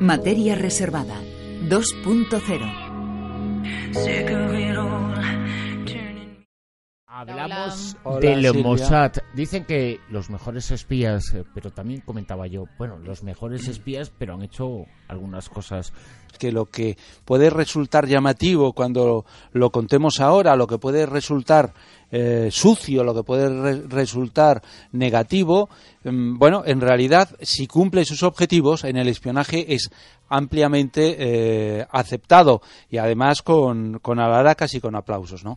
Materia reservada 2.0 Hablamos de del Mossad. Dicen que los mejores espías, eh, pero también comentaba yo, bueno, los mejores mm. espías, pero han hecho algunas cosas. Que lo que puede resultar llamativo cuando lo contemos ahora, lo que puede resultar eh, sucio, lo que puede resultar negativo, mm, bueno, en realidad, si cumple sus objetivos en el espionaje es ampliamente eh, aceptado y además con, con alaracas y con aplausos, ¿no?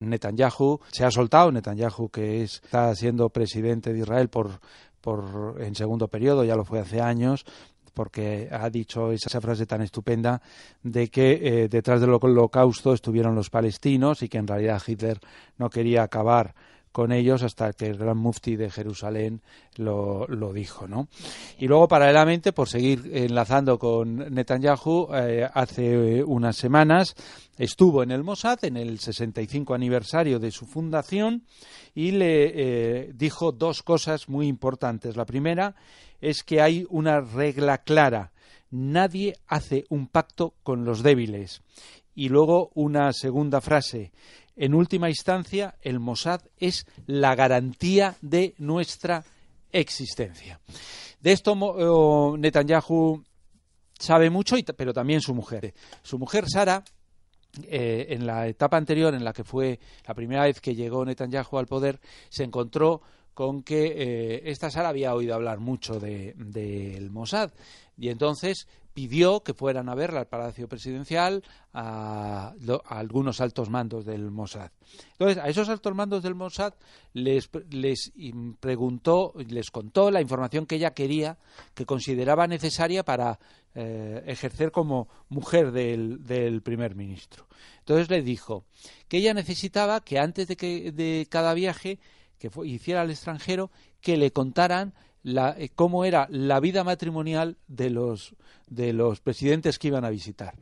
Netanyahu se ha soltado, Netanyahu que está siendo presidente de Israel por, por en segundo periodo, ya lo fue hace años, porque ha dicho esa frase tan estupenda de que eh, detrás del holocausto estuvieron los palestinos y que en realidad Hitler no quería acabar con ellos hasta que el gran mufti de Jerusalén lo, dijo. ¿no? Y luego, paralelamente, por seguir enlazando con Netanyahu, eh, hace unas semanas estuvo en el Mossad en el 65 aniversario de su fundación y le eh, dijo dos cosas muy importantes. La primera es que hay una regla clara. Nadie hace un pacto con los débiles. Y luego una segunda frase en última instancia, el Mossad es la garantía de nuestra existencia. De esto eh, Netanyahu sabe mucho, pero también su mujer. Su mujer, Sara, eh, en la etapa anterior, en la que fue la primera vez que llegó Netanyahu al poder, se encontró con que eh, esta Sara había oído hablar mucho del Mossad. Y entonces pidió que fueran a verla al Palacio Presidencial a, algunos altos mandos del Mossad. Entonces, a esos altos mandos del Mossad les, les preguntó, les contó la información que ella quería, que consideraba necesaria para eh, ejercer como mujer del, del, primer ministro. Entonces le dijo que ella necesitaba que antes de, que, de cada viaje que hiciera al extranjero, que le contaran la, eh, cómo era la vida matrimonial de los, de los presidentes que iban a visitar.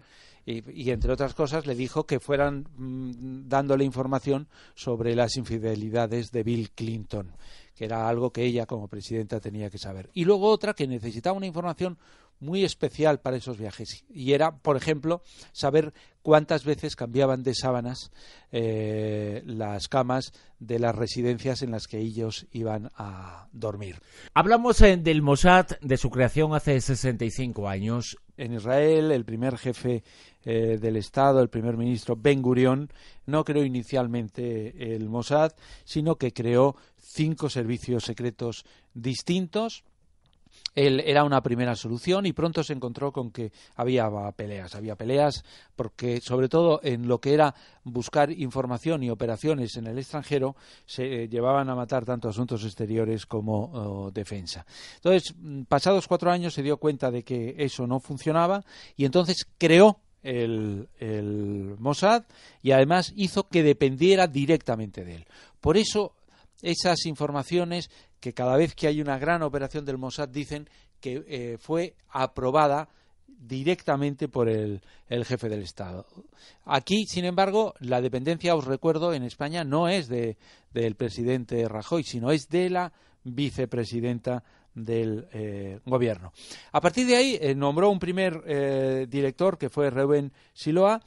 Y, entre otras cosas le dijo que fueran mm, dándole información sobre las infidelidades de Bill Clinton, que era algo que ella como presidenta tenía que saber. Y luego otra que necesitaba una información muy especial para esos viajes y era, por ejemplo, saber cuántas veces cambiaban de sábanas eh, las camas de las residencias en las que ellos iban a dormir. Hablamos eh, del Mossad, de su creación hace 65 años. En Israel, el primer jefe eh, del Estado, el primer ministro Ben Gurión, no creó inicialmente el Mossad, sino que creó cinco servicios secretos distintos él era una primera solución y pronto se encontró con que había peleas, había peleas porque sobre todo en lo que era buscar información y operaciones en el extranjero se eh, llevaban a matar tanto asuntos exteriores como defensa. Entonces, mm, pasados cuatro años se dio cuenta de que eso no funcionaba y entonces creó el, el, Mossad y además hizo que dependiera directamente de él. Por eso esas informaciones que cada vez que hay una gran operación del Mossad dicen que eh, fue aprobada directamente por el, el, jefe del Estado. Aquí, sin embargo, la dependencia, os recuerdo, en España no es de, del presidente Rajoy, sino es de la vicepresidenta del eh, gobierno. A partir de ahí eh, nombró un primer director que fue Reuben Siloa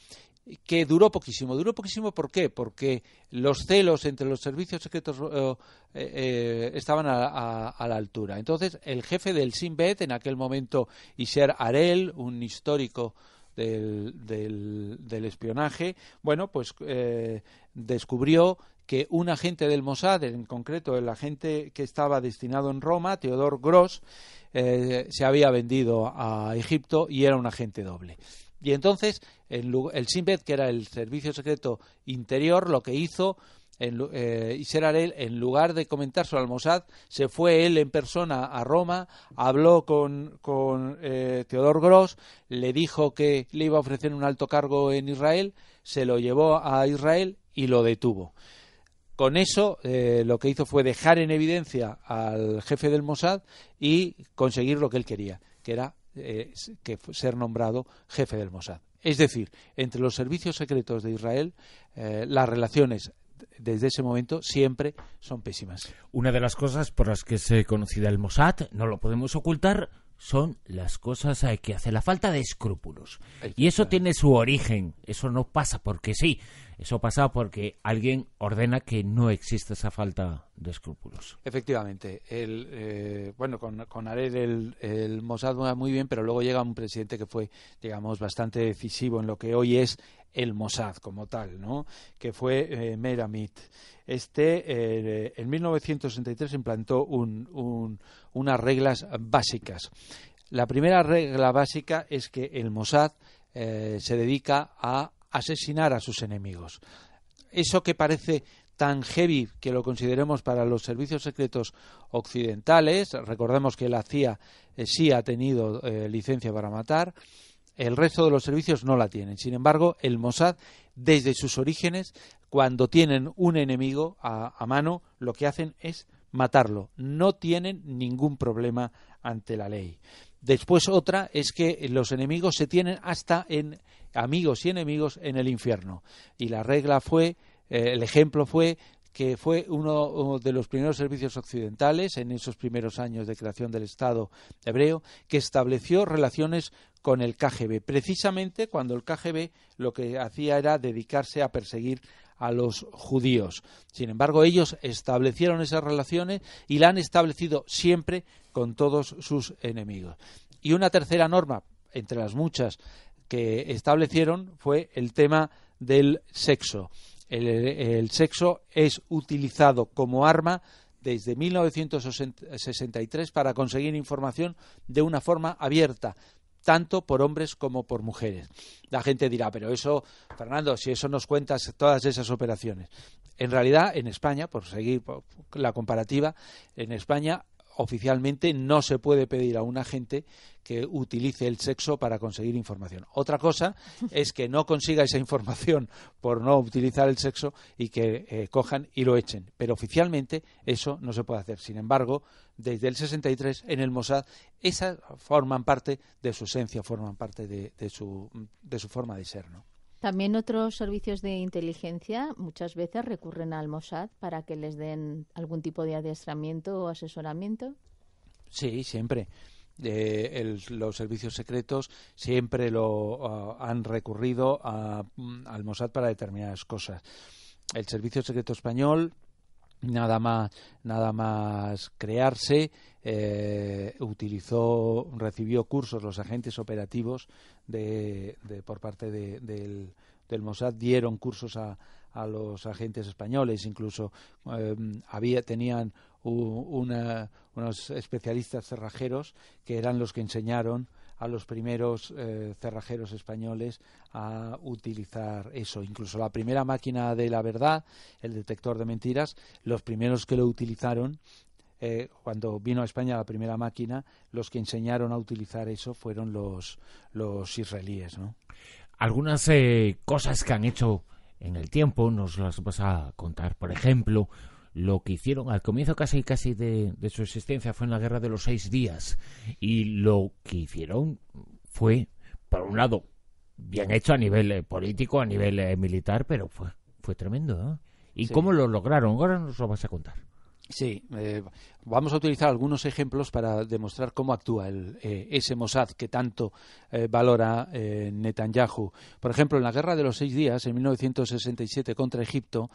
que duró poquísimo. Duró poquísimo, ¿por qué? Porque los celos entre los servicios secretos eh, eh, estaban a, la altura. Entonces, el jefe del Sinbet, en aquel momento Isher Arel, un histórico del, del, espionaje, bueno, pues eh, descubrió que un agente del Mossad, en concreto el agente que estaba destinado en Roma, Teodor Gross, se había vendido a Egipto y era un agente doble. Y entonces el, el que era el Servicio Secreto Interior, lo que hizo en, eh, en lugar de comentar sobre el mossad se fue él en persona a Roma, habló con, con eh, Gross, le dijo que le iba a ofrecer un alto cargo en Israel, se lo llevó a Israel y lo detuvo. Con eso eh, lo que hizo fue dejar en evidencia al jefe del Mossad y conseguir lo que él quería, que era que ser nombrado jefe del Mossad. Es decir, entre los servicios secretos de Israel, eh, las relaciones desde ese momento siempre son pésimas. Una de las cosas por las que se conocida el Mossad, no lo podemos ocultar, son las cosas eh, que hace la falta de escrúpulos. Y eso tiene su origen, eso no pasa porque sí. Eso pasa porque alguien ordena que no exista esa falta de escrúpulos. Efectivamente. Eh, bueno, con, con el, el Mossad va muy bien, pero luego llega un presidente que fue, digamos, bastante decisivo en lo que hoy es el Mossad como tal, ¿no? que fue eh, Meramit. Este, eh, en 1963, implantó unas reglas básicas. La primera regla básica es que el Mossad se dedica a asesinar a sus enemigos. Eso que parece tan heavy que lo consideremos para los servicios secretos occidentales, recordemos que la CIA eh, sí ha tenido eh, licencia para matar, el resto de los servicios no la tienen. Sin embargo, el Mossad, desde sus orígenes, cuando tienen un enemigo a mano, lo que hacen es matarlo. No tienen ningún problema ante la ley. Después otra es que los enemigos se tienen hasta en amigos y enemigos en el infierno. Y la regla fue, eh, el ejemplo fue que fue uno de los primeros servicios occidentales en esos primeros años de creación del Estado hebreo, que estableció relaciones con el KGB, precisamente cuando el KGB lo que hacía era dedicarse a perseguir a los judíos. Sin embargo, ellos establecieron esas relaciones y la han establecido siempre con todos sus enemigos. Y una tercera norma, entre las muchas que establecieron fue el tema del sexo. El, sexo es utilizado como arma desde 1963 para conseguir información de una forma abierta, tanto por hombres como por mujeres. La gente dirá, pero eso, Fernando, si eso nos cuentas todas esas operaciones. En realidad, en España, por seguir la comparativa, en España oficialmente no se puede pedir a un agente que utilice el sexo para conseguir información. Otra cosa es que no consiga esa información por no utilizar el sexo y que eh, cojan y lo echen. Pero oficialmente eso no se puede hacer. Sin embargo, desde el 63 en el Mossad, esas forman parte de su esencia, forman parte de, su, de su forma de ser. ¿no? También otros servicios de inteligencia muchas veces recurren al Mossad para que les den algún tipo de adiestramiento o asesoramiento. Sí, siempre. Eh, los servicios secretos siempre lo ah, han recurrido a, mm, al Mossad para determinadas cosas. El servicio secreto español, nada más, crearse, eh, utilizó, recibió cursos los agentes operativos de, por parte de, del, Mossad dieron cursos a, a los agentes españoles, incluso em, había, tenían unos especialistas cerrajeros que eran los que enseñaron a los primeros eh, cerrajeros españoles a utilizar eso. Incluso la primera máquina de la verdad, el detector de mentiras, los primeros que lo utilizaron eh, cuando vino a España la primera máquina, los que enseñaron a utilizar eso fueron los, los israelíes. ¿no? Algunas eh, cosas que han hecho en el tiempo nos las vas a contar. Por ejemplo, lo que hicieron al comienzo casi casi de, su existencia fue en la Guerra de los Seis Días. Y lo que hicieron fue, por un lado, bien hecho a nivel eh, político, a nivel militar, pero fue, fue tremendo. ¿Y cómo lo lograron? Ahora nos lo vas a contar. Sí, eh, vamos a utilizar algunos ejemplos para demostrar cómo actúa el, eh, ese Mossad que tanto eh, valora eh, Netanyahu. Por ejemplo, en la Guerra de los Seis Días, en 1967, contra Egipto,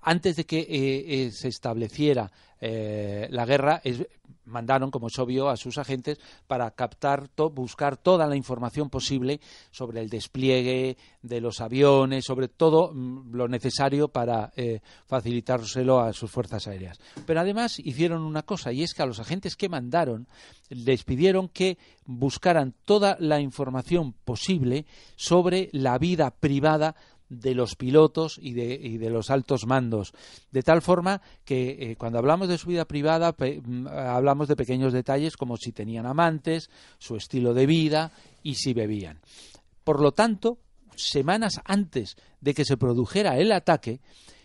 antes de que se estableciera la guerra, es, mandaron, como es obvio, a sus agentes para captar, buscar toda la información posible sobre el despliegue de los aviones, sobre todo mm, lo necesario para eh, facilitárselo a sus fuerzas aéreas. Pero además hicieron una cosa, y es que a los agentes que mandaron les pidieron que buscaran toda la información posible sobre la vida privada de los pilotos y de, y de los altos mandos. De tal forma que eh, cuando hablamos de su vida privada mm, hablamos de pequeños detalles como si tenían amantes, su estilo de vida y si bebían. Por lo tanto, semanas antes de que se produjera el ataque,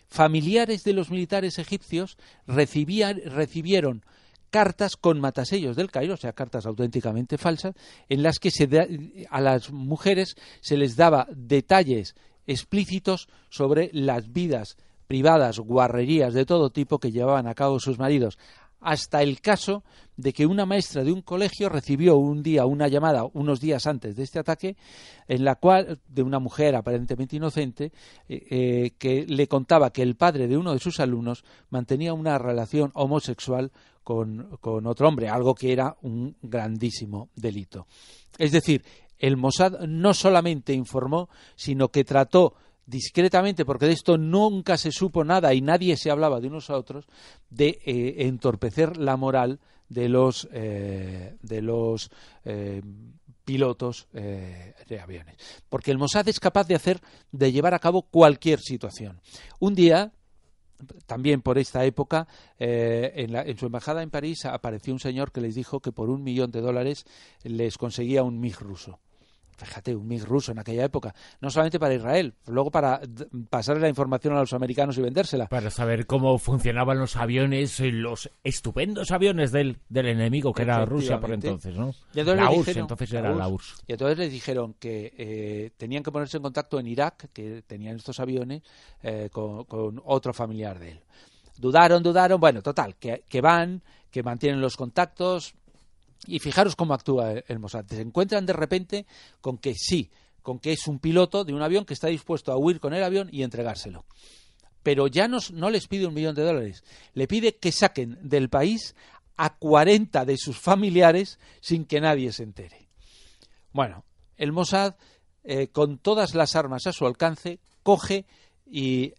familiares de los militares egipcios recibían, recibieron cartas con matasellos del Cairo, o sea, cartas auténticamente falsas, en las que se a las mujeres se les daba detalles explícitos sobre las vidas privadas, guarrerías de todo tipo que llevaban a cabo sus maridos, hasta el caso de que una maestra de un colegio recibió un día una llamada unos días antes de este ataque en la cual de una mujer aparentemente inocente eh, eh, que le contaba que el padre de uno de sus alumnos mantenía una relación homosexual con, con otro hombre, algo que era un grandísimo delito. Es decir, el Mossad no solamente informó, sino que trató discretamente, porque de esto nunca se supo nada y nadie se hablaba de unos a otros, de eh, entorpecer la moral de los, eh, eh, pilotos de aviones. Porque el Mossad es capaz de hacer, de llevar a cabo cualquier situación. Un día, también por esta época, en, en, su embajada en París apareció un señor que les dijo que por un millón de dólares les conseguía un MIG ruso fíjate, un MIG ruso en aquella época, no solamente para Israel, luego para pasarle la información a los americanos y vendérsela. Para saber cómo funcionaban los aviones, eh, los estupendos aviones del, del enemigo, que era Rusia por entonces, ¿no? Y entonces la URSS, entonces era la URSS. Y entonces les dijeron que eh, tenían que ponerse en contacto en Irak, que tenían estos aviones, eh, con, otro familiar de él. Dudaron, dudaron, bueno, total, que, que van, que mantienen los contactos, y fijaros cómo actúa el, Mossad. Se encuentran de repente con que sí, con que es un piloto de un avión que está dispuesto a huir con el avión y entregárselo. Pero ya no, les pide un millón de dólares, le pide que saquen del país a 40 de sus familiares sin que nadie se entere. Bueno, el Mossad, eh, con todas las armas a su alcance, coge y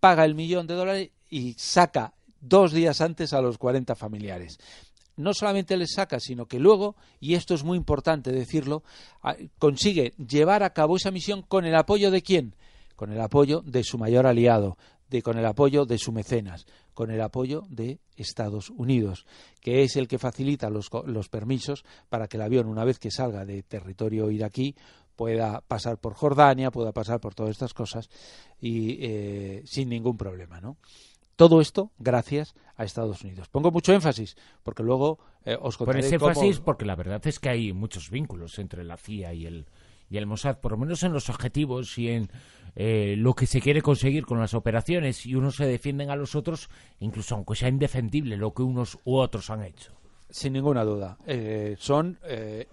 paga el millón de dólares y saca dos días antes a los 40 familiares no solamente les saca, sino que luego, y esto es muy importante decirlo, ah, consigue llevar a cabo esa misión con el apoyo de quién? Con el apoyo de su mayor aliado, de, con el apoyo de su mecenas, con el apoyo de Estados Unidos, que es el que facilita los, permisos para que el avión, una vez que salga de territorio iraquí, pueda pasar por Jordania, pueda pasar por todas estas cosas y eh, sin ningún problema, ¿no? Todo esto gracias a Estados Unidos. Pongo mucho énfasis porque luego eh, os contaré Pones énfasis porque la verdad es que hay muchos vínculos entre la CIA y el y el Mossad, por lo menos en los objetivos y en eh, lo que se quiere conseguir con las operaciones, y unos se defienden a los otros, incluso aunque sea indefendible lo que unos u otros han hecho. Sin ninguna duda, eh, son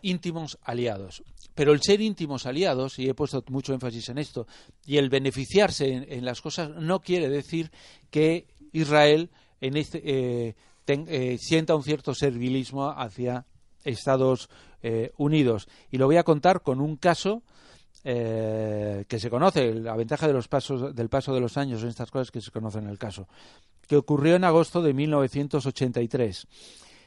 íntimos aliados. Pero el ser íntimos aliados, y he puesto mucho énfasis en esto, y el beneficiarse en las cosas, no quiere decir que Israel en este, eh, eh, sienta un cierto servilismo hacia Estados eh, Unidos. Y lo voy a contar con un caso que se conoce, la ventaja de los pasos, del paso de los años en estas cosas que se conocen en el caso, que ocurrió en agosto de 1983.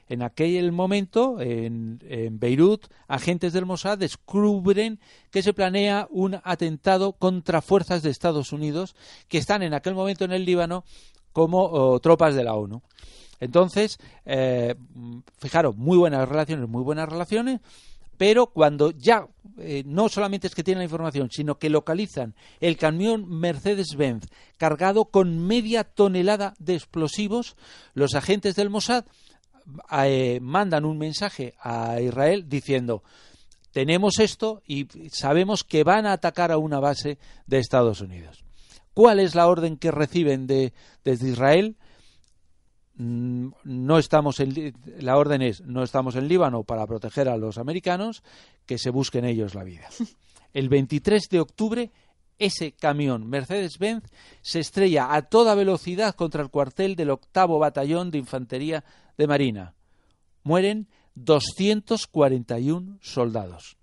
En aquel momento, en, en, Beirut, agentes del Mossad descubren que se planea un atentado contra fuerzas de Estados Unidos que están en aquel momento en el Líbano como tropas de la ONU. Entonces, eh, fijaros, muy buenas relaciones, muy buenas relaciones, pero cuando ya eh, no solamente es que tienen la información, sino que localizan el camión Mercedes-Benz cargado con media tonelada de explosivos, los agentes del Mossad eh, mandan un mensaje a Israel diciendo tenemos esto y sabemos que van a atacar a una base de Estados Unidos. ¿Cuál es la orden que reciben de, desde Israel? Mm, no estamos en, la orden es no estamos en Líbano para proteger a los americanos, que se busquen ellos la vida. El 23 de octubre ese camión Mercedes-Benz se estrella a toda velocidad contra el cuartel del octavo batallón de infantería de Marina. Mueren 241 soldados.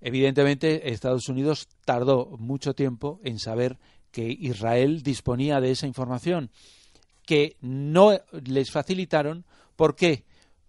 Evidentemente, Estados Unidos tardó mucho tiempo en saber que Israel disponía de esa información, que no les facilitaron. ¿Por qué?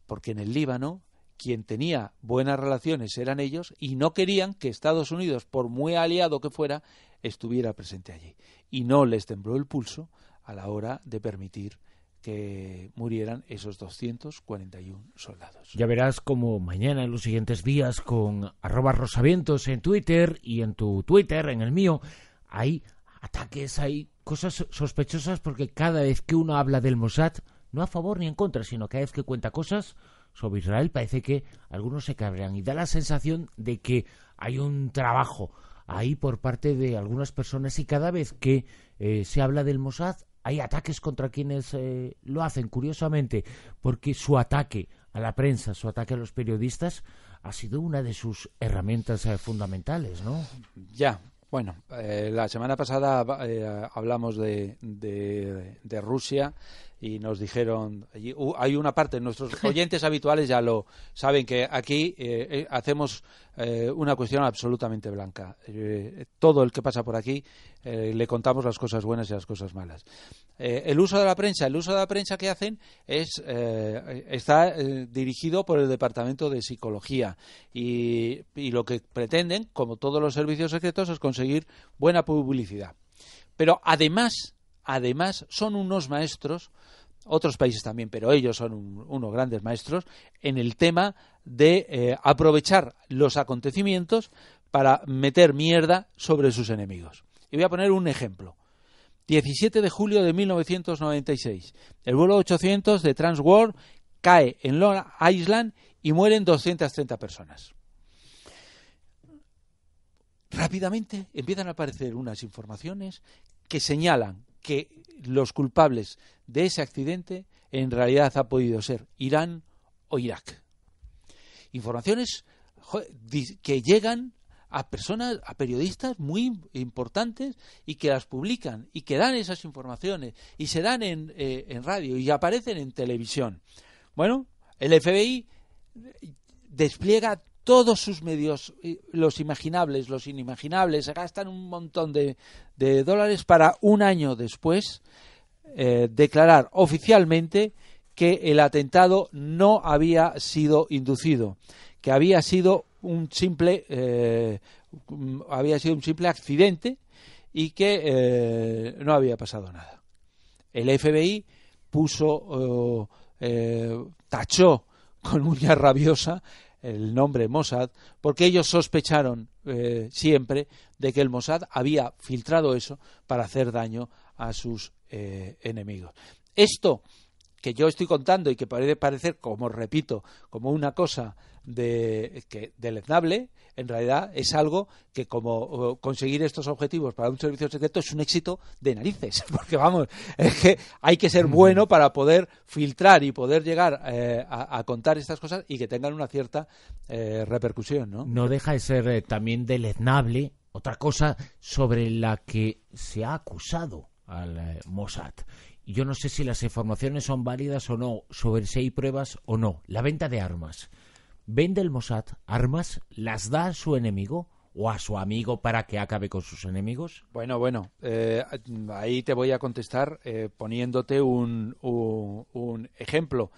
Porque en el Líbano quien tenía buenas relaciones eran ellos y no querían que Estados Unidos, por muy aliado que fuera, estuviera presente allí. Y no les tembló el pulso a la hora de permitir que murieran esos 241 soldados. Ya verás como mañana, en los siguientes días, con arroba rosavientos en Twitter y en tu Twitter, en el mío, hay ataques, hay cosas sospechosas porque cada vez que uno habla del Mossad, no a favor ni en contra, sino cada vez que cuenta cosas sobre Israel, parece que algunos se cabrean y da la sensación de que hay un trabajo ahí por parte de algunas personas y cada vez que eh, se habla del Mossad hay ataques contra quienes eh, lo hacen, curiosamente, porque su ataque a la prensa, su ataque a los periodistas, ha sido una de sus herramientas eh, fundamentales, ¿no? Ya. Bueno, eh, la semana pasada hablamos de Rusia y nos dijeron, hay una parte, nuestros oyentes habituales ya lo saben, que aquí eh, eh, hacemos eh, una cuestión absolutamente blanca. todo el que pasa por aquí le contamos las cosas buenas y las cosas malas. el uso de la prensa, el uso de la prensa que hacen es, está dirigido por el Departamento de Psicología y, y lo que pretenden, como todos los servicios secretos, es conseguir buena publicidad. Pero además, además son unos maestros otros países también, pero ellos son unos grandes maestros en el tema de eh, aprovechar los acontecimientos para meter mierda sobre sus enemigos. Y voy a poner un ejemplo. 17 de julio de 1996. El vuelo 800 de Transworld cae en Long Island y mueren 230 personas. Rápidamente empiezan a aparecer unas informaciones que señalan que los culpables de ese accidente en realidad ha podido ser Irán o Irak. Informaciones que llegan a personas, a periodistas muy importantes y que las publican y que dan esas informaciones y se dan en, eh, en radio y aparecen en televisión. Bueno, el FBI despliega todos sus medios, los imaginables, los inimaginables, gastan un montón de, dólares para un año después eh, declarar oficialmente que el atentado no había sido inducido, que había sido un simple, eh, había sido un simple accidente y que eh, no había pasado nada. El FBI puso, oh, tachó con uña rabiosa el nombre Mossad, porque ellos sospecharon eh, siempre de que el Mossad había filtrado eso para hacer daño a sus eh, enemigos. Esto que yo estoy contando y que puede parecer, como repito, como una cosa de, que, deleznable, en realidad es algo que como conseguir estos objetivos para un servicio secreto es un éxito de narices, porque vamos, es que hay que ser mm. bueno para poder filtrar y poder llegar eh, a, contar estas cosas y que tengan una cierta eh, repercusión, ¿no? No deja de ser eh, también deleznable otra cosa sobre la que se ha acusado al Mossad yo no sé si las informaciones son válidas o no, sobre si hay pruebas o no. La venta de armas vende el Mossad armas, las da a su enemigo o a su amigo para que acabe con sus enemigos? Bueno, bueno, eh, ahí te voy a contestar eh, poniéndote un, ejemplo.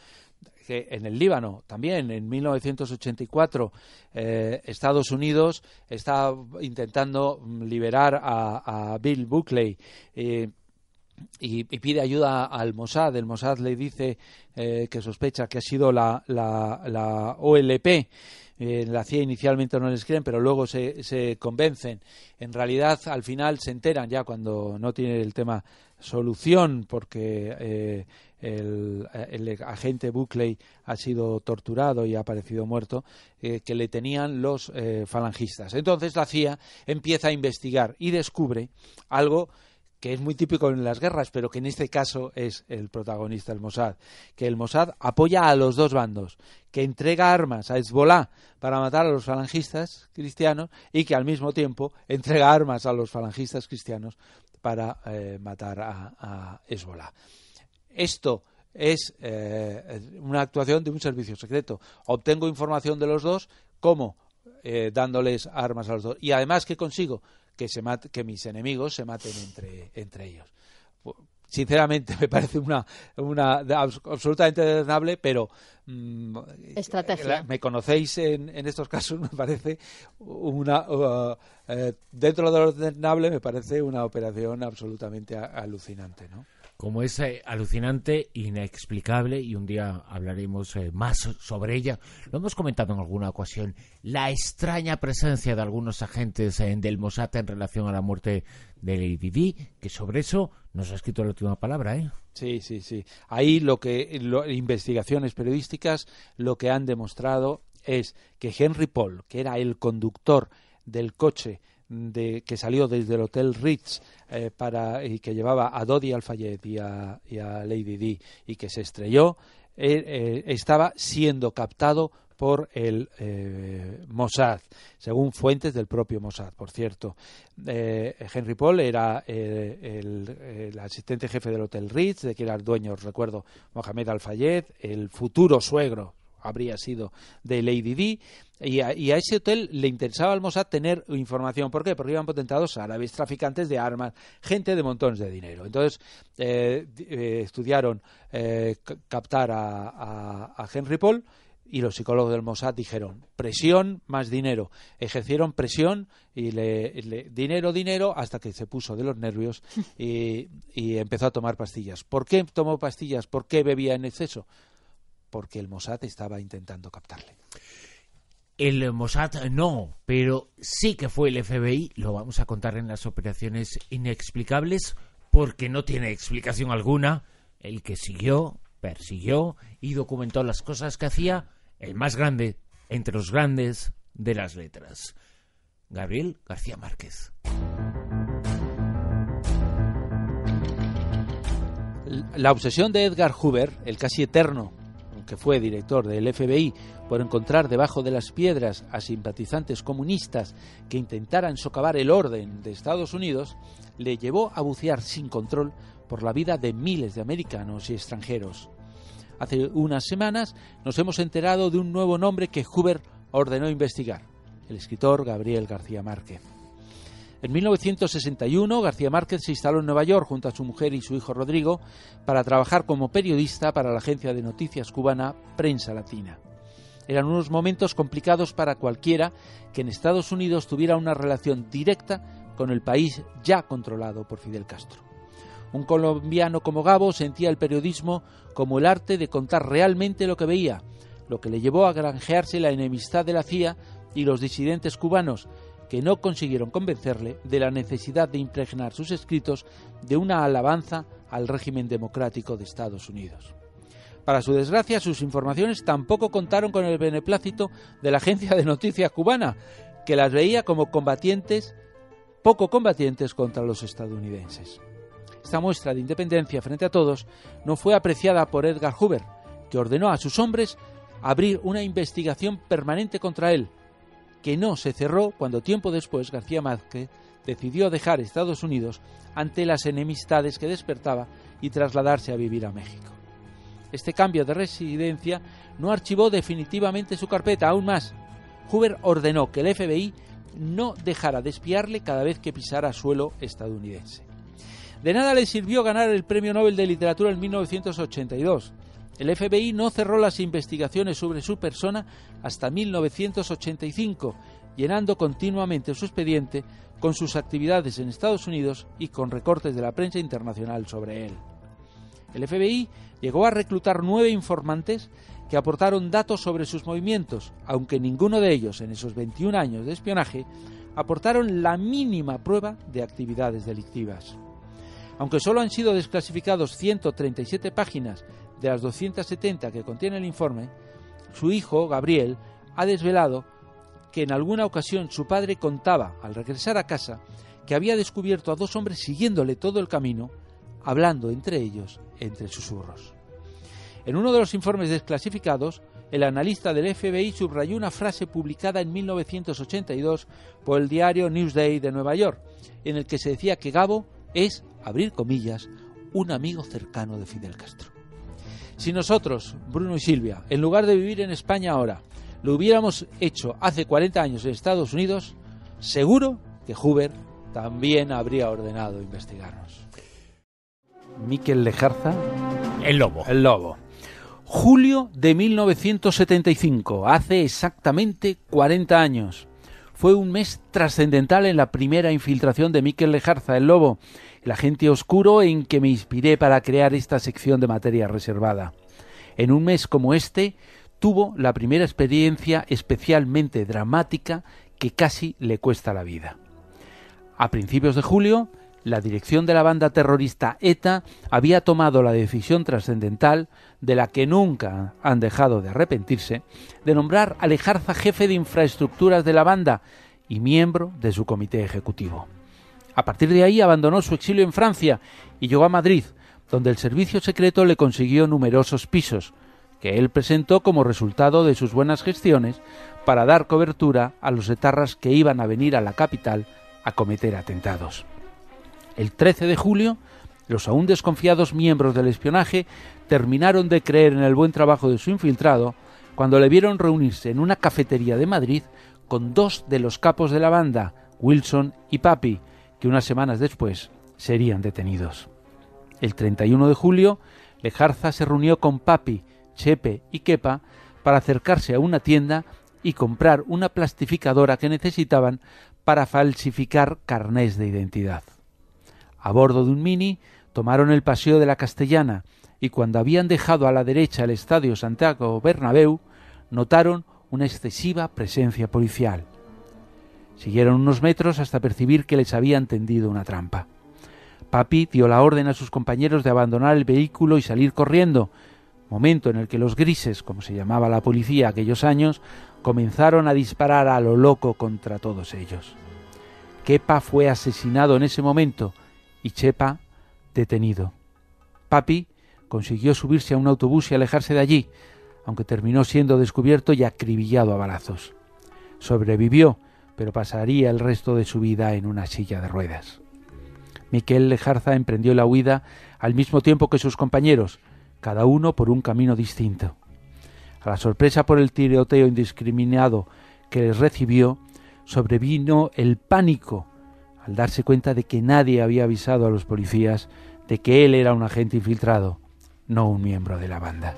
en el Líbano también, en 1984, eh, Estados Unidos está intentando mm, liberar a, a Bill Buckley y, pide ayuda al Mossad. El Mossad le dice eh, que sospecha que ha sido la, la, la OLP. Eh, la CIA inicialmente no les creen, pero luego se, se, convencen. En realidad, al final se enteran ya cuando no tiene el tema solución, porque eh, el, el, agente Buckley ha sido torturado y ha aparecido muerto, que le tenían los falangistas. Entonces la CIA empieza a investigar y descubre algo que es muy típico en las guerras, pero que en este caso es el protagonista, el Mossad, que el Mossad apoya a los dos bandos, que entrega armas a Hezbollah para matar a los falangistas cristianos y que al mismo tiempo entrega armas a los falangistas cristianos para eh, matar a, a, Esto es eh, una actuación de un servicio secreto. Obtengo información de los dos, ¿cómo? Eh, dándoles armas a los dos. Y además, ¿qué consigo? que, se que mis enemigos se maten entre, entre ellos. Pues, sinceramente, me parece una, una absolutamente desnable, pero mm, Estrategia. me conocéis en, en, estos casos, me parece una. Uh, eh, dentro de lo desnable, me parece una operación absolutamente alucinante, ¿no? como es eh, alucinante, inexplicable, y un día hablaremos eh, más sobre ella. Lo hemos comentado en alguna ocasión, la extraña presencia de algunos agentes en eh, del Mossad en relación a la muerte de Lady que sobre eso nos ha escrito la última palabra, ¿eh? Sí, sí, sí. Ahí lo que investigaciones periodísticas lo que han demostrado es que Henry Paul, que era el conductor del coche de, que salió desde el Hotel Ritz eh, para, y que llevaba a Dodi Alfayet y a, y a Lady Di y que se estrelló, eh, eh, estaba siendo captado por el Mossad, según fuentes del propio Mossad, por cierto. Henry Paul era el, asistente jefe del Hotel Ritz, de que era el dueño, recuerdo, Mohamed Al-Fayed, el futuro suegro, habría sido de Lady D Y a, ese hotel le interesaba al Mossad tener información. ¿Por qué? Porque iban potentados árabes, traficantes de armas, gente de montones de dinero. Entonces eh, eh, estudiaron eh, captar a, a, Henry Paul y los psicólogos del Mossad dijeron presión más dinero. Ejercieron presión y le, dinero, dinero, hasta que se puso de los nervios y empezó a tomar pastillas. ¿Por qué tomó pastillas? ¿Por qué bebía en exceso? porque el Mossad estaba intentando captarle. El Mossad no, pero sí que fue el FBI, lo vamos a contar en las operaciones inexplicables, porque no tiene explicación alguna, el que siguió, persiguió y documentó las cosas que hacía el más grande entre los grandes de las letras, Gabriel García Márquez. La obsesión de Edgar Hoover, el casi eterno que fue director del FBI, por encontrar debajo de las piedras a simpatizantes comunistas que intentaran socavar el orden de Estados Unidos, le llevó a bucear sin control por la vida de miles de americanos y extranjeros. Hace unas semanas nos hemos enterado de un nuevo nombre que Hoover ordenó investigar, el escritor Gabriel García Márquez. En 1961, García Márquez se instaló en Nueva York junto a su mujer y su hijo Rodrigo para trabajar como periodista para la agencia de noticias cubana Prensa Latina. Eran unos momentos complicados para cualquiera que en Estados Unidos tuviera una relación directa con el país ya controlado por Fidel Castro. Un colombiano como Gabo sentía el periodismo como el arte de contar realmente lo que veía, lo que le llevó a granjearse la enemistad de la CIA y los disidentes cubanos, que no consiguieron convencerle de la necesidad de impregnar sus escritos de una alabanza al régimen democrático de Estados Unidos. Para su desgracia, sus informaciones tampoco contaron con el beneplácito de la agencia de noticias cubana, que las veía como combatientes, poco combatientes contra los estadounidenses. Esta muestra de independencia frente a todos no fue apreciada por Edgar Hoover, que ordenó a sus hombres abrir una investigación permanente contra él, que no se cerró cuando tiempo después García Márquez decidió dejar Estados Unidos ante las enemistades que despertaba y trasladarse a vivir a México. Este cambio de residencia no archivó definitivamente su carpeta, aún más. Hoover ordenó que el FBI no dejara de espiarle cada vez que pisara suelo estadounidense. De nada le sirvió ganar el Premio Nobel de Literatura en 1982. El FBI no cerró las investigaciones sobre su persona hasta 1985, llenando continuamente su expediente con sus actividades en Estados Unidos y con recortes de la prensa internacional sobre él. El FBI llegó a reclutar nueve informantes que aportaron datos sobre sus movimientos, aunque ninguno de ellos en esos 21 años de espionaje aportaron la mínima prueba de actividades delictivas. Aunque solo han sido desclasificados 137 páginas de las 270 que contiene el informe, su hijo, Gabriel, ha desvelado que en alguna ocasión su padre contaba, al regresar a casa, que había descubierto a dos hombres siguiéndole todo el camino, hablando entre ellos entre susurros. En uno de los informes desclasificados, el analista del FBI subrayó una frase publicada en 1982 por el diario Newsday de Nueva York, en el que se decía que Gabo es, abrir comillas, un amigo cercano de Fidel Castro. Si nosotros, Bruno y Silvia, en lugar de vivir en España ahora, lo hubiéramos hecho hace 40 años en Estados Unidos, seguro que Huber también habría ordenado investigarnos. Miquel Lejarza. El lobo. El lobo. Julio de 1975, hace exactamente 40 años. Fue un mes trascendental en la primera infiltración de Miquel Lejarza, el lobo, el agente oscuro en que me inspiré para crear esta sección de materia reservada. En un mes como este, tuvo la primera experiencia especialmente dramática que casi le cuesta la vida. A principios de julio, la dirección de la banda terrorista ETA había tomado la decisión trascendental, de la que nunca han dejado de arrepentirse, de nombrar a Lejarza jefe de infraestructuras de la banda y miembro de su comité ejecutivo. A partir de ahí abandonó su exilio en Francia y llegó a Madrid, donde el servicio secreto le consiguió numerosos pisos, que él presentó como resultado de sus buenas gestiones para dar cobertura a los etarras que iban a venir a la capital a cometer atentados. El 13 de julio, los aún desconfiados miembros del espionaje terminaron de creer en el buen trabajo de su infiltrado cuando le vieron reunirse en una cafetería de Madrid con dos de los capos de la banda, Wilson y Papi, que unas semanas después serían detenidos. El 31 de julio, Lejarza se reunió con Papi, Chepe y Kepa para acercarse a una tienda y comprar una plastificadora que necesitaban para falsificar carnés de identidad. A bordo de un mini, tomaron el paseo de la Castellana y cuando habían dejado a la derecha el estadio Santiago Bernabéu, notaron una excesiva presencia policial. Siguieron unos metros hasta percibir que les habían tendido una trampa. Papi dio la orden a sus compañeros de abandonar el vehículo y salir corriendo, momento en el que los grises, como se llamaba la policía aquellos años, comenzaron a disparar a lo loco contra todos ellos. Kepa fue asesinado en ese momento y Chepa detenido. Papi consiguió subirse a un autobús y alejarse de allí, aunque terminó siendo descubierto y acribillado a balazos. Sobrevivió pero pasaría el resto de su vida en una silla de ruedas. Miquel Lejarza emprendió la huida al mismo tiempo que sus compañeros, cada uno por un camino distinto. A la sorpresa por el tiroteo indiscriminado que les recibió, sobrevino el pánico al darse cuenta de que nadie había avisado a los policías de que él era un agente infiltrado, no un miembro de la banda.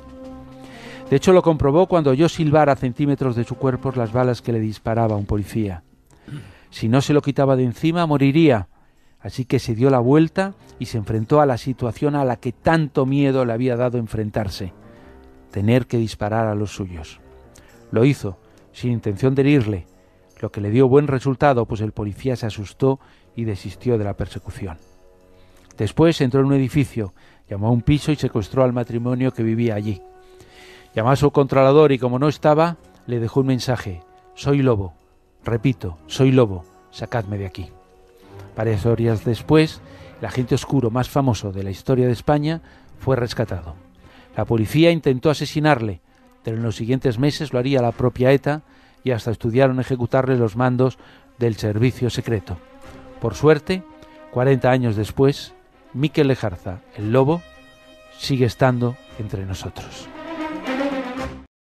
De hecho, lo comprobó cuando oyó silbar a centímetros de su cuerpo las balas que le disparaba un policía. Si no se lo quitaba de encima, moriría. Así que se dio la vuelta y se enfrentó a la situación a la que tanto miedo le había dado enfrentarse, tener que disparar a los suyos. Lo hizo, sin intención de herirle, lo que le dio buen resultado, pues el policía se asustó y desistió de la persecución. Después entró en un edificio, llamó a un piso y secuestró al matrimonio que vivía allí. Llamó a su controlador y como no estaba, le dejó un mensaje. Soy lobo. Repito, soy lobo. Sacadme de aquí. Varias horas después, el agente oscuro más famoso de la historia de España fue rescatado. La policía intentó asesinarle, pero en los siguientes meses lo haría la propia ETA y hasta estudiaron ejecutarle los mandos del servicio secreto. Por suerte, 40 años después, Miquel Lejarza, el lobo, sigue estando entre nosotros.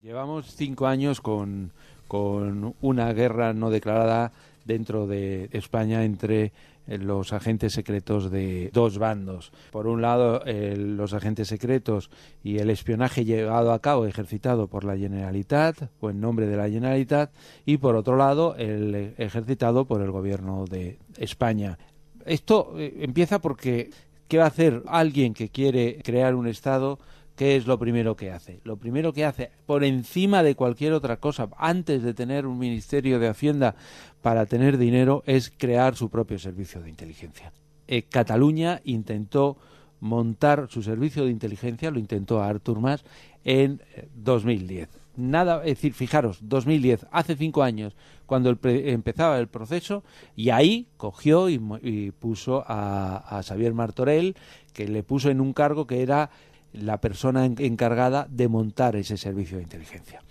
Llevamos cinco años con, con una guerra no declarada dentro de España entre eh, los agentes secretos de dos bandos. Por un lado, eh, los agentes secretos y el espionaje llevado a cabo, ejercitado por la Generalitat o en nombre de la Generalitat, y por otro lado, el eh, ejercitado por el gobierno de España. Esto empieza porque ¿qué va a hacer alguien que quiere crear un Estado ¿Qué es lo primero que hace? Lo primero que hace, por encima de cualquier otra cosa, antes de tener un Ministerio de Hacienda para tener dinero, es crear su propio servicio de inteligencia. Eh, Cataluña intentó montar su servicio de inteligencia, lo intentó Artur Mas, en 2010. Eh, Nada, es decir, fijaros, 2010, hace cinco años, cuando empezaba el proceso, y ahí cogió y, puso a, a Xavier Martorell, que le puso en un cargo que era la persona encargada de montar ese servicio de inteligencia.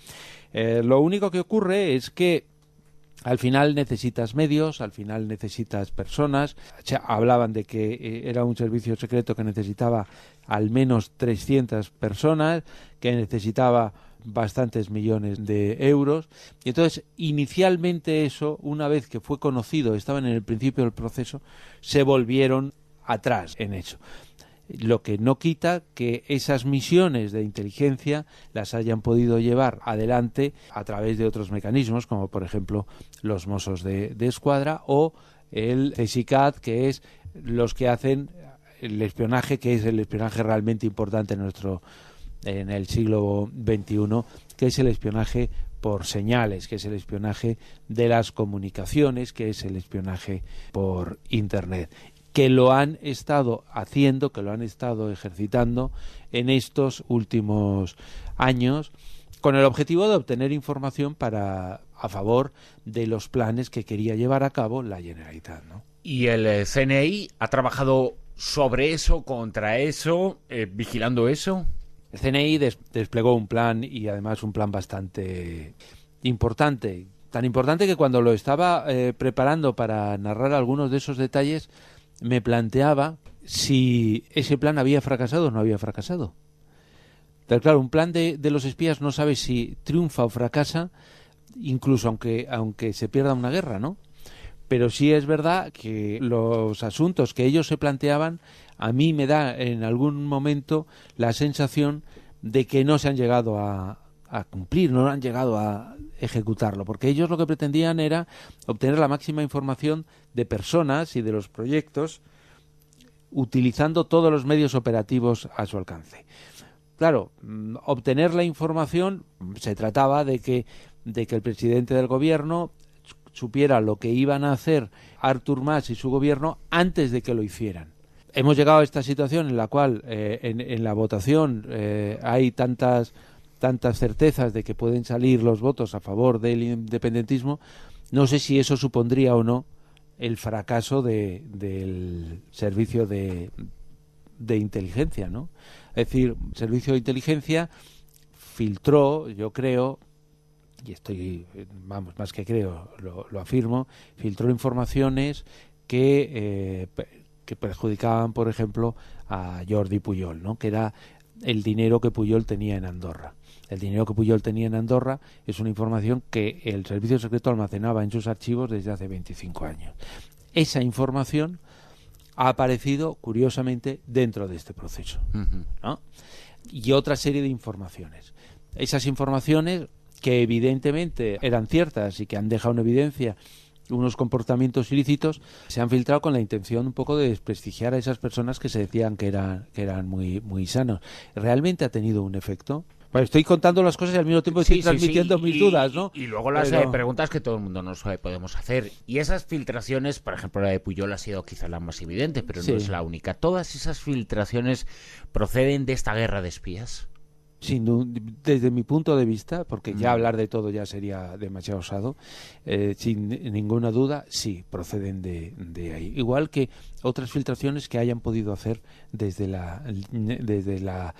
Eh, lo único que ocurre es que al final necesitas medios, al final necesitas personas. hablaban de que eh, era un servicio secreto que necesitaba al menos 300 personas, que necesitaba bastantes millones de euros. Y entonces, inicialmente eso, una vez que fue conocido, estaban en el principio del proceso, se volvieron atrás en eso lo que no quita que esas misiones de inteligencia las hayan podido llevar adelante a través de otros mecanismos, como por ejemplo los mozos de, escuadra o el CSICAT, que es los que hacen el espionaje, que es el espionaje realmente importante en nuestro en el siglo XXI, que es el espionaje por señales, que es el espionaje de las comunicaciones, que es el espionaje por Internet que lo han estado haciendo, que lo han estado ejercitando en estos últimos años con el objetivo de obtener información para a favor de los planes que quería llevar a cabo la Generalitat, Y el eh, CNI ha trabajado sobre eso, contra eso, eh, vigilando eso. El CNI desplegó un plan y además un plan bastante importante, tan importante que cuando lo estaba eh, preparando para narrar algunos de esos detalles me planteaba si ese plan había fracasado o no había fracasado. Pero claro, un plan de, de los espías no sabe si triunfa o fracasa, incluso aunque, aunque se pierda una guerra, ¿no? Pero sí es verdad que los asuntos que ellos se planteaban, a mí me da en algún momento la sensación de que no se han llegado a, a cumplir, no han llegado a ejecutarlo, porque ellos lo que pretendían era obtener la máxima información de personas y de los proyectos utilizando todos los medios operativos a su alcance. Claro, mm, obtener la información se trataba de que, de que el presidente del gobierno supiera lo que iban a hacer Artur Mas y su gobierno antes de que lo hicieran hemos llegado a esta situación en la cual eh, en, la votación eh, hay tantas tantas certezas de que pueden salir los votos a favor del independentismo, no sé si eso supondría o no el fracaso del servicio de, inteligencia, ¿no? Es decir, servicio de inteligencia filtró, yo creo, y estoy, vamos, más que creo, lo, afirmo, filtró informaciones que, eh, que perjudicaban, por ejemplo, a Jordi Puyol, ¿no? que era el dinero que Puyol tenía en Andorra el dinero que Puyol tenía en Andorra es una información que el servicio secreto almacenaba en sus archivos desde hace 25 años. Esa información ha aparecido, curiosamente, dentro de este proceso. ¿no? Y otra serie de informaciones. Esas informaciones que evidentemente eran ciertas y que han dejado en evidencia unos comportamientos ilícitos se han filtrado con la intención un poco de desprestigiar a esas personas que se decían que eran, que eran muy, muy sanos. ¿Realmente ha tenido un efecto? estoy contando las cosas y al mismo tiempo estoy transmitiendo mis dudas, ¿no? Y, luego las eh, preguntas que todo el mundo no sabe eh, podemos hacer. Y esas filtraciones, por ejemplo, la de Puyol ha sido quizá la más evidente, pero no es la única. Todas esas filtraciones proceden de esta guerra de espías desde mi punto de vista, porque ya mm. hablar de todo ya sería demasiado osado, eh, sin ninguna duda, sí, proceden de, de, ahí. Igual que otras filtraciones que hayan podido hacer desde, la, desde la,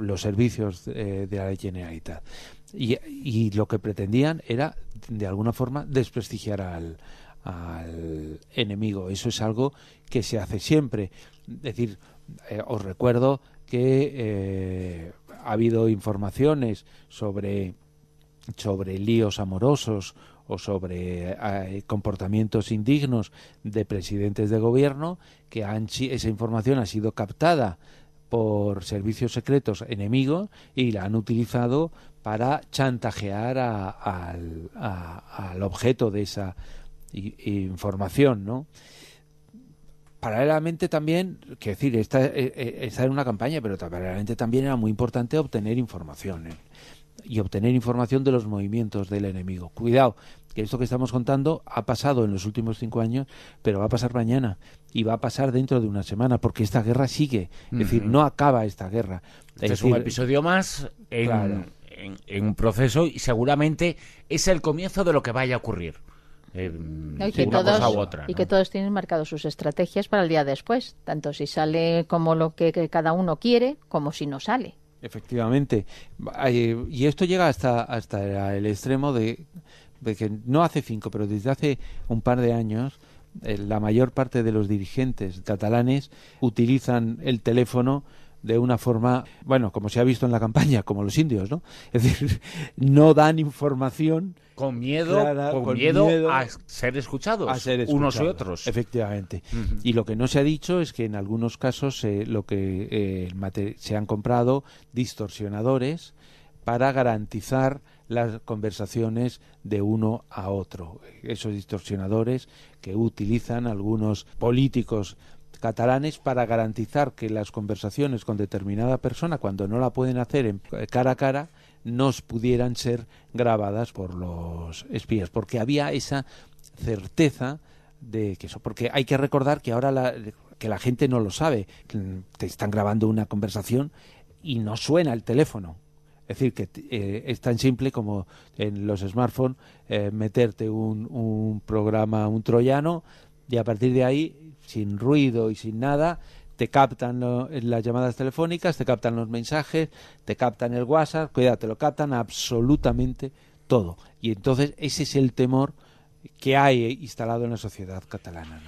los servicios eh, de, la Generalitat. Y, y lo que pretendían era, de alguna forma, desprestigiar al, al enemigo. Eso es algo que se hace siempre. Es decir, eh, os recuerdo que eh, ha habido informaciones sobre, sobre líos amorosos o sobre eh, comportamientos indignos de presidentes de gobierno que esa información ha sido captada por servicios secretos enemigos y la han utilizado para chantajear a, al objeto de esa información, ¿no? paralelamente también, que decir, está en e, una campaña, pero paralelamente también era muy importante obtener información ¿eh? y obtener información de los movimientos del enemigo. Cuidado, que esto que estamos contando ha pasado en los últimos cinco años, pero va a pasar mañana y va a pasar dentro de una semana, porque esta guerra sigue. Es decir, no acaba esta guerra. es, este un episodio más en un proceso y seguramente es el comienzo de lo que vaya a ocurrir. Eh, mm, y que todos, Y que todos tienen marcado sus estrategias para el día después, tanto si sale como lo que, cada uno quiere, como si no sale. Efectivamente. Y esto llega hasta, hasta el extremo de, de que no hace cinco, pero desde hace un par de años eh, la mayor parte de los dirigentes catalanes utilizan el teléfono de una forma, bueno, como se ha visto en la campaña, como los indios, ¿no? Es decir, no dan información con miedo, miedo, a ser escuchados, a ser unos y otros. Efectivamente. Y lo que no se ha dicho es que en algunos casos eh, lo que eh, se han comprado distorsionadores para garantizar las conversaciones de uno a otro. Esos distorsionadores que utilizan algunos políticos catalanes para garantizar que las conversaciones con determinada persona, cuando no la pueden hacer en eh, cara a cara, no pudieran ser grabadas por los espías, porque había esa certeza de que eso, porque hay que recordar que ahora la, que la gente no lo sabe, te están grabando una conversación y no suena el teléfono. Es decir, que eh, es tan simple como en los smartphones eh, meterte un, un programa, un troyano, y a partir de ahí sin ruido y sin nada, te captan las llamadas telefónicas, te captan los mensajes, te captan el WhatsApp, cuídate, lo captan absolutamente todo. Y entonces ese es el temor que hay instalado en la sociedad catalana.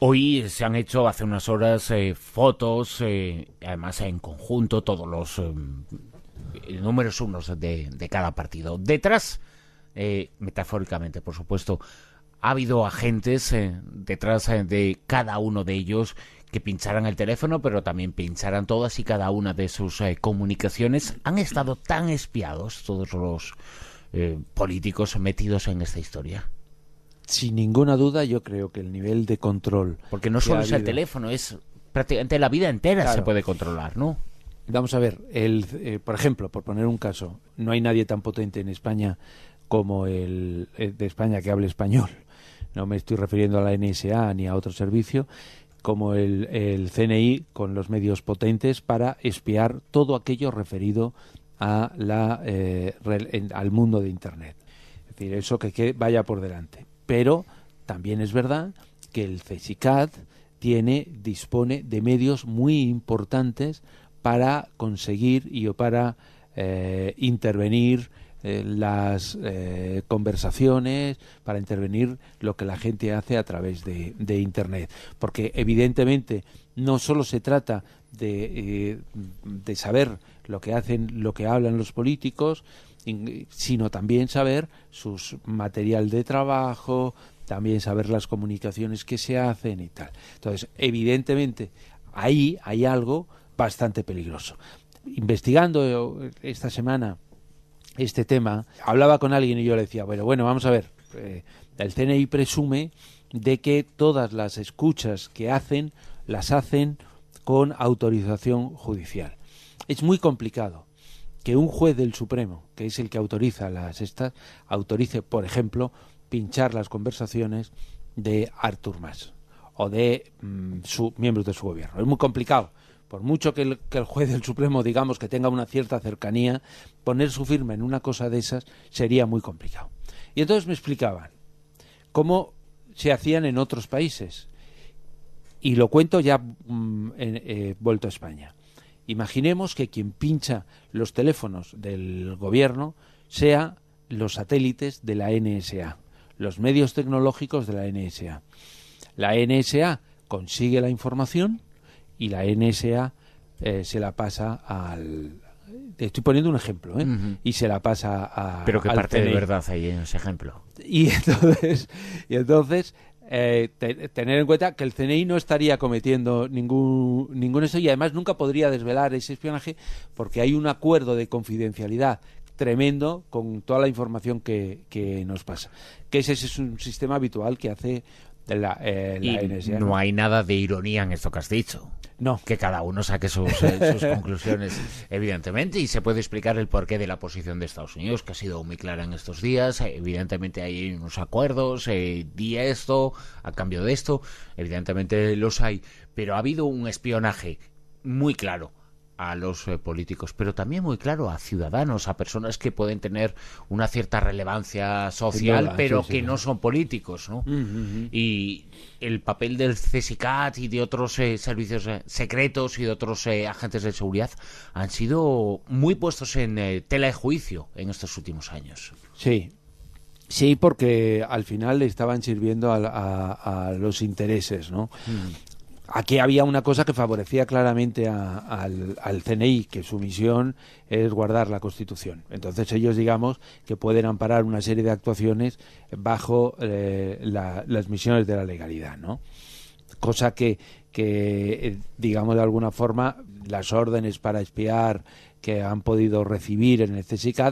Hoy se han hecho hace unas horas eh, fotos, eh, además en conjunto, todos los eh, números unos de, de, cada partido. Detrás, metafóricamente, por supuesto, ha habido agentes eh, detrás eh, de cada uno de ellos que pincharan el teléfono, pero también pincharan todas y cada una de sus eh, comunicaciones. Han estado tan espiados todos los políticos metidos en esta historia. Sin ninguna duda, yo creo que el nivel de control. Porque no solo es el teléfono, es prácticamente la vida entera se puede controlar, ¿no? Vamos a ver, el, por ejemplo, por poner un caso, no hay nadie tan potente en España como el de España que hable español no me estoy refiriendo a la NSA ni a otro servicio, como el, CNI con los medios potentes para espiar todo aquello referido eh, al mundo de Internet. Es decir, eso que, vaya por delante. Pero también es verdad que el CSICAD tiene, dispone de medios muy importantes para conseguir y para eh, intervenir eh, las eh, conversaciones, para intervenir lo que la gente hace a través de, Internet. Porque evidentemente no solo se trata de, eh, de, saber lo que hacen, lo que hablan los políticos, sino también saber sus material de trabajo, también saber las comunicaciones que se hacen y tal. Entonces, evidentemente, ahí hay algo bastante peligroso. Investigando esta semana este tema, hablaba con alguien y yo le decía, bueno, bueno, vamos a ver, eh, el CNI presume de que todas las escuchas que hacen las hacen con autorización judicial. Es muy complicado que un juez del Supremo, que es el que autoriza las estas, autorice, por ejemplo, pinchar las conversaciones de Artur Mas o de mm, miembros de su gobierno. Es muy complicado por mucho que el, juez del Supremo digamos que tenga una cierta cercanía, poner su firma en una cosa de esas sería muy complicado. Y entonces me explicaban cómo se hacían en otros países. Y lo cuento ya mm, eh, vuelto a España. Imaginemos que quien pincha los teléfonos del gobierno sea los satélites de la NSA, los medios tecnológicos de la NSA. La NSA consigue la información, y la NSA eh, se la pasa al... Te estoy poniendo un ejemplo, ¿eh? Y se la pasa a... Pero qué parte de verdad hay en ese ejemplo. Y entonces, y entonces eh, tener en cuenta que el CNI no estaría cometiendo ningún, ningún eso y además nunca podría desvelar ese espionaje porque hay un acuerdo de confidencialidad tremendo con toda la información que, nos pasa. Que ese, es un sistema habitual que hace la, NSA, eh, ¿no? hay nada de ironía en esto que has dicho. No. Que cada uno saque sus, conclusiones, evidentemente, y se puede explicar el porqué de la posición de Estados Unidos, que ha sido muy clara en estos días. Evidentemente hay unos acuerdos, eh, di esto, a cambio de esto, evidentemente los hay, pero ha habido un espionaje muy claro a los eh, políticos, pero también muy claro a ciudadanos, a personas que pueden tener una cierta relevancia social, pero que no son políticos. ¿no? Y el papel del CSICAT y de otros eh, servicios eh, secretos y de otros agentes de seguridad han sido muy puestos en tela de juicio en estos últimos años. Sí, Sí, porque al final le estaban sirviendo a, los intereses, ¿no? Mm. Aquí había una cosa que favorecía claramente al, CNI, que su misión es guardar la Constitución. Entonces ellos, digamos, que pueden amparar una serie de actuaciones bajo eh, las misiones de la legalidad, ¿no? Cosa que, eh, digamos, de alguna forma, las órdenes para espiar que han podido recibir en el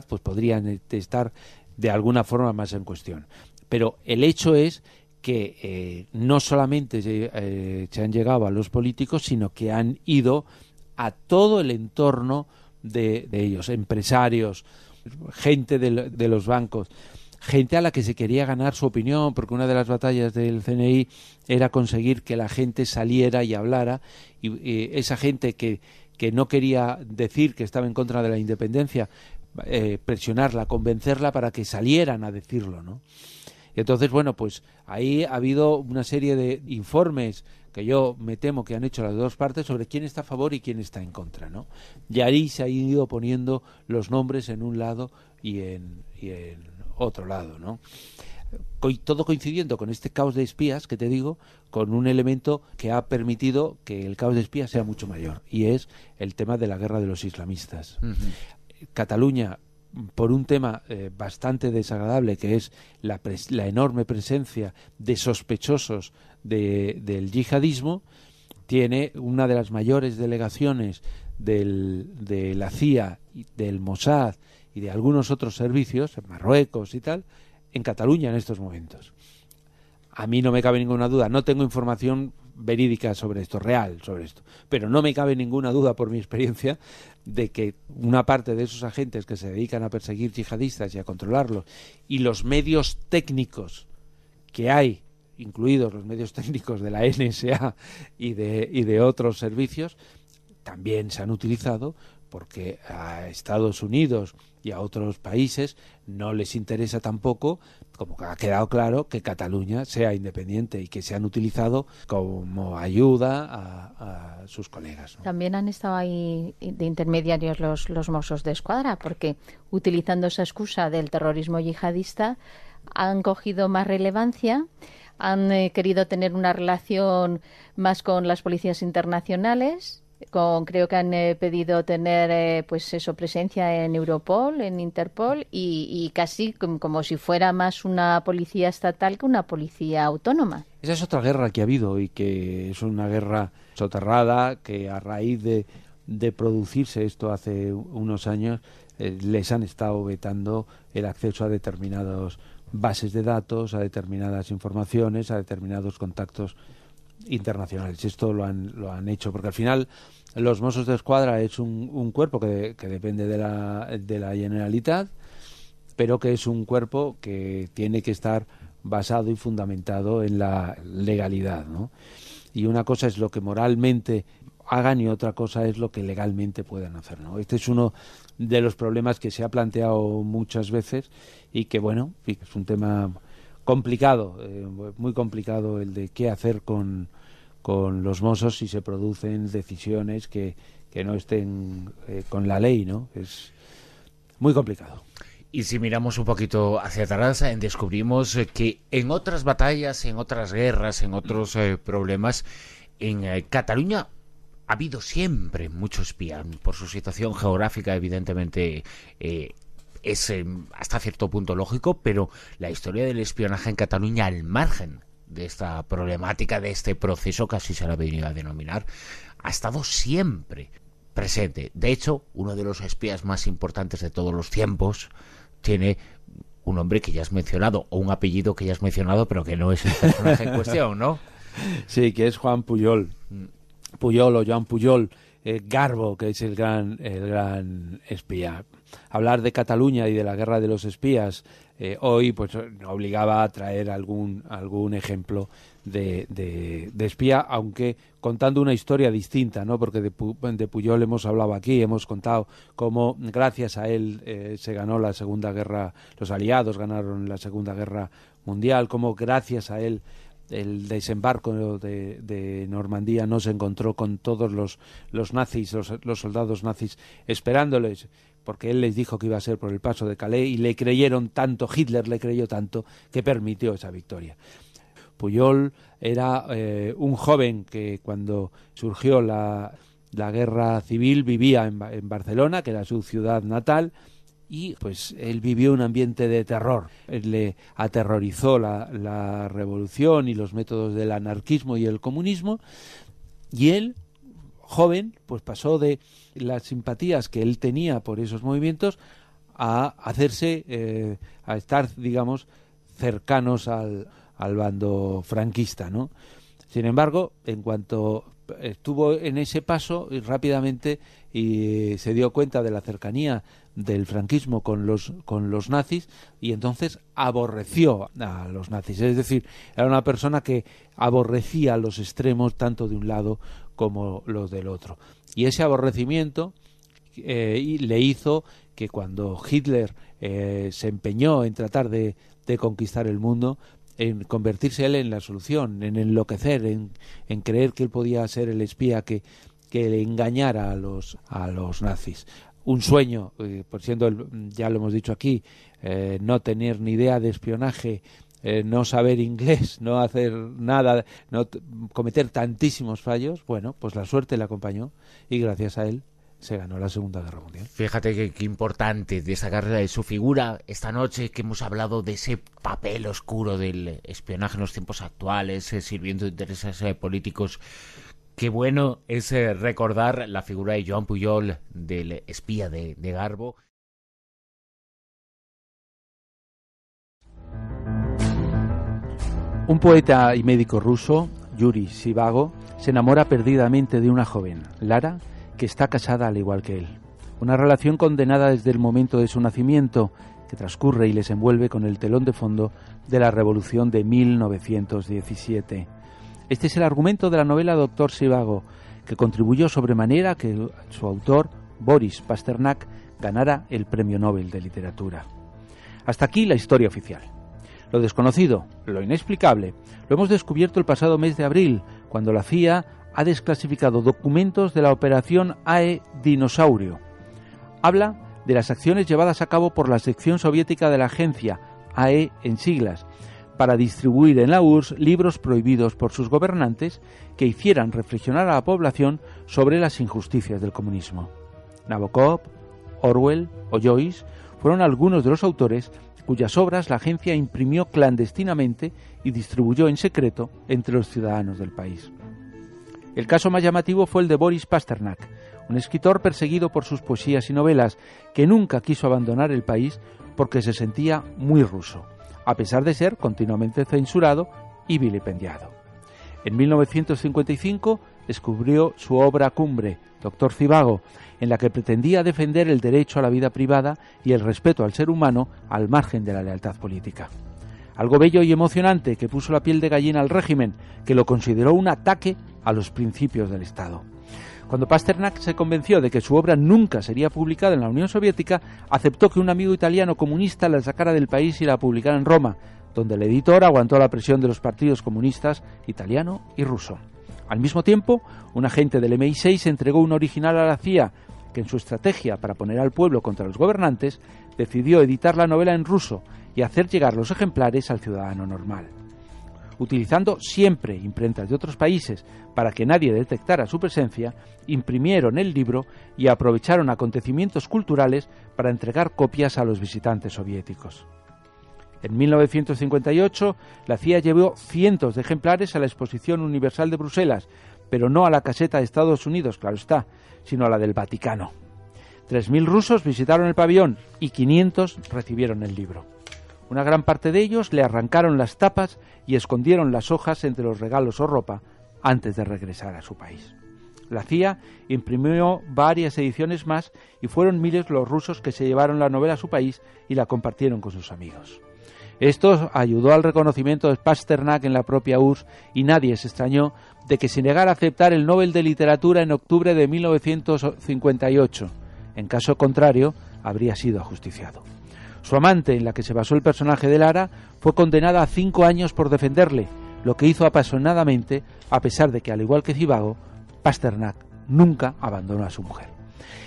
pues podrían estar de alguna forma más en cuestión. Pero el hecho es que eh, no solamente eh, se han llegado a los políticos, sino que han ido a todo el entorno de, ellos, empresarios, gente de, los bancos, gente a la que se quería ganar su opinión, porque una de las batallas del CNI era conseguir que la gente saliera y hablara, y, esa gente que, no quería decir que estaba en contra de la independencia, eh, presionarla, convencerla para que salieran a decirlo, ¿no? Entonces, bueno, pues ahí ha habido una serie de informes que yo me temo que han hecho las dos partes sobre quién está a favor y quién está en contra, ¿no? Y ahí se han ido poniendo los nombres en un lado y en, y otro lado, ¿no? todo coincidiendo con este caos de espías que te digo, con un elemento que ha permitido que el caos de espías sea mucho mayor, y es el tema de la guerra de los islamistas. Cataluña por un tema eh, bastante desagradable que es la, enorme presencia de sospechosos del yihadismo, tiene una de las mayores delegaciones de la CIA, del Mossad y de algunos otros servicios, en Marruecos y tal, en Cataluña en estos momentos. A mí no me cabe ninguna duda, no tengo información verídica sobre esto, real sobre esto. Pero no me cabe ninguna duda por mi experiencia de que una parte de esos agentes que se dedican a perseguir yihadistas y a controlarlos y los medios técnicos que hay, incluidos los medios técnicos de la NSA y de, y de otros servicios, también se han utilizado porque a Estados Unidos y a otros países no les interesa tampoco como que ha quedado claro, que Cataluña sea independiente y que se han utilizado como ayuda a, sus colegas. También han estado ahí de intermediarios los, los mozos de escuadra, porque utilizando esa excusa del terrorismo yihadista, han cogido más relevancia, han eh, querido tener una relación más con las policías internacionales creo que han eh, pedido tener eh, pues eso presencia en Europol, en Interpol y, casi como si fuera más una policía estatal que una policía autónoma. Esa es otra guerra que ha habido y que es una guerra soterrada que a raíz de, producirse esto hace unos años eh, les han estado vetando el acceso a determinadas bases de datos, a determinadas informaciones, a determinados contactos internacionales. Esto lo han, lo han hecho, porque al final los Mossos de Escuadra es un, cuerpo que, que, depende de la, de la pero que es un cuerpo que tiene que estar basado y fundamentado en la legalidad. ¿no? Y una cosa es lo que moralmente hagan y otra cosa es lo que legalmente puedan hacer. ¿no? Este es uno de los problemas que se ha planteado muchas veces y que, bueno, es un tema complicado, eh, muy complicado el de qué hacer con, los mozos si se producen decisiones que, no estén eh, con la ley, ¿no? Es muy complicado. Y si miramos un poquito hacia atrás, eh, descubrimos que en otras batallas, en otras guerras, en otros problemas, en Cataluña ha habido siempre mucho espía, por su situación geográfica evidentemente es eh, hasta cierto punto lógico, pero la historia del espionaje en Cataluña al margen de esta problemática, de este proceso casi se la venido a denominar, ha estado siempre presente. De hecho, uno de los espías más importantes de todos los tiempos tiene un nombre que ya has mencionado, o un apellido que ya has mencionado, pero que no es el personaje en cuestión, ¿no? Sí, que es Juan Puyol. Puyol o Joan Puyol eh, Garbo, que es el gran, gran espía. Hablar de Cataluña y de la guerra de los espías eh, hoy pues obligaba a traer algún, algún ejemplo de, espía, aunque contando una historia distinta, ¿no? Porque de, de, Puyol hemos hablado aquí, hemos contado cómo gracias a él eh, se ganó la Segunda Guerra, los aliados ganaron la Segunda Guerra Mundial, cómo gracias a él el desembarco de, Normandía no se encontró con todos los, nazis, los, soldados nazis esperándoles, porque él les dijo que iba a ser por el paso de Calais y le creyeron tanto, Hitler le creyó tanto, que permitió esa victoria. Puyol era eh, un joven que cuando surgió la, guerra civil vivía en Barcelona, que era su ciudad natal, y pues él vivió un ambiente de terror. Él le aterrorizó la, revolución y los métodos del anarquismo y el comunismo y él, joven, pues pasó de las simpatías que él tenía por esos movimientos a hacerse, eh, a estar, digamos, cercanos al, bando franquista, ¿no? Sin embargo, en cuanto estuvo en ese paso, rápidamente y se dio cuenta de la cercanía del franquismo con los, con los nazis y entonces aborreció a los nazis. Es decir, era una persona que aborrecía los extremos tanto de un lado como los del otro. Y ese aborrecimiento eh, le hizo que cuando Hitler eh, se empeñó en tratar de, de conquistar el mundo, en convertirse él en la solución, en enloquecer, en, creer que él podía ser el espía que, que le engañara a los, a los nazis un sueño, eh, por siendo, ya lo hemos dicho aquí, eh, no tener ni idea de espionaje, eh, no saber inglés, no hacer nada, no cometer tantísimos fallos, bueno, pues la suerte le acompañó y gracias a él se ganó la Segunda Guerra Mundial. Fíjate qué importante carrera de su figura esta noche que hemos hablado de ese papel oscuro del espionaje en los tiempos actuales, sirviendo de intereses políticos Qué bueno es eh, recordar la figura de Joan Pujol, del espía de, de Garbo. Un poeta y médico ruso, Yuri Sivago, se enamora perdidamente de una joven, Lara, que está casada al igual que él. Una relación condenada desde el momento de su nacimiento, que transcurre y les envuelve con el telón de fondo de la revolución de 1917. Este es el argumento de la novela Doctor Sivago, que contribuyó sobremanera a que su autor, Boris Pasternak, ganara el Premio Nobel de Literatura. Hasta aquí la historia oficial. Lo desconocido, lo inexplicable, lo hemos descubierto el pasado mes de abril, cuando la CIA ha desclasificado documentos de la operación AE Dinosaurio. Habla de las acciones llevadas a cabo por la sección soviética de la agencia, AE en siglas, para distribuir en la URSS libros prohibidos por sus gobernantes que hicieran reflexionar a la población sobre las injusticias del comunismo. Nabokov, Orwell o Joyce fueron algunos de los autores cuyas obras la agencia imprimió clandestinamente y distribuyó en secreto entre los ciudadanos del país. El caso más llamativo fue el de Boris Pasternak, un escritor perseguido por sus poesías y novelas que nunca quiso abandonar el país porque se sentía muy ruso a pesar de ser continuamente censurado y vilipendiado. En 1955 descubrió su obra cumbre, Doctor Cibago, en la que pretendía defender el derecho a la vida privada y el respeto al ser humano al margen de la lealtad política. Algo bello y emocionante que puso la piel de gallina al régimen, que lo consideró un ataque a los principios del Estado. Cuando Pasternak se convenció de que su obra nunca sería publicada en la Unión Soviética, aceptó que un amigo italiano comunista la sacara del país y la publicara en Roma, donde el editor aguantó la presión de los partidos comunistas italiano y ruso. Al mismo tiempo, un agente del MI6 entregó un original a la CIA, que en su estrategia para poner al pueblo contra los gobernantes, decidió editar la novela en ruso y hacer llegar los ejemplares al ciudadano normal utilizando siempre imprentas de otros países para que nadie detectara su presencia, imprimieron el libro y aprovecharon acontecimientos culturales para entregar copias a los visitantes soviéticos. En 1958, la CIA llevó cientos de ejemplares a la Exposición Universal de Bruselas, pero no a la caseta de Estados Unidos, claro está, sino a la del Vaticano. 3.000 rusos visitaron el pabellón y 500 recibieron el libro. Una gran parte de ellos le arrancaron las tapas y escondieron las hojas entre los regalos o ropa antes de regresar a su país. La CIA imprimió varias ediciones más y fueron miles los rusos que se llevaron la novela a su país y la compartieron con sus amigos. Esto ayudó al reconocimiento de Pasternak en la propia URSS y nadie se extrañó de que se negara a aceptar el Nobel de Literatura en octubre de 1958. En caso contrario, habría sido ajusticiado. Su amante, en la que se basó el personaje de Lara, fue condenada a cinco años por defenderle, lo que hizo apasionadamente, a pesar de que, al igual que Cibago, Pasternak nunca abandonó a su mujer.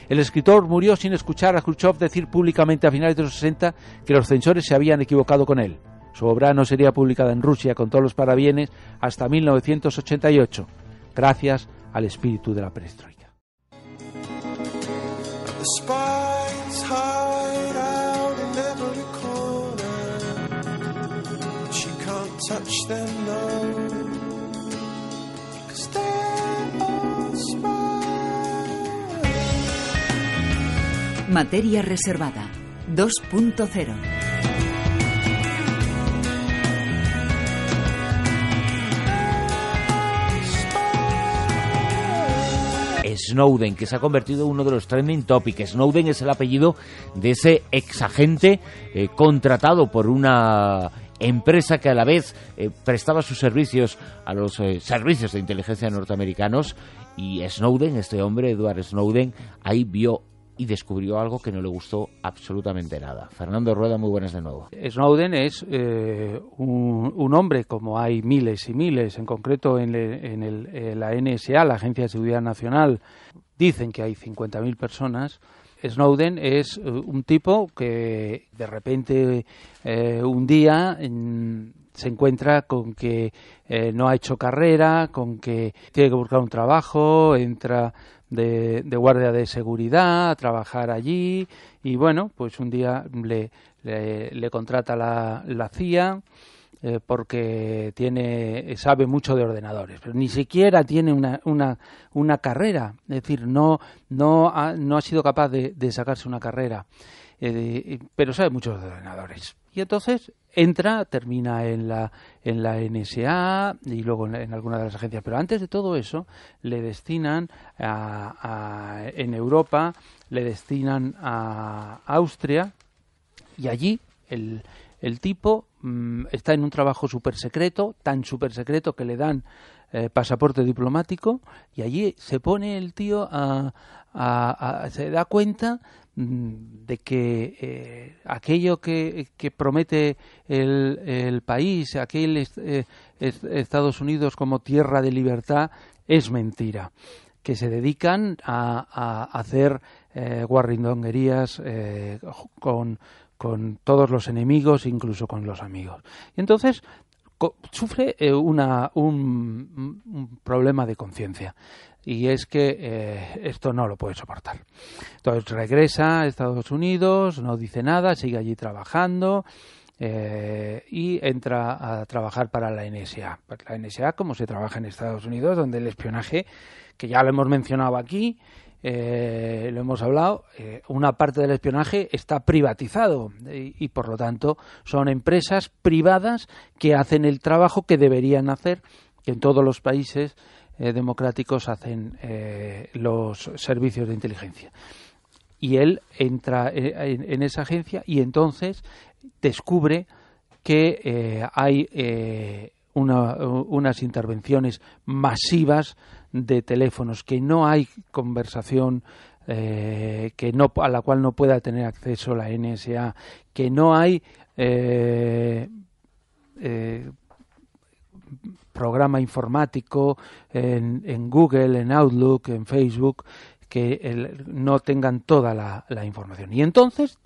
El escritor murió sin escuchar a Khrushchev decir públicamente a finales de los 60 que los censores se habían equivocado con él. Su obra no sería publicada en Rusia con todos los parabienes hasta 1988, gracias al espíritu de la perestroika. Materia reservada 2.0 Snowden, que se ha convertido en uno de los trending topics. Snowden es el apellido de ese exagente eh, contratado por una empresa que a la vez eh, prestaba sus servicios a los eh, servicios de inteligencia norteamericanos y Snowden, este hombre, Edward Snowden, ahí vio y descubrió algo que no le gustó absolutamente nada. Fernando Rueda, muy buenas de nuevo. Snowden es eh, un, hombre, como hay miles y miles, en concreto en, en la NSA, la Agencia de Seguridad Nacional, dicen que hay 50.000 personas Snowden es eh, un tipo que de repente eh, un día se encuentra con que eh, no ha hecho carrera, con que tiene que buscar un trabajo, entra de, guardia de seguridad a trabajar allí y bueno, pues un día le, contrata la, la CIA eh, porque tiene, sabe mucho de ordenadores, pero ni siquiera tiene una, una, una carrera, es decir, no, no, ha, no ha sido capaz de, sacarse una carrera, eh, pero sabe mucho de ordenadores. Y entonces entra, termina en la, en la NSA y luego en, en, alguna de las agencias. Pero antes de todo eso, le destinan en Europa, le destinan a Austria y allí el, el tipo Mm, está en un trabajo súper secreto, tan súper secreto que le dan eh, pasaporte diplomático y allí se pone el tío a, se da cuenta mm, de que eh, aquello que, promete el, país, aquel eh, Estados Unidos como tierra de libertad, es mentira que se dedican a, hacer eh, con con todos los enemigos, incluso con los amigos. Y entonces sufre eh, una, un, problema de conciencia y es que eh, esto no lo puede soportar. Entonces regresa a Estados Unidos, no dice nada, sigue allí trabajando eh, y entra a trabajar para la NSA. Pues la NSA, como se trabaja en Estados Unidos, donde el espionaje, que ya lo hemos mencionado aquí, eh, lo hemos hablado, eh, una parte del espionaje está privatizado eh, y, por lo tanto son empresas privadas que hacen el trabajo que deberían hacer, que en todos los países democráticos hacen los servicios de inteligencia. Y él entra en, esa agencia y entonces descubre que hay unas intervenciones masivas de teléfonos, que no hay conversación eh, que no, a la cual no pueda tener acceso la NSA, que no hay eh, eh, programa informático en, Google, en Outlook, en Facebook, que no tengan toda la, información. Y entonces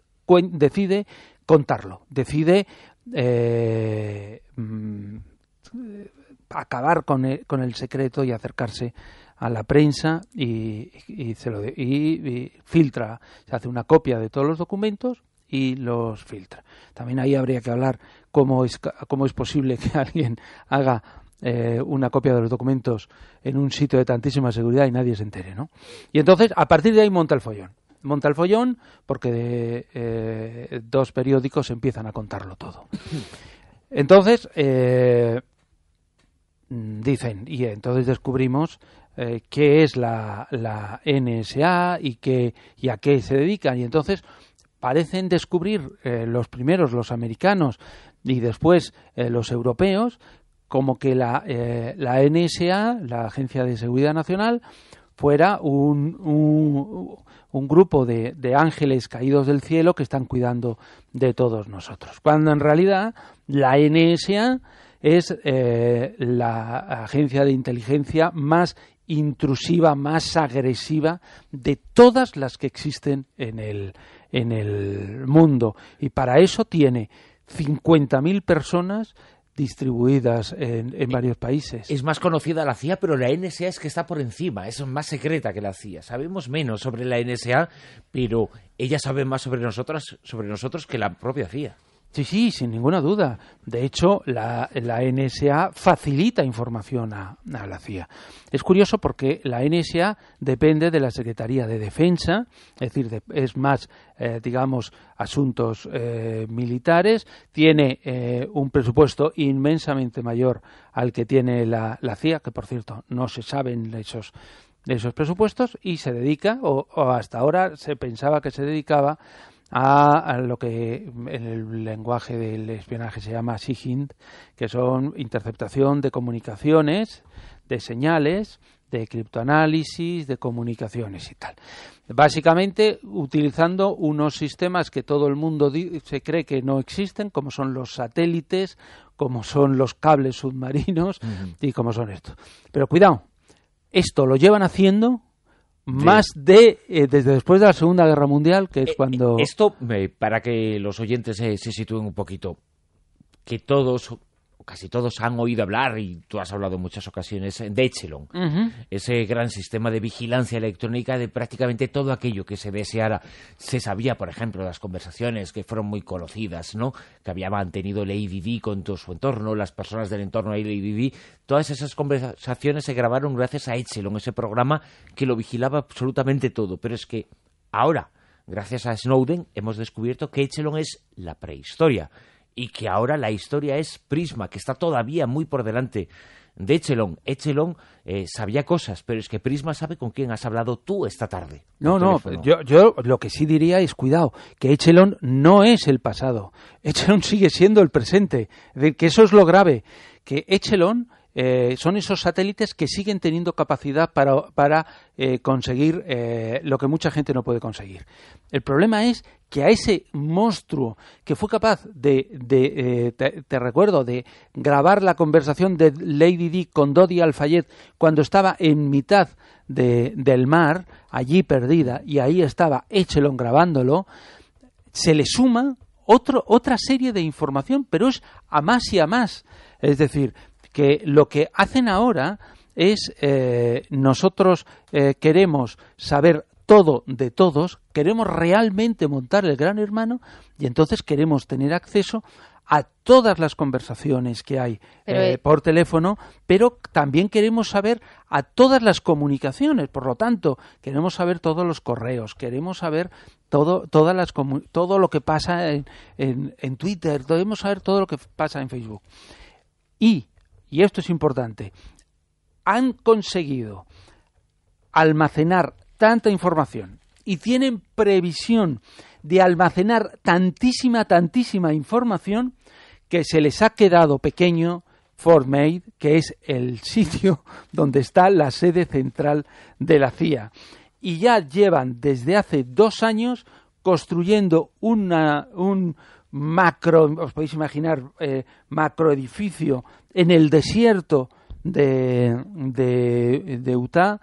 decide contarlo, decide mm, acabar e, con el, secreto y acercarse a la prensa y, se y, filtra, se hace una copia de todos los documentos y los filtra. También ahí habría que hablar cómo es, cómo es posible que alguien haga eh, una copia de los documentos en un sitio de tantísima seguridad y nadie se entere, ¿no? Y entonces, a partir de ahí monta el follón. Monta el follón porque eh, dos periódicos empiezan a contarlo todo. Entonces, eh, Mm, dicen, y entonces descubrimos eh, qué es la, NSA y, que y a qué se dedican. Y entonces parecen descubrir eh, los primeros, los americanos, y después eh, los europeos, como que la, la, NSA, la Agencia de Seguridad Nacional, fuera un, un, grupo de, de, ángeles caídos del cielo que están cuidando de todos nosotros. Cuando en realidad la NSA es eh, la agencia de inteligencia más intrusiva, más agresiva de todas las que existen en el, en el mundo. Y para eso tiene 50.000 personas distribuidas en, en, varios países. Es más conocida la CIA, pero la NSA es que está por encima, es más secreta que la CIA. Sabemos menos sobre la NSA, pero ella sabe más sobre sobre nosotros que la propia CIA. Sí, sí, sin ninguna duda. De hecho, la, NSA facilita información a, la CIA. Es curioso porque la NSA depende de la Secretaría de Defensa, es decir, es más, eh, digamos, asuntos eh, militares, tiene eh, un presupuesto inmensamente mayor al que tiene la, CIA, que por cierto no se saben esos esos presupuestos y se dedica, o hasta ahora se pensaba que se dedicaba a lo que en el lenguaje del espionaje se llama SIGINT, que son interceptación de comunicaciones, de señales, de criptoanálisis, de comunicaciones y tal. Básicamente utilizando unos sistemas que todo el mundo se cree que no existen, como son los satélites, como son los cables submarinos y como son estos. Pero cuidado, esto lo llevan haciendo más de eh, desde después de la Segunda Guerra Mundial, que es eh, cuando... Eh, esto, para que los oyentes se sitúen un poquito, que todos casi todos han oído hablar, y tú has hablado en muchas ocasiones, de Echelon, ese gran sistema de vigilancia electrónica de prácticamente todo aquello que se deseara. Se sabía, por ejemplo, las conversaciones que fueron muy conocidas, ¿no? Que había mantenido Lady ADD con todo su entorno, las personas del entorno Lady ADD. Todas esas conversaciones se grabaron gracias a Echelon, ese programa que lo vigilaba absolutamente todo. Pero es que ahora, gracias a Snowden, hemos descubierto que Echelon es la prehistoria y que ahora la historia es Prisma, que está todavía muy por delante de Echelon. Echelon eh, sabía cosas, pero es que Prisma sabe con quién has hablado tú esta tarde. No, no, yo, yo, lo que sí diría es, cuidado, que Echelon no es el pasado. Echelon sigue siendo el presente. que eso es lo grave. Que Echelon eh, son esos satélites que siguen teniendo capacidad para, para eh, conseguir lo que mucha gente no puede conseguir. El problema es que a ese monstruo que fue capaz de, de eh, te, recuerdo, de grabar la conversación de Lady Di con Dodi Alfayet cuando estaba en mitad de, del mar, allí perdida, y ahí estaba Echelon grabándolo, se le suma otro, otra serie de información, pero es a más y a más. Es decir, que lo que hacen ahora es eh, nosotros eh, queremos saber todo de todos, queremos realmente montar el gran hermano y entonces queremos tener acceso a todas las conversaciones que hay eh, por teléfono, pero también queremos saber a todas las comunicaciones, por lo tanto, queremos saber todos los correos, queremos saber todo, todas las, todo lo que pasa en, en, Twitter, debemos saber todo lo que pasa en Facebook. Y, y esto es importante, han conseguido almacenar tanta información y tienen previsión de almacenar tantísima, tantísima información que se les ha quedado pequeño Meade que es el sitio donde está la sede central de la CIA. Y ya llevan desde hace dos años construyendo una, un macro, os podéis imaginar, eh, macroedificio en el desierto de, de, de Utah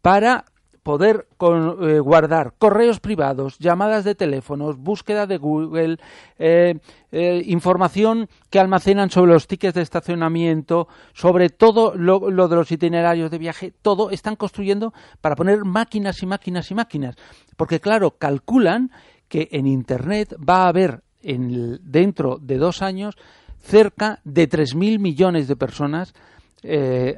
para poder con, eh, guardar correos privados, llamadas de teléfonos, búsqueda de Google, eh, eh, información que almacenan sobre los tickets de estacionamiento, sobre todo lo, de los itinerarios de viaje, todo están construyendo para poner máquinas y máquinas y máquinas. Porque claro, calculan que en Internet va a haber en, dentro de dos años cerca de 3.000 millones de personas eh,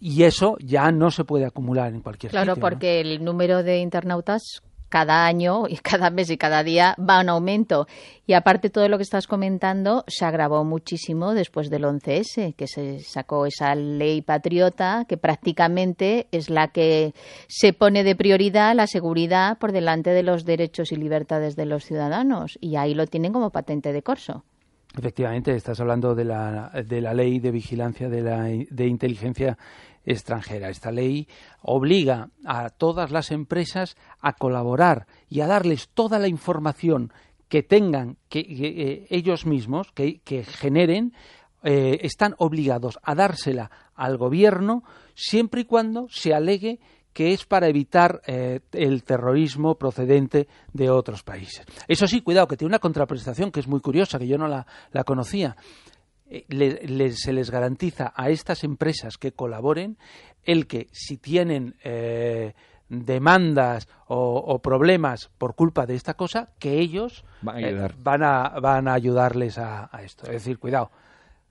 y eso ya no se puede acumular en cualquier claro, Claro, porque el número de internautas cada año y cada mes y cada día va en aumento. Y aparte todo lo que estás comentando se agravó muchísimo después del 11S, que se sacó esa ley patriota que prácticamente es la que se pone de prioridad la seguridad por delante de los derechos y libertades de los ciudadanos. Y ahí lo tienen como patente de corso. Efectivamente, estás hablando de la, de la ley de vigilancia de, inteligencia extranjera. Esta ley obliga a todas las empresas a colaborar y a darles toda la información que tengan que, eh, ellos mismos, que, generen, eh, están obligados a dársela al gobierno siempre y cuando se alegue que es para evitar eh, el terrorismo procedente de otros países. Eso sí, cuidado, que tiene una contraprestación que es muy curiosa, que yo no la, conocía. Eh, se les garantiza a estas empresas que colaboren el que si tienen eh, demandas o, problemas por culpa de esta cosa, que ellos van a, van, a ayudarles a esto. Es decir, cuidado.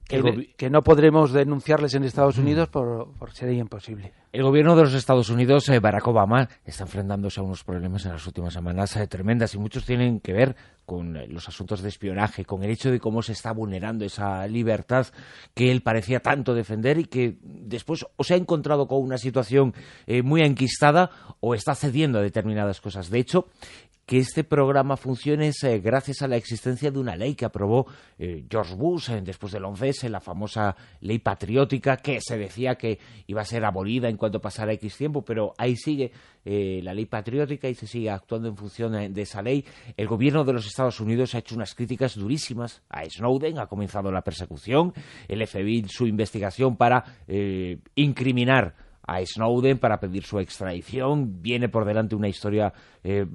Que, no podremos denunciarles en Estados mm. Unidos por, ser imposible. El gobierno de los Estados Unidos, eh, Barack Obama, está enfrentándose a unos problemas en las últimas semanas eh, tremendas y muchos tienen que ver con eh, los asuntos de espionaje, con el hecho de cómo se está vulnerando esa libertad que él parecía tanto defender y que después o se ha encontrado con una situación muy enquistada o está cediendo a determinadas cosas. De hecho, que este programa funcione es eh, gracias a la existencia de una ley que aprobó eh, George Bush eh, después del 11S, la famosa ley patriótica que se decía que iba a ser abolida en cuanto pasara X tiempo, pero ahí sigue la ley patriótica y se sigue actuando en función de esa ley. El gobierno de los Estados Unidos ha hecho unas críticas durísimas a Snowden, ha comenzado la persecución, el FBI su investigación para incriminar a Snowden para pedir su extradición. Viene por delante una historia eh,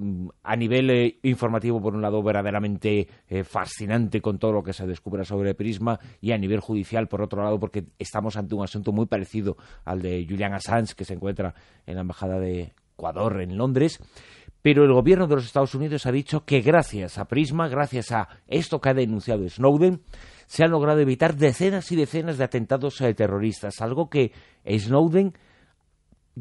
a nivel eh, informativo, por un lado, verdaderamente eh, fascinante con todo lo que se descubra sobre Prisma y a nivel judicial, por otro lado, porque estamos ante un asunto muy parecido al de Julian Assange, que se encuentra en la Embajada de Ecuador en Londres. Pero el gobierno de los Estados Unidos ha dicho que gracias a Prisma, gracias a esto que ha denunciado Snowden, se han logrado evitar decenas y decenas de atentados terroristas, algo que Snowden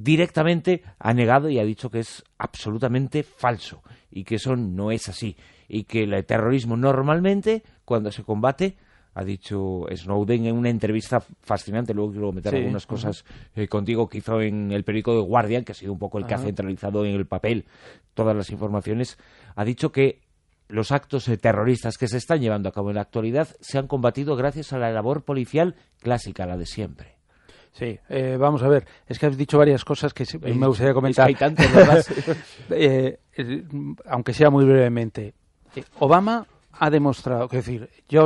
directamente ha negado y ha dicho que es absolutamente falso y que eso no es así y que el terrorismo normalmente cuando se combate ha dicho Snowden en una entrevista fascinante, luego quiero meter algunas cosas eh, contigo que hizo en el periódico de Guardian, que ha sido un poco el que ha centralizado en el papel todas las informaciones, ha dicho que los actos eh, terroristas que se están llevando a cabo en la actualidad se han combatido gracias a la labor policial clásica, la de siempre. Sí, eh, vamos a ver, es que has dicho varias cosas que me gustaría comentar. Eh, aunque sea muy brevemente. Eh, Obama ha demostrado, es decir, yo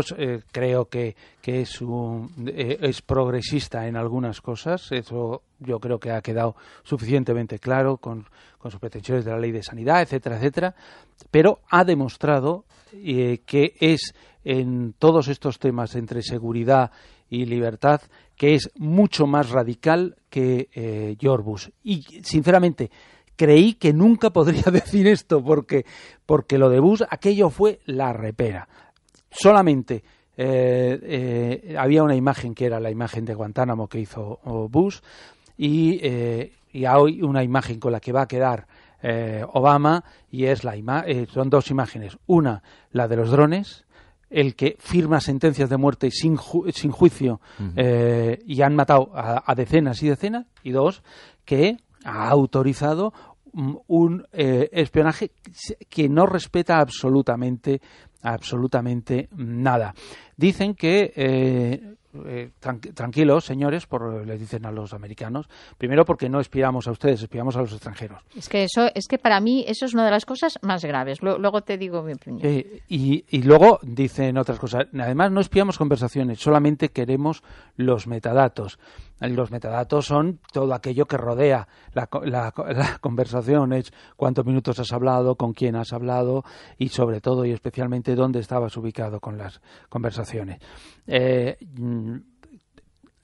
creo que, que es, un, es progresista en algunas cosas, eso yo creo que ha quedado suficientemente claro con, con sus pretensiones de la ley de sanidad, etcétera, etcétera, pero ha demostrado que es en todos estos temas entre seguridad y libertad, que es mucho más radical que eh, George Bush. Y, sinceramente, creí que nunca podría decir esto, porque, porque lo de Bush, aquello fue la repera. Solamente eh, eh, había una imagen que era la imagen de Guantánamo que hizo Bush, y, hay una imagen con la que va a quedar Obama, y es la son dos imágenes. Una, la de los drones, el que firma sentencias de muerte sin, sin juicio eh, y han matado a, decenas y decenas, y dos, que ha autorizado un eh, espionaje que no respeta absolutamente absolutamente nada. Dicen que eh, eh, tranquilos, señores, por, les dicen a los americanos. Primero porque no espiamos a ustedes, espiamos a los extranjeros. Es que eso, es que para mí eso es una de las cosas más graves. Luego, te digo mi opinión. Eh, y, y, luego dicen otras cosas. Además, no espiamos conversaciones, solamente queremos los metadatos. Los metadatos son todo aquello que rodea las conversaciones, cuántos minutos has hablado, con quién has hablado y sobre todo y especialmente dónde estabas ubicado con las conversaciones. Eh, mm,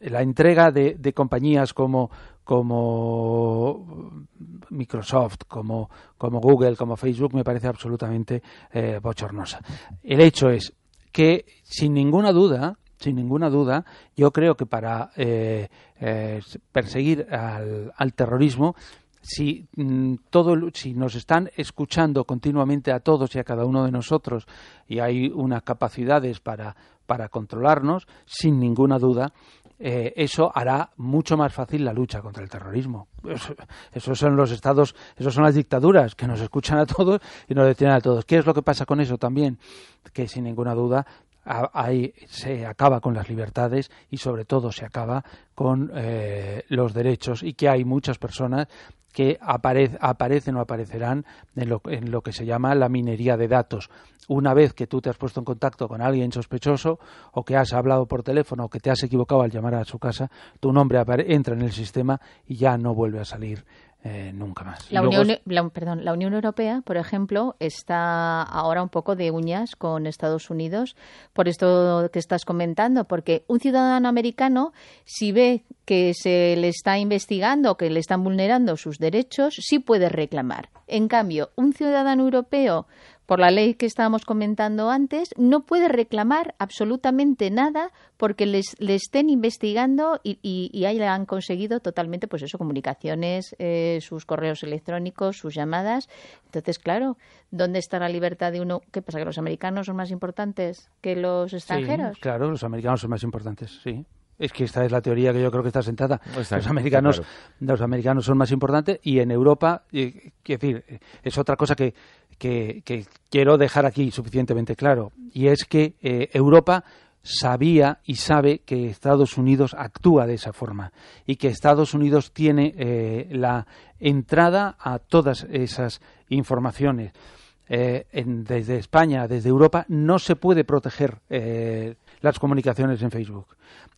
la entrega de, compañías como, como Microsoft, como, como, Google, como Facebook, me parece absolutamente eh, bochornosa. El hecho es que, sin ninguna duda, sin ninguna duda, yo creo que para eh, eh, perseguir al, terrorismo si, mm, todo, si nos están escuchando continuamente a todos y a cada uno de nosotros y hay unas capacidades para, para controlarnos, sin ninguna duda, eh, eso hará mucho más fácil la lucha contra el terrorismo. esos son los estados, esas son las dictaduras que nos escuchan a todos y nos detienen a todos. ¿Qué es lo que pasa con eso también? Que sin ninguna duda Ahí se acaba con las libertades y sobre todo se acaba con eh, los derechos y que hay muchas personas que aparecen o aparecerán en lo que se llama la minería de datos. Una vez que tú te has puesto en contacto con alguien sospechoso o que has hablado por teléfono o que te has equivocado al llamar a su casa, tu nombre entra en el sistema y ya no vuelve a salir eh, nunca más. La, Unión, e- la Unión Europea, por ejemplo, está ahora un poco de uñas con Estados Unidos por esto que estás comentando, porque un ciudadano americano, si ve que se le está investigando, que le están vulnerando sus derechos, sí puede reclamar. En cambio, un ciudadano europeo por la ley que estábamos comentando antes, no puede reclamar absolutamente nada porque les, le estén investigando y, y, y, han conseguido totalmente, pues eso, comunicaciones, eh, sus correos electrónicos, sus llamadas. Entonces, claro, ¿dónde está la libertad de uno? ¿Qué pasa? ¿Que los americanos son más importantes que los extranjeros? claro, los americanos son más importantes, sí. Es que esta es la teoría que yo creo que está sentada. los americanos, los americanos son más importantes y en Europa, es eh, es otra cosa que, quiero dejar aquí suficientemente claro y es que eh, Europa sabía y sabe que Estados Unidos actúa de esa forma y que Estados Unidos tiene eh, la entrada a todas esas informaciones. Eh, desde España, desde Europa, no se puede proteger eh, las comunicaciones en Facebook.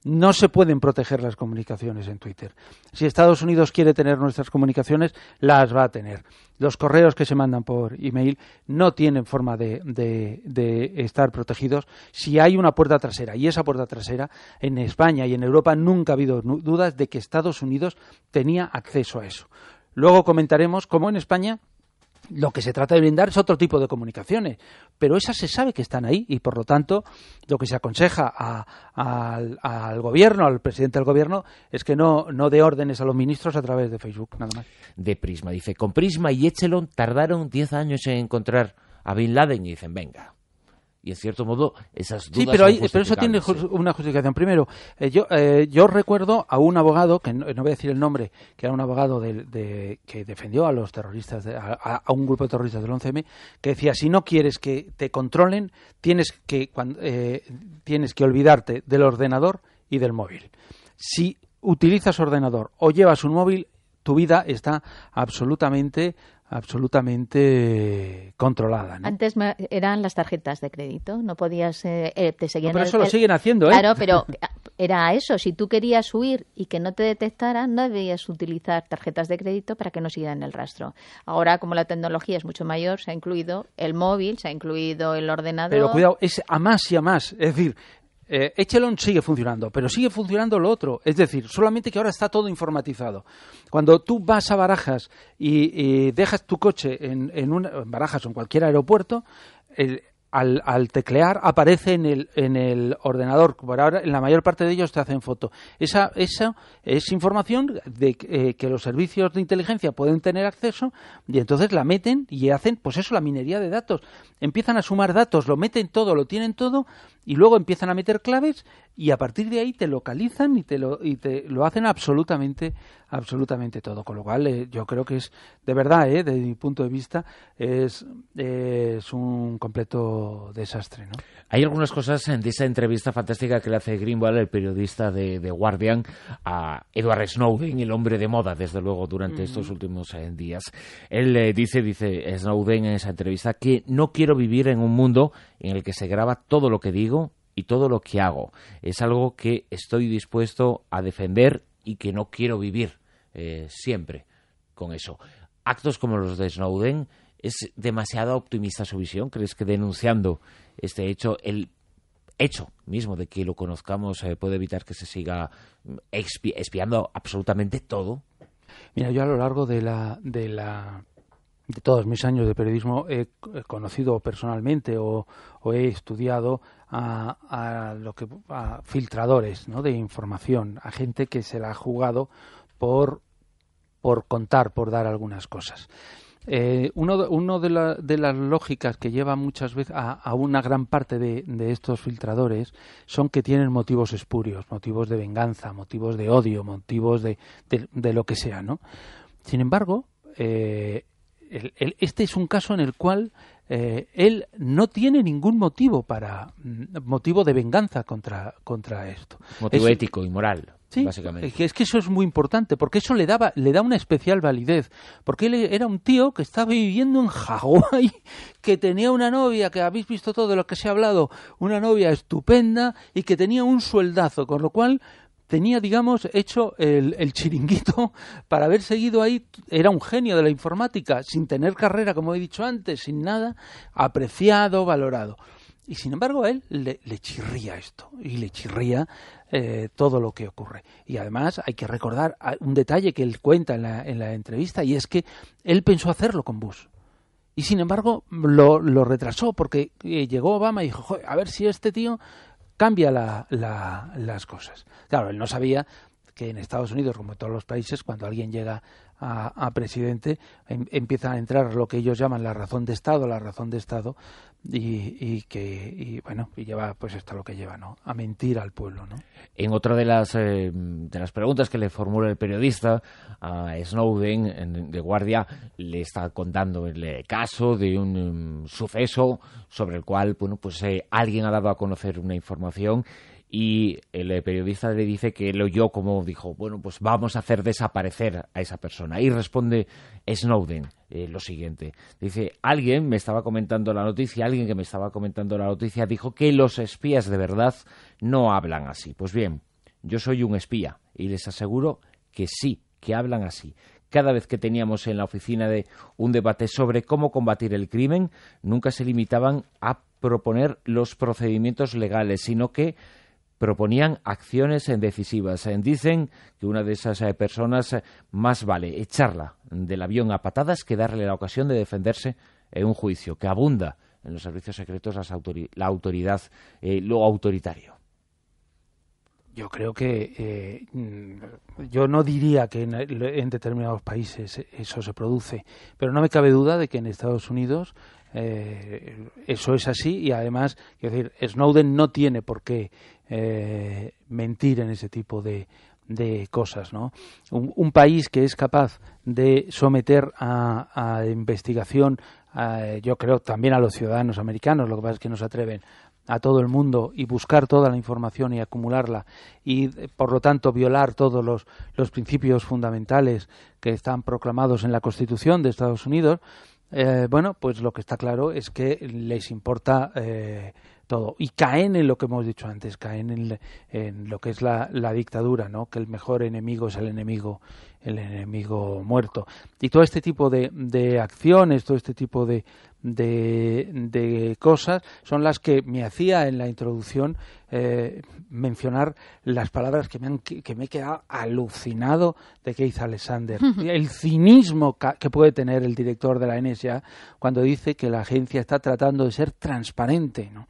No se pueden proteger las comunicaciones en Twitter. Si Estados Unidos quiere tener nuestras comunicaciones, las va a tener. Los correos que se mandan por email no tienen forma de, de estar protegidos si hay una puerta trasera. Y esa puerta trasera en España y en Europa nunca ha habido dudas de que Estados Unidos tenía acceso a eso. Luego comentaremos cómo en España lo que se trata de brindar es otro tipo de comunicaciones, pero esas se sabe que están ahí y por lo tanto lo que se aconseja al, gobierno, al presidente del gobierno, es que no, no dé órdenes a los ministros a través de Facebook, nada más. De Prisma, dice, con Prisma y Echelon tardaron 10 años en encontrar a Bin Laden y dicen, venga, y en cierto modo esas dudas. Sí, pero, pero eso tiene una justificación. Primero, eh, yo, eh, yo recuerdo a un abogado, que no, voy a decir el nombre, que era un abogado que defendió a los terroristas, a, un grupo de terroristas del 11M, que decía: si no quieres que te controlen, tienes que, cuando, eh, tienes que olvidarte del ordenador y del móvil. Si utilizas ordenador o llevas un móvil, tu vida está absolutamente absolutamente controlada. Antes eran las tarjetas de crédito, no podías eh, eh, te seguían. pero eso lo siguen haciendo, ¿eh? Claro, pero era eso. Si tú querías huir y que no te detectaran, no debías utilizar tarjetas de crédito para que no siguieran el rastro. Ahora, como la tecnología es mucho mayor, se ha incluido el móvil, se ha incluido el ordenador. Pero cuidado, es a más y a más. Es decir, eh, Echelon sigue funcionando, pero sigue funcionando lo otro. Es decir, solamente que ahora está todo informatizado. Cuando tú vas a Barajas y, dejas tu coche en, en, Barajas o en cualquier aeropuerto, al, teclear aparece en el, ordenador. Por ahora, en la mayor parte de ellos te hacen foto. Esa, esa es información de eh, que los servicios de inteligencia pueden tener acceso y entonces la meten y hacen, pues eso, la minería de datos. Empiezan a sumar datos, lo meten todo, lo tienen todo y luego empiezan a meter claves y a partir de ahí te localizan y te lo, y te lo hacen absolutamente, absolutamente todo. Con lo cual eh, yo creo que es, de verdad, eh, desde mi punto de vista, es, un completo desastre. ¿no? Hay algunas cosas en esa entrevista fantástica que le hace Greenwald, el periodista de, de Guardian, a Edward Snowden, el hombre de moda, desde luego, durante estos últimos eh, días. Él eh, dice, dice Snowden en esa entrevista, que no quiero vivir en un mundo en el que se graba todo lo que digo y todo lo que hago. Es algo que estoy dispuesto a defender y que no quiero vivir eh, siempre con eso. Actos como los de Snowden, ¿es demasiado optimista su visión? ¿Crees que denunciando este hecho, el hecho mismo de que lo conozcamos eh, puede evitar que se siga mm, espiando absolutamente todo? Mira, yo a lo largo de la, de la de todos mis años de periodismo he conocido personalmente o, he estudiado a, lo que filtradores de información, a gente que se la ha jugado por, por contar, por dar algunas cosas. Eh, uno, de, las lógicas que lleva muchas veces a, una gran parte de, estos filtradores son que tienen motivos espurios, motivos de venganza, motivos de odio, motivos de, lo que sea, ¿no? Sin embargo, eh, este es un caso en el cual eh, él no tiene ningún motivo para mm, motivo de venganza contra, contra esto. Motivo ético y moral. básicamente. es que eso es muy importante, porque eso le, daba, le da una especial validez. Porque él era un tío que estaba viviendo en Hawái, que tenía una novia, que habéis visto todo lo que se ha hablado, una novia estupenda y que tenía un sueldazo, con lo cual tenía, digamos, hecho el, chiringuito para haber seguido ahí. Era un genio de la informática, sin tener carrera, como he dicho antes, sin nada, apreciado, valorado. Y sin embargo, él le, chirría esto y le chirría eh, todo lo que ocurre. Y además hay que recordar ah, un detalle que él cuenta en la, entrevista y es que él pensó hacerlo con Bush. Y sin embargo lo, lo retrasó porque eh, llegó Obama y dijo, a ver si este tío cambia las cosas. Claro, él no sabía que en Estados Unidos, como en todos los países, cuando alguien llega a, presidente, empiezan empieza a entrar lo que ellos llaman la razón de Estado, la razón de Estado, y, que, bueno, y lleva pues hasta lo que lleva, ¿no? A mentir al pueblo, ¿no? En otra de las, eh, de las preguntas que le formula el periodista a Snowden, de Guardia, le está contando el caso de un em, suceso sobre el cual, bueno, pues eh, alguien ha dado a conocer una información y el periodista le dice que lo oyó como dijo, bueno, pues vamos a hacer desaparecer a esa persona. Y responde Snowden eh, lo siguiente. Dice, alguien me estaba comentando la noticia, alguien que me estaba comentando la noticia dijo que los espías de verdad no hablan así. Pues bien, yo soy un espía y les aseguro que sí, que hablan así. Cada vez que teníamos en la oficina de un debate sobre cómo combatir el crimen, nunca se limitaban a proponer los procedimientos legales, sino que proponían acciones decisivas. Eh, dicen que una de esas eh, personas eh, más vale echarla del avión a patadas que darle la ocasión de defenderse en un juicio, que abunda en los servicios secretos la autoridad, lo autoritario. Yo creo que yo no diría que en, determinados países eso se produce, pero no me cabe duda de que en Estados Unidos eso es así y además, quiero decir, Snowden no tiene por qué eh, mentir en ese tipo de, de cosas. ¿no? Un, país que es capaz de someter a, investigación, yo creo también a los ciudadanos americanos, lo que pasa es que no se atreven a todo el mundo y buscar toda la información y acumularla y por lo tanto violar todos los, los principios fundamentales que están proclamados en la Constitución de Estados Unidos, eh, bueno, pues lo que está claro es que les importa eh, y caen en lo que hemos dicho antes, caen en, lo que es la, la, dictadura, ¿no? que el mejor enemigo es el enemigo el enemigo muerto. Y todo este tipo de, de acciones, todo este tipo de, de, cosas son las que me hacía en la introducción eh, mencionar las palabras que me, han, que me he quedado alucinado de Keith Alexander. el cinismo que puede tener el director de la NSA cuando dice que la agencia está tratando de ser transparente, ¿no?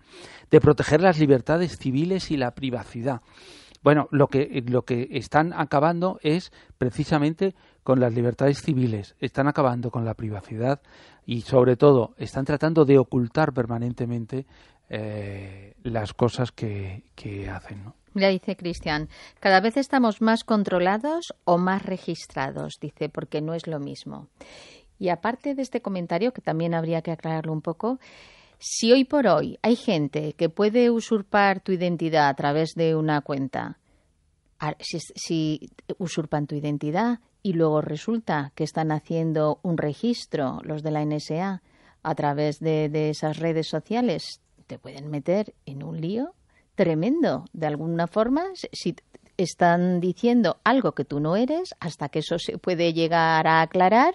de proteger las libertades civiles y la privacidad. Bueno, lo que, eh, lo que están acabando es precisamente con las libertades civiles, están acabando con la privacidad y sobre todo están tratando de ocultar permanentemente eh, las cosas que, que hacen. ¿no? Mira, dice Cristian, cada vez estamos más controlados o más registrados, dice, porque no es lo mismo. Y aparte de este comentario, que también habría que aclararlo un poco, si hoy por hoy hay gente que puede usurpar tu identidad a través de una cuenta, si, usurpan tu identidad y luego resulta que están haciendo un registro, los de la NSA, a través de, de esas redes sociales, te pueden meter en un lío tremendo. De alguna forma, si están diciendo algo que tú no eres, hasta que eso se puede llegar a aclarar,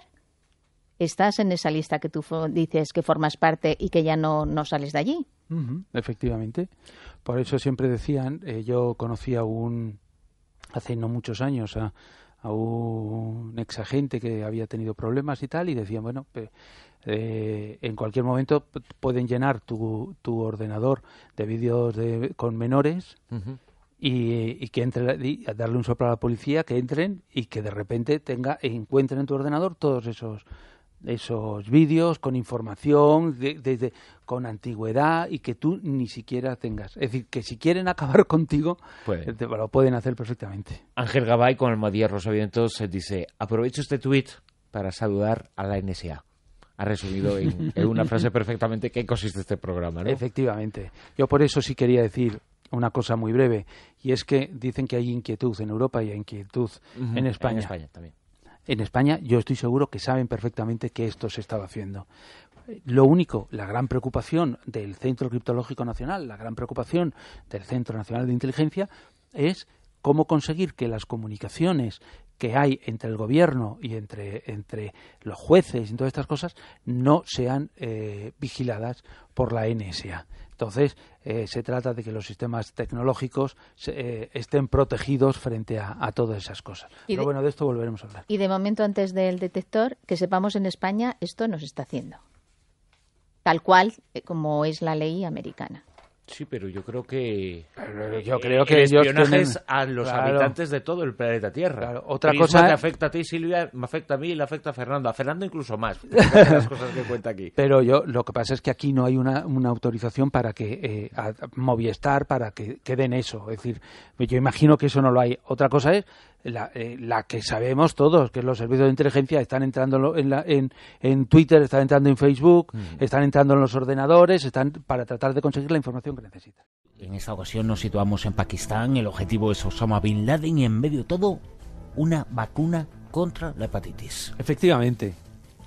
estás en esa lista que tú dices que formas parte y que ya no, no sales de allí. efectivamente. Por eso siempre decían, eh, yo conocí a un, hace no muchos años, a, un ex agente que había tenido problemas y tal, y decían, bueno, eh, en cualquier momento pueden llenar tu, tu ordenador de vídeos con menores. Y, que entre darle un soplo a la policía que entren y que de repente tenga encuentren en tu ordenador todos esos esos vídeos con información desde con antigüedad y que tú ni siquiera tengas. Es decir, que si quieren acabar contigo, pues eh, lo pueden hacer perfectamente. Ángel Gabay con Almadía Rosavientos eh, dice, aprovecho este tuit para saludar a la NSA. Ha resumido en, una frase perfectamente qué consiste este programa, Efectivamente. Yo por eso sí quería decir una cosa muy breve, y es que dicen que hay inquietud en Europa y hay inquietud en España. En España también en España yo estoy seguro que saben perfectamente que esto se estaba haciendo. Lo único, la gran preocupación del Centro Criptológico Nacional, la gran preocupación del Centro Nacional de Inteligencia es cómo conseguir que las comunicaciones que hay entre el gobierno y entre, entre los jueces y todas estas cosas no sean eh, vigiladas por la NSA. Entonces, eh, se trata de que los sistemas tecnológicos eh, estén protegidos frente a, todas esas cosas. Pero bueno, de esto volveremos a hablar. Y de momento, antes del detector, que sepamos en España, esto nos está haciendo. Tal cual eh, como es la ley americana. Sí, pero yo creo que yo creo que a los habitantes de todo el planeta Tierra. Otra cosa que afecta a ti, Silvia, me afecta a mí, y le afecta a Fernando, a Fernando incluso más. las cosas que cuenta aquí. Pero yo lo que pasa es que aquí no hay una, autorización para que eh, Movistar para que, que den eso. Es decir, yo imagino que eso no lo hay. Otra cosa es eh, la, que sabemos todos, que los servicios de inteligencia están entrando en, Twitter, están entrando en Facebook, están entrando en los ordenadores, están para tratar de conseguir la información que necesitan. En esta ocasión nos situamos en Pakistán, el objetivo es Osama Bin Laden y en medio de todo una vacuna contra la hepatitis. Efectivamente,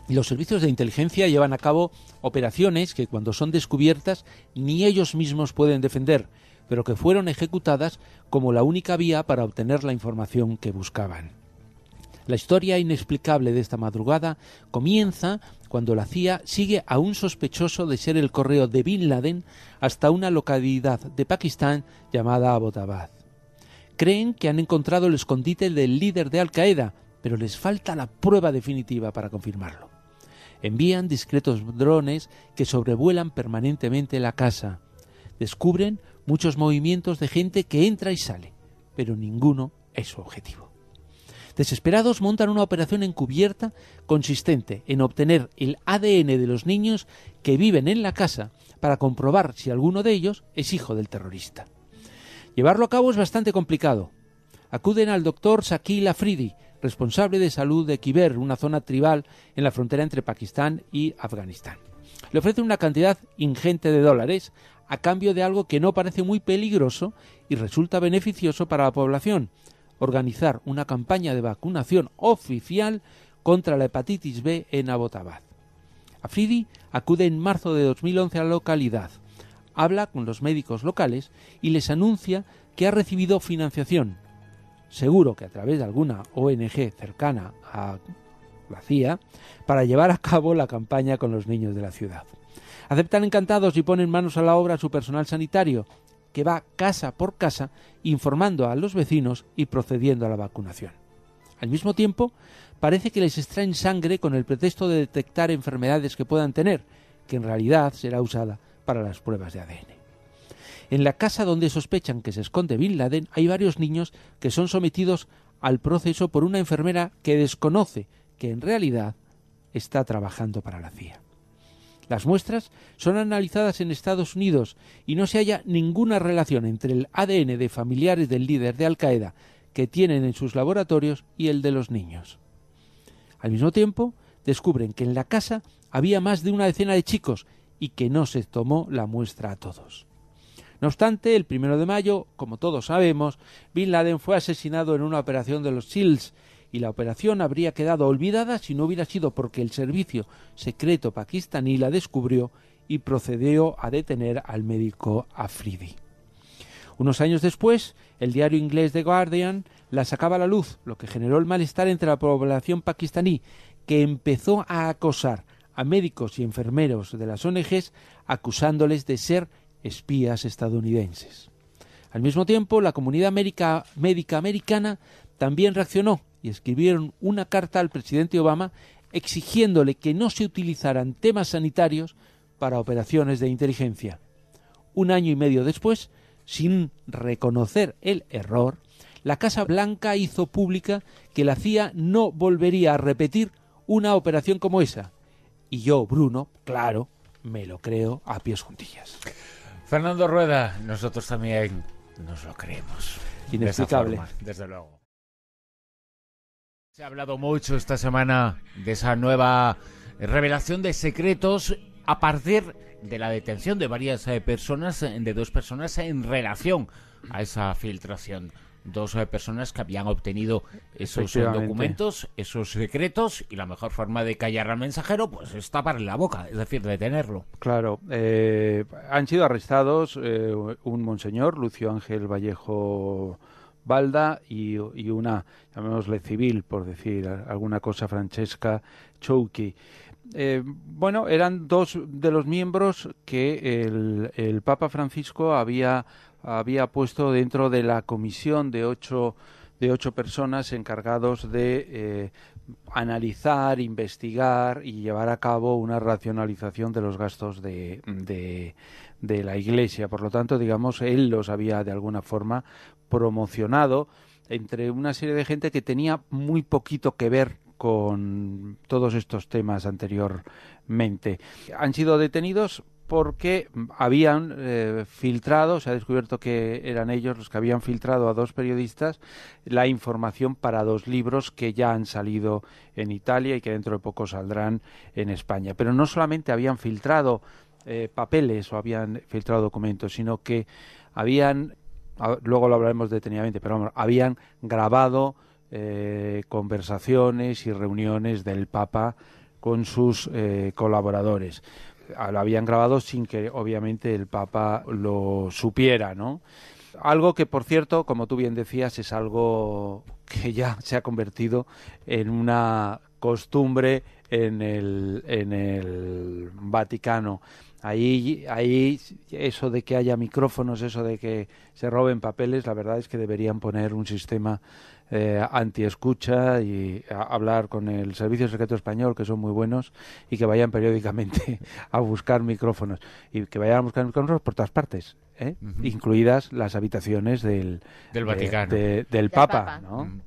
los servicios de inteligencia llevan a cabo operaciones que cuando son descubiertas ni ellos mismos pueden defender, pero que fueron ejecutadas como la única vía para obtener la información que buscaban. La historia inexplicable de esta madrugada comienza cuando la CIA sigue a un sospechoso de ser el correo de Bin Laden hasta una localidad de Pakistán llamada Abbottabad. Creen que han encontrado el escondite del líder de Al Qaeda, pero les falta la prueba definitiva para confirmarlo. Envían discretos drones que sobrevuelan permanentemente la casa. Descubren muchos movimientos de gente que entra y sale, pero ninguno es su objetivo. Desesperados montan una operación encubierta consistente en obtener el ADN de los niños que viven en la casa para comprobar si alguno de ellos es hijo del terrorista. Llevarlo a cabo es bastante complicado. Acuden al doctor Shaquille Afridi, responsable de salud de Kiber, una zona tribal en la frontera entre Pakistán y Afganistán. Le ofrecen una cantidad ingente de dólares a cambio de algo que no parece muy peligroso y resulta beneficioso para la población, organizar una campaña de vacunación oficial contra la hepatitis B en Abotabad. Afridi acude en marzo de 2011 a la localidad, habla con los médicos locales y les anuncia que ha recibido financiación, seguro que a través de alguna ONG cercana a la CIA, para llevar a cabo la campaña con los niños de la ciudad. Aceptan encantados y ponen manos a la obra su personal sanitario, que va casa por casa informando a los vecinos y procediendo a la vacunación. Al mismo tiempo, parece que les extraen sangre con el pretexto de detectar enfermedades que puedan tener, que en realidad será usada para las pruebas de ADN. En la casa donde sospechan que se esconde Bin Laden hay varios niños que son sometidos al proceso por una enfermera que desconoce que en realidad está trabajando para la CIA. Las muestras son analizadas en Estados Unidos y no se halla ninguna relación entre el ADN de familiares del líder de Al-Qaeda que tienen en sus laboratorios y el de los niños. Al mismo tiempo, descubren que en la casa había más de una decena de chicos y que no se tomó la muestra a todos. No obstante, el primero de mayo, como todos sabemos, Bin Laden fue asesinado en una operación de los SEALs y la operación habría quedado olvidada si no hubiera sido porque el servicio secreto pakistaní la descubrió y procedió a detener al médico Afridi. Unos años después, el diario inglés The Guardian la sacaba a la luz, lo que generó el malestar entre la población pakistaní, que empezó a acosar a médicos y enfermeros de las ONGs acusándoles de ser espías estadounidenses. Al mismo tiempo, la comunidad médica americana también reaccionó y escribieron una carta al presidente Obama exigiéndole que no se utilizaran temas sanitarios para operaciones de inteligencia. Un año y medio después, sin reconocer el error, la Casa Blanca hizo pública que la CIA no volvería a repetir una operación como esa. Y yo, Bruno, claro, me lo creo a pies juntillas. Fernando Rueda, nosotros también nos lo creemos. Inexplicable. desde luego. Se ha hablado mucho esta semana de esa nueva revelación de secretos a partir de la detención de varias eh, personas, eh, de dos personas en relación a esa filtración. Dos eh, personas que habían obtenido esos documentos, esos secretos, y la mejor forma de callar al mensajero, pues es taparle la boca, es decir, detenerlo. Claro, han sido arrestados un monseñor, Lucio Ángel Vallejo balda y, una, llamémosle civil, por decir alguna cosa, Francesca Chouki. Eh, bueno, eran dos de los miembros que el, Papa Francisco había, había puesto dentro de la comisión de ocho de ocho personas encargados de eh, analizar, investigar y llevar a cabo una racionalización de los gastos de, de, de, la Iglesia. Por lo tanto, digamos, él los había de alguna forma promocionado entre una serie de gente que tenía muy poquito que ver con todos estos temas anteriormente. Han sido detenidos porque habían eh, filtrado, se ha descubierto que eran ellos los que habían filtrado a dos periodistas la información para dos libros que ya han salido en Italia y que dentro de poco saldrán en España. Pero no solamente habían filtrado eh, papeles o habían filtrado documentos, sino que habían luego lo hablaremos detenidamente, pero habían grabado eh, conversaciones y reuniones del Papa con sus eh, colaboradores. Ah, lo habían grabado sin que obviamente el Papa lo supiera, ¿no? Algo que, por cierto, como tú bien decías, es algo que ya se ha convertido en una costumbre en el, en el Vaticano. Ahí, ahí eso de que haya micrófonos, eso de que se roben papeles, la verdad es que deberían poner un sistema eh, anti-escucha y hablar con el Servicio Secreto Español, que son muy buenos, y que vayan periódicamente a buscar micrófonos. Y que vayan a buscar micrófonos por todas partes, ¿eh? incluidas las habitaciones del, Vaticano, del, Papa. Mm.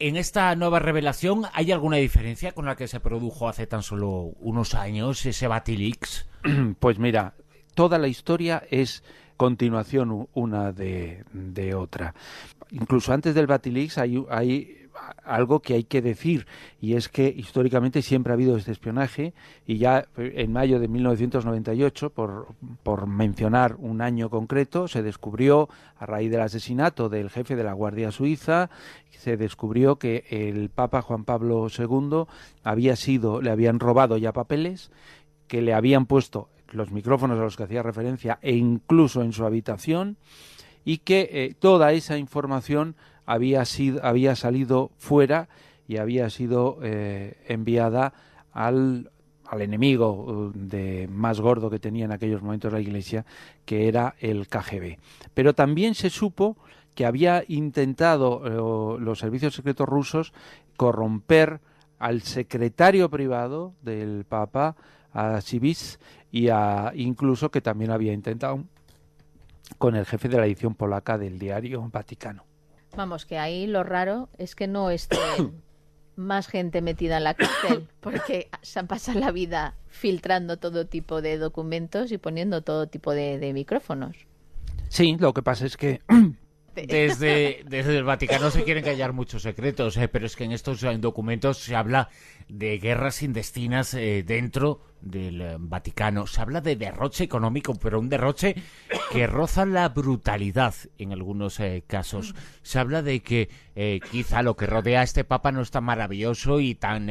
En esta nueva revelación, ¿hay alguna diferencia con la que se produjo hace tan solo unos años ese Batilix? Pues mira, toda la historia es continuación una de, otra. Incluso antes del Batilix hay, hay algo que hay que decir y es que históricamente siempre ha habido este espionaje y ya eh, en mayo de 1998 por, por, mencionar un año concreto se descubrió a raíz del asesinato del jefe de la Guardia Suiza se descubrió que el Papa Juan Pablo II había sido le habían robado ya papeles que le habían puesto los micrófonos a los que hacía referencia e incluso en su habitación y que eh, toda esa información había, sido, había salido fuera y había sido eh, enviada al, al enemigo uh, de más gordo que tenía en aquellos momentos la Iglesia, que era el KGB. Pero también se supo que había intentado eh, los servicios secretos rusos corromper al secretario privado del Papa, a Sibis y a, incluso que también había intentado con el jefe de la edición polaca del diario Vaticano. Vamos, que ahí lo raro es que no esté más gente metida en la cárcel, porque se han pasado la vida filtrando todo tipo de documentos y poniendo todo tipo de, micrófonos. Sí, lo que pasa es que desde, desde el Vaticano se quieren callar muchos secretos, eh, pero es que en estos documentos se habla de guerras indestinas eh, dentro del eh, Vaticano. Se habla de derroche económico, pero un derroche que roza la brutalidad en algunos eh, casos. Se habla de que quizá lo que rodea a este Papa no es tan maravilloso y tan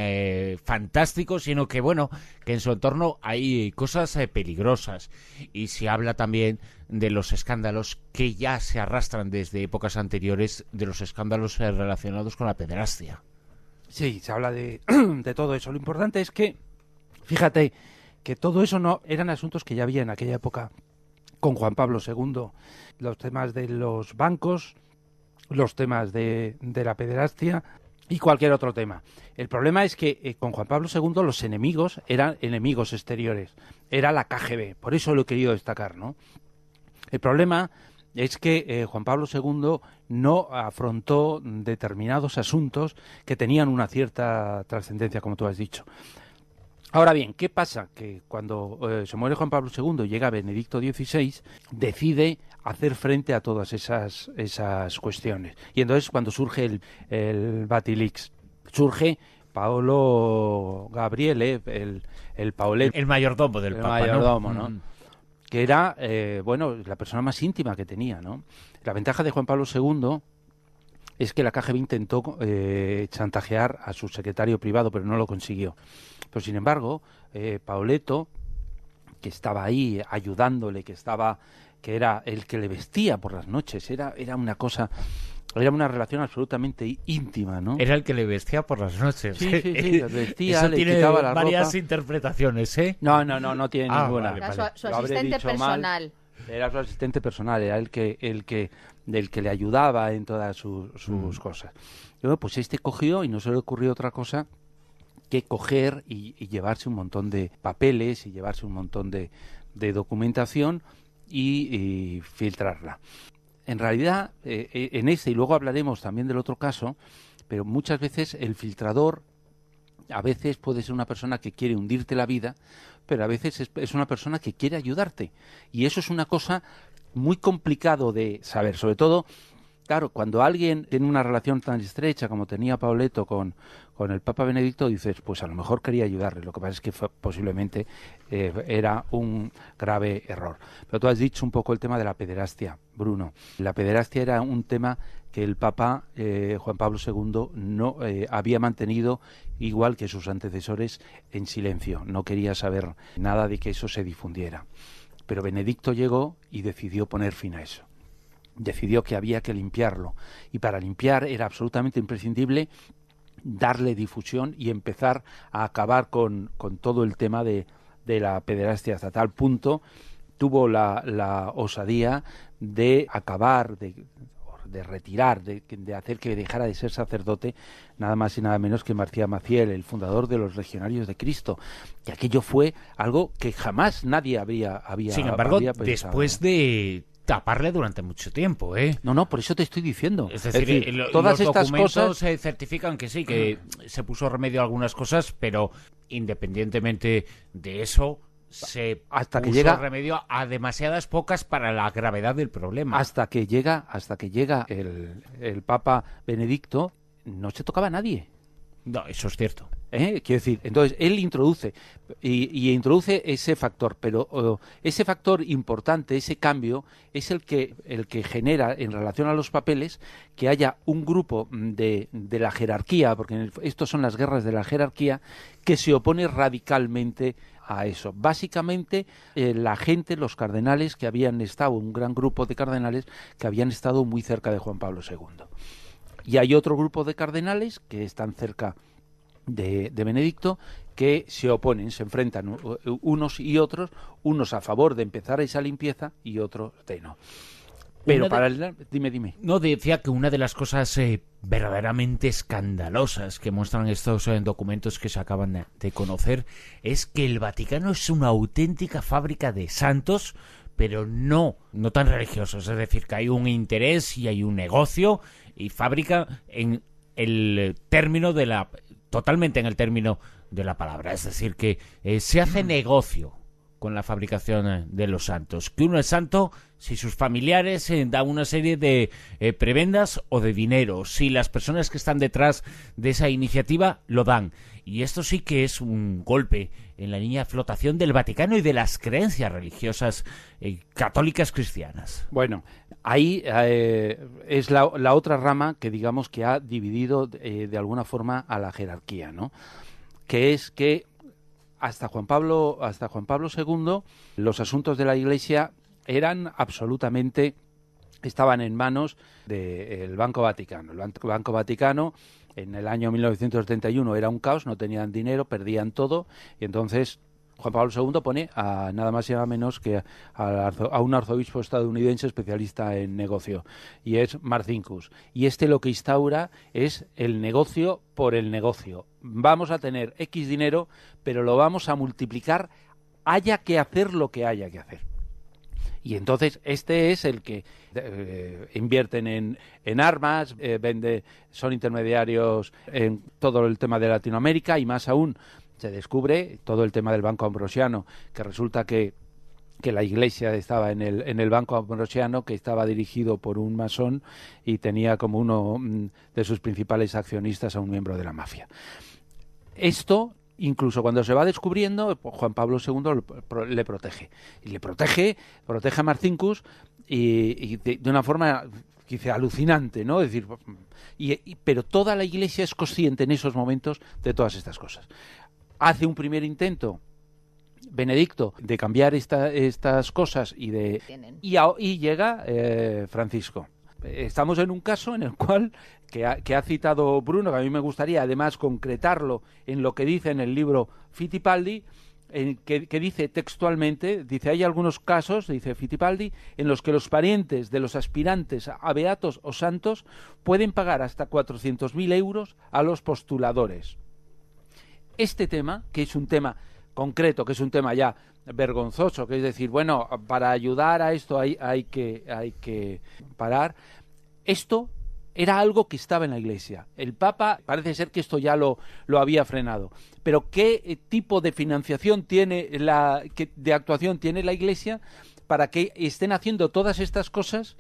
fantástico, sino que, bueno, que en su entorno hay cosas peligrosas. Y se habla también de los escándalos que ya se arrastran desde épocas anteriores, de los escándalos relacionados con la pederastia. Sí, se habla de, de todo eso. Lo importante es que, fíjate, que todo eso no eran asuntos que ya había en aquella época con Juan Pablo II. Los temas de los bancos, los temas de, de la pederastia y cualquier otro tema. El problema es que eh, con Juan Pablo II los enemigos eran enemigos exteriores, era la KGB, por eso lo he querido destacar, ¿no? El problema es que eh, Juan Pablo II no afrontó determinados asuntos que tenían una cierta trascendencia, como tú has dicho. Ahora bien, ¿qué pasa? Que cuando eh, se muere Juan Pablo II y llega Benedicto XVI, decide hacer frente a todas esas, esas cuestiones. Y entonces cuando surge el, Batilix, surge Paolo Gabriele, el, el El mayordomo del el mayordomo, mm que era, eh, bueno, la persona más íntima que tenía, ¿no? La ventaja de Juan Pablo II es que la KGB intentó eh, chantajear a su secretario privado, pero no lo consiguió. Pero sin embargo, eh, Pauleto, que estaba ahí ayudándole, que estaba, que era el que le vestía por las noches, era, era una cosa era una relación absolutamente íntima, ¿no? Era el que le vestía por las noches. Sí, ¿eh? sí, sí, vestía, Eso tiene varias interpretaciones, ¿eh? No, no, no, no tiene ah, ninguna. Era Su, asistente personal. Era su asistente personal, era el que, el que, del que le ayudaba en todas sus mm. cosas. luego bueno, pues este cogió y no se le ocurrió otra cosa que coger y, llevarse un montón de papeles y llevarse un montón de, documentación y filtrarla en realidad, eh, eh, en este, y luego hablaremos también del otro caso, pero muchas veces el filtrador a veces puede ser una persona que quiere hundirte la vida, pero a veces es, es, una persona que quiere ayudarte. Y eso es una cosa muy complicado de saber. Sobre todo, claro, cuando alguien tiene una relación tan estrecha como tenía Pauleto con, con el Papa Benedicto dices, pues a lo mejor quería ayudarle, lo que pasa es que posiblemente eh, era un grave error. Pero tú has dicho un poco el tema de la pederastia, Bruno. La pederastia era un tema que el Papa eh, Juan Pablo II no eh, había mantenido igual que sus antecesores en silencio. No quería saber nada de que eso se difundiera. Pero Benedicto llegó y decidió poner fin a eso. Decidió que había que limpiarlo. Y para limpiar era absolutamente imprescindible darle difusión y empezar a acabar con, con todo el tema de, de la pederastia hasta tal punto tuvo la, osadía de acabar, de, retirar, de, de, hacer que dejara de ser sacerdote, nada más y nada menos que Marcía Maciel, el fundador de los Legionarios de Cristo. Y aquello fue algo que jamás nadie habría, había Sin embargo, después de taparle durante mucho tiempo, ¿eh? No, no, por eso te estoy diciendo. Es decir, eh, todas los estas documentos cosas se certifican que sí, que mm. se puso remedio a algunas cosas, pero independientemente de eso se hasta puso que llega remedio a demasiadas pocas para la gravedad del problema. Hasta que llega, hasta que llega el, el Papa Benedicto, no se tocaba a nadie. No, eso es cierto. ¿Eh? Quiero decir, entonces él introduce y, introduce ese factor, pero ese factor importante, ese cambio, es el que, el que genera en relación a los papeles que haya un grupo de, de la jerarquía, porque estas son las guerras de la jerarquía, que se opone radicalmente a eso. Básicamente, eh, la gente, los cardenales que habían estado, un gran grupo de cardenales que habían estado muy cerca de Juan Pablo II. Y hay otro grupo de cardenales que están cerca de, Benedicto que se oponen, se enfrentan unos y otros, unos a favor de empezar esa limpieza y otros de no. Pero para el... Dime, dime. No, decía que una de las cosas eh, verdaderamente escandalosas que muestran estos eh, documentos que se acaban de, de conocer es que el Vaticano es una auténtica fábrica de santos, pero no, no tan religiosos. Es decir, que hay un interés y hay un negocio y fábrica en el término de la totalmente en el término de la palabra. Es decir, que eh, se hace mm. negocio con la fabricación eh, de los santos. Que uno es santo si sus familiares eh, dan una serie de eh, prebendas o de dinero, si las personas que están detrás de esa iniciativa lo dan. Y esto sí que es un golpe en la línea flotación del Vaticano y de las creencias religiosas católicas cristianas. Bueno, ahí es la, la, otra rama que digamos que ha dividido de alguna forma a la jerarquía, ¿no? Que es que hasta Juan Pablo, hasta Juan Pablo II, los asuntos de la Iglesia eran absolutamente estaban en manos del Banco Vaticano. El Banco Vaticano en el año 1931 era un caos, no tenían dinero, perdían todo y entonces Juan Pablo II pone a nada más y nada menos que a, un arzobispo estadounidense especialista en negocio, y es Marcinkus. Y este lo que instaura es el negocio por el negocio. Vamos a tener X dinero, pero lo vamos a multiplicar haya que hacer lo que haya que hacer. Y entonces este es el que eh, invierten en, armas, eh, vende, son intermediarios en todo el tema de Latinoamérica y más aún se descubre todo el tema del Banco Ambrosiano, que resulta que la iglesia estaba en el, en el banco ambrosiano, que estaba dirigido por un masón y tenía como uno mm, de sus principales accionistas a un miembro de la mafia. Esto, incluso cuando se va descubriendo, pues, Juan Pablo II le protege. Y le protege, protege a Marcinkus y, de, una forma quizá alucinante, ¿no? Es decir, pero toda la iglesia es consciente en esos momentos de todas estas cosas hace un primer intento Benedicto de cambiar estas cosas y de y, llega eh, Francisco. Estamos en un caso en el cual que ha, citado Bruno, que a mí me gustaría además concretarlo en lo que dice en el libro Fittipaldi, que, dice textualmente, dice, hay algunos casos, dice Fittipaldi, en los que los parientes de los aspirantes a beatos o santos pueden pagar hasta 400.000 euros a los postuladores este tema, que es un tema concreto, que es un tema ya vergonzoso, que es decir, bueno, para ayudar a esto hay, que, parar, esto era algo que estaba en la Iglesia. El Papa parece ser que esto ya lo, había frenado. Pero ¿qué eh, tipo de financiación tiene la, de actuación tiene la Iglesia para que estén haciendo todas estas cosas?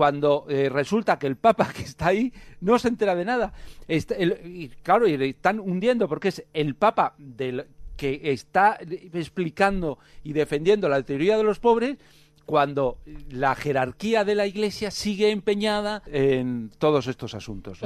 cuando eh, resulta que el Papa que está ahí no se entera de nada. Este, y claro, y están hundiendo porque es el Papa del que está explicando y defendiendo la teoría de los pobres cuando la jerarquía de la Iglesia sigue empeñada en todos estos asuntos.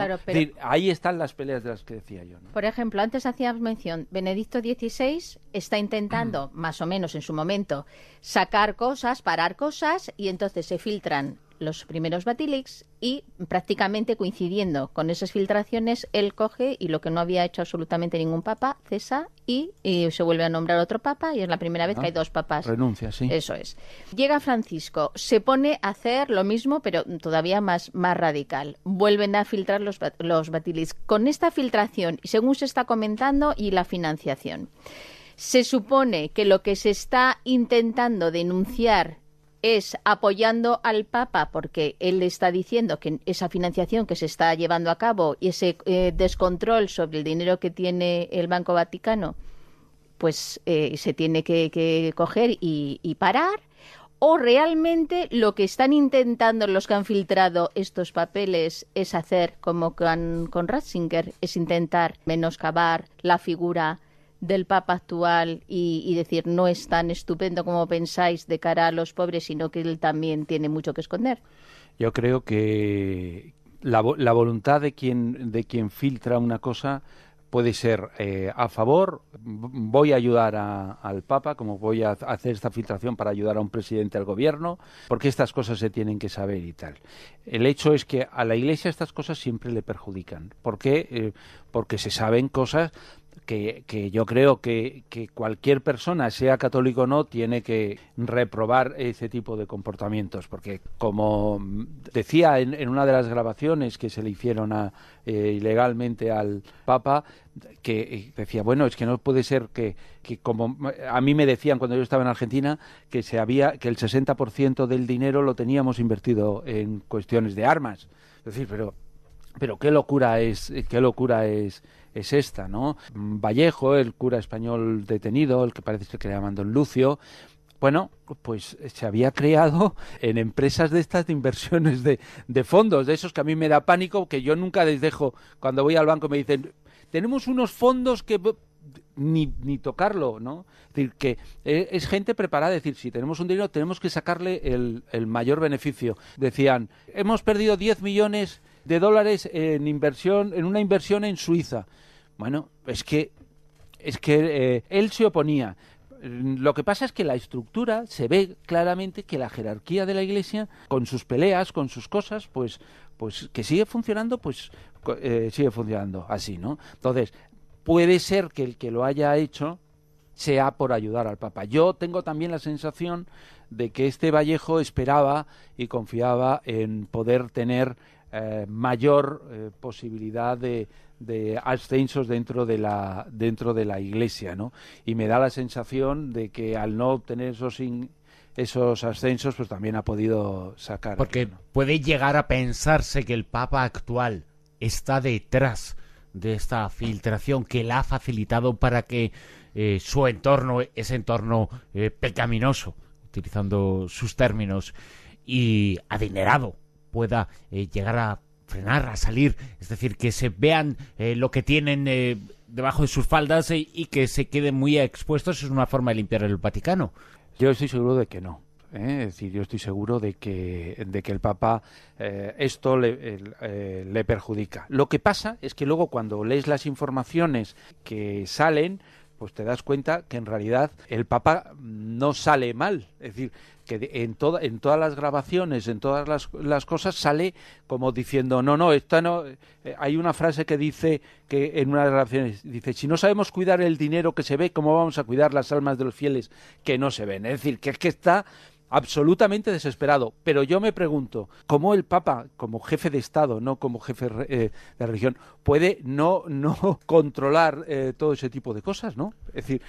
ahí están las peleas de las que decía yo. Por ejemplo, antes hacíamos mención, Benedicto XVI está intentando, más o menos en su momento, sacar cosas, parar cosas, y entonces se filtran los primeros Batilix y prácticamente coincidiendo con esas filtraciones, él coge y lo que no había hecho absolutamente ningún papa, cesa y, se vuelve a nombrar otro papa y es la primera vez que hay dos papas. Renuncia, sí. Eso es. Llega Francisco, se pone a hacer lo mismo pero todavía más, más radical. Vuelven a filtrar los, los Batilix con esta filtración y según se está comentando y la financiación. Se supone que lo que se está intentando denunciar es apoyando al Papa, porque él le está diciendo que esa financiación que se está llevando a cabo y ese eh, descontrol sobre el dinero que tiene el Banco Vaticano, pues eh, se tiene que, coger y, parar o realmente lo que están intentando los que han filtrado estos papeles es hacer como con, con Ratzinger, es intentar menoscabar la figura del Papa actual y, decir no es tan estupendo como pensáis de cara a los pobres, sino que él también tiene mucho que esconder? Yo creo que la, voluntad de quien, de quien filtra una cosa puede ser eh, a favor, voy a ayudar al Papa, como voy a hacer esta filtración para ayudar a un presidente al gobierno, porque estas cosas se tienen que saber y tal. El hecho es que a la Iglesia estas cosas siempre le perjudican. ¿Por qué? Eh, porque se saben cosas que, yo creo que, cualquier persona, sea católico o no, tiene que reprobar ese tipo de comportamientos, porque como decía en, una de las grabaciones que se le hicieron a, eh, ilegalmente al Papa, que eh, decía, bueno, es que no puede ser que, como a mí me decían cuando yo estaba en Argentina, que se había que el 60% del dinero lo teníamos invertido en cuestiones de armas. Es decir, pero pero qué locura es, eh, qué locura es, es esta, ¿no? Vallejo, el cura español detenido, el que parece que le llaman Don Lucio, bueno, pues eh, se había creado en empresas de estas de inversiones de, fondos, de esos que a mí me da pánico, que yo nunca les dejo, cuando voy al banco me dicen, tenemos unos fondos que ni, tocarlo, ¿no? Es decir, que eh, es gente preparada a decir, si tenemos un dinero tenemos que sacarle el, el mayor beneficio. Decían, hemos perdido 10 millones de dólares en inversión, en una inversión en Suiza. Bueno, es que es que eh, él se oponía. Lo que pasa es que la estructura se ve claramente que la jerarquía de la Iglesia, con sus peleas, con sus cosas, pues, pues que sigue funcionando, pues eh, sigue funcionando así, ¿no? Entonces puede ser que el que lo haya hecho sea por ayudar al Papa. Yo tengo también la sensación de que este Vallejo esperaba y confiaba en poder tener eh, mayor eh, posibilidad de, ascensos dentro de la dentro de la iglesia no y me da la sensación de que al no obtener esos esos ascensos pues también ha podido sacar porque puede llegar a pensarse que el papa actual está detrás de esta filtración que la ha facilitado para que eh, su entorno es entorno pecaminoso utilizando sus términos y adinerado pueda eh, llegar a frenar, a salir, es decir, que se vean eh, lo que tienen eh, debajo de sus faldas y que se queden muy expuestos, es una forma de limpiar el Vaticano. Yo estoy seguro de que no. Es decir, yo estoy seguro de que, de que el Papa esto le, le perjudica. Lo que pasa es que luego cuando lees las informaciones que salen, pues te das cuenta que en realidad el Papa no sale mal. Es decir, que en, en todas las grabaciones, en todas las, cosas, sale como diciendo, no, no, esta no... Eh, eh, hay una frase que dice que en una de las grabaciones dice, si no sabemos cuidar el dinero que se ve, ¿cómo vamos a cuidar las almas de los fieles que no se ven? Es decir, que es que está absolutamente desesperado. Pero yo me pregunto, ¿cómo el Papa, como jefe de Estado, no como jefe eh, de religión, puede no, no controlar eh, todo ese tipo de cosas, ¿no? Es decir,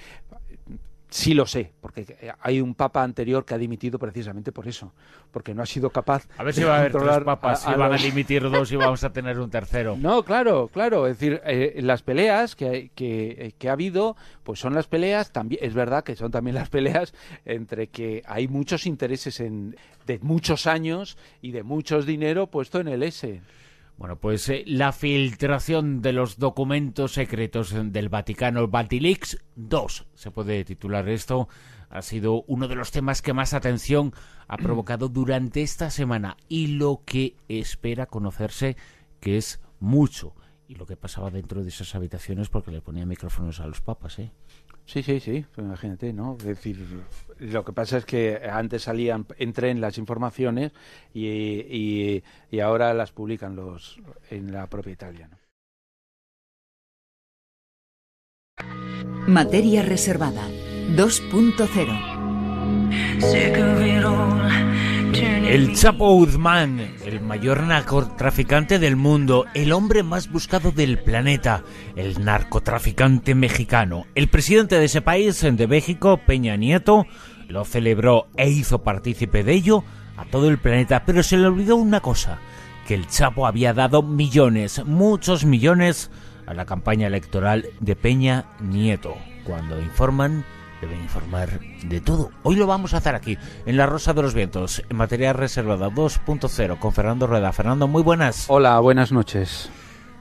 Sí lo sé, porque eh, hay un papa anterior que ha dimitido precisamente por eso, porque no ha sido capaz. A ver si va a haber papas, van a dimitir dos y vamos a tener un tercero. No, claro, claro. Es decir, eh, las peleas que, eh, que, ha habido, pues son las peleas, también es verdad que son también las peleas entre que hay muchos intereses en, de muchos años y de muchos dinero puesto en el S. Bueno, pues eh, la filtración de los documentos secretos del Vaticano, Batilix 2, se puede titular esto, ha sido uno de los temas que más atención ha provocado durante esta semana y lo que espera conocerse que es mucho y lo que pasaba dentro de esas habitaciones porque le ponía micrófonos a los papas, ¿eh? Sí, sí, sí, pues imagínate, ¿no? Es decir, lo que pasa es que antes salían en las informaciones y, y, y ahora las publican los en la propia Italia, ¿no? Materia reservada 2.0 el Chapo Guzmán, el mayor narcotraficante del mundo, el hombre más buscado del planeta, el narcotraficante mexicano. El presidente de ese país, de México, Peña Nieto, lo celebró e hizo partícipe de ello a todo el planeta, pero se le olvidó una cosa, que el Chapo había dado millones, muchos millones, a la campaña electoral de Peña Nieto, cuando informan deben informar de todo. Hoy lo vamos a hacer aquí, en La Rosa de los Vientos, en materia reservada 2.0, con Fernando Rueda. Fernando, muy buenas. Hola, buenas noches.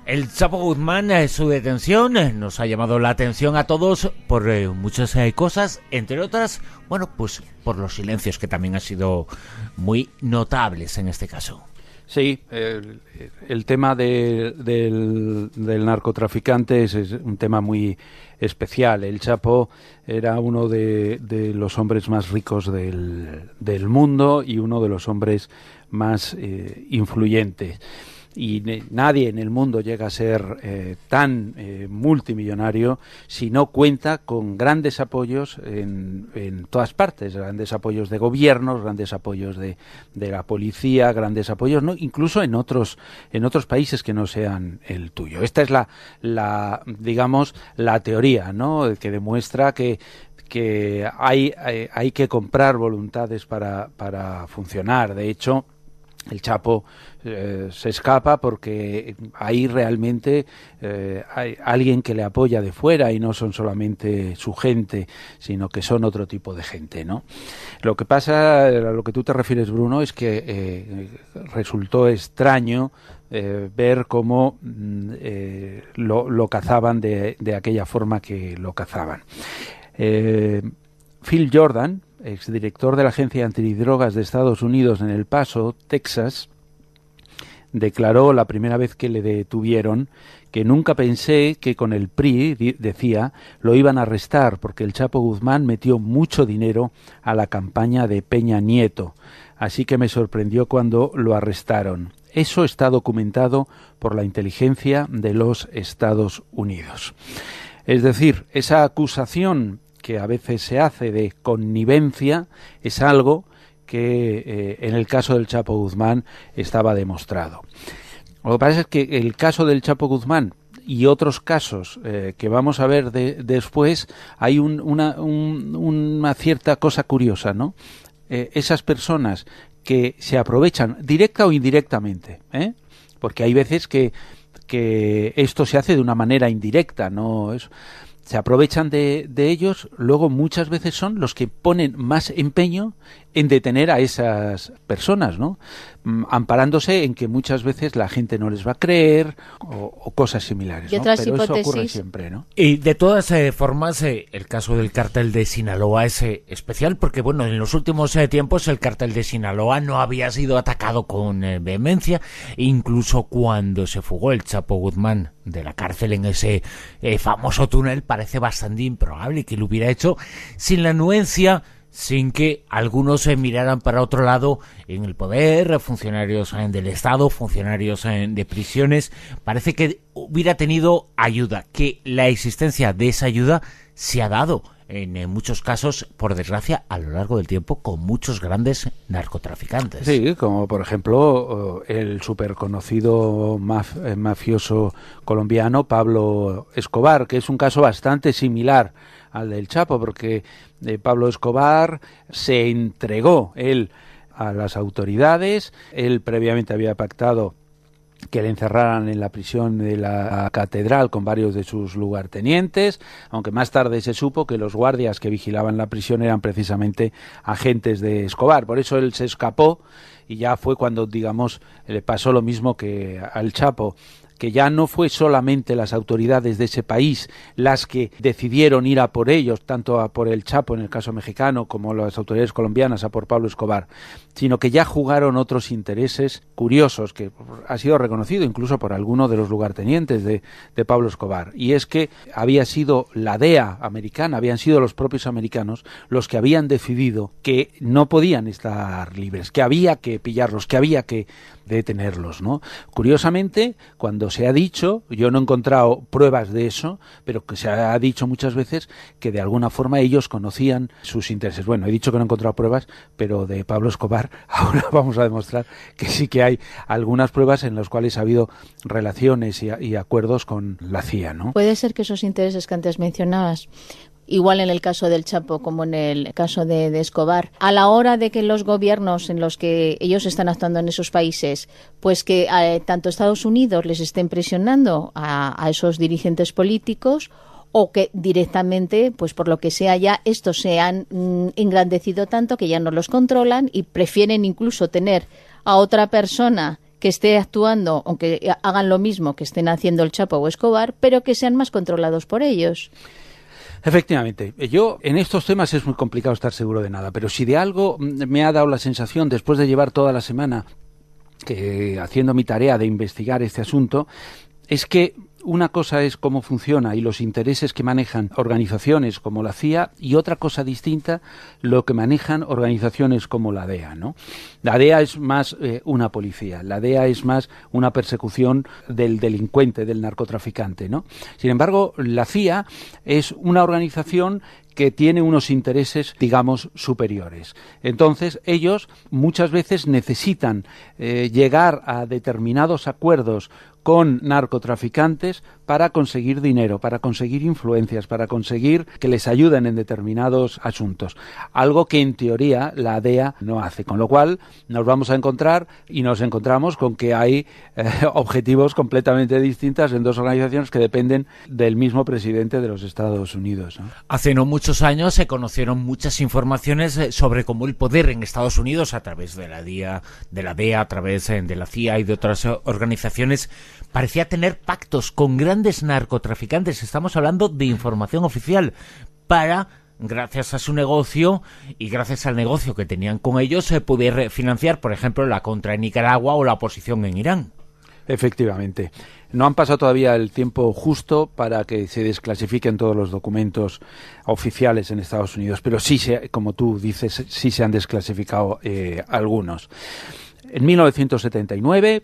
El Chapo Guzmán, eh, su detención eh, nos ha llamado la atención a todos por eh, muchas cosas, entre otras, bueno, pues por los silencios que también han sido muy notables en este caso. Sí, el, tema del, narcotraficante es, un tema muy especial. El Chapo era uno de, los hombres más ricos del, mundo y uno de los hombres más eh, influyentes y nadie en el mundo llega a ser eh, tan eh, multimillonario si no cuenta con grandes apoyos en, todas partes, grandes apoyos de gobiernos, grandes apoyos de, la policía, grandes apoyos, ¿no? incluso en otros, en otros países que no sean el tuyo. Esta es la, digamos, la teoría ¿no? que demuestra que que hay, hay, eh, hay que comprar voluntades para, para funcionar. De hecho, el Chapo eh, se escapa porque ahí realmente eh, hay alguien que le apoya de fuera y no son solamente su gente, sino que son otro tipo de gente, ¿no? Lo que pasa, a lo que tú te refieres, Bruno, es que eh, resultó extraño ver cómo mm, lo, cazaban de, aquella forma que lo cazaban. Phil Jordan, exdirector de la Agencia Antidrogas de Estados Unidos en El Paso, Texas, declaró la primera vez que le detuvieron que nunca pensé que con el PRI, decía, lo iban a arrestar porque el Chapo Guzmán metió mucho dinero a la campaña de Peña Nieto. Así que me sorprendió cuando lo arrestaron. Eso está documentado por la inteligencia de los Estados Unidos. Es decir, esa acusación que a veces se hace de connivencia es algo que eh, en el caso del Chapo Guzmán estaba demostrado. Lo que pasa es que el caso del Chapo Guzmán y otros casos eh, que vamos a ver después hay una, cierta cosa curiosa, ¿no? Eh, esas personas que se aprovechan directa o indirectamente, porque hay veces que, que esto se hace de una manera indirecta, no es se aprovechan de, de ellos, luego muchas veces son los que ponen más empeño en detener a esas personas, ¿no? Mm, amparándose en que muchas veces la gente no les va a creer o, cosas similares. ¿no? Pero eso ocurre siempre, ¿no? Y de todas eh, formas, eh, el caso del cartel de Sinaloa es eh, especial porque, bueno, en los últimos tiempos el cartel de Sinaloa no había sido atacado con vehemencia, incluso cuando se fugó el Chapo Guzmán de la cárcel en ese famoso túnel, parece bastante improbable que lo hubiera hecho sin la anuencia sin que algunos se miraran para otro lado en el poder, funcionarios eh, del Estado, funcionarios eh, de prisiones. Parece que hubiera tenido ayuda, que la existencia de esa ayuda se ha dado en eh, muchos casos, por desgracia, a lo largo del tiempo, con muchos grandes narcotraficantes. Sí, como por ejemplo oh, el superconocido maf mafioso colombiano Pablo Escobar, que es un caso bastante similar al del Chapo, porque Pablo Escobar, se entregó él a las autoridades, él previamente había pactado que le encerraran en la prisión de la catedral con varios de sus lugartenientes, aunque más tarde se supo que los guardias que vigilaban la prisión eran precisamente agentes de Escobar. Por eso él se escapó y ya fue cuando, digamos, le pasó lo mismo que al Chapo que ya no fue solamente las autoridades de ese país las que decidieron ir a por ellos, tanto a por el Chapo en el caso mexicano como las autoridades colombianas a por Pablo Escobar, sino que ya jugaron otros intereses curiosos que ha sido reconocido incluso por alguno de los lugartenientes de, de Pablo Escobar. Y es que había sido la DEA americana, habían sido los propios americanos los que habían decidido que no podían estar libres, que había que pillarlos, que había que de tenerlos. ¿no? Curiosamente, cuando se ha dicho, yo no he encontrado pruebas de eso, pero que se ha dicho muchas veces que de alguna forma ellos conocían sus intereses. Bueno, he dicho que no he encontrado pruebas, pero de Pablo Escobar ahora vamos a demostrar que sí que hay algunas pruebas en las cuales ha habido relaciones y, acuerdos con la CIA. ¿no? Puede ser que esos intereses que antes mencionabas igual en el caso del Chapo como en el caso de, Escobar, a la hora de que los gobiernos en los que ellos están actuando en esos países, pues que eh, tanto Estados Unidos les estén presionando a, esos dirigentes políticos o que directamente, pues por lo que sea ya, estos se han mm, engrandecido tanto que ya no los controlan y prefieren incluso tener a otra persona que esté actuando, aunque eh, hagan lo mismo que estén haciendo el Chapo o Escobar, pero que sean más controlados por ellos. Efectivamente, eh, yo en estos temas es muy complicado estar seguro de nada, pero si de algo mm, me ha dado la sensación después de llevar toda la semana que haciendo mi tarea de investigar este asunto, es que una cosa es cómo funciona y los intereses que manejan organizaciones como la CIA y otra cosa distinta lo que manejan organizaciones como la DEA, ¿no? La DEA es más eh, una policía, la DEA es más una persecución del delincuente, del narcotraficante, ¿no? Sin embargo, la CIA es una organización que tiene unos intereses, digamos, superiores. Entonces, ellos muchas veces necesitan eh, llegar a determinados acuerdos con narcotraficantes para conseguir dinero, para conseguir influencias, para conseguir que les ayuden en determinados asuntos. Algo que en teoría la DEA no hace. Con lo cual nos vamos a encontrar y nos encontramos con que hay eh, objetivos completamente distintos en dos organizaciones que dependen del mismo presidente de los Estados Unidos. Hace no muchos años se conocieron muchas informaciones eh, sobre cómo el poder en Estados Unidos a través de la DEA, de la DEA a través eh, de la CIA y de otras organizaciones parecía tener pactos con grandes narcotraficantes, estamos hablando de información oficial, para gracias a su negocio y gracias al negocio que tenían con ellos, se eh, pudiera financiar, por ejemplo, la contra en Nicaragua o la oposición en Irán. Efectivamente. No han pasado todavía el tiempo justo para que se desclasifiquen todos los documentos oficiales en Estados Unidos, pero sí, se, como tú dices, sí se han desclasificado eh, algunos. En 1979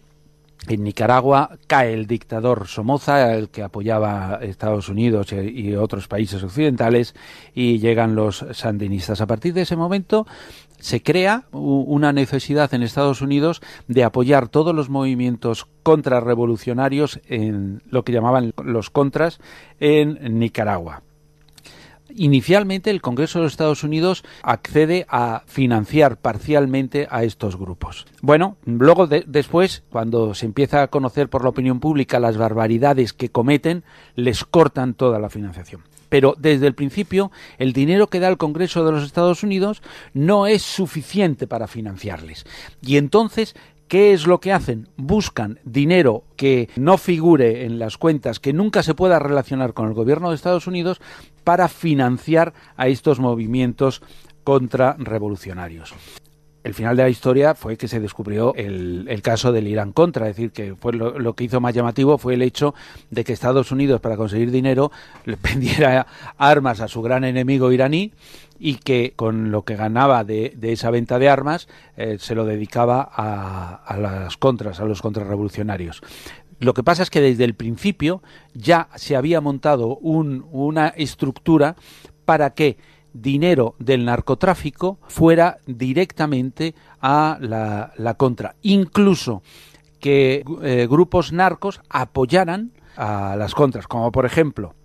en Nicaragua cae el dictador Somoza, el que apoyaba Estados Unidos e, y otros países occidentales, y llegan los sandinistas. A partir de ese momento se crea una necesidad en Estados Unidos de apoyar todos los movimientos contrarrevolucionarios en lo que llamaban los contras en Nicaragua. Inicialmente el Congreso de los Estados Unidos accede a financiar parcialmente a estos grupos. Bueno, luego después, cuando se empieza a conocer por la opinión pública las barbaridades que cometen, les cortan toda la financiación pero desde el principio el dinero que da el Congreso de los Estados Unidos no es suficiente para financiarles. Y entonces, ¿qué es lo que hacen? Buscan dinero que no figure en las cuentas, que nunca se pueda relacionar con el gobierno de Estados Unidos para financiar a estos movimientos contrarrevolucionarios. El final de la historia fue que se descubrió el, caso del Irán contra, es decir, que lo, que hizo más llamativo fue el hecho de que Estados Unidos, para conseguir dinero, le vendiera armas a su gran enemigo iraní y que con lo que ganaba de, esa venta de armas eh, se lo dedicaba a, a las contras, a los contrarrevolucionarios. Lo que pasa es que desde el principio ya se había montado una estructura para que dinero del narcotráfico fuera directamente a la, contra. Incluso que eh, grupos narcos apoyaran a las contras, como por ejemplo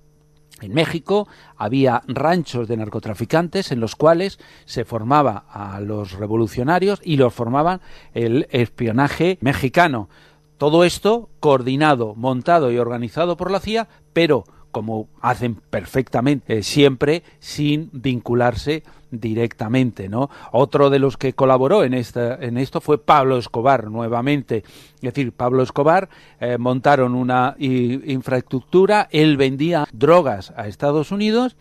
en México había ranchos de narcotraficantes en los cuales se formaba a los revolucionarios y los formaban el espionaje mexicano. Todo esto coordinado, montado y organizado por la CIA, pero como hacen perfectamente eh, siempre sin vincularse directamente, ¿no? Otro de los que colaboró en esta, en esto fue Pablo Escobar nuevamente, es decir, Pablo Escobar eh, montaron una infraestructura, él vendía drogas a Estados Unidos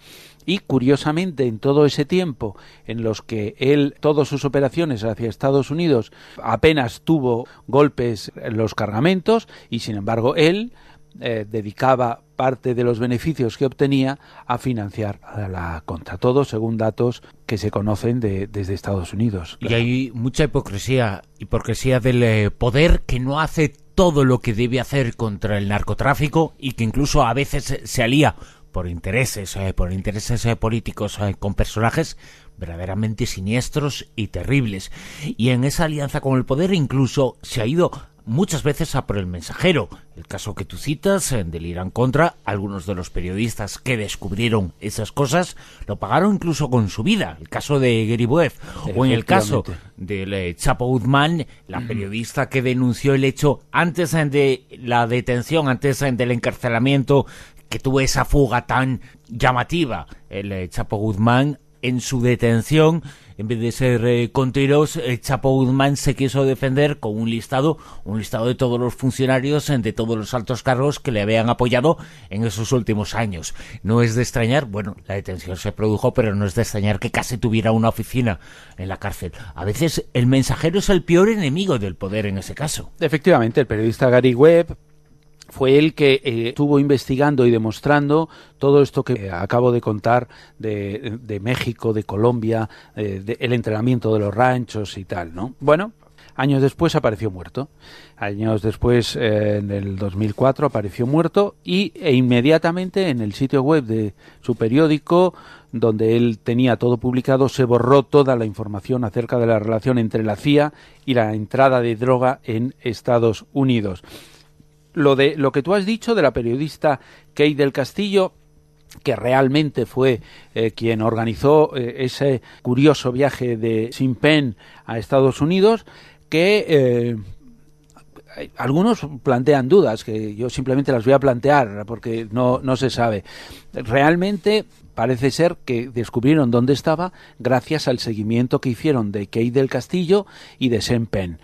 y curiosamente, en todo ese tiempo en los que él, todas sus operaciones hacia Estados Unidos, apenas tuvo golpes en los cargamentos, y sin embargo él eh, dedicaba parte de los beneficios que obtenía a financiar a la contra todo según datos que se conocen de, desde Estados Unidos. Y hay mucha hipocresía, hipocresía del eh, poder que no hace todo lo que debe hacer contra el narcotráfico y que incluso a veces se alía por intereses, eh, por intereses eh, políticos, eh, con personajes verdaderamente siniestros y terribles. Y en esa alianza con el poder incluso se ha ido muchas veces a por el mensajero. El caso que tú citas del Irán contra, algunos de los periodistas que descubrieron esas cosas lo pagaron incluso con su vida. El caso de Geribuev o en el caso de Chapo Guzmán, la periodista que denunció el hecho antes de la detención, antes del encarcelamiento que tuvo esa fuga tan llamativa, el eh, Chapo Guzmán, en su detención, en vez de ser eh, con eh, Chapo Guzmán se quiso defender con un listado, un listado de todos los funcionarios, de todos los altos cargos que le habían apoyado en esos últimos años. No es de extrañar, bueno, la detención se produjo, pero no es de extrañar que casi tuviera una oficina en la cárcel. A veces el mensajero es el peor enemigo del poder en ese caso. Efectivamente, el periodista Gary Webb fue el que eh, estuvo investigando y demostrando todo esto que eh, acabo de contar de, México, de Colombia, eh, el entrenamiento de los ranchos y tal, ¿no? Bueno, años después apareció muerto. Años después, en el 2004, apareció muerto y e inmediatamente en el sitio web de su periódico, donde él tenía todo publicado, se borró toda la información acerca de la relación entre la CIA y la entrada de droga en Estados Unidos lo de lo que tú has dicho de la periodista Kate del Castillo que realmente fue eh, quien organizó eh, ese curioso viaje de Sin Pen a Estados Unidos, que eh, algunos plantean dudas, que yo simplemente las voy a plantear porque no, se sabe. Realmente parece ser que descubrieron dónde estaba gracias al seguimiento que hicieron de Kate del Castillo y de Penn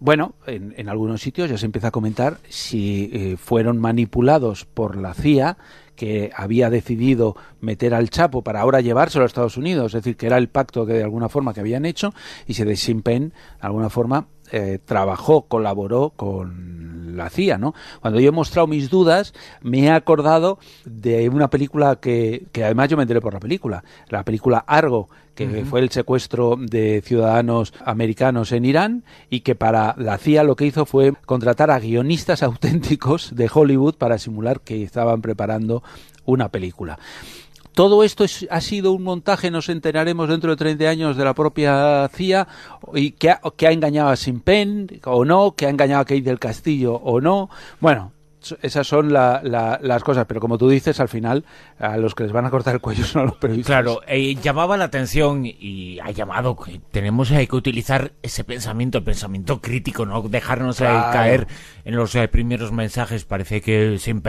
bueno, en, algunos sitios ya se empieza a comentar si eh, fueron manipulados por la CIA, que había decidido meter al Chapo para ahora llevárselo a Estados Unidos, es decir, que era el pacto que de alguna forma que habían hecho, y se de de alguna forma, eh, trabajó, colaboró con la CIA, Cuando yo he mostrado mis dudas, me he acordado de una película que, que además yo me enteré por la película, la película Argo, que fue el secuestro de ciudadanos americanos en Irán y que para la CIA lo que hizo fue contratar a guionistas auténticos de Hollywood para simular que estaban preparando una película. Todo esto ha sido un montaje, nos enteraremos dentro de 30 años de la propia CIA, y que ha, que ha engañado a Sin o no, que ha engañado a Keith del Castillo o no. Bueno, esas son las cosas, pero como tú dices, al final a los que les van a cortar el cuello son los periodistas. Claro, eh, llamaba la atención y ha llamado que tenemos eh, que utilizar ese pensamiento, el pensamiento crítico, no dejarnos eh, caer en los primeros mensajes. Parece que Sin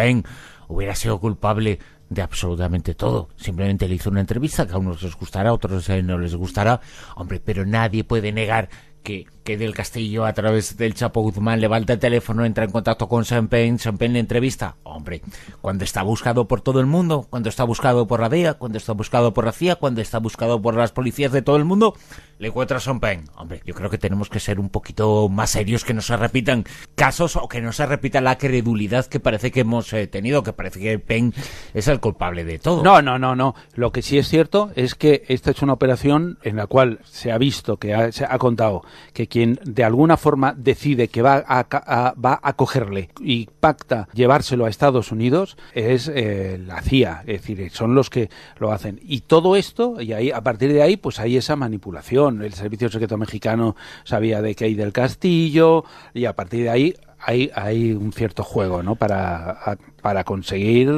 hubiera sido culpable de absolutamente todo. Simplemente le hizo una entrevista que a unos les gustará, a otros eh, no les gustará. Hombre, pero nadie puede negar que del Castillo, a través del Chapo Guzmán, levanta el teléfono, entra en contacto con Sean Champagne le entrevista. Hombre, cuando está buscado por todo el mundo, cuando está buscado por la DEA, cuando está buscado por la CIA, cuando está buscado por las policías de todo el mundo, le encuentra a Champagne. Hombre, yo creo que tenemos que ser un poquito más serios, que no se repitan casos o que no se repita la credulidad que parece que hemos eh, tenido, que parece que Payne es el culpable de todo. No, no, no, no. Lo que sí es cierto es que esta es una operación en la cual se ha visto, que se ha contado que quiere quien de alguna forma decide que va a, va a cogerle y pacta llevárselo a Estados Unidos es eh, la CIA, es decir, son los que lo hacen. Y todo esto, y ahí, a partir de ahí, pues hay esa manipulación. El Servicio Secreto Mexicano sabía de que hay del Castillo, y a partir de ahí hay, un cierto juego ¿no? para, para conseguir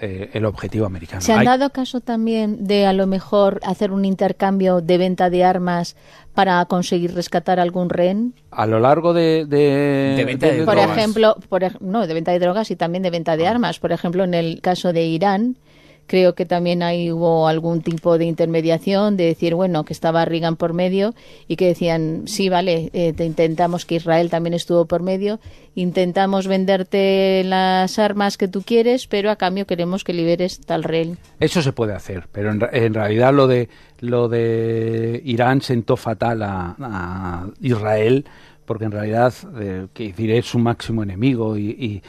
eh, el objetivo americano. ¿Se han dado caso también de a lo mejor hacer un intercambio de venta de armas para conseguir rescatar algún rehén? A lo largo de... de, venta por Ejemplo, no, de venta de drogas y también de venta de ah. armas. Por ejemplo, en el caso de Irán, Creo que también ahí hubo algún tipo de intermediación, de decir, bueno, que estaba Reagan por medio y que decían, sí, vale, eh, te intentamos que Israel también estuvo por medio, intentamos venderte las armas que tú quieres, pero a cambio queremos que liberes tal rey. Eso se puede hacer, pero en, realidad lo de, lo de Irán sentó fatal a Israel porque en realidad eh, que es su máximo enemigo y,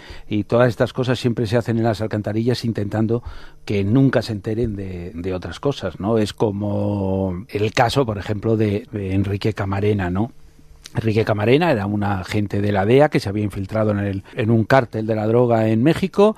todas estas cosas siempre se hacen en las alcantarillas intentando que nunca se enteren de, otras cosas, ¿no? Es como el caso, por ejemplo, de, Enrique Camarena, ¿no? Enrique Camarena era un agente de la DEA que se había infiltrado en, el, en un cártel de la droga en México,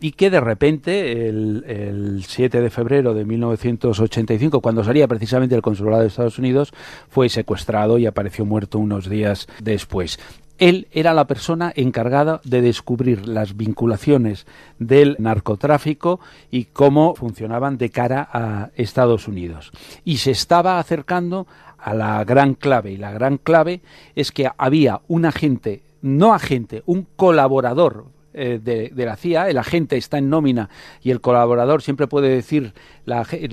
y que de repente, el, 7 de febrero de 1985, cuando salía precisamente el consulado de Estados Unidos, fue secuestrado y apareció muerto unos días después. Él era la persona encargada de descubrir las vinculaciones del narcotráfico y cómo funcionaban de cara a Estados Unidos. Y se estaba acercando a la gran clave. Y la gran clave es que había un agente, no agente, un colaborador eh, de, la CIA, el agente está en nómina y el colaborador siempre puede decir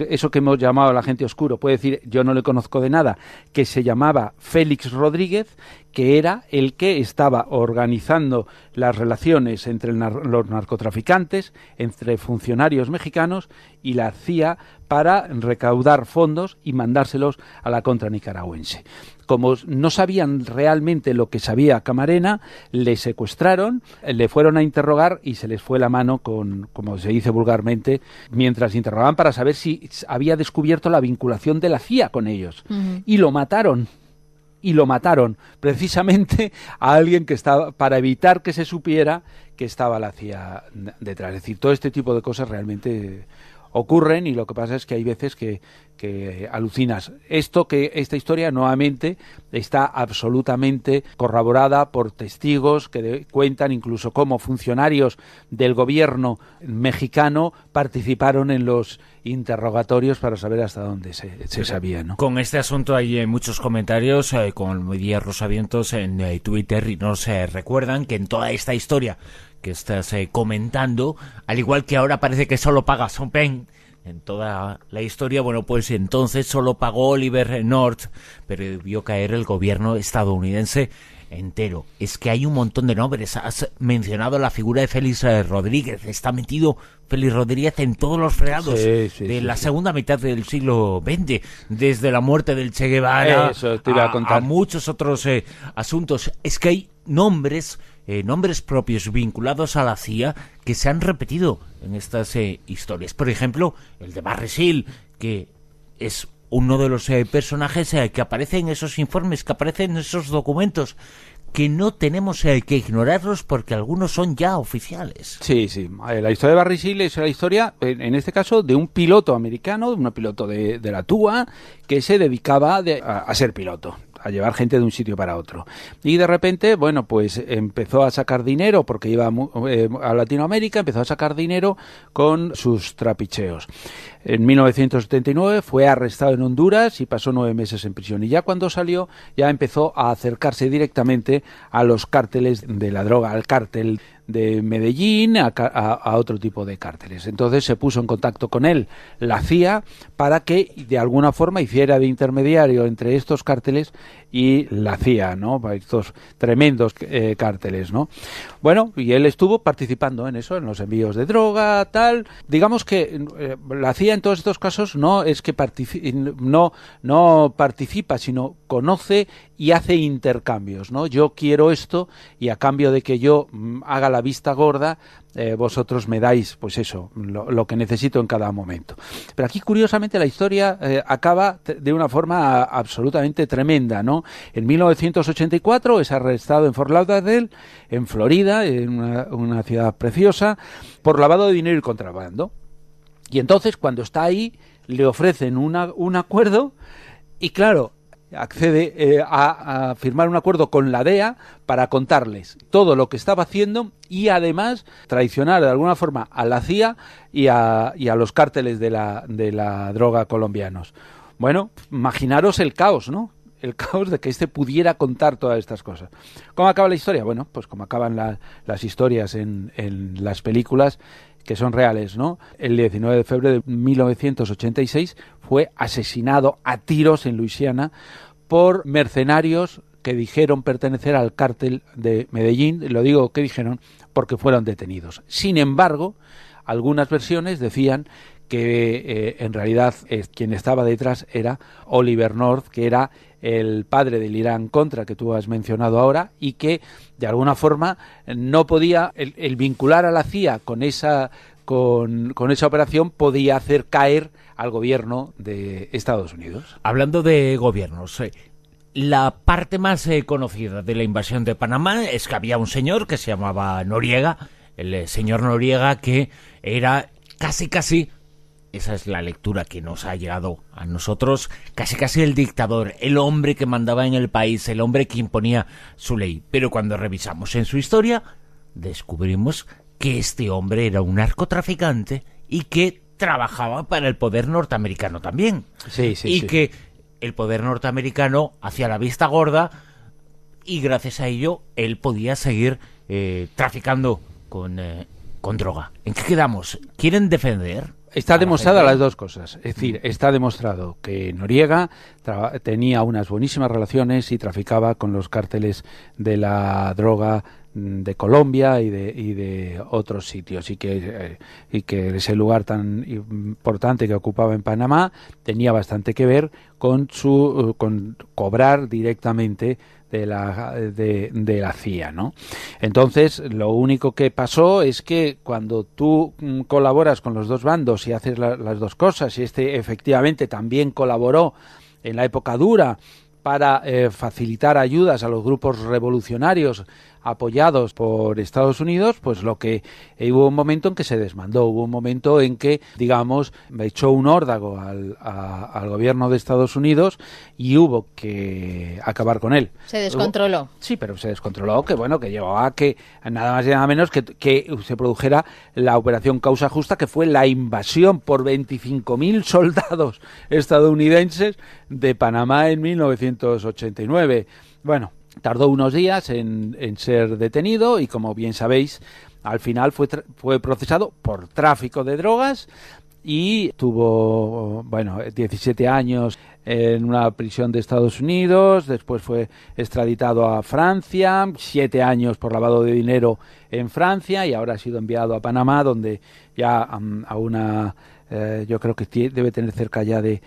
eso que hemos llamado la agente oscuro, puede decir yo no le conozco de nada, que se llamaba Félix Rodríguez, que era el que estaba organizando las relaciones entre los narcotraficantes, entre funcionarios mexicanos y la CIA para recaudar fondos y mandárselos a la contra nicaragüense como no sabían realmente lo que sabía Camarena, le secuestraron, le fueron a interrogar y se les fue la mano con, como se dice vulgarmente, mientras interrogaban para saber si había descubierto la vinculación de la CIA con ellos. Y lo mataron y lo mataron, precisamente a alguien que estaba, para evitar que se supiera que estaba la CIA detrás. Es decir, todo este tipo de cosas realmente ocurren y lo que pasa es que hay veces que, que alucinas. Esto que esta historia nuevamente está absolutamente corroborada por testigos que cuentan incluso cómo funcionarios del gobierno mexicano participaron en los interrogatorios para saber hasta dónde se, se sabía. ¿no? Con este asunto hay eh, muchos comentarios, eh, con como el Rosavientos en eh, Twitter, y no se recuerdan que en toda esta historia que estás eh, comentando, al igual que ahora parece que solo paga Pen... en toda la historia, bueno, pues entonces solo pagó Oliver North, pero vio caer el gobierno estadounidense entero. Es que hay un montón de nombres. Has mencionado la figura de Félix eh, Rodríguez. Está metido Félix Rodríguez en todos los fregados de la segunda mitad del siglo XX, desde la muerte del Che Guevara a, muchos otros eh, asuntos. Es que hay nombres eh, nombres propios vinculados a la CIA que se han repetido en estas eh, historias. Por ejemplo, el de Barresil, que es uno de los eh, personajes que aparece en esos informes, que aparece en esos documentos que no tenemos que ignorarlos porque algunos son ya oficiales. Sí, sí. La historia de Barresil es la historia, en este caso, de un piloto americano, de un piloto de, de la TUA, que se dedicaba a, ser piloto a llevar gente de un sitio para otro. Y de repente, bueno, pues empezó a sacar dinero porque iba eh, a Latinoamérica, empezó a sacar dinero con sus trapicheos. En 1979 fue arrestado en Honduras y pasó nueve meses en prisión. Y ya cuando salió, ya empezó a acercarse directamente a los cárteles de la droga, al cártel de Medellín, a, a, otro tipo de cárteles. Entonces se puso en contacto con él la CIA para que de alguna forma hiciera de intermediario entre estos cárteles y la CIA, ¿no? Estos tremendos eh, cárteles, ¿no? Bueno, y él estuvo participando en eso, en los envíos de droga, tal. Digamos que eh, la CIA en todos estos casos no es que no, no participa, sino conoce y hace intercambios, ¿no? Yo quiero esto y a cambio de que yo mm, haga la vista gorda, eh, vosotros me dais, pues eso, lo, que necesito en cada momento. Pero aquí, curiosamente, la historia eh, acaba de una forma absolutamente tremenda, ¿no? En 1984 es arrestado en Fort Lauderdale, en Florida, en una, ciudad preciosa, por lavado de dinero y contrabando. Y entonces, cuando está ahí, le ofrecen un acuerdo y claro, accede eh, a, firmar un acuerdo con la DEA para contarles todo lo que estaba haciendo y además traicionar de alguna forma a la CIA y a, los cárteles de la, droga colombianos. Bueno, imaginaros el caos, ¿no? el caos de que este pudiera contar todas estas cosas. ¿Cómo acaba la historia? Bueno, pues como acaban las historias en, en, las películas que son reales, ¿no? El 19 de febrero de 1986 fue asesinado a tiros en Luisiana por mercenarios que dijeron pertenecer al cártel de Medellín, lo digo que dijeron porque fueron detenidos. Sin embargo, algunas versiones decían que eh, en realidad eh, quien estaba detrás era Oliver North, que era el padre del Irán contra que tú has mencionado ahora y que de alguna forma no podía el vincular a la CIA con esa con, esa operación podía hacer caer al gobierno de Estados Unidos. Hablando de gobiernos, eh, la parte más eh, conocida de la invasión de Panamá es que había un señor que se llamaba Noriega, el eh, señor Noriega que era casi casi esa es la lectura que nos ha llegado a nosotros, casi casi el dictador, el hombre que mandaba en el país, el hombre que imponía su ley. Pero cuando revisamos en su historia, descubrimos que este hombre era un narcotraficante y que trabajaba para el poder norteamericano también. y que el poder norteamericano hacía la vista gorda y gracias a ello él podía seguir eh, traficando con, eh, con droga. ¿En qué quedamos? ¿Quieren defender? está demostrada las dos cosas. Es decir, está demostrado que Noriega tenía unas buenísimas relaciones y traficaba con los cárteles de la droga mm, de Colombia y de, otros sitios y que, eh, y que ese lugar tan importante que ocupaba en Panamá tenía bastante que ver con su con cobrar directamente de la, de, la CIA, ¿no? Entonces, lo único que pasó es que cuando tú mm, colaboras con los dos bandos y haces las dos cosas, y este efectivamente también colaboró en la época dura para eh, facilitar ayudas a los grupos revolucionarios apoyados por Estados Unidos, pues lo que eh, hubo un momento en que se desmandó, hubo un momento en que, digamos, echó un órdago al, al gobierno de Estados Unidos y hubo que acabar con él. Se descontroló. sí, pero se descontroló, que bueno, que llevaba a que nada más y nada menos que, que se produjera la operación Causa Justa, que fue la invasión por 25.000 soldados estadounidenses de Panamá en 1989. Bueno, Tardó unos días en, ser detenido y, como bien sabéis, al final fue, fue procesado por tráfico de drogas y tuvo, bueno, 17 años en una prisión de Estados Unidos, después fue extraditado a Francia, 7 años por lavado de dinero en Francia y ahora ha sido enviado a Panamá, donde ya mm, a una eh, yo creo que debe tener cerca ya de,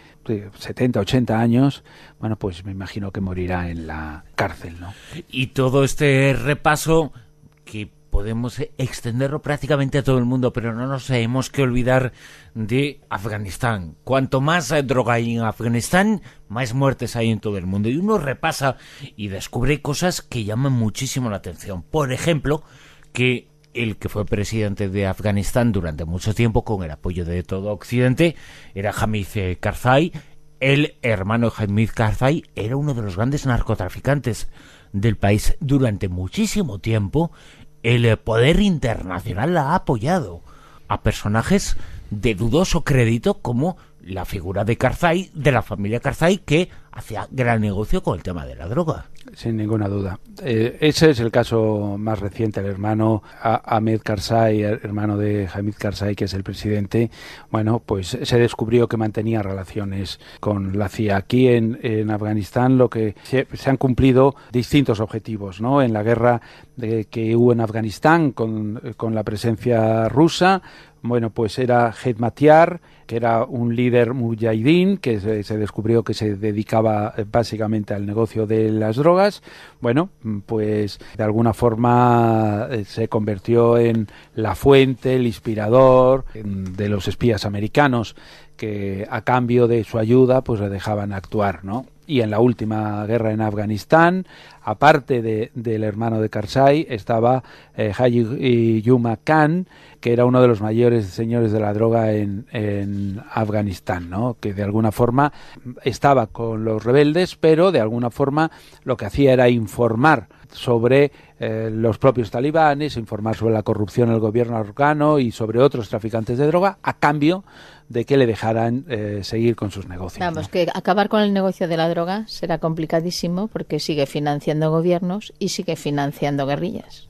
70, 80 años, bueno, pues me imagino que morirá en la cárcel, ¿no? Y todo este repaso que podemos extenderlo prácticamente a todo el mundo, pero no nos hemos que olvidar de Afganistán. Cuanto más droga hay en Afganistán, más muertes hay en todo el mundo. Y uno repasa y descubre cosas que llaman muchísimo la atención. Por ejemplo, que el que fue presidente de Afganistán durante mucho tiempo con el apoyo de todo Occidente era Hamid eh, Karzai. El hermano de Hamid Karzai era uno de los grandes narcotraficantes del país durante muchísimo tiempo. El poder internacional la ha apoyado a personajes de dudoso crédito como la figura de Karzai, de la familia Karzai, que hacía gran negocio con el tema de la droga. Sin ninguna duda. Eh, ese es el caso más reciente, el hermano Ahmed Karzai, hermano de Hamid Karzai, que es el presidente. Bueno, pues se descubrió que mantenía relaciones con la CIA. Aquí en, en Afganistán lo que se, han cumplido distintos objetivos, ¿no? En la guerra de, que hubo en Afganistán con, la presencia rusa, bueno, pues era Hetmatiar, que era un líder mujahidín que se, se, descubrió que se dedicaba eh, básicamente al negocio de las drogas. Bueno, mm, pues de alguna forma eh, se convirtió en la fuente, el inspirador mm, de los espías americanos que a cambio de su ayuda pues le dejaban actuar, ¿no? y en la última guerra en Afganistán, aparte del hermano de Karzai, estaba eh, Yuma Khan, que era uno de los mayores señores de la droga en, en Afganistán, ¿no? que de alguna forma estaba con los rebeldes, pero de alguna forma lo que hacía era informar sobre eh, los propios talibanes, informar sobre la corrupción del gobierno afgano y sobre otros traficantes de droga a cambio de que le dejaran eh, seguir con sus negocios. Vamos, que acabar con el negocio de la droga será complicadísimo porque sigue financiando gobiernos y sigue financiando guerrillas.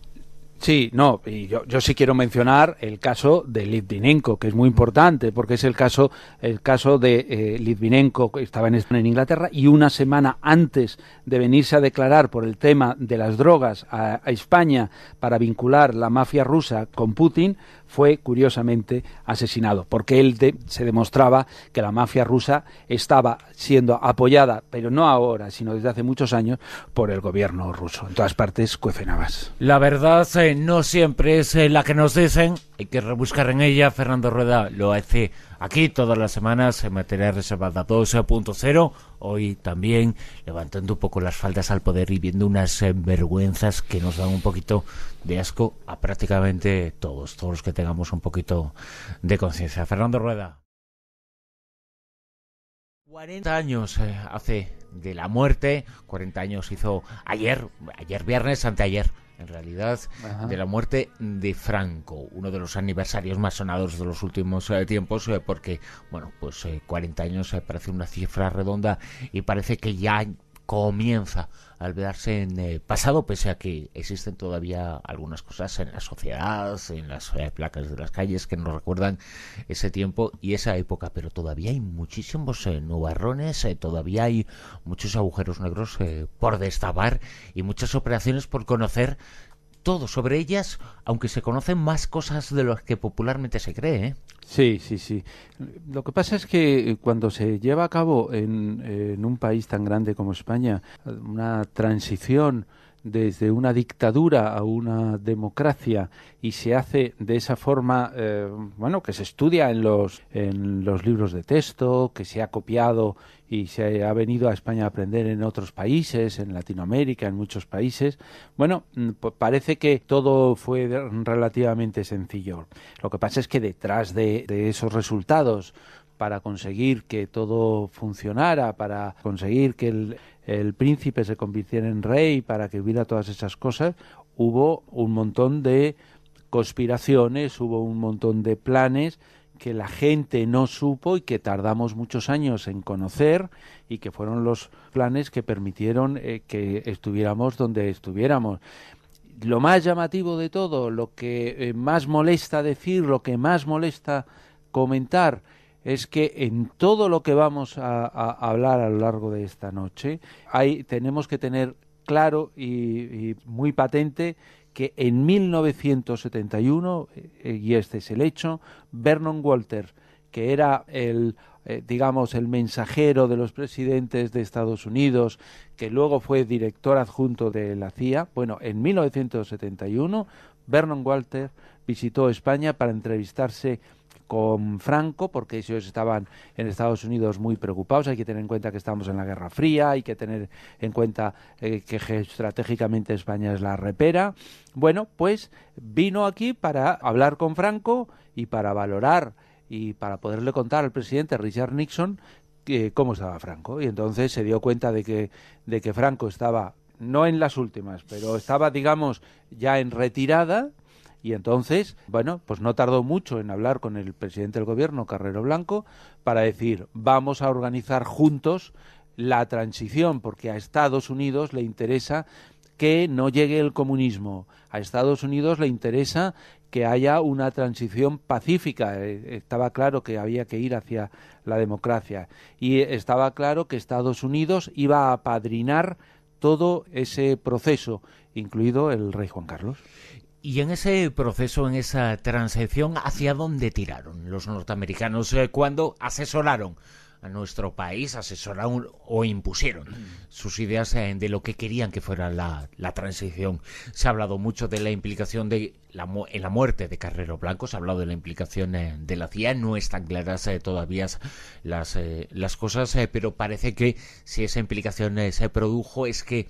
Sí, no, y yo, yo, sí quiero mencionar el caso de Litvinenko, que es muy importante, porque es el caso, el caso de eh, Litvinenko, que estaba en, en, Inglaterra, y una semana antes de venirse a declarar por el tema de las drogas a España para vincular la mafia rusa con Putin, fue curiosamente asesinado, porque él se demostraba que la mafia rusa estaba siendo apoyada, pero no ahora, sino desde hace muchos años, por el gobierno ruso. En todas partes Navas. La verdad eh, no siempre es eh, la que nos dicen, hay que rebuscar en ella. Fernando Rueda lo hace aquí todas las semanas en materia reservada 12.0, Hoy también levantando un poco las faldas al poder y viendo unas envergüenzas eh, vergüenzas que nos dan un poquito de asco a prácticamente todos, todos los que tengamos un poquito de conciencia. Fernando Rueda. 40 años eh, hace de la muerte, 40 años hizo ayer, ayer viernes, anteayer en realidad, de la muerte de Franco, uno de los aniversarios más sonados de los últimos eh, tiempos, eh, porque, bueno, pues 40 eh, años parece una cifra redonda y parece que ya comienza a albergarse en el pasado, pese a que existen todavía algunas cosas en la sociedad, en las eh, placas de las calles que nos recuerdan ese tiempo y esa época, pero todavía hay muchísimos eh, nubarrones, eh, todavía hay muchos agujeros negros por destabar y muchas operaciones por conocer todo sobre ellas, aunque se conocen más cosas de las que popularmente se cree. ¿eh? Sí, sí, sí. Lo que pasa es que eh, cuando se lleva a cabo en un país tan grande como España una transición desde una dictadura a una democracia y se hace de esa forma, eh, bueno, que se estudia en los, en los libros de texto, que se ha copiado y se ha venido a España a aprender en otros países, en Latinoamérica, en muchos países. Bueno, mm, parece que todo fue relativamente sencillo. Lo que pasa es que detrás de esos resultados, para conseguir que todo funcionara, para conseguir que el, el príncipe se convirtiera en rey, para que hubiera todas esas cosas, hubo un montón de conspiraciones, hubo un montón de planes que la gente no supo y que tardamos muchos años en conocer y que fueron los planes que permitieron eh, que estuviéramos donde estuviéramos. Lo más llamativo de todo, lo que eh, más molesta decir, lo que más molesta comentar, es que en todo lo que vamos a, hablar a lo largo de esta noche, tenemos que tener claro y, muy patente que en 1971, eh, y este es el hecho, Vernon Walter, que era el eh, digamos, el mensajero de los presidentes de Estados Unidos, que luego fue director adjunto de la CIA. Bueno, en 1971, Vernon Walter visitó España para entrevistarse con Franco, porque ellos estaban en Estados Unidos muy preocupados. Hay que tener en cuenta que estamos en la Guerra Fría, hay que tener en cuenta eh, que estratégicamente España es la repera. Bueno, pues vino aquí para hablar con Franco y para valorar y para poderle contar al presidente Richard Nixon eh, cómo estaba Franco. Y entonces se dio cuenta de que, de que Franco estaba no en las últimas, pero estaba, digamos, ya en retirada y entonces, bueno, pues no tardó mucho en hablar con el presidente del gobierno, Carrero Blanco, para decir, vamos a organizar juntos la transición, porque a Estados Unidos le interesa que no llegue el comunismo. A Estados Unidos le interesa que haya una transición pacífica. Eh, estaba claro que había que ir hacia la democracia y estaba claro que Estados Unidos iba a padrinar todo ese proceso, incluido el rey Juan Carlos. Y en ese proceso, en esa transición, ¿hacia dónde tiraron los norteamericanos eh, cuando asesoraron a nuestro país, asesoraron o impusieron sus ideas eh, de lo que querían que fuera la, transición? Se ha hablado mucho de la implicación de la, en la muerte de Carrero Blanco, se ha hablado de la implicación eh, de la CIA, no están claras todavía las, las cosas, pero parece que si esa implicación se produjo es que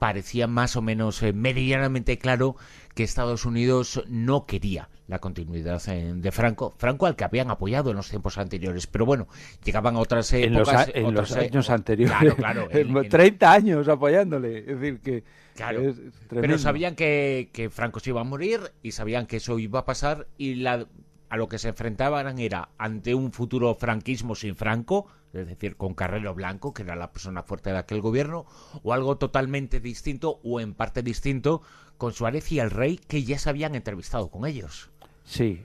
parecía más o menos eh, medianamente claro que Estados Unidos no quería la continuidad eh, de Franco, Franco al que habían apoyado en los tiempos anteriores, pero bueno, llegaban a otras en Los en los, e- años anteriores, claro, claro, 30 años apoyándole, es decir, que... Claro, pero sabían que, que Franco se iba a morir y sabían que eso iba a pasar y la a lo que se enfrentaban era ante un futuro franquismo sin Franco, es decir, con Carrero Blanco, que era la persona fuerte de aquel gobierno, o algo totalmente distinto o en parte distinto con Suárez y el rey, que ya se habían entrevistado con ellos. Sí,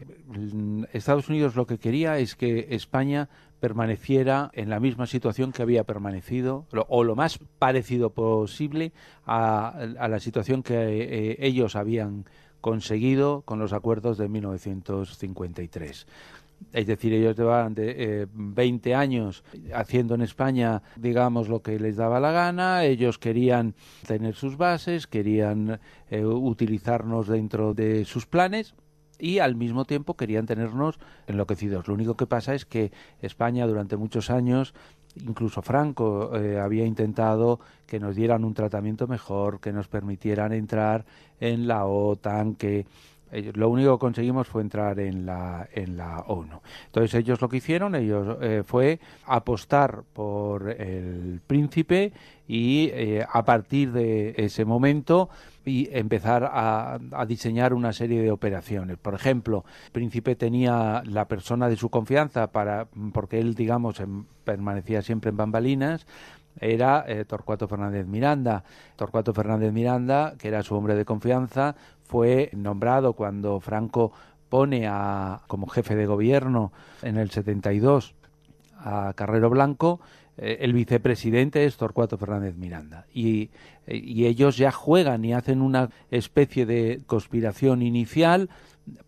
Estados Unidos lo que quería es que España permaneciera en la misma situación que había permanecido, o lo más parecido posible a, la situación que eh, ellos habían conseguido con los acuerdos de 1953. Es decir, ellos llevaban de, 20 eh, años haciendo en España, digamos, lo que les daba la gana. Ellos querían tener sus bases, querían eh, utilizarnos dentro de sus planes y al mismo tiempo querían tenernos enloquecidos. Lo único que pasa es que España durante muchos años incluso Franco eh, había intentado que nos dieran un tratamiento mejor, que nos permitieran entrar en la OTAN, que lo único que conseguimos fue entrar en la, ONU. Entonces ellos lo que hicieron, ellos eh, fue apostar por el príncipe y eh, a partir de ese momento y empezar a, diseñar una serie de operaciones. Por ejemplo, el príncipe tenía la persona de su confianza para porque él, digamos, permanecía siempre en bambalinas, era eh, Torcuato Fernández Miranda. Torcuato Fernández Miranda, que era su hombre de confianza, fue nombrado cuando Franco pone a, como jefe de gobierno en el 72 a Carrero Blanco, eh, el vicepresidente es Torcuato Fernández Miranda. Y, y ellos ya juegan y hacen una especie de conspiración inicial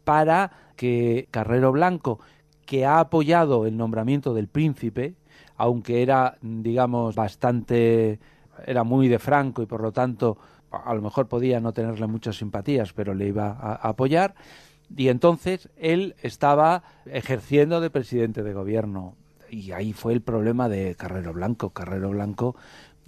para que Carrero Blanco, que ha apoyado el nombramiento del príncipe, aunque era, digamos, bastante, era muy de Franco y por lo tanto a lo mejor podía no tenerle muchas simpatías, pero le iba a, apoyar. Y entonces él estaba ejerciendo de presidente de gobierno. Y ahí fue el problema de Carrero Blanco. Carrero Blanco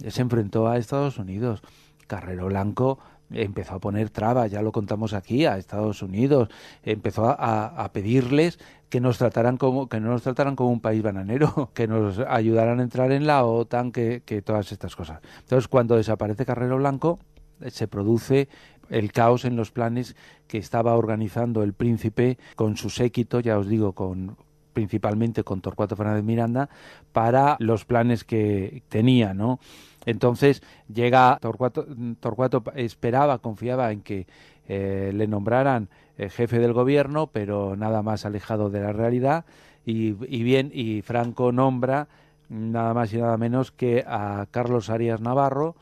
se enfrentó a Estados Unidos. Carrero Blanco empezó a poner trabas, ya lo contamos aquí, a Estados Unidos, empezó a, pedirles que nos trataran como, que no nos trataran como un país bananero, que nos ayudaran a entrar en la OTAN, que todas estas cosas. Entonces, cuando desaparece Carrero Blanco, se produce el caos en los planes que estaba organizando el príncipe con su séquito, ya os digo, con principalmente con Torcuato Fernández Miranda, para los planes que tenía, ¿no? Entonces llega Torcuato, Torcuato esperaba, confiaba en que eh, le nombraran eh, jefe del gobierno, pero nada más alejado de la realidad. Y, y, bien, y Franco nombra nada más y nada menos que a Carlos Arias Navarro,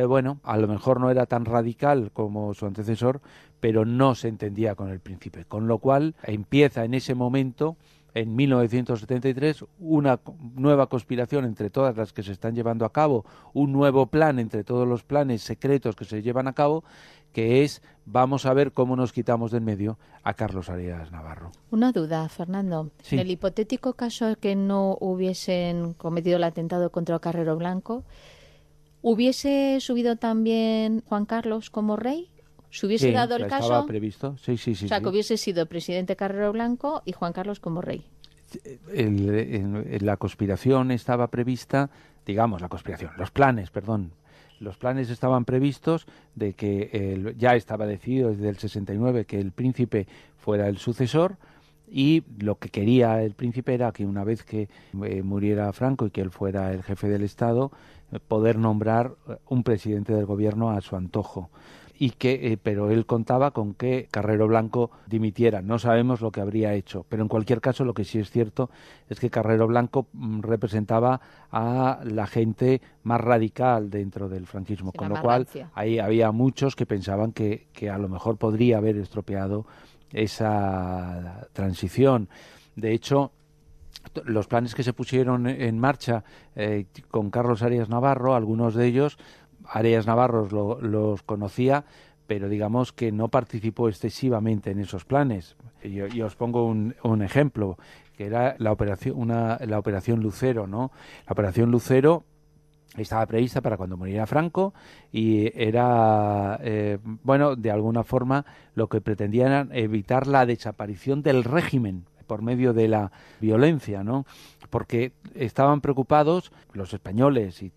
que bueno, a lo mejor no era tan radical como su antecesor, pero no se entendía con el príncipe, con lo cual empieza en ese momento en 1973 una nueva conspiración entre todas las que se están llevando a cabo, un nuevo plan entre todos los planes secretos que se llevan a cabo, que es vamos a ver cómo nos quitamos del medio a Carlos Arias Navarro. Una duda, Fernando. En el hipotético caso de que no hubiesen cometido el atentado contra Carrero Blanco, ¿Hubiese subido también Juan Carlos como rey? ¿Se hubiese dado el caso? Estaba previsto, O sea, que hubiese sido presidente Carrero Blanco y Juan Carlos como rey. la conspiración estaba prevista, digamos, la conspiración, los planes, perdón, los planes estaban previstos de que ya estaba decidido desde el 69 que el príncipe fuera el sucesor y lo que quería el príncipe era que una vez que eh, muriera Franco y que él fuera el jefe del Estado, poder nombrar eh, un presidente del gobierno a su antojo y que eh, pero él contaba con que Carrero Blanco dimitiera. No sabemos lo que habría hecho, pero en cualquier caso lo que sí es cierto es que Carrero Blanco mm, representaba a la gente más radical dentro del franquismo, con lo cual ahí había muchos que pensaban que, que a lo mejor podría haber estropeado esa transición. De hecho, los planes que se pusieron en marcha eh, con Carlos Arias Navarro, algunos de ellos, Arias Navarro los conocía, pero digamos que no participó excesivamente en esos planes. Y os pongo un, ejemplo, que era la operación, una, la operación Lucero, ¿no? La operación Lucero estaba prevista para cuando muriera Franco y era, eh, bueno, de alguna forma lo que pretendían era evitar la desaparición del régimen por medio de la violencia, ¿no? Porque estaban preocupados los españoles y,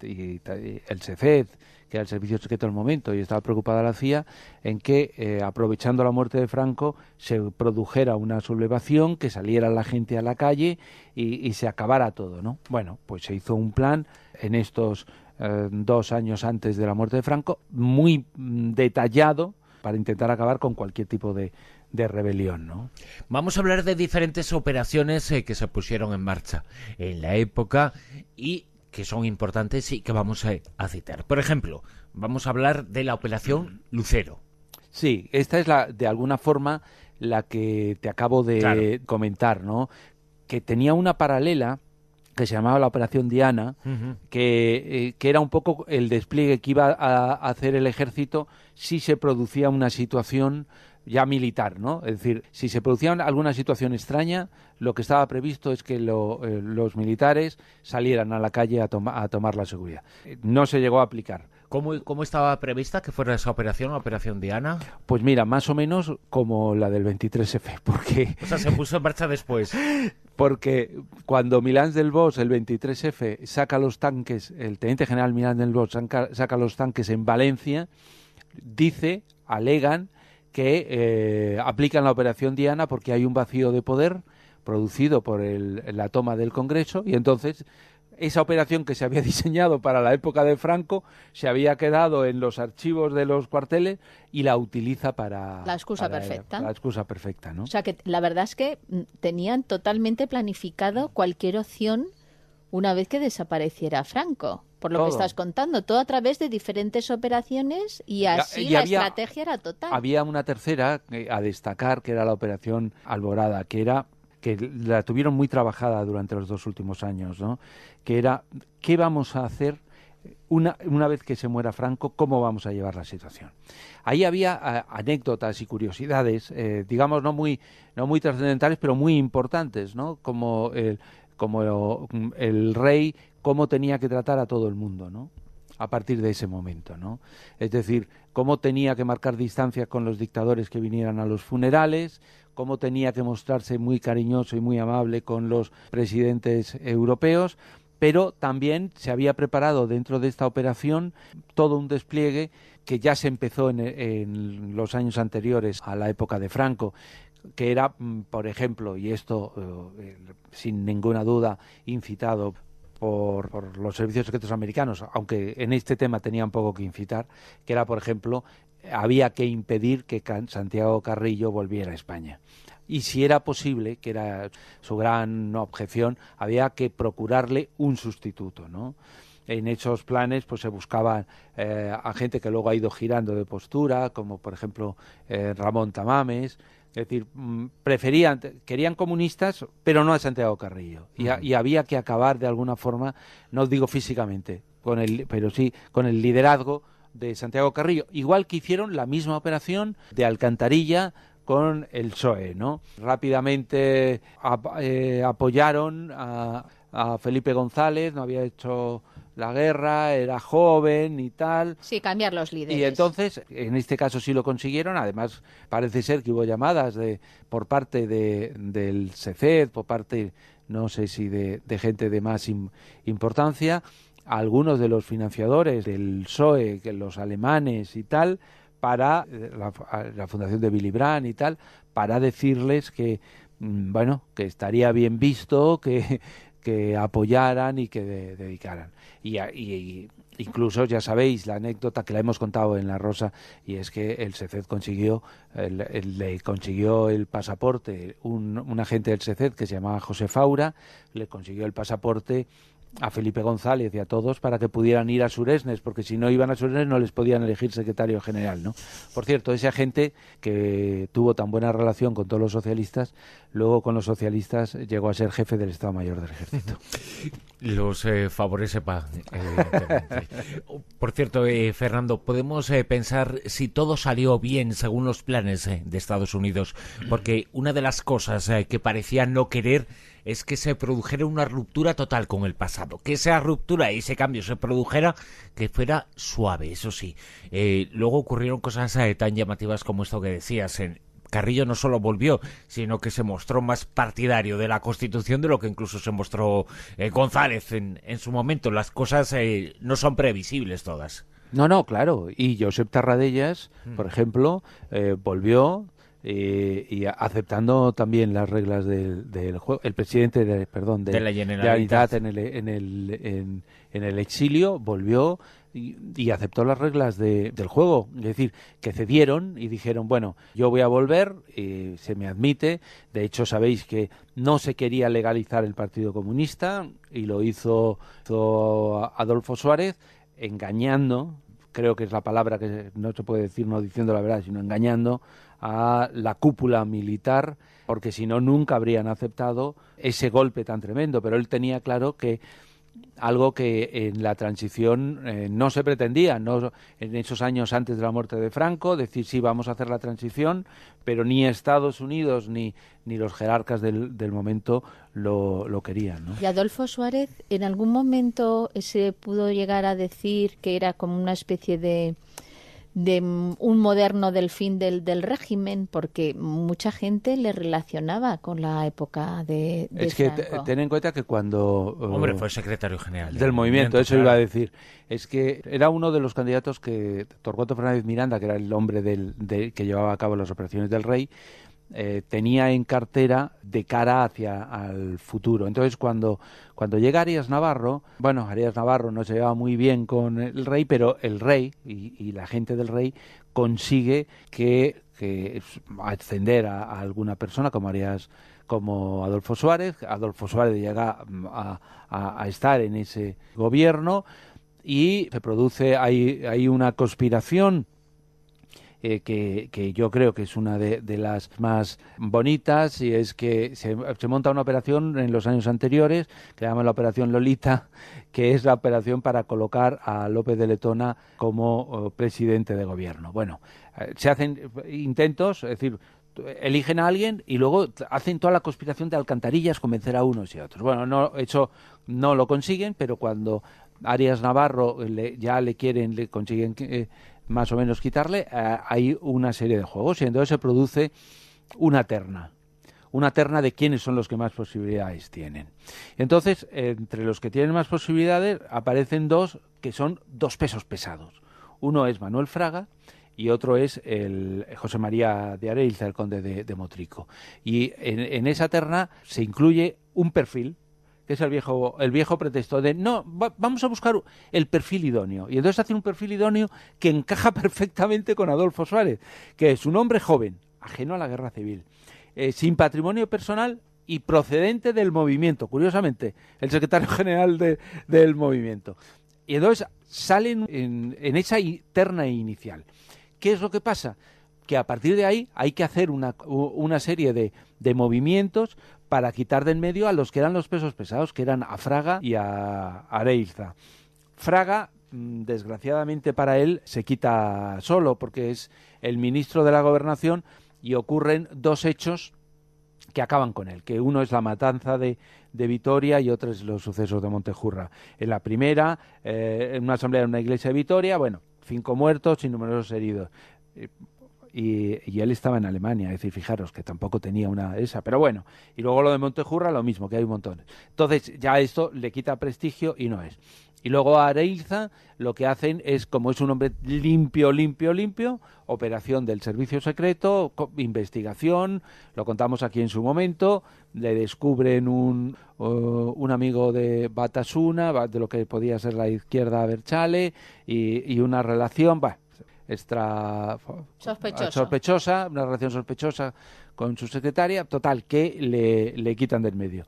el CECED, que era el servicio secreto del momento, y estaba preocupada la CIA en que, eh, aprovechando la muerte de Franco, se produjera una sublevación, que saliera la gente a la calle y, se acabara todo, ¿no? Bueno, pues se hizo un plan en estos eh, dos años antes de la muerte de Franco, muy mm, detallado para intentar acabar con cualquier tipo de, de rebelión. ¿no? Vamos a hablar de diferentes operaciones eh, que se pusieron en marcha en la época y que son importantes y que vamos eh, a, citar. Por ejemplo, vamos a hablar de la operación Lucero. Sí, esta es la, de alguna forma, la que te acabo de comentar, ¿no? Que tenía una paralela que se llamaba la Operación Diana, que, eh, que, era un poco el despliegue que iba a hacer el ejército si se producía una situación ya militar, ¿no? Es decir, si se producía alguna situación extraña, lo que estaba previsto es que eh, los militares salieran a la calle a, tomar la seguridad. Eh, no se llegó a aplicar. ¿Cómo, ¿Cómo, estaba prevista que fuera esa operación, la operación Diana? Pues mira, más o menos como la del 23F, porque... O sea, se puso en marcha después. porque cuando Milán del Bosch, el 23F, saca los tanques, el teniente general Milán del Bos saca los tanques en Valencia, dice, alegan que eh, aplican la operación Diana porque hay un vacío de poder producido por la toma del Congreso y entonces esa operación que se había diseñado para la época de Franco se había quedado en los archivos de los cuarteles y la utiliza para la excusa perfecta. la excusa perfecta, ¿no? O sea que la verdad es que tenían totalmente planificado cualquier opción una vez que desapareciera Franco por lo que estás contando, todo a través de diferentes operaciones y eh, así la estrategia era total. Había una tercera eh, a destacar, que era la operación Alborada, que era que la tuvieron muy trabajada durante los dos últimos años, ¿no? que era qué vamos a hacer una, una, vez que se muera Franco, ¿cómo vamos a llevar la situación? Ahí había anécdotas y curiosidades, eh, digamos, no muy, no muy trascendentales, pero muy importantes, ¿no? Como el, como el rey cómo tenía que tratar a todo el mundo, ¿no? a partir de ese momento, ¿no? Es decir, cómo tenía que marcar distancias con los dictadores que vinieran a los funerales, cómo tenía que mostrarse muy cariñoso y muy amable con los presidentes europeos, pero también se había preparado dentro de esta operación todo un despliegue que ya se empezó en, los años anteriores a la época de Franco, que era, mm, por ejemplo, y esto eh, sin ninguna duda incitado por, los servicios secretos americanos, aunque en este tema tenía un poco que incitar, que era, por ejemplo, había que impedir que Santiago Carrillo volviera a España. Y si era posible, que era su gran objeción, había que procurarle un sustituto, en esos planes pues se buscaban eh, a gente que luego ha ido girando de postura, como por ejemplo eh, Ramón Tamames, es decir, mm, preferían, querían comunistas, pero no a Santiago Carrillo. Y, había que acabar de alguna forma, no digo físicamente, con el, pero sí con el liderazgo de Santiago Carrillo. Igual que hicieron la misma operación de Alcantarilla con el PSOE, ¿no? Rápidamente eh, apoyaron a, a Felipe González, no había hecho la guerra, era joven y tal. Sí, cambiar los líderes. Y entonces, en este caso sí lo consiguieron. Además, parece ser que hubo llamadas de, por parte del CECED, por parte, no sé si de, gente de más importancia, a algunos de los financiadores del e, que los alemanes y tal, para eh, la, la fundación de Billy y tal, para decirles que mm, bueno, que estaría bien visto que, que apoyaran y que dedicaran. Y, incluso ya sabéis la anécdota que la hemos contado en La Rosa y es que el SECED consiguió le consiguió el pasaporte un, un agente del SECED que se llamaba José Faura le consiguió el pasaporte a Felipe González y a todos para que pudieran ir a Suresnes, porque si no iban a Suresnes no les podían elegir secretario general, ¿no? Por cierto, esa gente que tuvo tan buena relación con todos los socialistas, luego con los socialistas llegó a ser jefe del Estado Mayor del Ejército. Los eh, favorece pa, Por cierto, eh, Fernando, podemos eh, pensar si todo salió bien según los planes de Estados Unidos, porque una de las cosas que parecía no querer es que se produjera una ruptura total con el pasado, que esa ruptura y ese cambio se produjera que fuera suave, eso sí. Eh, luego ocurrieron cosas eh, tan llamativas como esto que decías, Carrillo no solo volvió, sino que se mostró más partidario de la Constitución de lo que incluso se mostró eh, González en, su momento. Las cosas no son previsibles todas. No, no, claro. Y Josep Tarradellas, mm. por ejemplo, volvió eh, y aceptando también las reglas del, juego. El presidente, de, perdón, de, la Generalitat, en, el, en, el, exilio volvió y, aceptó las reglas del juego. Es decir, que cedieron y dijeron, bueno, yo voy a volver, eh, se me admite. De hecho, sabéis que no se quería legalizar el Partido Comunista y lo hizo Adolfo Suárez engañando creo que es la palabra que no se puede decir no diciendo la verdad, sino engañando a la cúpula militar, porque si no, nunca habrían aceptado ese golpe tan tremendo. Pero él tenía claro que algo que en la transición eh, no se pretendía, no en esos años antes de la muerte de Franco, decir sí vamos a hacer la transición, pero ni Estados Unidos ni, ni los jerarcas del, momento lo, querían. Y Adolfo Suárez, ¿en algún momento se pudo llegar a decir que era como una especie de de un moderno del fin del, del régimen, porque mucha gente le relacionaba con la época de, Es que ten en cuenta que cuando... Uh, hombre, fue secretario general. Del, movimiento, eso iba a decir. Es que era uno de los candidatos que Torcuato Fernández Miranda, que era el hombre del, que llevaba a cabo las operaciones del rey, eh, tenía en cartera de cara hacia al futuro. Entonces, cuando, cuando llega Arias Navarro, bueno, Arias Navarro no se llevaba muy bien con el rey, pero el rey y, la gente del rey consigue que, ascender a, alguna persona como Arias como Adolfo Suárez. Adolfo Suárez llega mm, a, estar en ese gobierno y se produce, ahí hay una conspiración eh, que, yo creo que es una de, las más bonitas y es que se, monta una operación en los años anteriores que llama la operación Lolita, que es la operación para colocar a López de Letona como oh, presidente de gobierno. Bueno, eh, se hacen eh, intentos, es decir, eligen a alguien y luego hacen toda la conspiración de alcantarillas convencer a unos y a otros. Bueno, no, eso no lo consiguen, pero cuando Arias Navarro ya le quieren, le consiguen más o menos quitarle, eh, hay una serie de juegos y entonces se produce una terna. Una terna de quiénes son los que más posibilidades tienen. Entonces, entre los que tienen más posibilidades aparecen dos que son dos pesos pesados. Uno es Manuel Fraga y otro es el José María de Areilza, el conde de, Motrico. Y en esa terna se incluye un perfil que es el viejo, el viejo pretexto de no, vamos a buscar el perfil idóneo. Y entonces hace un perfil idóneo que encaja perfectamente con Adolfo Suárez, que es un hombre joven, ajeno a la guerra civil, eh, sin patrimonio personal y procedente del movimiento, curiosamente, el secretario general de, del movimiento. Y entonces salen en, esa terna e inicial. ¿Qué es lo que pasa? que a partir de ahí hay que hacer una, una serie de, de, movimientos para quitar de en medio a los que eran los pesos pesados, que eran a Fraga y a Areilza. Fraga, mm, desgraciadamente para él, se quita solo porque es el ministro de la Gobernación y ocurren dos hechos que acaban con él, que uno es la matanza de, Vitoria y otro es los sucesos de Montejurra. En la primera, eh, en una asamblea en una iglesia de Vitoria, bueno, cinco muertos y numerosos heridos. Eh, y, él estaba en Alemania, es decir, fijaros que tampoco tenía una esa, pero bueno, y luego lo de Montejurra, lo mismo, que hay un montón. Entonces ya esto le quita prestigio y no es. Y luego a Areiza lo que hacen es, como es un hombre limpio, limpio, limpio, operación del servicio secreto, investigación, lo contamos aquí en su momento, le descubren un, un amigo de Batasuna, de lo que podía ser la izquierda Berchale, y, una relación, va extra sospechosa. una relación sospechosa con su secretaria, total, que le, quitan del medio.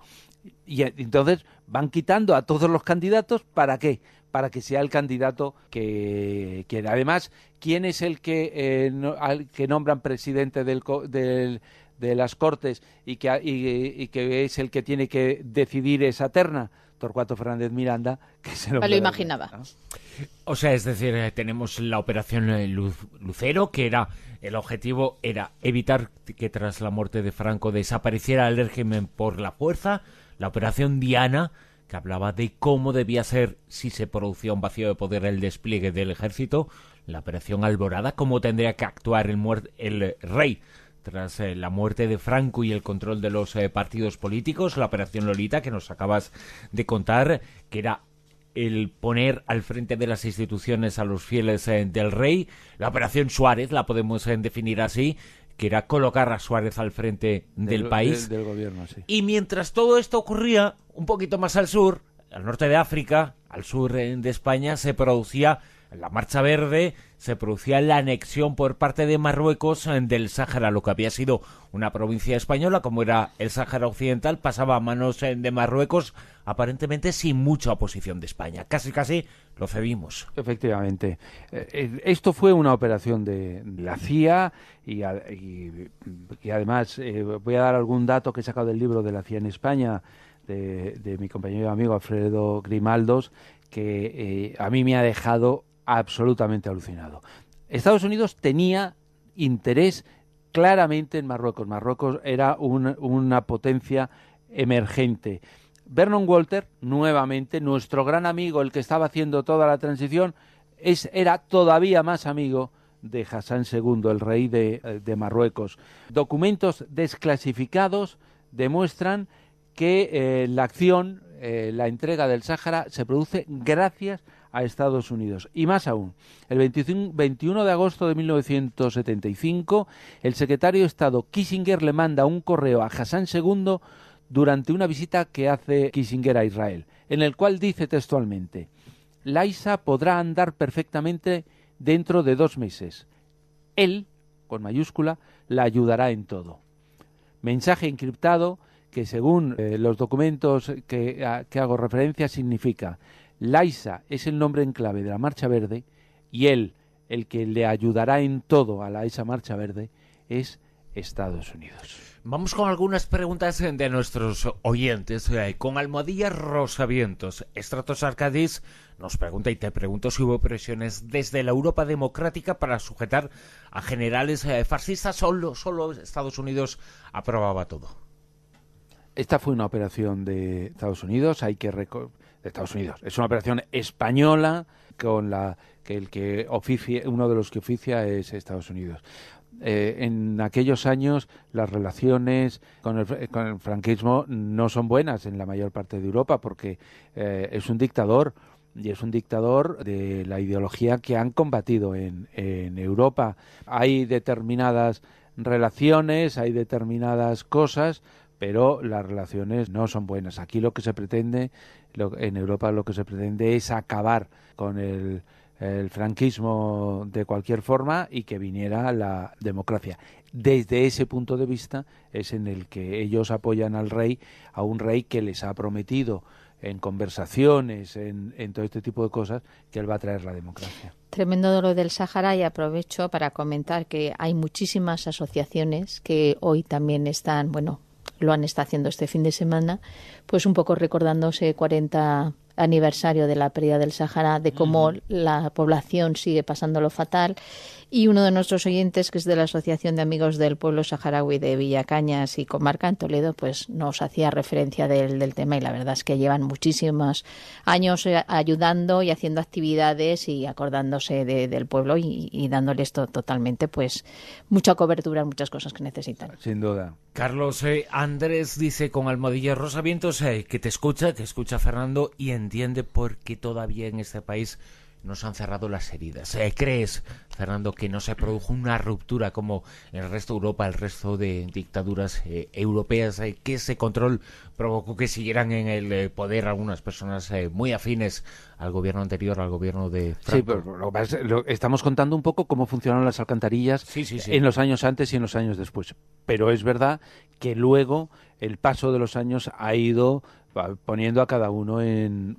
Y entonces van quitando a todos los candidatos, ¿para qué? Para que sea el candidato que quiera. Además, ¿quién es el que, eh, que nombran presidente del, del, de las Cortes y que, y que es el que tiene que decidir esa terna? Torcuato Fernández Miranda, que se lo, imaginaba. O sea, es decir, eh, tenemos la operación eh, Lucero, que era el objetivo era evitar que tras la muerte de Franco desapareciera el régimen por la fuerza, la operación Diana, que hablaba de cómo debía ser si se producía un vacío de poder el despliegue del ejército, la operación Alborada, cómo tendría que actuar el, el rey tras eh, la muerte de Franco y el control de los eh, partidos políticos, la operación Lolita que nos acabas de contar, que era el poner al frente de las instituciones a los fieles eh, del rey, la operación Suárez, la podemos definir así, que era colocar a Suárez al frente del, país. Y mientras todo esto ocurría, un poquito más al sur, al norte de África, al sur de España, se producía en la Marcha Verde se producía la anexión por parte de Marruecos eh, del Sáhara, lo que había sido una provincia española, como era el Sáhara Occidental, pasaba a manos eh, de Marruecos, aparentemente sin mucha oposición de España. Casi, casi lo cedimos. Efectivamente. Eh, esto fue una operación de la CIA y, además voy a dar algún dato que he sacado del libro de la CIA en España. De, mi compañero y amigo Alfredo Grimaldos, que a mí me ha dejado absolutamente alucinado. Estados Unidos tenía interés claramente en Marruecos. Marruecos era una potencia emergente. Vernon Walter, nuevamente, nuestro gran amigo, el que estaba haciendo toda la transición, es, era todavía más amigo de Hassan II, el rey eh, de, Marruecos. Documentos desclasificados demuestran que eh, la acción, eh, la entrega del Sáhara, se produce gracias a a Estados Unidos. Y más aún, el 21 de agosto de 1975, el secretario de Estado Kissinger le manda un correo a Hassan II durante una visita que hace Kissinger a Israel, en el cual dice textualmente, Laisa podrá andar perfectamente dentro de dos meses. Él, con mayúscula, la ayudará en todo. Mensaje encriptado que según eh, los documentos que hago referencia significa Laisa es el nombre en clave de la Marcha Verde y él, el que le ayudará en todo a la esa Marcha Verde, es Estados Unidos. Vamos con algunas preguntas de nuestros oyentes. Eh, con Almohadillas Rosavientos, Estratos Arcadis nos pregunta y te pregunto si hubo presiones desde la Europa democrática para sujetar a generales eh, fascistas. Solo, solo Estados Unidos aprobaba todo. Esta fue una operación de Estados Unidos. Hay que recordar de Estados Unidos. Es una operación española con la que el que oficia, uno de los que oficia es Estados Unidos. Eh, en aquellos años las relaciones con el, con el, franquismo no son buenas en la mayor parte de Europa porque eh, es un dictador y es un dictador de la ideología que han combatido en, en Europa. Hay determinadas relaciones, hay determinadas cosas pero las relaciones no son buenas. Aquí lo que se pretende en Europa lo que se pretende es acabar con el, franquismo de cualquier forma y que viniera la democracia. Desde ese punto de vista es en el que ellos apoyan al rey, a un rey que les ha prometido en conversaciones, en, todo este tipo de cosas, que él va a traer la democracia. Tremendo lo del Sahara y aprovecho para comentar que hay muchísimas asociaciones que hoy también están, bueno, lo han estado haciendo este fin de semana, pues un poco recordándose 40 aniversario de la pérdida del Sahara, de cómo la población sigue pasándolo fatal y uno de nuestros oyentes, que es de la Asociación de Amigos del Pueblo Saharaui de Villacañas y Comarca en Toledo, pues nos hacía referencia del, del tema y la verdad es que llevan muchísimos años eh, ayudando y haciendo actividades y acordándose de, del pueblo y, dándole esto totalmente pues mucha cobertura muchas cosas que necesitan. Sin duda. Carlos eh, Andrés dice con almohadillas, Rosa Vientos eh, que te escucha, que escucha Fernando y entiende por qué todavía en este país se han cerrado las heridas. Eh, ¿Crees, Fernando, que no se produjo una ruptura como en el resto de Europa, el resto de dictaduras eh, europeas, eh, que ese control provocó que siguieran en el eh, poder algunas personas muy afines al gobierno anterior, al gobierno de Sí, pero estamos contando un poco cómo funcionaron las alcantarillas en los años antes y en los años después. Pero es verdad que luego el paso de los años ha ido poniendo a cada uno en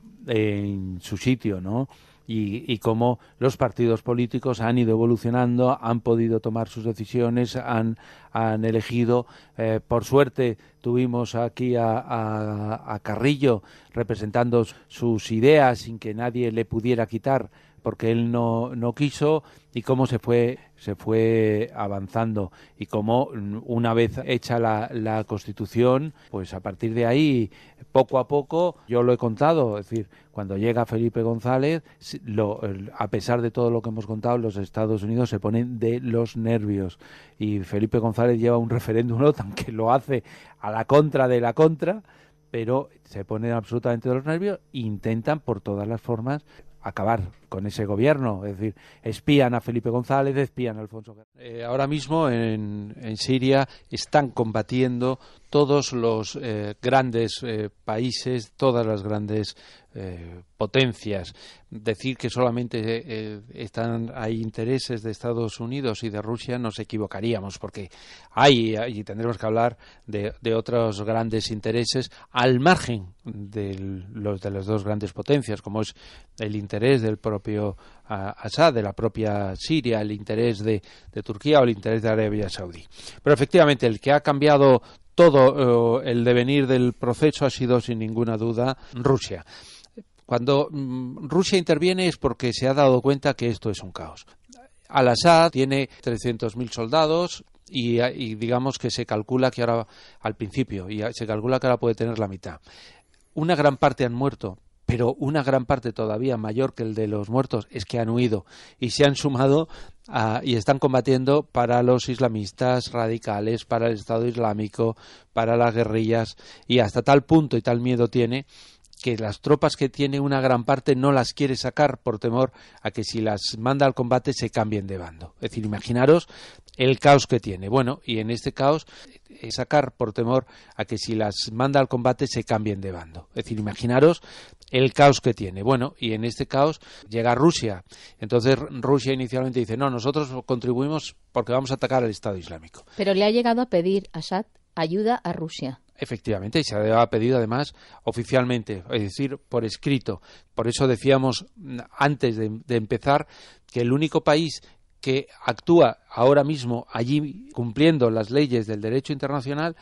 su sitio, ¿no? y, y, cómo los partidos políticos han ido evolucionando, han podido tomar sus decisiones, han, han elegido. Eh, por suerte tuvimos aquí a Carrillo representando sus ideas sin que nadie le pudiera quitar porque él no, quiso y cómo se fue, se fue avanzando y cómo mm, una vez hecha la, la constitución, pues a partir de ahí, poco a poco, yo lo he contado, es decir, cuando llega Felipe González, a pesar de todo lo que hemos contado, los Estados Unidos se ponen de los nervios y Felipe González lleva un referéndum tan que lo hace a la contra de la contra, pero se ponen absolutamente de los nervios e intentan por todas las formas acabar con ese gobierno. Es decir, espían a Felipe González, espían a Alfonso eh, ahora mismo en, Siria están combatiendo todos los eh, grandes eh, países, todas las grandes eh, potencias. Decir que solamente eh, eh, están, hay intereses de Estados Unidos y de Rusia nos equivocaríamos, porque hay y tendremos que hablar de, otros grandes intereses al margen de los de las dos grandes potencias, como es el interés del propio ah, Assad, de la propia Siria, el interés de, Turquía o el interés de Arabia Saudí. Pero efectivamente, el que ha cambiado todo el devenir del proceso ha sido, sin ninguna duda, Rusia. Cuando mm, Rusia interviene es porque se ha dado cuenta que esto es un caos. Al-Assad tiene 300.000 soldados, y, digamos que se calcula que ahora al principio y se calcula que ahora puede tener la mitad. Una gran parte han muerto, pero una gran parte todavía mayor que el de los muertos es que han huido y se han sumado y están combatiendo para los islamistas radicales, para el Estado Islámico, para las guerrillas y hasta tal punto y tal miedo tiene que las tropas que tiene una gran parte no las quiere sacar por temor a que si las manda al combate se cambien de bando. Es decir, imaginaros el caos que tiene. Bueno, y en este caos eh, sacar por temor a que si las manda al combate se cambien de bando. Es decir, imaginaros el caos que tiene. Bueno, y en este caos llega Rusia. Entonces Rusia inicialmente dice, no, nosotros contribuimos porque vamos a atacar al Estado Islámico. Pero le ha llegado a pedir a Assad ayuda a Rusia. Efectivamente, y se ha pedido además oficialmente, es decir, por escrito. Por eso decíamos mm, antes de, empezar que el único país que actúa ahora mismo allí cumpliendo las leyes del derecho internacional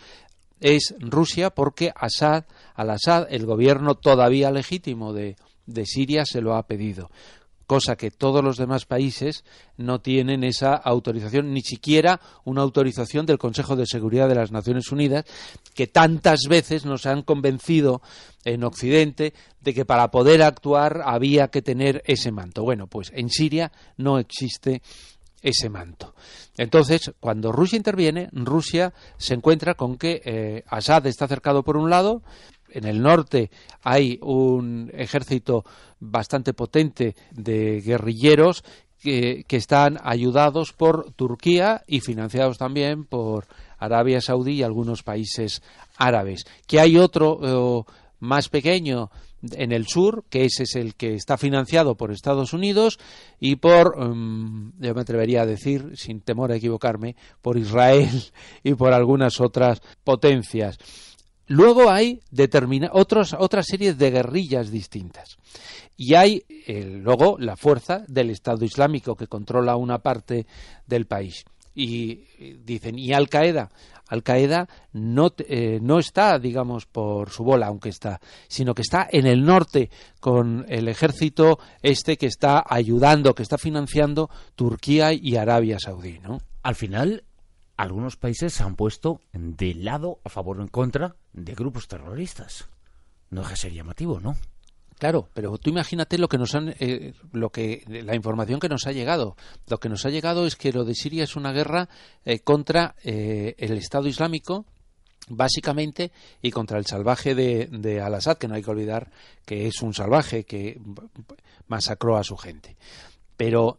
es Rusia porque Assad, al Assad, el gobierno todavía legítimo de, de Siria, se lo ha pedido cosa que todos los demás países no tienen esa autorización, ni siquiera una autorización del Consejo de Seguridad de las Naciones Unidas, que tantas veces nos han convencido en Occidente de que para poder actuar había que tener ese manto. Bueno, pues en Siria no existe ese manto. Entonces, cuando Rusia interviene, Rusia se encuentra con que eh, Assad está cercado por un lado, en el norte hay un ejército bastante potente de guerrilleros que, están ayudados por Turquía y financiados también por Arabia Saudí y algunos países árabes. Que hay otro eh, más pequeño en el sur, que ese es el que está financiado por Estados Unidos y por, em, yo me atrevería a decir, sin temor a equivocarme, por Israel y por algunas otras potencias. Luego hay otra otras series de guerrillas distintas. Y hay eh, luego la fuerza del Estado Islámico que controla una parte del país. Y, eh, dicen, ¿y Al Qaeda? Al Qaeda no, eh, no está, digamos, por su bola, aunque está, sino que está en el norte con el ejército este que está ayudando, que está financiando Turquía y Arabia Saudí, ¿no? Al final, algunos países se han puesto de lado a favor o en contra de grupos terroristas. No deja ser llamativo, ¿no? Claro, pero tú imagínate lo que nos han, eh, lo que la información que nos ha llegado. Lo que nos ha llegado es que lo de Siria es una guerra eh, contra eh, el Estado Islámico, básicamente y contra el salvaje de, de Al-Assad, que no hay que olvidar que es un salvaje que masacró a su gente. Pero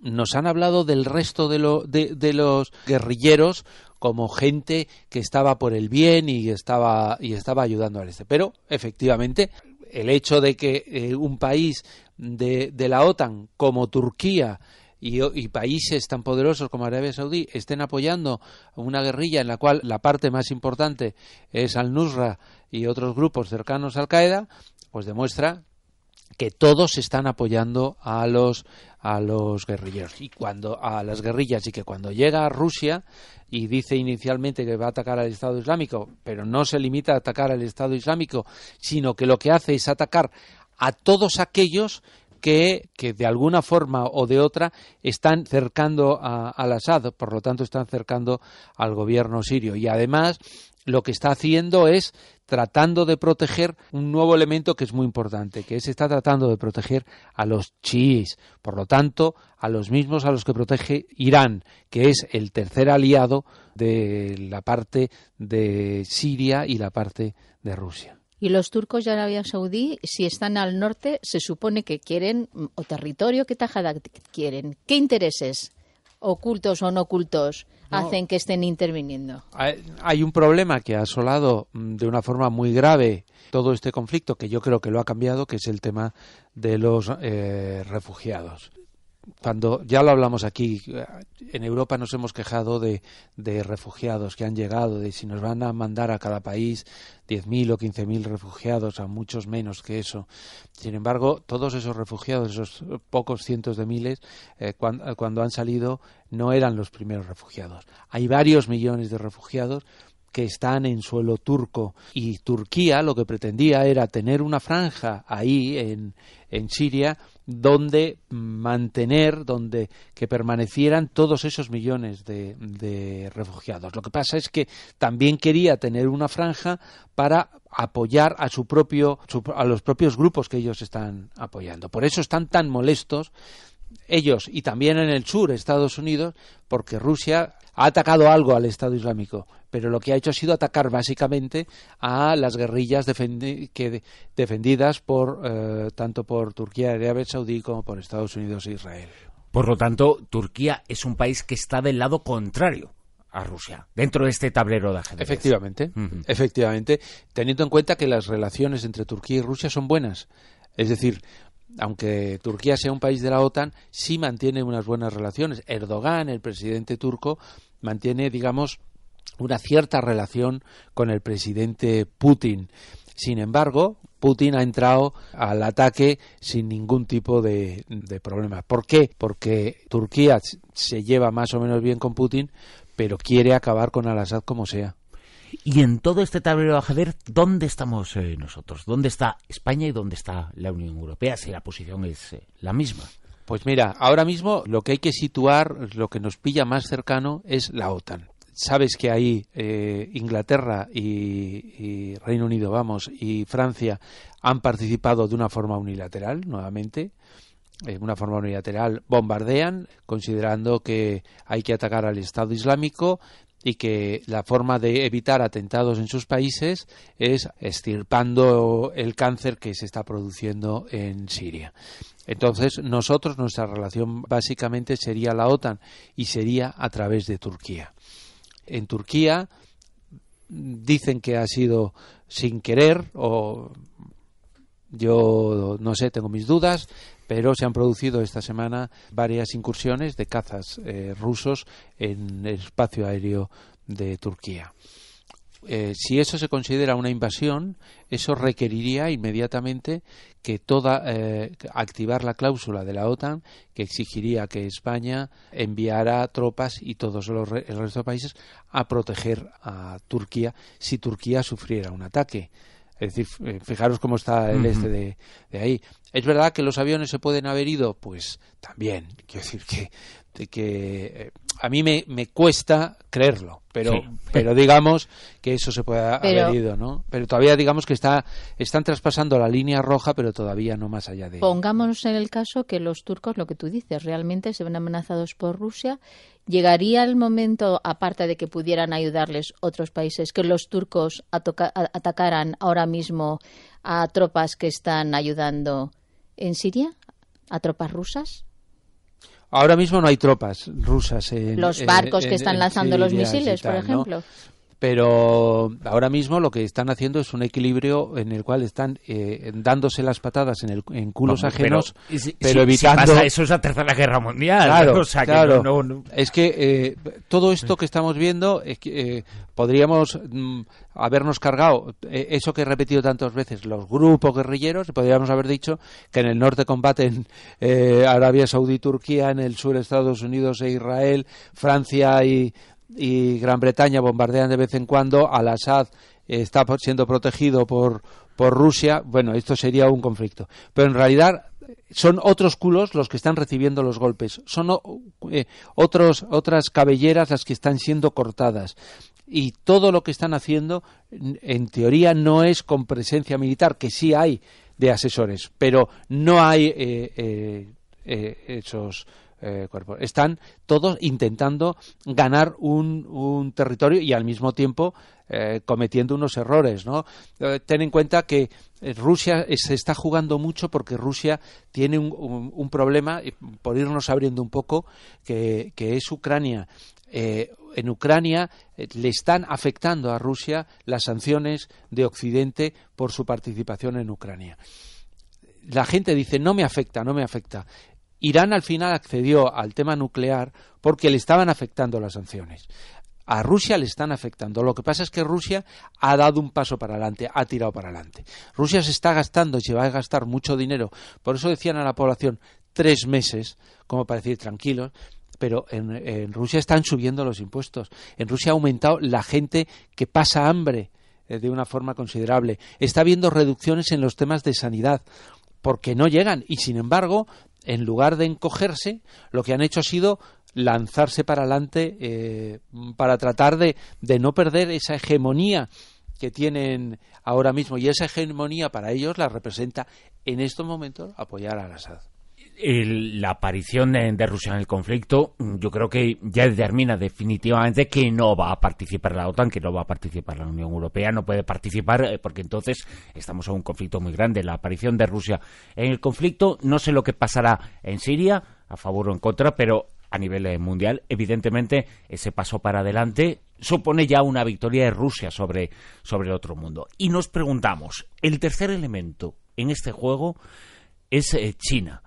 nos han hablado del resto de, de, los guerrilleros como gente que estaba por el bien y estaba, y estaba ayudando al este. Pero, efectivamente, el hecho de que eh, un país de, la OTAN como Turquía y, países tan poderosos como Arabia Saudí estén apoyando una guerrilla en la cual la parte más importante es al-Nusra y otros grupos cercanos a Al-Qaeda, pues demuestra que todos están apoyando a los a los guerrilleros y cuando a las guerrillas y que cuando llega Rusia y dice inicialmente que va a atacar al Estado Islámico, pero no se limita a atacar al Estado Islámico, sino que lo que hace es atacar a todos aquellos que, de alguna forma o de otra están cercando al Assad, por lo tanto están cercando al gobierno sirio. Y además lo que está haciendo es tratando de proteger un nuevo elemento que es muy importante, que es está tratando de proteger a los chiíes, por lo tanto, a los mismos a los que protege Irán, que es el tercer aliado de la parte de Siria y la parte de Rusia. Y los turcos y Arabia Saudí, si están al norte, se supone que quieren o territorio, que tajada quieren? ¿Qué intereses ocultos o no ocultos? hacen que estén interviniendo? Hay un problema que ha asolado mm, de una forma muy grave todo este conflicto, que yo creo que lo ha cambiado, que es el tema de los eh, refugiados cuando ya lo hablamos aquí, eh, en Europa nos hemos quejado de, refugiados que han llegado, de si nos van a mandar a cada país 10.000 o 15.000 refugiados, a muchos menos que eso. Sin embargo, todos esos refugiados, esos pocos cientos de miles, eh, cuando han salido, no eran los primeros refugiados. Hay varios millones de refugiados que están en suelo turco. Y Turquía lo que pretendía era tener una franja ahí en, Siria donde mantener, donde que permanecieran todos esos millones de, refugiados. Lo que pasa es que también quería tener una franja para apoyar a su propio, a los propios grupos que ellos están apoyando. Por eso están tan molestos ellos y también en el sur, Estados Unidos, porque Rusia ha atacado algo al Estado Islámico, pero lo que ha hecho ha sido atacar básicamente a las guerrillas que defendidas por eh, tanto por Turquía y Arabia Saudí como por Estados Unidos e Israel. Por lo tanto, Turquía es un país que está del lado contrario a Rusia dentro de este tablero de ajedrez. Efectivamente, efectivamente, teniendo en cuenta que las relaciones entre Turquía y Rusia son buenas. Es decir, aunque Turquía sea un país de la OTAN, sí mantiene unas buenas relaciones. Erdogan, el presidente turco, mantiene, digamos, una cierta relación con el presidente Putin. Sin embargo, Putin ha entrado al ataque sin ningún tipo de, de problema. ¿Por qué? Porque Turquía se lleva más o menos bien con Putin, pero quiere acabar con Al-Assad como sea. Y en todo este tablero de ajedrez, ¿dónde estamos eh, nosotros? ¿Dónde está España y dónde está la Unión Europea si la posición es eh, la misma? Pues mira, ahora mismo lo que hay que situar, lo que nos pilla más cercano es la OTAN. Sabes que ahí eh, Inglaterra y, Reino Unido, vamos, y Francia han participado de una forma unilateral, nuevamente en una forma unilateral bombardean, considerando que hay que atacar al Estado Islámico, y que la forma de evitar atentados en sus países es extirpando el cáncer que se está produciendo en Siria. Entonces, nosotros, nuestra relación básicamente sería la OTAN y sería a través de Turquía. En Turquía dicen que ha sido sin querer o yo no sé, tengo mis dudas, pero se han producido esta semana varias incursiones de cazas eh, rusos en el espacio aéreo de Turquía. Eh, si eso se considera una invasión, eso requeriría inmediatamente que toda eh, activar la cláusula de la OTAN que exigiría que España enviara tropas y todos los restos de países a proteger a Turquía si Turquía sufriera un ataque. Es decir, fijaros cómo está el este de ahí. ¿Es verdad que los aviones se pueden haber ido? Pues también. Quiero decir que, que eh, a mí me, cuesta creerlo, pero, pero digamos que eso se puede haber ido, ¿no? Pero todavía digamos que está, están traspasando la línea roja, pero todavía no más allá de Pongámonos en el caso que los turcos, lo que tú dices, realmente se ven amenazados por Rusia. ¿Llegaría el momento, aparte de que pudieran ayudarles otros países, que los turcos atacaran ahora mismo a tropas que están ayudando en Siria a tropas rusas? Ahora mismo no hay tropas rusas. En, los barcos que están lanzando los misiles, por ejemplo pero ahora mismo lo que están haciendo es un equilibrio en el cual están eh, dándose las patadas en, el, culos ajenos, pero, evitando... eso es la Tercera Guerra Mundial. Claro, Es que eh, todo esto que estamos viendo, es que, eh, podríamos mm, habernos cargado eso que he repetido tantas veces, los grupos guerrilleros, podríamos haber dicho que en el norte combaten Arabia Saudí y Turquía, en el sur Estados Unidos e Israel, Francia y y Gran Bretaña bombardean de vez en cuando, Al-Assad está siendo protegido por, por Rusia, bueno, esto sería un conflicto. Pero en realidad son otros culos los que están recibiendo los golpes, son eh, otros, otras cabelleras las que están siendo cortadas. Y todo lo que están haciendo, en teoría, no es con presencia militar, que sí hay de asesores, pero no hay eh, eh, esos eh, están todos intentando ganar un, territorio y al mismo tiempo eh, cometiendo unos errores. ¿no? Eh, ten en cuenta que Rusia se está jugando mucho porque Rusia tiene un, problema, por irnos abriendo un poco, que, es Ucrania. en Ucrania le están afectando a Rusia las sanciones de Occidente por su participación en Ucrania. La gente dice no me afecta, no me afecta. Irán al final accedió al tema nuclear porque le estaban afectando las sanciones. A Rusia le están afectando. Lo que pasa es que Rusia ha dado un paso para adelante, ha tirado para adelante. Rusia se está gastando y se va a gastar mucho dinero. Por eso decían a la población tres meses, como para decir tranquilos, pero en, Rusia están subiendo los impuestos. En Rusia ha aumentado la gente que pasa hambre eh, de una forma considerable. Está habiendo reducciones en los temas de sanidad porque no llegan y sin embargo en lugar de encogerse, lo que han hecho ha sido lanzarse para adelante eh, para tratar de, no perder esa hegemonía que tienen ahora mismo. Y esa hegemonía para ellos la representa en estos momentos apoyar a la assad la aparición de, Rusia en el conflicto, mm, yo creo que ya determina definitivamente que no va a participar la OTAN, que no va a participar la Unión Europea, no puede participar eh, porque entonces estamos en un conflicto muy grande. La aparición de Rusia en el conflicto, no sé lo que pasará en Siria, a favor o en contra, pero a nivel eh, mundial, evidentemente ese paso para adelante supone ya una victoria de Rusia sobre, sobre el otro mundo. Y nos preguntamos, el tercer elemento en este juego es eh, China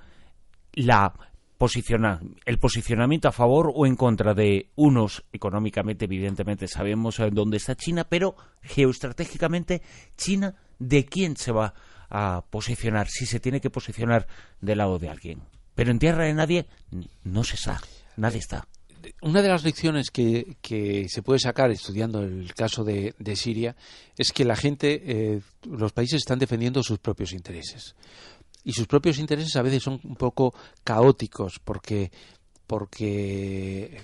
la posiciona, el posicionamiento a favor o en contra de unos, económicamente evidentemente sabemos dónde está China, pero geoestratégicamente China, ¿de quién se va a posicionar? Si se tiene que posicionar del lado de alguien. Pero en tierra de nadie no se sabe, nadie está. Una de las lecciones que, se puede sacar estudiando el caso de, Siria es que la gente, eh, los países están defendiendo sus propios intereses y sus propios intereses a veces son un poco caóticos porque porque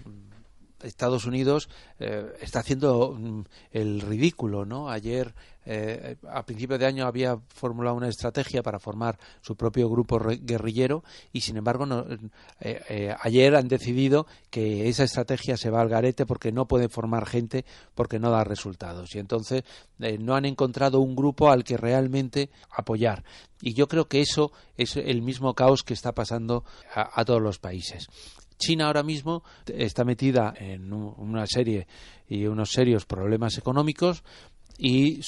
Estados Unidos eh, está haciendo mm, el ridículo, ¿no? Ayer, eh, a principios de año, había formulado una estrategia para formar su propio grupo guerrillero y, sin embargo, eh, ayer han decidido que esa estrategia se va al garete porque no puede formar gente, porque no da resultados. Y entonces no han encontrado un grupo al que realmente apoyar. Y yo creo que eso es el mismo caos que está pasando a todos los países. China ahora mismo está metida en una serie y unos serios problemas económicos y,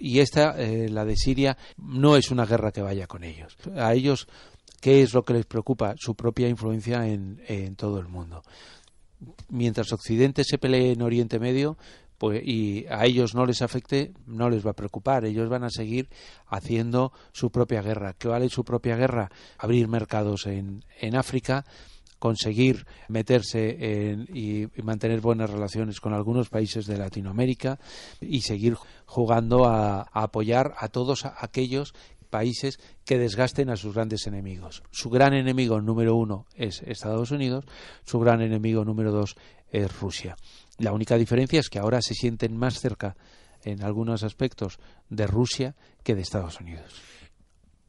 y esta, eh, la de Siria, no es una guerra que vaya con ellos. A ellos, ¿qué es lo que les preocupa? Su propia influencia en, todo el mundo. Mientras Occidente se pelee en Oriente Medio, pues, y a ellos no les afecte, no les va a preocupar. Ellos van a seguir haciendo su propia guerra. ¿Qué vale su propia guerra? Abrir mercados en, en África, conseguir meterse y, mantener buenas relaciones con algunos países de Latinoamérica y seguir jugando a apoyar a todos aquellos países que desgasten a sus grandes enemigos. Su gran enemigo número uno es Estados Unidos, su gran enemigo número dos es Rusia. La única diferencia es que ahora se sienten más cerca en algunos aspectos de Rusia que de Estados Unidos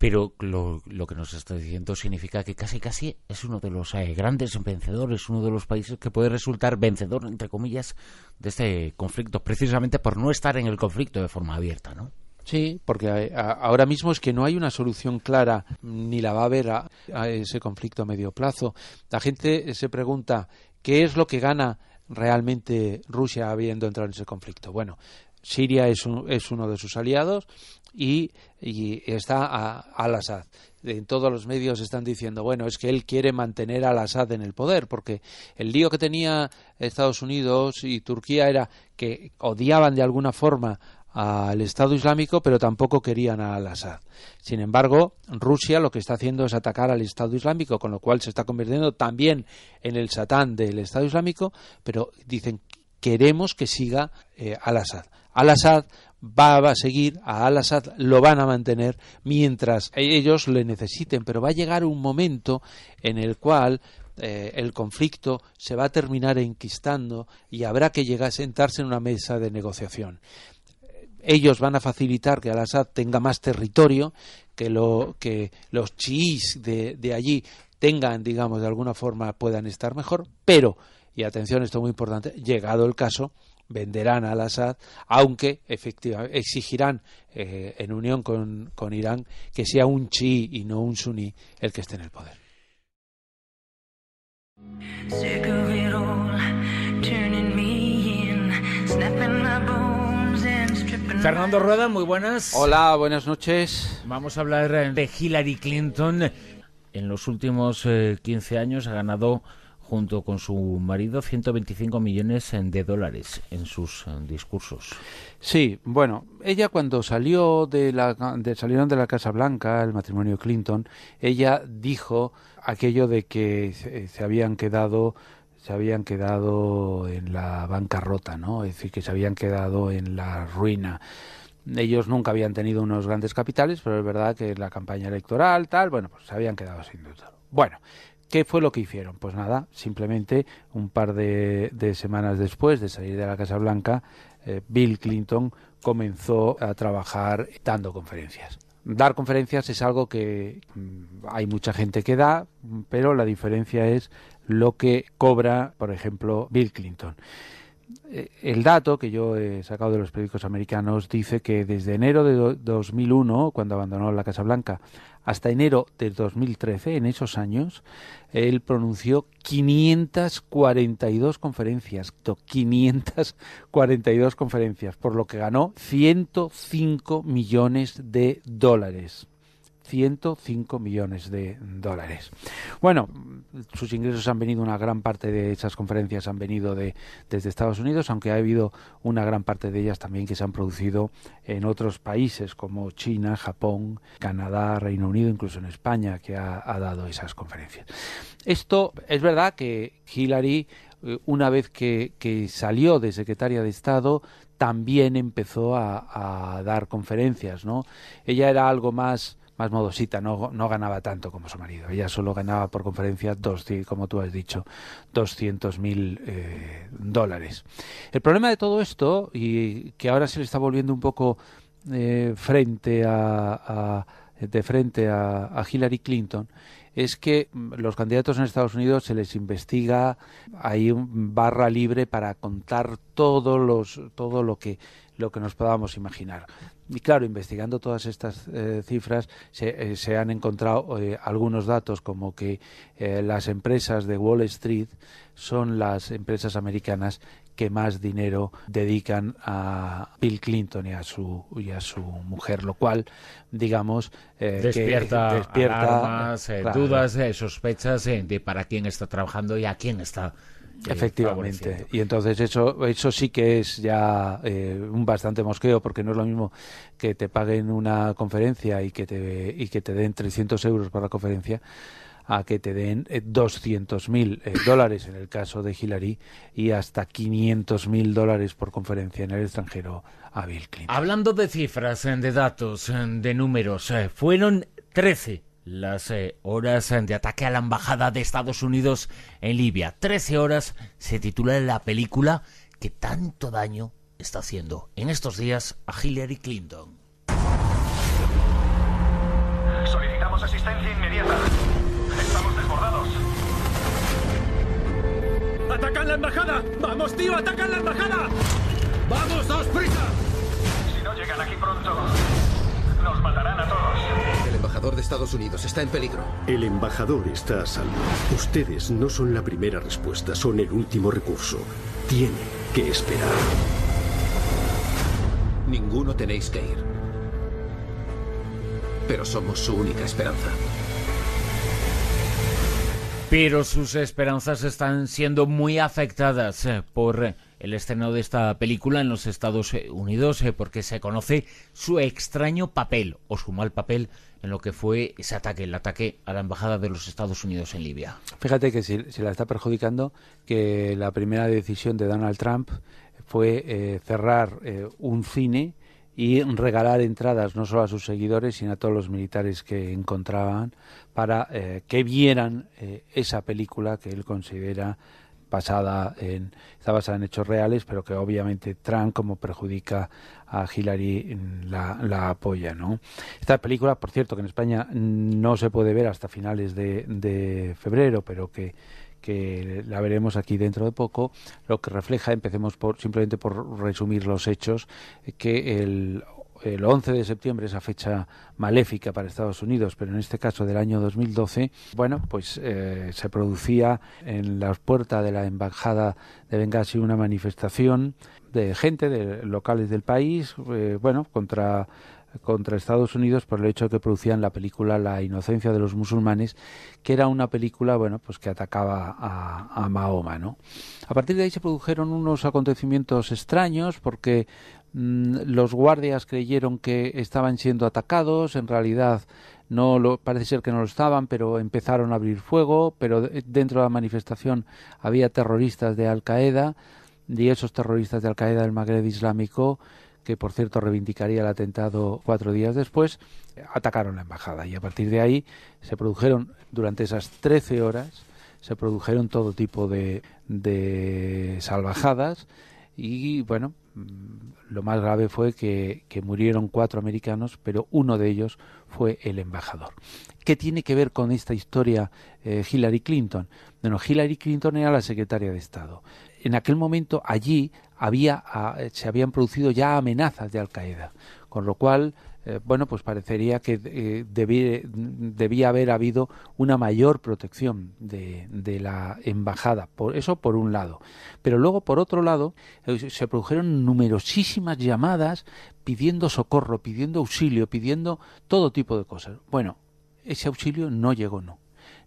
pero lo, que nos está diciendo significa que casi casi es uno de los eh, grandes vencedores, uno de los países que puede resultar vencedor, entre comillas, de este conflicto, precisamente por no estar en el conflicto de forma abierta, ¿no? Sí, porque eh, ahora mismo es que no hay una solución clara, mm, ni la va a haber a ese conflicto a medio plazo. La gente eh, se pregunta, ¿qué es lo que gana realmente Rusia habiendo entrado en ese conflicto? Bueno, Siria es, uno de sus aliados y, está a, Al-Assad. En todos los medios están diciendo, bueno, es que él quiere mantener Al-Assad en el poder, porque el lío que tenía Estados Unidos y Turquía era que odiaban de alguna forma al Estado Islámico, pero tampoco querían Al-Assad. Sin embargo, Rusia lo que está haciendo es atacar al Estado Islámico, con lo cual se está convirtiendo también en el satán del Estado Islámico, pero dicen queremos que siga eh, Al-Assad. Al-Assad va a seguir, a Al-Assad lo van a mantener mientras ellos le necesiten, pero va a llegar un momento en el cual eh, el conflicto se va a terminar enquistando y habrá que llegar a sentarse en una mesa de negociación. Ellos van a facilitar que Al-Assad tenga más territorio, que, lo, que los chiís de, de allí tengan, digamos, de alguna forma puedan estar mejor, pero, y atención, esto es muy importante, llegado el caso, venderán al Assad, aunque efectivamente exigirán eh, en unión con, con Irán que sea un chi y no un suní el que esté en el poder. Fernando Rueda, muy buenas. Hola, buenas noches. Vamos a hablar de Hillary Clinton. En los últimos eh, quince 15 años ha ganado junto con su marido 125 millones eh, de dólares en sus eh, discursos. Sí, bueno, ella cuando salió de la, salieron de la Casa Blanca, el matrimonio Clinton, ella dijo aquello de que se, habían quedado se habían quedado en la bancarrota, ¿no? Es decir, que se habían quedado en la ruina. Ellos nunca habían tenido unos grandes capitales, pero es verdad que la campaña electoral, tal, bueno, pues se habían quedado sin duda. Bueno, ¿Qué fue lo que hicieron? Pues nada, simplemente un par de, semanas después de salir de la Casa Blanca, eh, Bill Clinton comenzó a trabajar dando conferencias. Dar conferencias es algo que mm, hay mucha gente que da, pero la diferencia es lo que cobra, por ejemplo, Bill Clinton. Eh, el dato que yo he sacado de los periódicos americanos dice que desde enero de 2001, cuando abandonó la Casa Blanca, hasta enero de 2013, en esos años, él pronunció 542 conferencias, 542 conferencias, por lo que ganó 105 millones de dólares. 105 millones de dólares. Bueno, sus ingresos han venido, una gran parte de esas conferencias han venido de, desde Estados Unidos, aunque ha habido una gran parte de ellas también que se han producido en otros países como China, Japón, Canadá, Reino Unido, incluso en España, que ha, dado esas conferencias. Esto es verdad que Hillary, eh, una vez que, salió de secretaria de Estado, también empezó a, a, dar conferencias, ¿no? Ella era algo más más modosita, no, no ganaba tanto como su marido. Ella solo ganaba por conferencia, dos, como tú has dicho, 200.000 mil eh, dólares. El problema de todo esto, y que ahora se le está volviendo un poco eh, frente a, de frente a, Hillary Clinton, es que mm, los candidatos en Estados Unidos se les investiga, hay un barra libre para contar todos los, todo lo que lo que nos podamos imaginar. Y claro, investigando todas estas eh, cifras eh, se, han encontrado eh, algunos datos como que las empresas de Wall Street son las empresas americanas que más dinero dedican a Bill Clinton y a su y a su mujer, lo cual, digamos, despierta, dudas, sospechas de para quién está trabajando y a quién está Efectivamente. Y entonces eso, eso sí que es ya eh, un bastante mosqueo, porque no es lo mismo que te paguen una conferencia y que te, y que te den 300 euros para la conferencia a que te den 200.000 eh, mil eh, dólares en el caso de Hillary y hasta 500.000 mil dólares por conferencia en el extranjero a Bill Clinton. Hablando de cifras, de datos, de números, fueron 13 las eh, horas de ataque a la embajada de Estados Unidos en Libia. 13 horas se titula la película que tanto daño está haciendo en estos días a Hillary Clinton. Solicitamos asistencia inmediata. Estamos desbordados. ¡Atacan la embajada! ¡Vamos, tío! ¡Atacan la embajada! ¡Vamos, dos prisa! Si no llegan aquí pronto, nos matarán a todos embajador de Estados Unidos está en peligro. El embajador está a salvo. Ustedes no son la primera respuesta, son el último recurso. Tiene que esperar. Ninguno tenéis que ir. Pero somos su única esperanza. Pero sus esperanzas están siendo muy afectadas eh, por eh, el estreno de esta película en los Estados Unidos eh, porque se conoce su extraño papel o su mal papel en lo que fue ese ataque, el ataque a la embajada de los Estados Unidos en Libia. Fíjate que se la está perjudicando que la primera decisión de Donald Trump fue eh, cerrar eh, un cine y regalar entradas no solo a sus seguidores, sino a todos los militares que encontraban para eh, que vieran esa película que él considera basada en, está basada en hechos reales, pero que obviamente Trump, como perjudica a Hillary, mm, la, la, apoya. ¿no? Esta película, por cierto, que en España no se puede ver hasta finales de, febrero, pero que que la veremos aquí dentro de poco, lo que refleja, empecemos por simplemente por resumir los hechos, que el el 11 de septiembre, esa fecha maléfica para Estados Unidos, pero en este caso del año 2012, bueno, pues eh, se producía en la puerta de la embajada de Benghazi una manifestación de gente de locales del país, eh, bueno, contra contra Estados Unidos por el hecho de que producían la película La inocencia de los musulmanes, que era una película, bueno, pues que atacaba a, a Mahoma, ¿no? A partir de ahí se produjeron unos acontecimientos extraños porque Mm, los guardias creyeron que estaban siendo atacados, en realidad no lo, parece ser que no lo estaban, pero empezaron a abrir fuego, pero dentro de la manifestación había terroristas de Al Qaeda y esos terroristas de Al Qaeda del Magreb Islámico que por cierto reivindicaría el atentado cuatro días después, atacaron la embajada y a partir de ahí se produjeron durante esas 13 horas se produjeron todo tipo de, de salvajadas y bueno mm, lo más grave fue que, murieron cuatro americanos, pero uno de ellos fue el embajador. ¿Qué tiene que ver con esta historia eh, Hillary Clinton? Bueno, Hillary Clinton era la secretaria de Estado. En aquel momento allí había, ah, se habían producido ya amenazas de Al Qaeda, con lo cual eh, bueno, pues parecería que eh, debía haber habido una mayor protección de, de, la embajada. Por eso por un lado. Pero luego, por otro lado, eh, se produjeron numerosísimas llamadas pidiendo socorro, pidiendo auxilio, pidiendo todo tipo de cosas. Bueno, ese auxilio no llegó, no.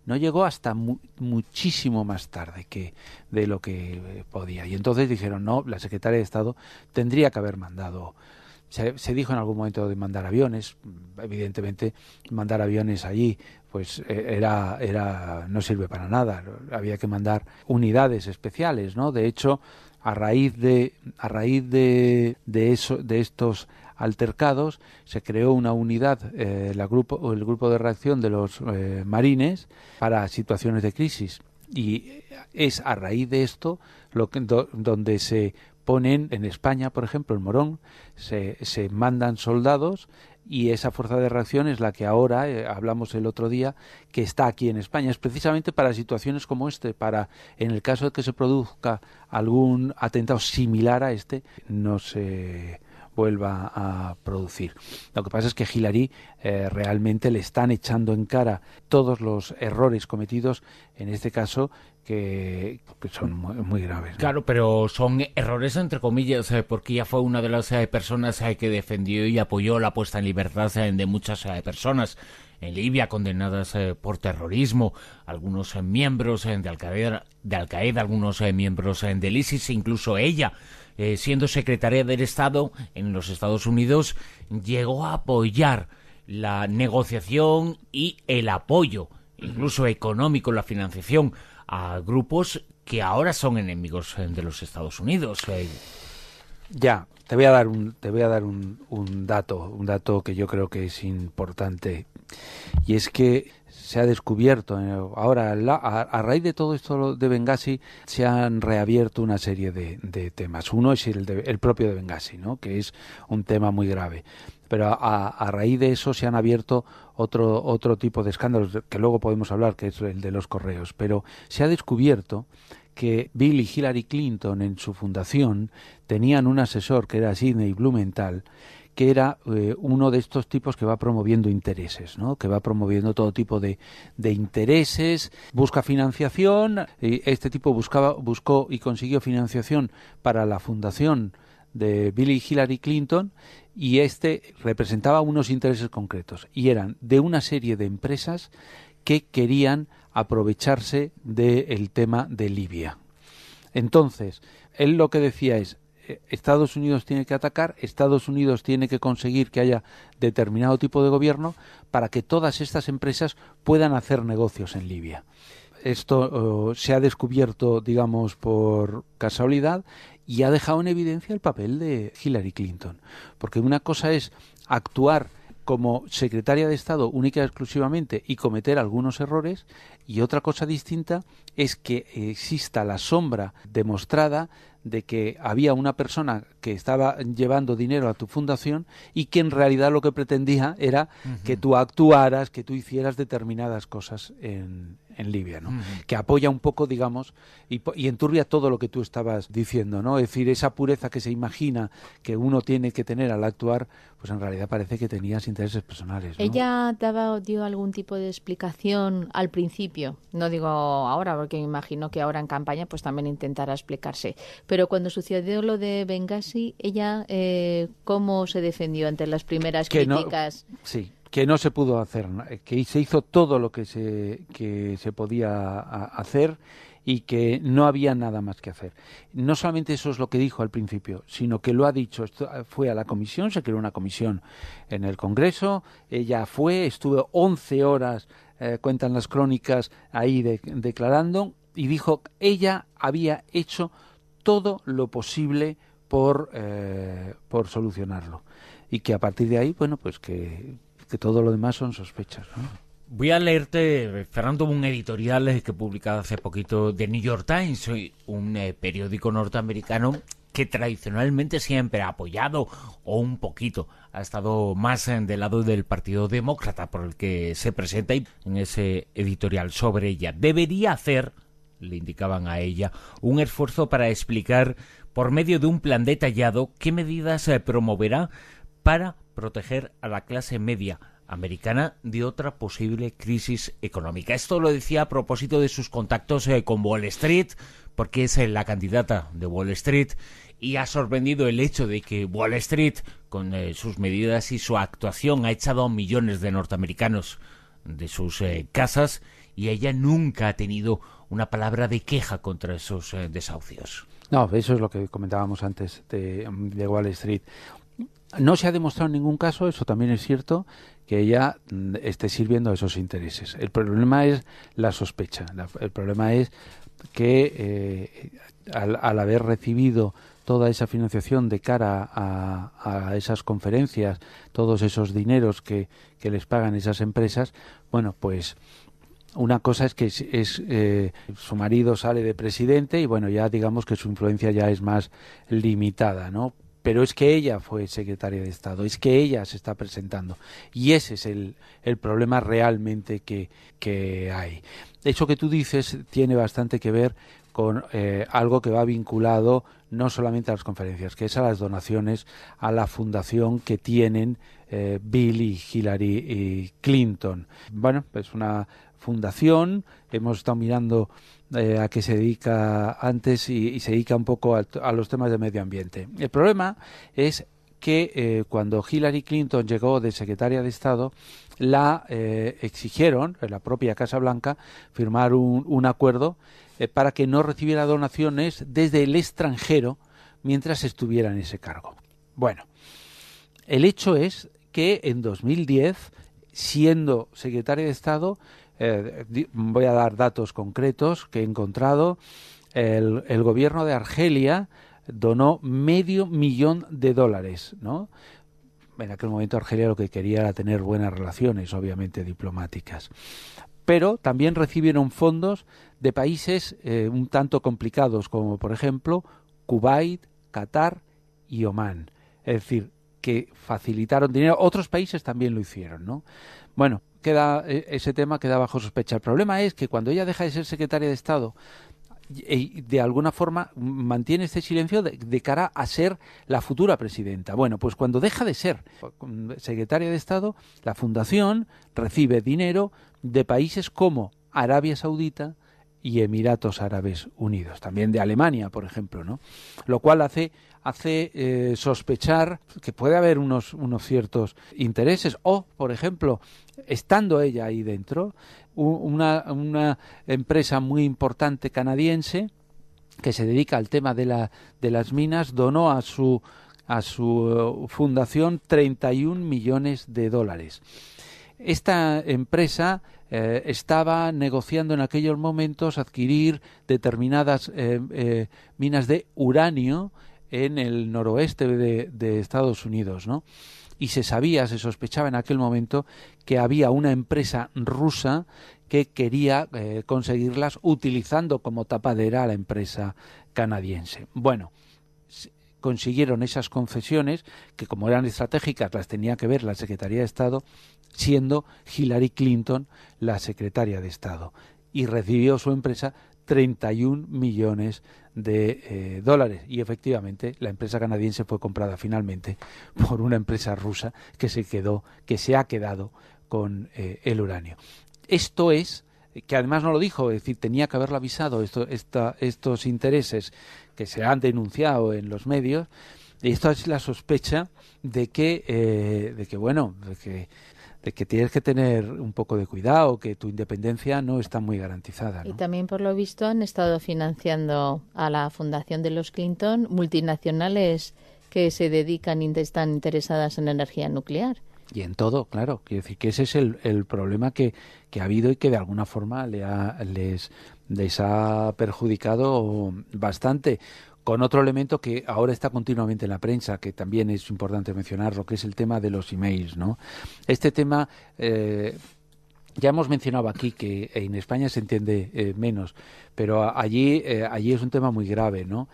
No llegó hasta muchísimo más tarde que de lo que podía. Y entonces dijeron, no, la secretaria de Estado tendría que haber mandado se, dijo en algún momento de mandar aviones, evidentemente mandar aviones allí pues eh, era, era no sirve para nada, había que mandar unidades especiales, ¿no? De hecho, a raíz de a raíz de, de eso de estos altercados se creó una unidad eh, la grupo, el grupo de reacción de los eh, marines para situaciones de crisis y es a raíz de esto lo que, donde se ponen en España, por ejemplo, en Morón, se, mandan soldados y esa fuerza de reacción es la que ahora eh, hablamos el otro día que está aquí en España es precisamente para situaciones como este para en el caso de que se produzca algún atentado similar a este no se vuelva a producir. Lo que pasa es que Hillary eh, realmente le están echando en cara todos los errores cometidos, en este caso, que, que son muy, graves. Claro, pero son errores entre comillas, porque ella fue una de las eh, personas eh, que defendió y apoyó la puesta en libertad eh, de muchas personas en Libia condenadas por terrorismo, algunos miembros de al de Al -Qaeda, algunos miembros del ISIS, incluso ella, siendo secretaria del Estado en los Estados Unidos, llegó a apoyar la negociación y el apoyo, incluso económico, la financiación a grupos que ahora son enemigos eh, de los Estados Unidos. Eh, ya, te voy a dar un, te voy a dar un, un dato, un dato que yo creo que es importante. Y es que se ha descubierto. Eh, ahora, a, raíz de todo esto de Benghazi, se han reabierto una serie de, temas. Uno es el, el propio de Benghazi, ¿no? que es un tema muy grave pero a, raíz de eso se han abierto otro, otro tipo de escándalos que luego podemos hablar, que es el de los correos, pero se ha descubierto que Bill y Hillary Clinton en su fundación tenían un asesor que era Sidney Blumenthal, que era eh, uno de estos tipos que va promoviendo intereses, ¿no? que va promoviendo todo tipo de, intereses, busca financiación, este tipo buscaba, buscó y consiguió financiación para la fundación de Bill y Hillary Clinton y este representaba unos intereses concretos y eran de una serie de empresas que querían aprovecharse del tema de Libia. Entonces, él lo que decía es, eh, Estados Unidos tiene que atacar, Estados Unidos tiene que conseguir que haya determinado tipo de gobierno para que todas estas empresas puedan hacer negocios en Libia. Esto oh, se ha descubierto, digamos, por casualidad y ha dejado en evidencia el papel de Hillary Clinton. Porque una cosa es actuar como secretaria de Estado única y exclusivamente y cometer algunos errores y otra cosa distinta es que exista la sombra demostrada de que había una persona que estaba llevando dinero a tu fundación y que en realidad lo que pretendía era que tú actuaras, que tú hicieras determinadas cosas en, en Libia, ¿no? Que apoya un poco, digamos, y, y, enturbia todo lo que tú estabas diciendo, ¿no? Es decir, esa pureza que se imagina que uno tiene que tener al actuar, pues en realidad parece que tenías intereses personales. Ella daba, dio algún tipo de explicación al principio, no digo ahora, porque me imagino que ahora en campaña pues también intentará explicarse, pero cuando sucedió lo de Benghazi, ella eh, cómo se defendió ante las primeras críticas. sí que no se pudo hacer, eh, que se hizo todo lo que se, que se podía hacer y que no había nada más que hacer. No solamente eso es lo que dijo al principio, sino que lo ha dicho, eh, fue a la comisión, se creó una comisión en el Congreso, ella fue, estuvo 11 horas, eh, cuentan las crónicas, ahí declarando y dijo, ella había hecho todo lo posible por, por solucionarlo y que a partir de ahí, bueno, pues que que todo lo demás son sospechas. Voy a leerte, Fernando, un editorial que publicado hace poquito de New York Times, un eh, periódico norteamericano que tradicionalmente siempre ha apoyado o un poquito ha estado más eh, del lado del Partido Demócrata por el que se presenta en ese editorial sobre ella. Debería hacer, le indicaban a ella, un esfuerzo para explicar por medio de un plan detallado qué medidas se promoverá para proteger a la clase media americana de otra posible crisis económica. Esto lo decía a propósito de sus contactos eh, con Wall Street, porque es eh, la candidata de Wall Street y ha sorprendido el hecho de que Wall Street, con eh, sus medidas y su actuación, ha echado a millones de norteamericanos de sus casas y ella nunca ha tenido una palabra de queja contra esos desahucios. No, eso es lo que comentábamos antes de Wall Street. No se ha demostrado en ningún caso, eso también es cierto, que ella mm, esté sirviendo a esos intereses. El problema es la sospecha. el problema es que eh, al, haber recibido toda esa financiación de cara a, esas conferencias, todos esos dineros que, les pagan esas empresas, bueno, pues una cosa es que eh, su marido sale de presidente y bueno, ya digamos que su influencia ya es más limitada, ¿no? pero es que ella fue secretaria de Estado, es que ella se está presentando. Y ese es el, problema realmente que, que, hay. Eso que tú dices tiene bastante que ver con eh, algo que va vinculado no solamente a las conferencias, que es a las donaciones a la fundación que tienen eh, Bill y Hillary y Clinton. Bueno, pues una fundación, hemos estado mirando eh, a qué se dedica antes y, se dedica un poco a, los temas de medio ambiente. El problema es que eh, cuando Hillary Clinton llegó de secretaria de Estado, la eh, exigieron, en la propia Casa Blanca, firmar un, un acuerdo para que no recibiera donaciones desde el extranjero mientras estuviera en ese cargo. Bueno, el hecho es que en 2010, siendo secretaria de Estado, eh, voy a dar datos concretos que he encontrado, el, gobierno de Argelia donó medio millón de dólares, ¿no? En aquel momento Argelia lo que quería era tener buenas relaciones, obviamente diplomáticas. Pero también recibieron fondos de países eh, un tanto complicados como, por ejemplo, Kuwait, Qatar y Omán. Es decir, que facilitaron dinero. Otros países también lo hicieron, ¿no? Bueno, queda, e, ese tema queda bajo sospecha. El problema es que cuando ella deja de ser secretaria de Estado e, de alguna forma mantiene este silencio de, cara a ser la futura presidenta. Bueno, pues cuando deja de ser secretaria de Estado, la fundación recibe dinero de países como Arabia Saudita y Emiratos Árabes Unidos, también de Alemania, por ejemplo, ¿no? Lo cual hace hace eh, sospechar que puede haber unos, unos ciertos intereses o, por ejemplo, estando ella ahí dentro, una, una empresa muy importante canadiense que se dedica al tema de, la, de las minas donó a su, a su eh, fundación 31 millones de dólares. Esta empresa eh, estaba negociando en aquellos momentos adquirir determinadas minas de uranio en el noroeste de, Estados Unidos, ¿no? Y se sabía, se sospechaba en aquel momento que había una empresa rusa que quería eh, conseguirlas utilizando como tapadera a la empresa canadiense. Bueno, consiguieron esas concesiones, que como eran estratégicas las tenía que ver la Secretaría de Estado, siendo Hillary Clinton la secretaria de Estado. Y recibió su empresa 31 millones de eh, dólares. Y efectivamente, la empresa canadiense fue comprada finalmente por una empresa rusa que se quedó, que se ha quedado con eh, el uranio. Esto es eh, que además no lo dijo, es decir, tenía que haberlo avisado esto, estos intereses que se han denunciado en los medios. Y esto es la sospecha de que, de que bueno, de que de que tienes que tener un poco de cuidado, que tu independencia no está muy garantizada. Y también, por lo visto, han estado financiando a la fundación de los Clinton multinacionales que se dedican y están interesadas en energía nuclear. Y en todo, claro. Quiero decir que ese es el, el problema que, ha habido y que de alguna forma le les, les ha perjudicado bastante con otro elemento que ahora está continuamente en la prensa, que también es importante mencionarlo, que es el tema de los emails, ¿no? Este tema eh, ya hemos mencionado aquí que en España se entiende eh, menos, pero allí, eh, allí es un tema muy grave, ¿no?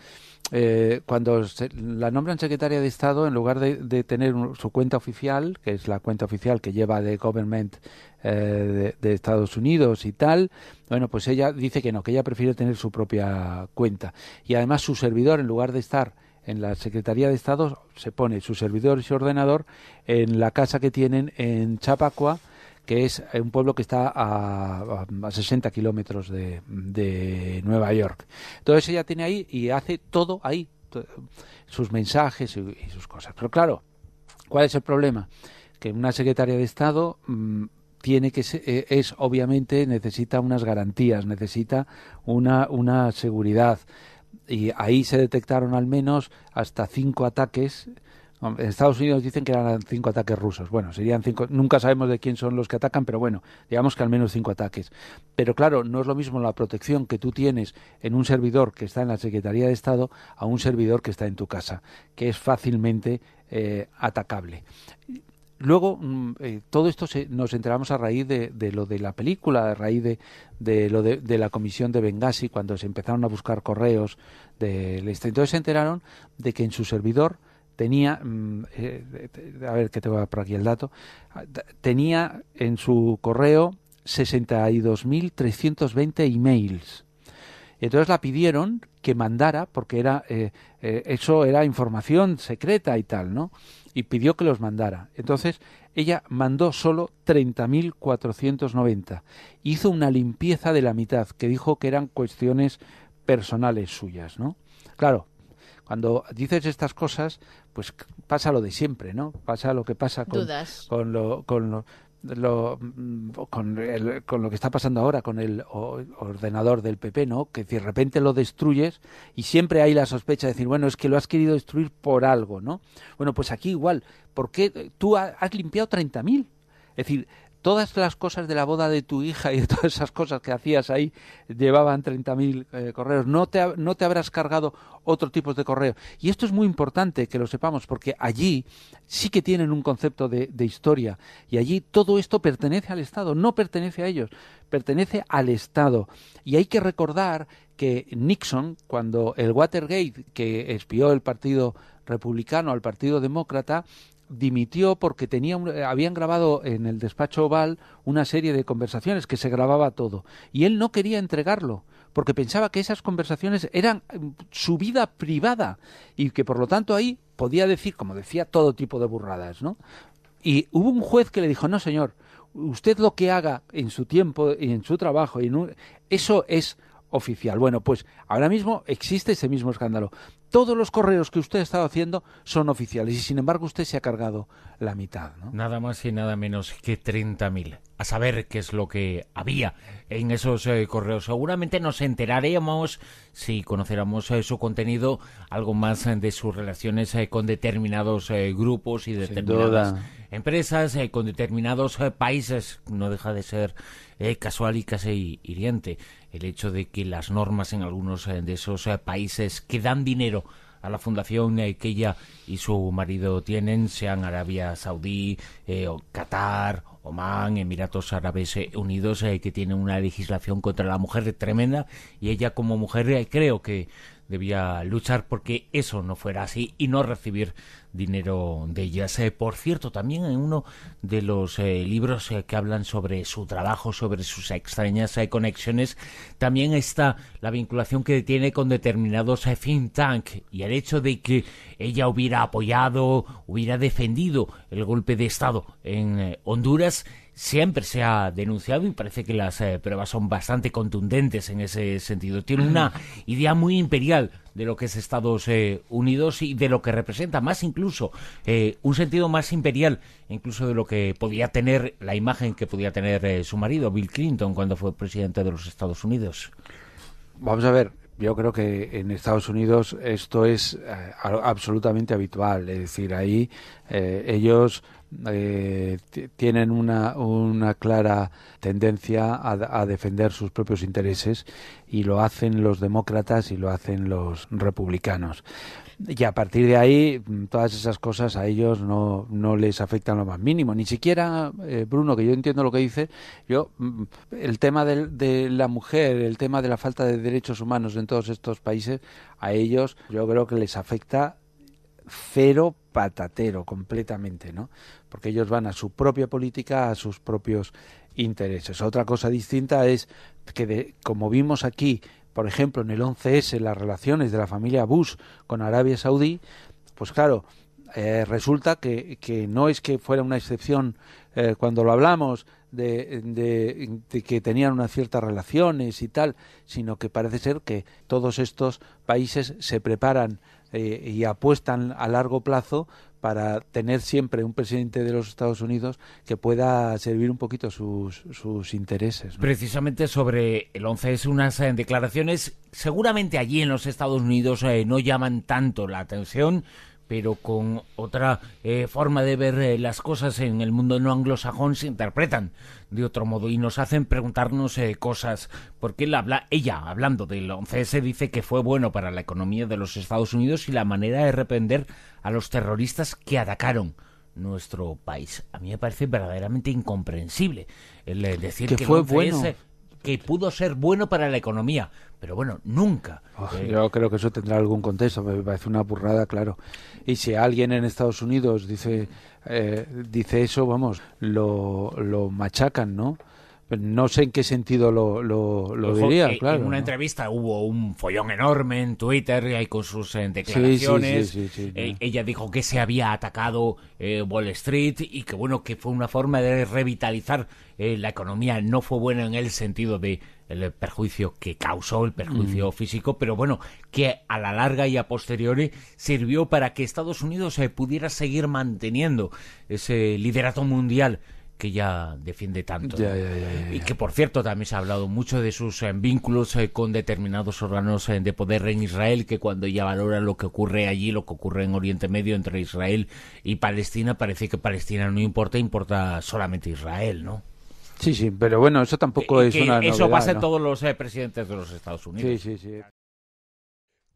eh, cuando la nombran secretaria de Estado, en lugar de, tener su cuenta oficial, que es la cuenta oficial que lleva de Government eh, de, de, Estados Unidos y tal, bueno, pues ella dice que no, que ella prefiere tener su propia cuenta. Y además su servidor, en lugar de estar en la Secretaría de Estado, se pone su servidor y su ordenador en la casa que tienen en Chapacua, que es eh, un pueblo que está a, 60 kilómetros de, Nueva York. Entonces ella tiene ahí y hace todo ahí, sus mensajes y, sus cosas. Pero claro, ¿cuál es el problema? Que una secretaria de Estado mm, tiene que eh, es obviamente necesita unas garantías, necesita una, una seguridad. Y ahí se detectaron al menos hasta cinco ataques en Estados Unidos dicen que eran cinco ataques rusos. Bueno, serían cinco. Nunca sabemos de quién son los que atacan, pero bueno, digamos que al menos cinco ataques. Pero claro, no es lo mismo la protección que tú tienes en un servidor que está en la Secretaría de Estado a un servidor que está en tu casa, que es fácilmente eh, atacable. Luego, mm, eh, todo esto nos enteramos a raíz de, lo de la película, a raíz de, lo de, la comisión de Benghazi, cuando se empezaron a buscar correos del este. Entonces se enteraron de que en su servidor tenía, mm, eh, a ver que tengo por aquí el dato, tenía en su correo 62.320 emails. Entonces la pidieron que mandara, porque era, eh, eh, eso era información secreta y tal, ¿no? Y pidió que los mandara. Entonces ella mandó solo 30.490. Hizo una limpieza de la mitad, que dijo que eran cuestiones personales suyas, ¿no? Claro, cuando dices estas cosas, pues pasa lo de siempre, ¿no? Pasa lo que pasa con, con lo... Con lo mm, con, lo que está pasando ahora con el ordenador del PP, ¿no? Que de repente lo destruyes y siempre hay la sospecha de decir, bueno, es que lo has querido destruir por algo, ¿no? Bueno, pues aquí igual, ¿por qué eh, tú has limpiado 30.000? Es decir, todas las cosas de la boda de tu hija y de todas esas cosas que hacías ahí llevaban 30.000 mil eh, correos. No te, no te habrás cargado otro tipo de correo. Y esto es muy importante que lo sepamos porque allí sí que tienen un concepto de, de historia y allí todo esto pertenece al Estado, no pertenece a ellos, pertenece al Estado. Y hay que recordar que Nixon, cuando el Watergate, que espió el Partido Republicano al Partido Demócrata, dimitió porque tenía eh, habían grabado en el despacho Oval una serie de conversaciones que se grababa todo y él no quería entregarlo porque pensaba que esas conversaciones eran mm, su vida privada y que por lo tanto ahí podía decir, como decía, todo tipo de burradas, ¿no? Y hubo un juez que le dijo, "No, señor, usted lo que haga en su tiempo y en su trabajo y eso es oficial. Bueno, pues ahora mismo existe ese mismo escándalo todos los correos que usted ha estado haciendo son oficiales y sin embargo usted se ha cargado la mitad. ¿no? Nada más y nada menos que 30.000. A saber qué es lo que había en esos eh, correos. Seguramente nos enteraríamos si conociéramos eh, su contenido, algo más de sus relaciones eh, con determinados grupos y determinadas empresas, con determinados países. No deja de ser casual y casi hiriente el hecho de que las normas en algunos de esos países que dan dinero a la fundación que ella y su marido tienen, sean Arabia Saudí, eh, o Qatar, Oman, Emiratos Árabes Unidos, eh, que tienen una legislación contra la mujer tremenda y ella como mujer eh, creo que debía luchar porque eso no fuera así y no recibir dinero de ellas. Eh, por cierto, también en uno de los eh, libros eh, que hablan sobre su trabajo, sobre sus extrañas conexiones, también está la vinculación que tiene con determinados think tank y el hecho de que ella hubiera apoyado, hubiera defendido el golpe de Estado en Honduras siempre se ha denunciado y parece que las eh, pruebas son bastante contundentes en ese sentido. Tiene una mm. idea muy imperial de lo que es Estados eh, Unidos y de lo que representa, más incluso, eh, un sentido más imperial, incluso de lo que podía tener la imagen que podía tener su marido, Bill Clinton, cuando fue presidente de los Estados Unidos. Vamos a ver, yo creo que en Estados Unidos esto es absolutamente habitual, es decir, ahí ellos eh, tienen una, clara tendencia a, defender sus propios intereses y lo hacen los demócratas y lo hacen los republicanos. Y a partir de ahí, mm, todas esas cosas a ellos no, les afectan lo más mínimo. Ni siquiera, eh, Bruno, que yo entiendo lo que dice, yo, mm, el tema de la mujer, el tema de la falta de derechos humanos en todos estos países, a ellos yo creo que les afecta cero patatero completamente, ¿no? Porque ellos van a su propia política, a sus propios intereses. Otra cosa distinta es que, como vimos aquí, por ejemplo, en el 11S, las relaciones de la familia Bush con Arabia Saudí, pues claro, eh, resulta que, no es que fuera una excepción eh, cuando lo hablamos de, de, de, que tenían unas ciertas relaciones y tal, sino que parece ser que todos estos países se preparan eh, y apuestan a largo plazo para tener siempre un presidente de los Estados Unidos que pueda servir un poquito sus, sus intereses. Precisamente sobre el 11 es unas eh, declaraciones, seguramente allí en los Estados Unidos eh, no llaman tanto la atención, pero con otra eh, forma de ver eh, las cosas en el mundo no anglosajón se interpretan de otro modo y nos hacen preguntarnos eh, cosas. Porque ella, hablando del 11S, dice que fue bueno para la economía de los Estados Unidos y la manera de reprender a los terroristas que atacaron nuestro país. A mí me parece verdaderamente incomprensible el decir que, fue bueno que pudo ser bueno para la economía. Pero bueno, nunca. Ah, eh, yo creo que eso tendrá algún contexto, me parece una burrada, claro. Y si alguien en Estados Unidos dice, eh, dice eso, vamos, lo, lo machacan, ¿no? No sé en qué sentido lo, diría, eh, claro. En una entrevista hubo un follón enorme en Twitter y con sus eh, declaraciones. Eh, ella dijo que se había atacado Wall Street y que bueno que fue una forma de revitalizar la economía. No fue buena en el sentido de el perjuicio que causó, el perjuicio mm. físico, pero bueno, que a la larga y a posteriori sirvió para que Estados Unidos pudiera seguir manteniendo ese liderato mundial que ella defiende tanto. y que, por cierto, también se ha hablado mucho de sus eh, vínculos eh, con determinados órganos eh, de poder en Israel, que cuando ella valora lo que ocurre allí, lo que ocurre en Oriente Medio entre Israel y Palestina, parece que Palestina no importa, importa solamente Israel, ¿no? Sí, sí, pero bueno, eso tampoco es una Eso pasa en todos los presidentes de los Estados Unidos. Sí, sí, sí.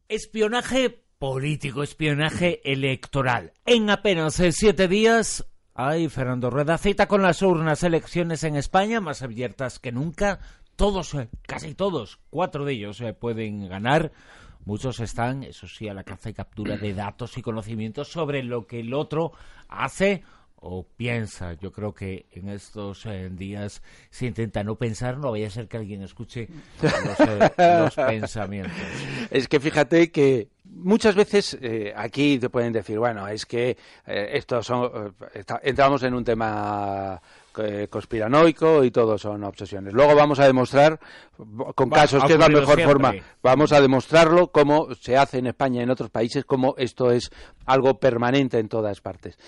Espionaje político, espionaje electoral. En apenas siete días, Ay, Fernando Rueda, cita con las urnas elecciones en España más abiertas que nunca. Todos, eh, casi todos, cuatro de ellos eh, pueden ganar. Muchos están, eso sí, a la caza y captura de datos y conocimientos sobre lo que el otro hace o piensa. Yo creo que en estos eh, días se intenta no pensar, no vaya a ser que alguien escuche los, pensamientos. Es que fíjate que muchas veces eh, aquí te pueden decir, bueno, es que eh, esto son, eh, entramos en un tema eh, conspiranoico y todo son obsesiones. Luego vamos a demostrar con casos que es la mejor forma. Vamos a demostrarlo cómo se hace en España y en otros países, como esto es algo permanente en todas partes.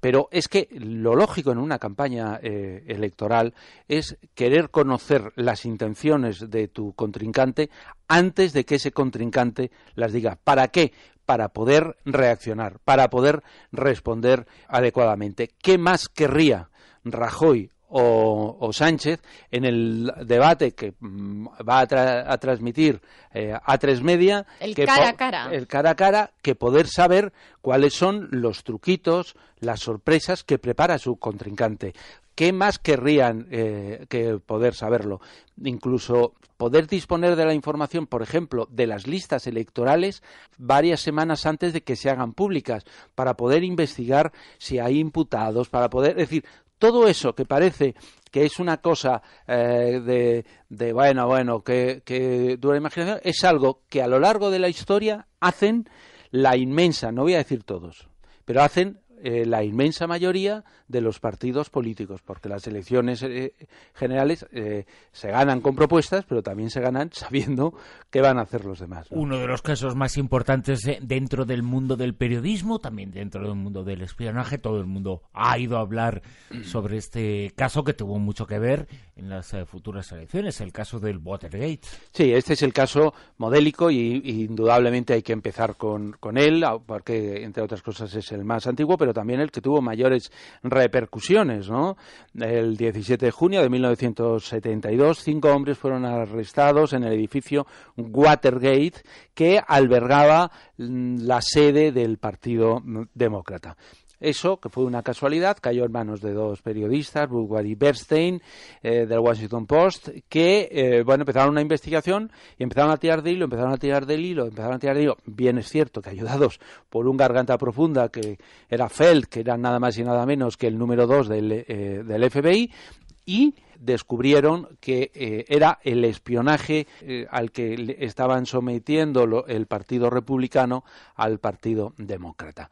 Pero es que lo lógico en una campaña eh, electoral es querer conocer las intenciones de tu contrincante antes de que ese contrincante las diga. ¿Para qué? Para poder reaccionar, para poder responder adecuadamente. ¿Qué más querría Rajoy o, Sánchez en el debate que mm, va a, transmitir eh, a tres media el cara a cara el cara a cara que poder saber cuáles son los truquitos las sorpresas que prepara su contrincante qué más querrían eh, que poder saberlo incluso poder disponer de la información por ejemplo de las listas electorales varias semanas antes de que se hagan públicas para poder investigar si hay imputados para poder decir todo eso que parece que es una cosa eh, de, bueno, bueno, que, que dura imaginación, es algo que a lo largo de la historia hacen la inmensa, no voy a decir todos, pero hacen eh, la inmensa mayoría de los partidos políticos, porque las elecciones eh, generales eh, se ganan con propuestas, pero también se ganan sabiendo qué van a hacer los demás. Uno de los casos más importantes eh, dentro del mundo del periodismo, también dentro del mundo del espionaje, todo el mundo ha ido a hablar sobre este caso que tuvo mucho que ver en las futuras elecciones, el caso del Watergate. Sí, este es el caso modélico y, indudablemente hay que empezar con, con él, porque entre otras cosas es el más antiguo, pero también el que tuvo mayores repercusiones, ¿no? El 17 de junio de 1972, cinco hombres fueron arrestados en el edificio Watergate que albergaba mm, la sede del Partido Demócrata. Eso, que fue una casualidad, cayó en manos de dos periodistas, Woodward y Bernstein, eh, del Washington Post, que eh, bueno, empezaron una investigación y empezaron a tirar de hilo, empezaron a tirar del hilo, empezaron a tirar de hilo. Bien es cierto que ayudados por un garganta profunda que era Feld, que era nada más y nada menos que el número dos del, eh, del FBI, y descubrieron que era el espionaje al que estaban sometiendo el Partido Republicano al Partido Demócrata.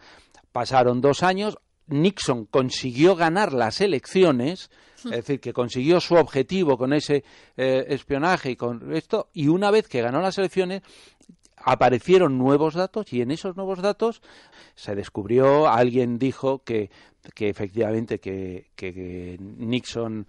Pasaron dos años, Nixon consiguió ganar las elecciones, hmm. es decir, que consiguió su objetivo con ese eh, espionaje y con esto, y una vez que ganó las elecciones, aparecieron nuevos datos y en esos nuevos datos se descubrió, alguien dijo que, efectivamente que, que, Nixon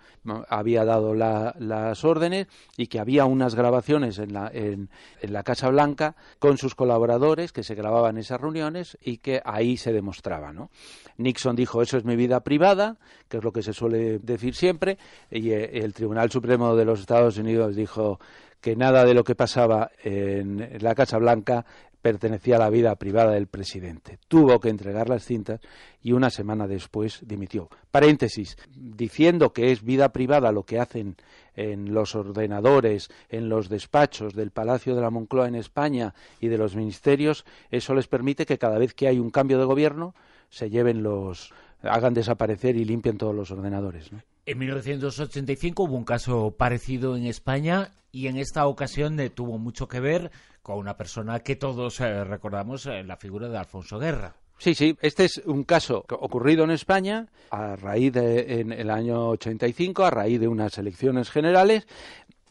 había dado las órdenes y que había unas grabaciones en la, en la Casa Blanca con sus colaboradores que se grababan esas reuniones y que ahí se demostraba. ¿no? Nixon dijo, eso es mi vida privada, que es lo que se suele decir siempre, y eh, el Tribunal Supremo de los Estados Unidos dijo que nada de lo que pasaba en la Casa Blanca pertenecía a la vida privada del presidente. Tuvo que entregar las cintas y una semana después dimitió. Paréntesis, diciendo que es vida privada lo que hacen en los ordenadores, en los despachos del Palacio de la Moncloa en España y de los ministerios, eso les permite que cada vez que hay un cambio de gobierno se lleven los, hagan desaparecer y limpien todos los ordenadores. En 1985 hubo un caso parecido en España y en esta ocasión eh, tuvo mucho que ver con una persona que todos eh, recordamos, eh, la figura de Alfonso Guerra. Sí, sí, este es un caso ocurrido en España a raíz de en el año 85, a raíz de unas elecciones generales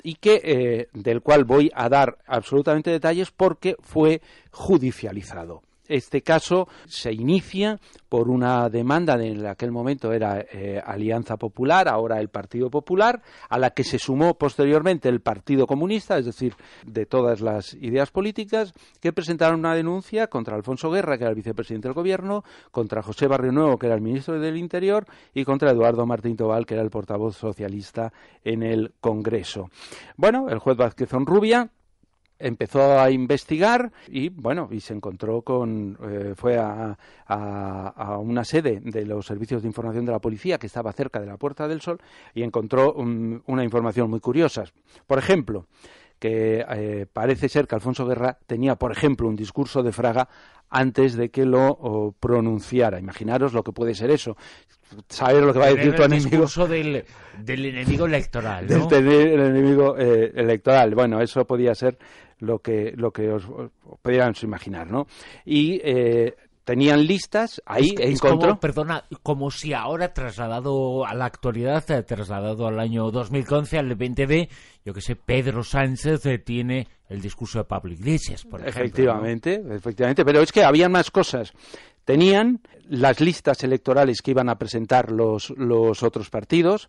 y que del cual voy a dar absolutamente detalles porque fue judicializado. Este caso se inicia por una demanda de en aquel momento era eh, Alianza Popular, ahora el Partido Popular, a la que se sumó posteriormente el Partido Comunista, es decir, de todas las ideas políticas, que presentaron una denuncia contra Alfonso Guerra, que era el vicepresidente del Gobierno, contra José Barrio Nuevo, que era el ministro del Interior, y contra Eduardo Martín Tobal, que era el portavoz socialista en el Congreso. Bueno, el juez Vázquez Rubia empezó a investigar y bueno y se encontró con eh, fue a, a, una sede de los servicios de información de la policía que estaba cerca de la Puerta del Sol y encontró una información muy curiosa por ejemplo que eh, parece ser que Alfonso Guerra tenía por ejemplo un discurso de Fraga antes de que lo pronunciara imaginaros lo que puede ser eso saber lo que va a decir tu el Discurso del, enemigo electoral. Del enemigo eh, electoral. Bueno, eso podía ser lo que, lo que os, os imaginar, ¿no? Y eh, tenían listas ahí es, encontró como, perdona como si ahora trasladado a la actualidad eh, trasladado al año 2011 al 20 b yo que sé Pedro Sánchez eh, tiene el discurso de Pablo Iglesias por ejemplo efectivamente efectivamente pero es que había más cosas tenían las listas electorales que iban a presentar los, los otros partidos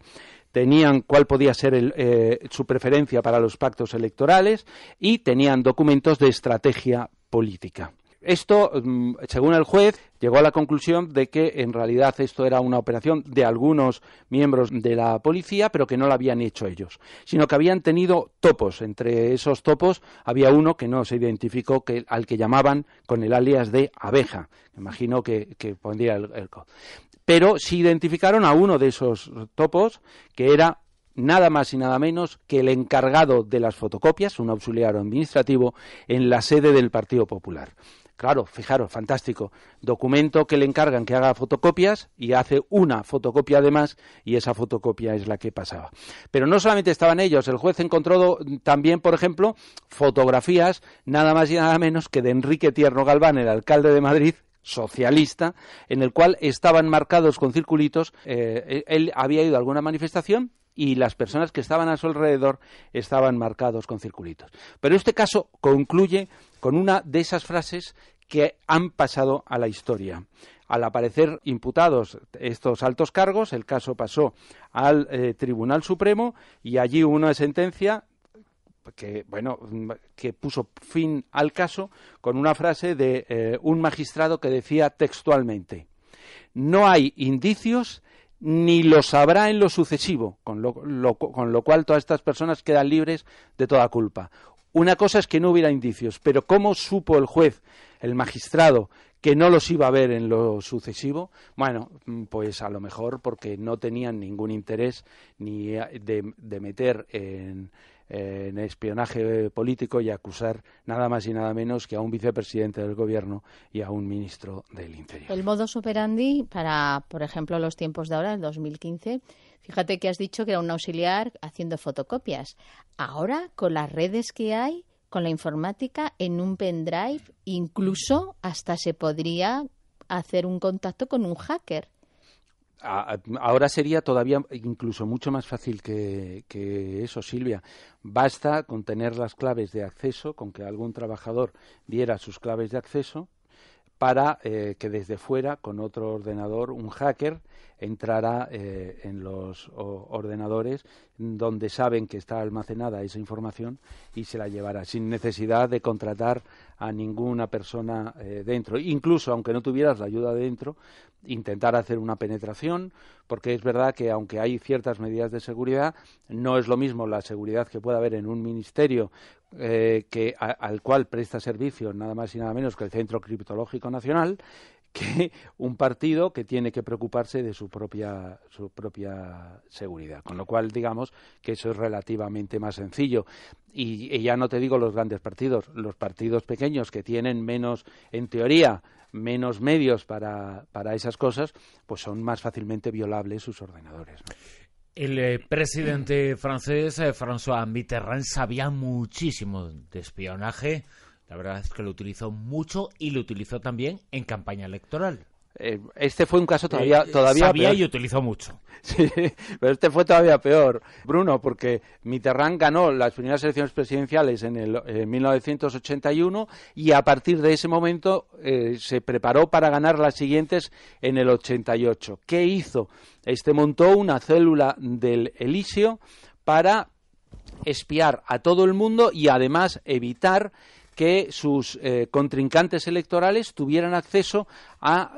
tenían cuál podía ser eh, su preferencia para los pactos electorales y tenían documentos de estrategia política. Esto, mm, según el juez, llegó a la conclusión de que en realidad esto era una operación de algunos miembros de la policía, pero que no la habían hecho ellos, sino que habían tenido topos. Entre esos topos había uno que no se identificó, que, al que llamaban con el alias de abeja. Imagino que, pondría el, el... Pero se identificaron a uno de esos topos, que era nada más y nada menos que el encargado de las fotocopias, un auxiliar administrativo, en la sede del Partido Popular. Claro, fijaros, fantástico. Documento que le encargan que haga fotocopias y hace una fotocopia además y esa fotocopia es la que pasaba. Pero no solamente estaban ellos, el juez encontró también, por ejemplo, fotografías nada más y nada menos que de Enrique Tierno Galván, el alcalde de Madrid, socialista, en el cual estaban marcados con circulitos. Eh, él había ido a alguna manifestación y las personas que estaban a su alrededor estaban marcados con circulitos. Pero este caso concluye con una de esas frases que han pasado a la historia. Al aparecer imputados estos altos cargos, el caso pasó al eh, Tribunal Supremo y allí hubo una sentencia que bueno que puso fin al caso con una frase de eh, un magistrado que decía textualmente no hay indicios ni lo sabrá en lo sucesivo, con lo, con lo cual todas estas personas quedan libres de toda culpa. Una cosa es que no hubiera indicios, pero ¿cómo supo el juez, el magistrado, que no los iba a ver en lo sucesivo? Bueno, mm, pues a lo mejor porque no tenían ningún interés ni de meter en, eh, en espionaje político y acusar nada más y nada menos que a un vicepresidente del gobierno y a un ministro del interior. El modo operandi para, por ejemplo, los tiempos de ahora, el 2015, fíjate que has dicho que era un auxiliar haciendo fotocopias. Ahora, con las redes que hay, con la informática, en un pendrive, incluso hasta se podría hacer un contacto con un hacker ahora sería todavía incluso mucho más fácil que, eso, Silvia. Basta con tener las claves de acceso, con que algún trabajador diera sus claves de acceso para eh, que desde fuera, con otro ordenador, un hacker, entrará eh, en los ordenadores donde saben que está almacenada esa información y se la llevará sin necesidad de contratar a ninguna persona eh, dentro. Incluso aunque no tuvieras la ayuda dentro, intentar hacer una penetración, porque es verdad que aunque hay ciertas medidas de seguridad, no es lo mismo la seguridad que pueda haber en un ministerio eh, que al cual presta servicio nada más y nada menos que el Centro Criptológico Nacional que un partido que tiene que preocuparse de su propia, su propia seguridad. Con lo cual, digamos que eso es relativamente más sencillo. Y, ya no te digo los grandes partidos, los partidos pequeños que tienen menos, en teoría, menos medios para, esas cosas, pues son más fácilmente violables sus ordenadores. El eh, presidente francés, eh, François Mitterrand, sabía muchísimo de espionaje la verdad es que lo utilizó mucho y lo utilizó también en campaña electoral. Eh, este fue un caso eh, todavía, eh, todavía sabía y utilizó mucho. Sí, pero este fue todavía peor, Bruno, porque Mitterrand ganó las primeras elecciones presidenciales en, el, 1981 y a partir de ese momento se preparó para ganar las siguientes en el 88. ¿Qué hizo? Este montó una célula del elisio para espiar a todo el mundo y además evitar que sus eh, contrincantes electorales tuvieran acceso a,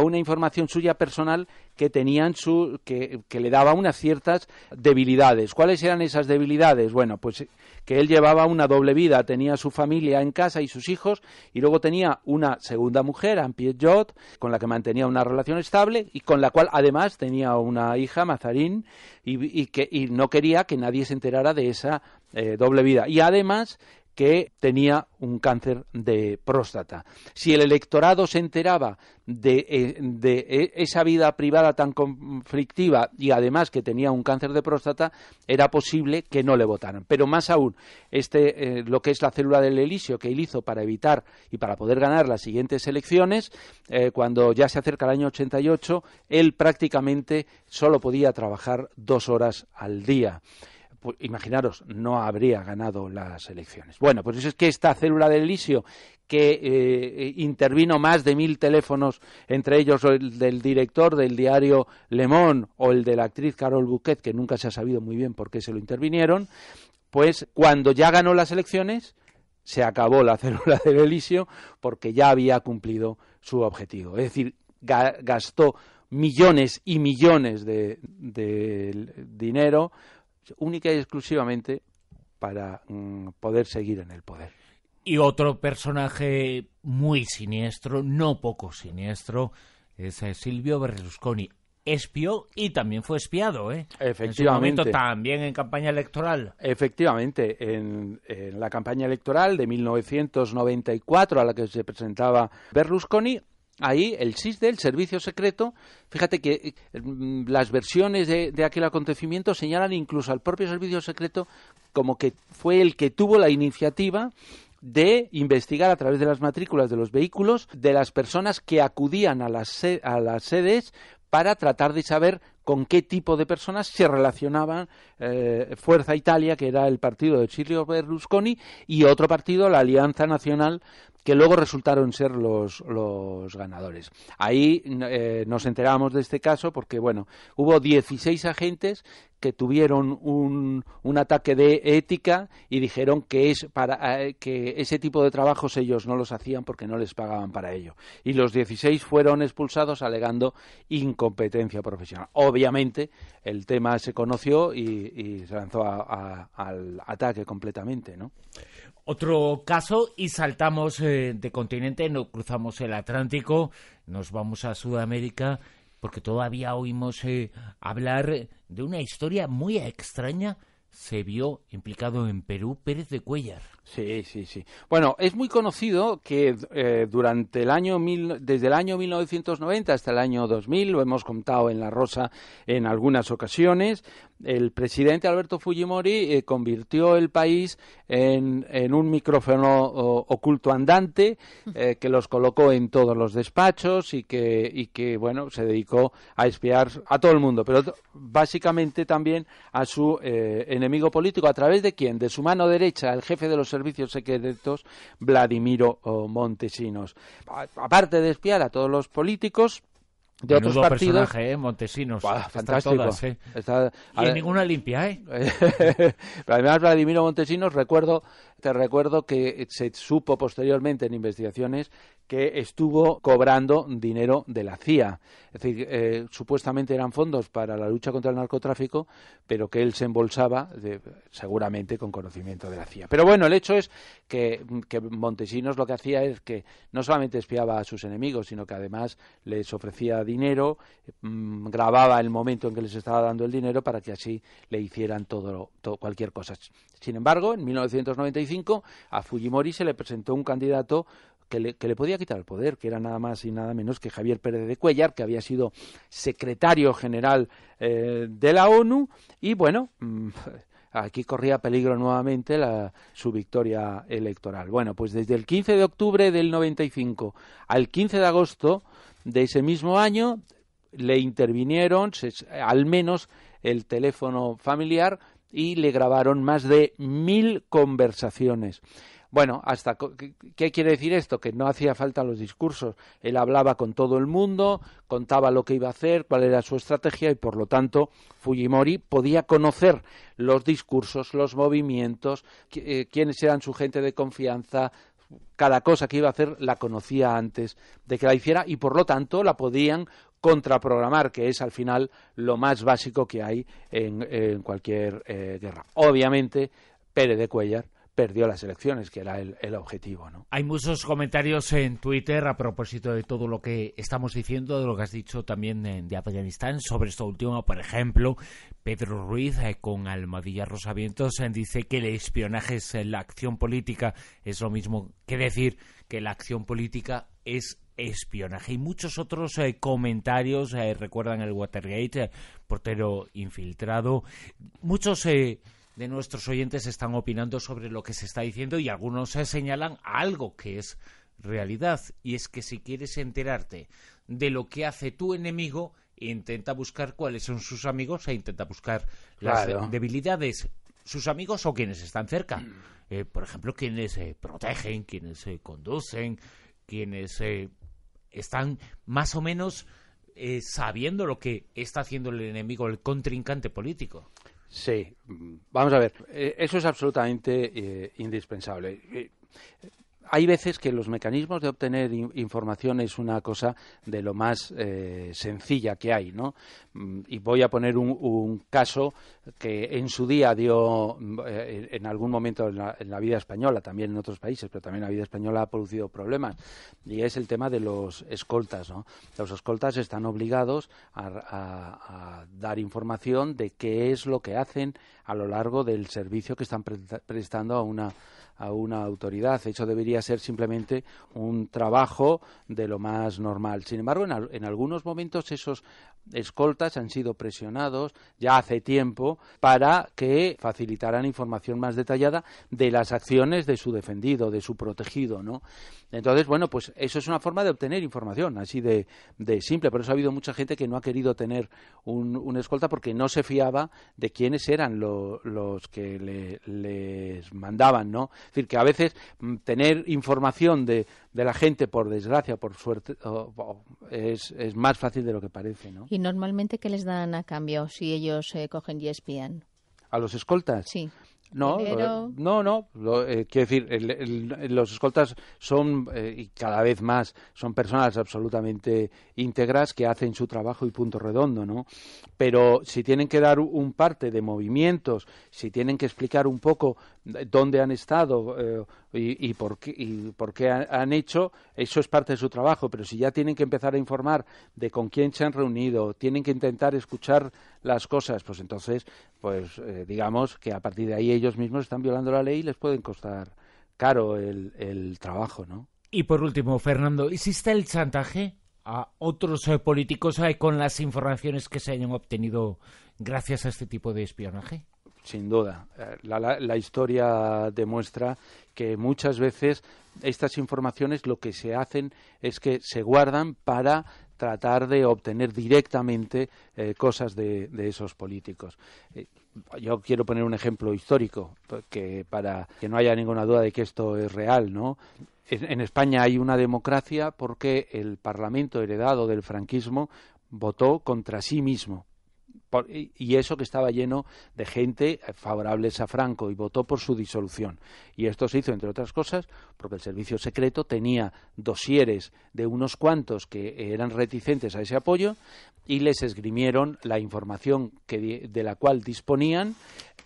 una información suya personal que tenían su, que, le daba unas ciertas debilidades. ¿Cuáles eran esas debilidades? Bueno, pues que él llevaba una doble vida, tenía su familia en casa y sus hijos, y luego tenía una segunda mujer, Ampiet Jot, con la que mantenía una relación estable y con la cual además tenía una hija, Mazarín, y, que y no quería que nadie se enterara de esa eh, doble vida. Y además que tenía un cáncer de próstata. Si el electorado se enteraba de, eh, eh, esa vida privada tan conflictiva y además que tenía un cáncer de próstata, era posible que no le votaran. Pero más aún, este, eh, lo que es la célula del Elisio que él hizo para evitar y para poder ganar las siguientes elecciones, cuando ya se acerca el año 88, él prácticamente solo podía trabajar dos horas al día. Pues, imaginaros, no habría ganado las elecciones. Bueno, pues eso es que esta célula del Elisio, que eh, intervino más de mil teléfonos, entre ellos el del director del diario ...Lemón o el de la actriz Carol Bouquet, que nunca se ha sabido muy bien por qué se lo intervinieron, pues cuando ya ganó las elecciones, se acabó la célula del Elisio porque ya había cumplido su objetivo. Es decir, gastó millones y millones de dinero única y exclusivamente para mm, poder seguir en el poder. Y otro personaje muy siniestro, no poco siniestro, es eh, Silvio Berlusconi. Espió y también fue espiado, ¿eh? Efectivamente. también en campaña electoral. Efectivamente, en la campaña electoral de 1994 a la que se presentaba Berlusconi, Ahí el SIS, el servicio secreto, fíjate que eh, mm, las versiones de, aquel acontecimiento señalan incluso al propio servicio secreto como que fue el que tuvo la iniciativa de investigar a través de las matrículas de los vehículos de las personas que acudían a las, a las sedes para tratar de saber con qué tipo de personas se relacionaban eh, Fuerza Italia, que era el partido de Silvio Berlusconi, y otro partido, la Alianza Nacional, que luego resultaron ser los, los ganadores. Ahí eh, nos enteramos de este caso porque, bueno, hubo 16 agentes que tuvieron un, un ataque de ética y dijeron que, es para, eh, que ese tipo de trabajos ellos no los hacían porque no les pagaban para ello. Y los 16 fueron expulsados alegando incompetencia profesional obviamente el tema se conoció y, se lanzó al ataque completamente, ¿no? Otro caso y saltamos eh, de continente, no cruzamos el Atlántico, nos vamos a Sudamérica porque todavía oímos eh, hablar de una historia muy extraña. Se vio implicado en Perú Pérez de Cuellar. Sí, sí, sí. Bueno, es muy conocido que eh, durante el año mil, desde el año 1990 hasta el año 2000, lo hemos contado en La Rosa en algunas ocasiones, el presidente Alberto Fujimori eh, convirtió el país en, en un micrófono oculto andante eh, que los colocó en todos los despachos y que, y que, bueno, se dedicó a espiar a todo el mundo, pero básicamente también a su enemigo político. ¿A través de quién? De su mano derecha, el jefe de los servicios secretos Vladimiro oh, Montesinos. aparte de espiar a todos los políticos, de otros partidos. personaje, eh, Montesinos. fantástico. Eh. y ninguna limpia, ¿eh? Además, Vladimiro Montesinos, recuerdo te recuerdo que eh, se supo posteriormente en investigaciones que estuvo cobrando dinero de la CIA. Es decir, eh, supuestamente eran fondos para la lucha contra el narcotráfico, pero que él se embolsaba seguramente con conocimiento de la CIA. Pero bueno, el hecho es mm, que, Montesinos lo que hacía es que no solamente espiaba a sus enemigos, sino que además les ofrecía dinero, mm, grababa el momento en que les estaba dando el dinero para que así le hicieran todo, cualquier cosa. Sin embargo, en 1995 a Fujimori se le presentó un candidato que le, podía quitar el poder, que era nada más y nada menos que Javier Pérez de Cuellar, que había sido secretario general eh, de la ONU, y bueno, mm, aquí corría peligro nuevamente su victoria electoral. Bueno, pues desde el 15 de octubre del 95 al 15 de agosto de ese mismo año le intervinieron al menos el teléfono familiar y le grabaron más de mil conversaciones. Bueno, hasta ¿qué quiere decir esto? Que no hacía falta los discursos. Él hablaba con todo el mundo, contaba lo que iba a hacer, cuál era su estrategia y por lo tanto Fujimori podía conocer los discursos, los movimientos, eh, quiénes eran su gente de confianza, cada cosa que iba a hacer la conocía antes de que la hiciera y por lo tanto la podían contraprogramar, que es al final lo más básico que hay en, cualquier eh, guerra. Obviamente, Pérez de Cuellar perdió las elecciones, que era el, objetivo. ¿no? Hay muchos comentarios en Twitter a propósito de todo lo que estamos diciendo, de lo que has dicho también de, Afganistán, sobre esto último, por ejemplo, Pedro Ruiz eh, con Almadilla Rosavientos eh, dice que el espionaje es eh, la acción política, es lo mismo que decir que la acción política es espionaje y muchos otros comentarios recuerdan el Watergate, portero infiltrado, muchos de nuestros oyentes están opinando sobre lo que se está diciendo y algunos señalan algo que es realidad y es que si quieres enterarte de lo que hace tu enemigo, intenta buscar cuáles son sus amigos e intenta buscar las debilidades, sus amigos o quienes están cerca. Mm. Eh, por ejemplo, quienes eh, protegen, quienes eh, conducen, quienes están más o menos sabiendo lo que está haciendo el enemigo, el contrincante político. Sí, mm, vamos a ver, eh, eso es absolutamente eh, indispensable. Eh, hay veces que los mecanismos de obtener información es una cosa de lo más eh, sencilla que hay, ¿no? Mm, y voy a poner un, caso que en su día dio, mm, eh, en algún momento en la, vida española, también en otros países, pero también la vida española ha producido problemas, y es el tema de los escoltas, Los escoltas están obligados a, dar información de qué es lo que hacen a lo largo del servicio que están prestando a una a una autoridad. Eso debería ser simplemente un trabajo de lo más normal. Sin embargo, en, en algunos momentos esos escoltas han sido presionados ya hace tiempo para que facilitaran información más detallada de las acciones de su defendido, de su protegido, ¿no? Entonces, bueno, pues eso es una forma de obtener información, así de, simple. Pero eso ha habido mucha gente que no ha querido tener un, escolta porque no se fiaba de quiénes eran los que les mandaban, ¿no? Es decir, que a veces mm, tener información de, de la gente, por desgracia, por suerte, es, más fácil de lo que parece. ¿no? ¿Y normalmente qué les dan a cambio si ellos eh, cogen y e espían? ¿A los escoltas? Sí. No, eh, no, no, eh, quiero decir, los escoltas son, y cada vez más, son personas absolutamente íntegras que hacen su trabajo y punto redondo, ¿no? Pero si tienen que dar un parte de movimientos, si tienen que explicar un poco dónde han estado, eh, y, por qué, y han, hecho, eso es parte de su trabajo, pero si ya tienen que empezar a informar de con quién se han reunido, tienen que intentar escuchar las cosas, pues entonces, pues eh, digamos que a partir de ahí ellos mismos están violando la ley y les pueden costar caro el, el trabajo, ¿no? Y por último, Fernando, ¿existe el chantaje a otros eh, políticos eh, con las informaciones que se hayan obtenido gracias a este tipo de espionaje? Sin duda. Eh, la, historia demuestra que muchas veces estas informaciones lo que se hacen es que se guardan para tratar de obtener directamente eh, cosas de, esos políticos. Eh, yo quiero poner un ejemplo histórico, pues, para que no haya ninguna duda de que esto es real, ¿no? en España hay una democracia porque el Parlamento heredado del franquismo votó contra sí mismo y eso que estaba lleno de gente favorable a Franco y votó por su disolución. Y esto se hizo, entre otras cosas, porque el servicio secreto tenía dosieres de unos cuantos que eran reticentes a ese apoyo y les esgrimieron la información de la cual disponían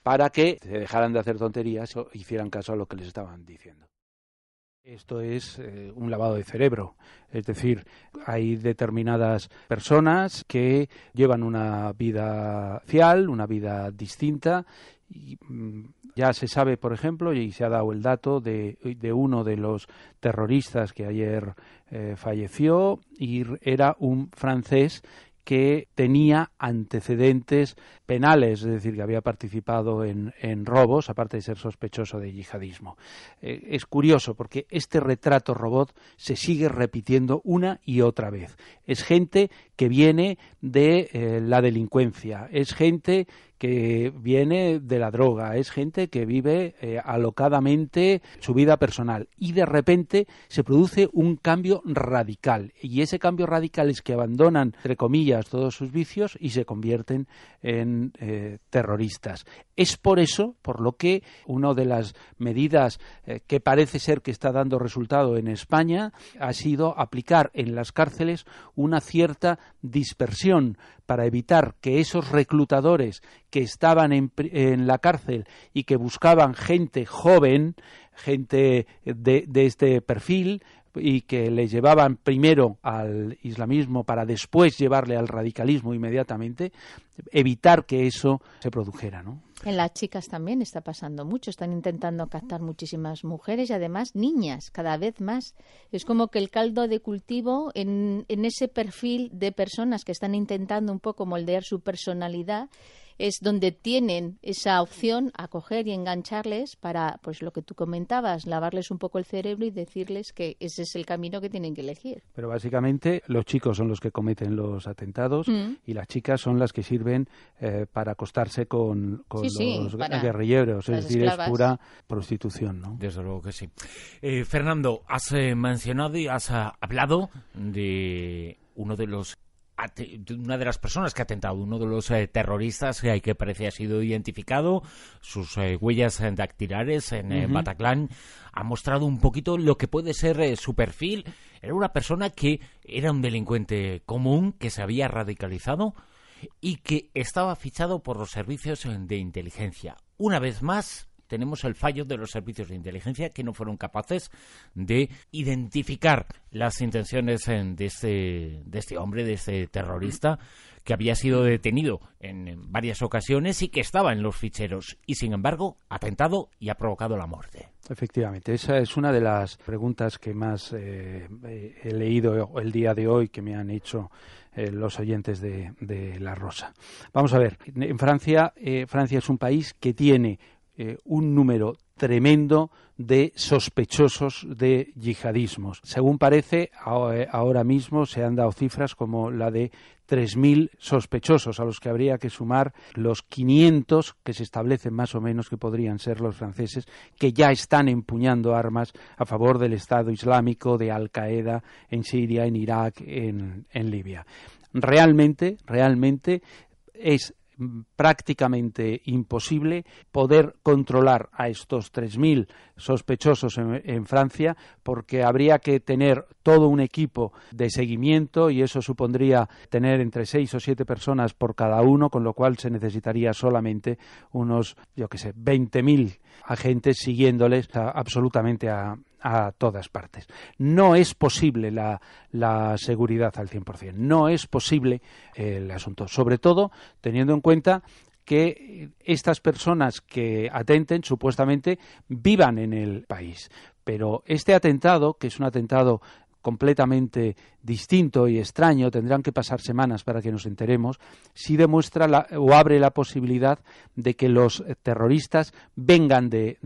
para que se dejaran de hacer tonterías o hicieran caso a lo que les estaban diciendo. Esto es eh, un lavado de cerebro, es decir, hay determinadas personas que llevan una vida fial, una vida distinta y mm, ya se sabe, por ejemplo, y se ha dado el dato de, uno de los terroristas que ayer eh, falleció y era un francés que tenía antecedentes penales, es decir, que había participado en, robos, aparte de ser sospechoso de yihadismo. Eh, es curioso porque este retrato robot se sigue repitiendo una y otra vez. Es gente que viene de eh, la delincuencia, es gente que viene de la droga, es gente que vive eh, alocadamente su vida personal y de repente se produce un cambio radical y ese cambio radical es que abandonan, entre comillas, todos sus vicios y se convierten en eh, terroristas. Es por eso por lo que una de las medidas eh, que parece ser que está dando resultado en España ha sido aplicar en las cárceles una cierta dispersión para evitar que esos reclutadores que estaban en, la cárcel y que buscaban gente joven, gente de este perfil, y que le llevaban primero al islamismo para después llevarle al radicalismo inmediatamente, evitar que eso se produjera, ¿no? En las chicas también está pasando mucho, están intentando captar muchísimas mujeres y además niñas, cada vez más. Es como que el caldo de cultivo en, en ese perfil de personas que están intentando un poco moldear su personalidad es donde tienen esa opción a coger y engancharles para, pues lo que tú comentabas, lavarles un poco el cerebro y decirles que ese es el camino que tienen que elegir. Pero básicamente los chicos son los que cometen los atentados mm. y las chicas son las que sirven eh, para acostarse con, los guerrilleros, es decir, es pura prostitución. ¿no? Desde luego que sí. Eh, Fernando, has eh, mencionado y has ah, hablado de uno de los una de las personas que ha atentado, uno de los eh, terroristas hay que parece ha sido identificado, sus eh, huellas eh, dactilares en Bataclan ha mostrado un poquito lo que puede ser su perfil. Era una persona que era un delincuente común, que se había radicalizado y que estaba fichado por los servicios de inteligencia. Una vez más, tenemos el fallo de los servicios de inteligencia que no fueron capaces de identificar las intenciones eh, de, este, de este hombre, de este terrorista, que había sido detenido en varias ocasiones y que estaba en los ficheros y, sin embargo, ha atentado y ha provocado la muerte. Efectivamente, esa es una de las preguntas que más eh, eh, he leído el día de hoy que me han hecho los oyentes de, de, La Rosa. Vamos a ver, en Francia, Francia es un país que tiene eh, un número tremendo de sospechosos de yihadismos. Según parece, ahora eh, mismo se han dado cifras como la de 3.000 sospechosos, a los que habría que sumar los 500 que se establecen más o menos que podrían ser los franceses, que ya están empuñando armas a favor del Estado Islámico, de Al-Qaeda en Siria, en Irak, en, en Libia. Realmente, realmente es prácticamente imposible poder controlar a estos 3.000 sospechosos en, Francia porque habría que tener todo un equipo de seguimiento y eso supondría tener entre 6 o 7 personas por cada uno, con lo cual se necesitaría solamente unos, yo qué sé, 20.000 agentes siguiéndoles absolutamente a, a todas partes. No es posible la, seguridad al 100%, no es posible eh, el asunto, sobre todo teniendo en cuenta que estas personas que atenten supuestamente vivan en el país. Pero este atentado, que es un atentado completamente distinto y extraño, tendrán que pasar semanas para que nos enteremos, si demuestra o abre la posibilidad de que los terroristas vengan de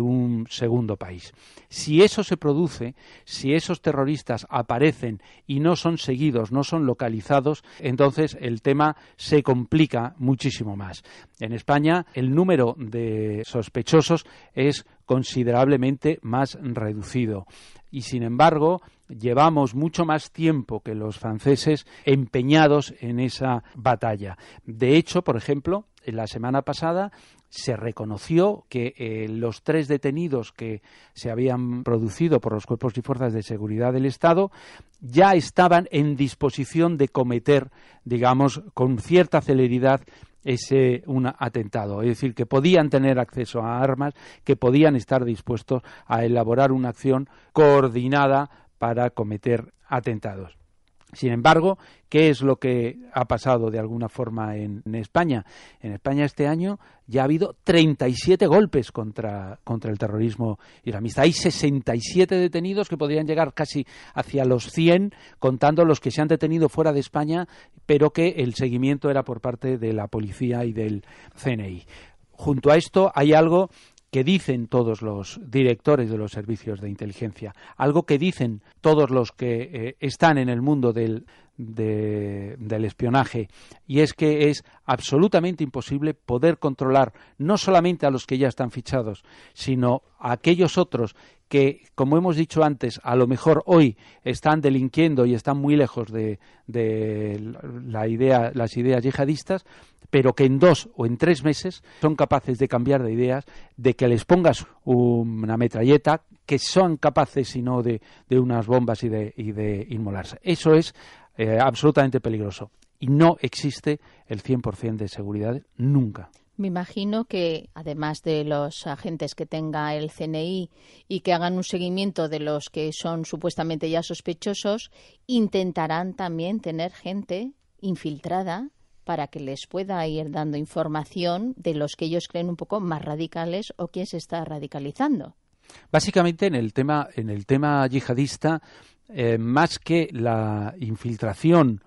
un segundo país. Si eso se produce, si esos terroristas aparecen y no son seguidos, no son localizados, entonces el tema se complica muchísimo más. En España el número de sospechosos es considerablemente más reducido. Y sin embargo, llevamos mucho más tiempo que los franceses empeñados en esa batalla. De hecho, por ejemplo, la semana pasada se reconoció que eh, los tres detenidos que se habían producido por los cuerpos y fuerzas de seguridad del Estado ya estaban en disposición de cometer, digamos, con cierta celeridad ese un atentado, es decir, que podían tener acceso a armas, que podían estar dispuestos a elaborar una acción coordinada para cometer atentados. Sin embargo, ¿qué es lo que ha pasado de alguna forma en, España? En España este año ya ha habido 37 golpes contra, contra el terrorismo islamista. Hay 67 detenidos que podrían llegar casi hacia los 100, contando los que se han detenido fuera de España, pero que el seguimiento era por parte de la policía y del CNI junto a esto hay algo que dicen todos los directores de los servicios de inteligencia, algo que dicen todos los que eh, están en el mundo del, del espionaje, y es que es absolutamente imposible poder controlar no solamente a los que ya están fichados, sino a aquellos otros que, como hemos dicho antes, a lo mejor hoy están delinquiendo y están muy lejos de, la idea, las ideas yihadistas, pero que en dos o en tres meses son capaces de cambiar de ideas, de que les pongas una metralleta, que son capaces, si no, de, unas bombas y de, inmolarse. Eso es eh, absolutamente peligroso. Y no existe el 100% de seguridad nunca. Me imagino que, además de los agentes que tenga el CNI y que hagan un seguimiento de los que son supuestamente ya sospechosos, intentarán también tener gente infiltrada para que les pueda ir dando información de los que ellos creen un poco más radicales o quién se está radicalizando. Básicamente en el tema, en el tema yihadista, eh, más que la infiltración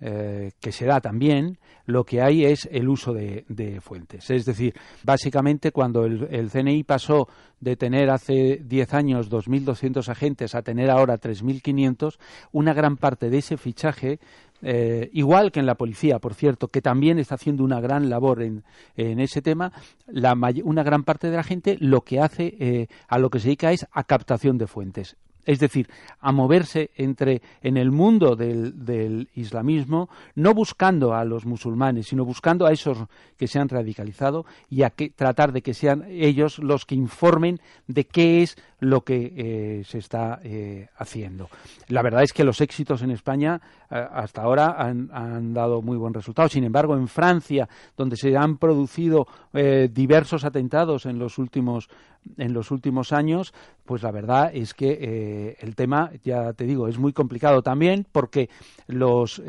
eh, que se da también, lo que hay es el uso de, fuentes. Es decir, básicamente cuando el, CNI pasó de tener hace 10 años 2.200 agentes a tener ahora 3.500, una gran parte de ese fichaje eh, igual que en la policía, por cierto, que también está haciendo una gran labor en, en ese tema, una gran parte de la gente lo que hace, eh, a lo que se dedica es a captación de fuentes. Es decir, a moverse entre, en el mundo del, islamismo, no buscando a los musulmanes, sino buscando a esos que se han radicalizado y a que, tratar de que sean ellos los que informen de qué es lo que eh, se está eh, haciendo. La verdad es que los éxitos en España eh, hasta ahora han, dado muy buen resultado. Sin embargo, en Francia, donde se han producido diversos atentados en los últimos en los últimos años, pues la verdad es que el tema, ya te digo, es muy complicado también porque los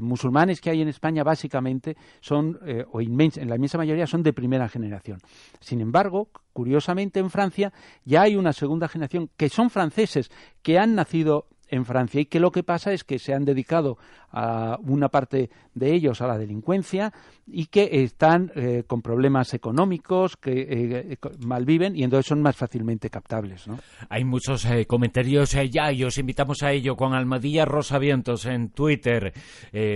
musulmanes que hay en España básicamente son, o en la inmensa mayoría son de primera generación. Sin embargo, curiosamente en Francia ya hay una segunda generación que son franceses que han nacido en Francia y que lo que pasa es que se han dedicado a una parte de ellos a la delincuencia y que están eh, con problemas económicos, que eh, eh, malviven y entonces son más fácilmente captables. Hay muchos comentarios ya y os invitamos a ello con Almadilla Rosavientos en Twitter.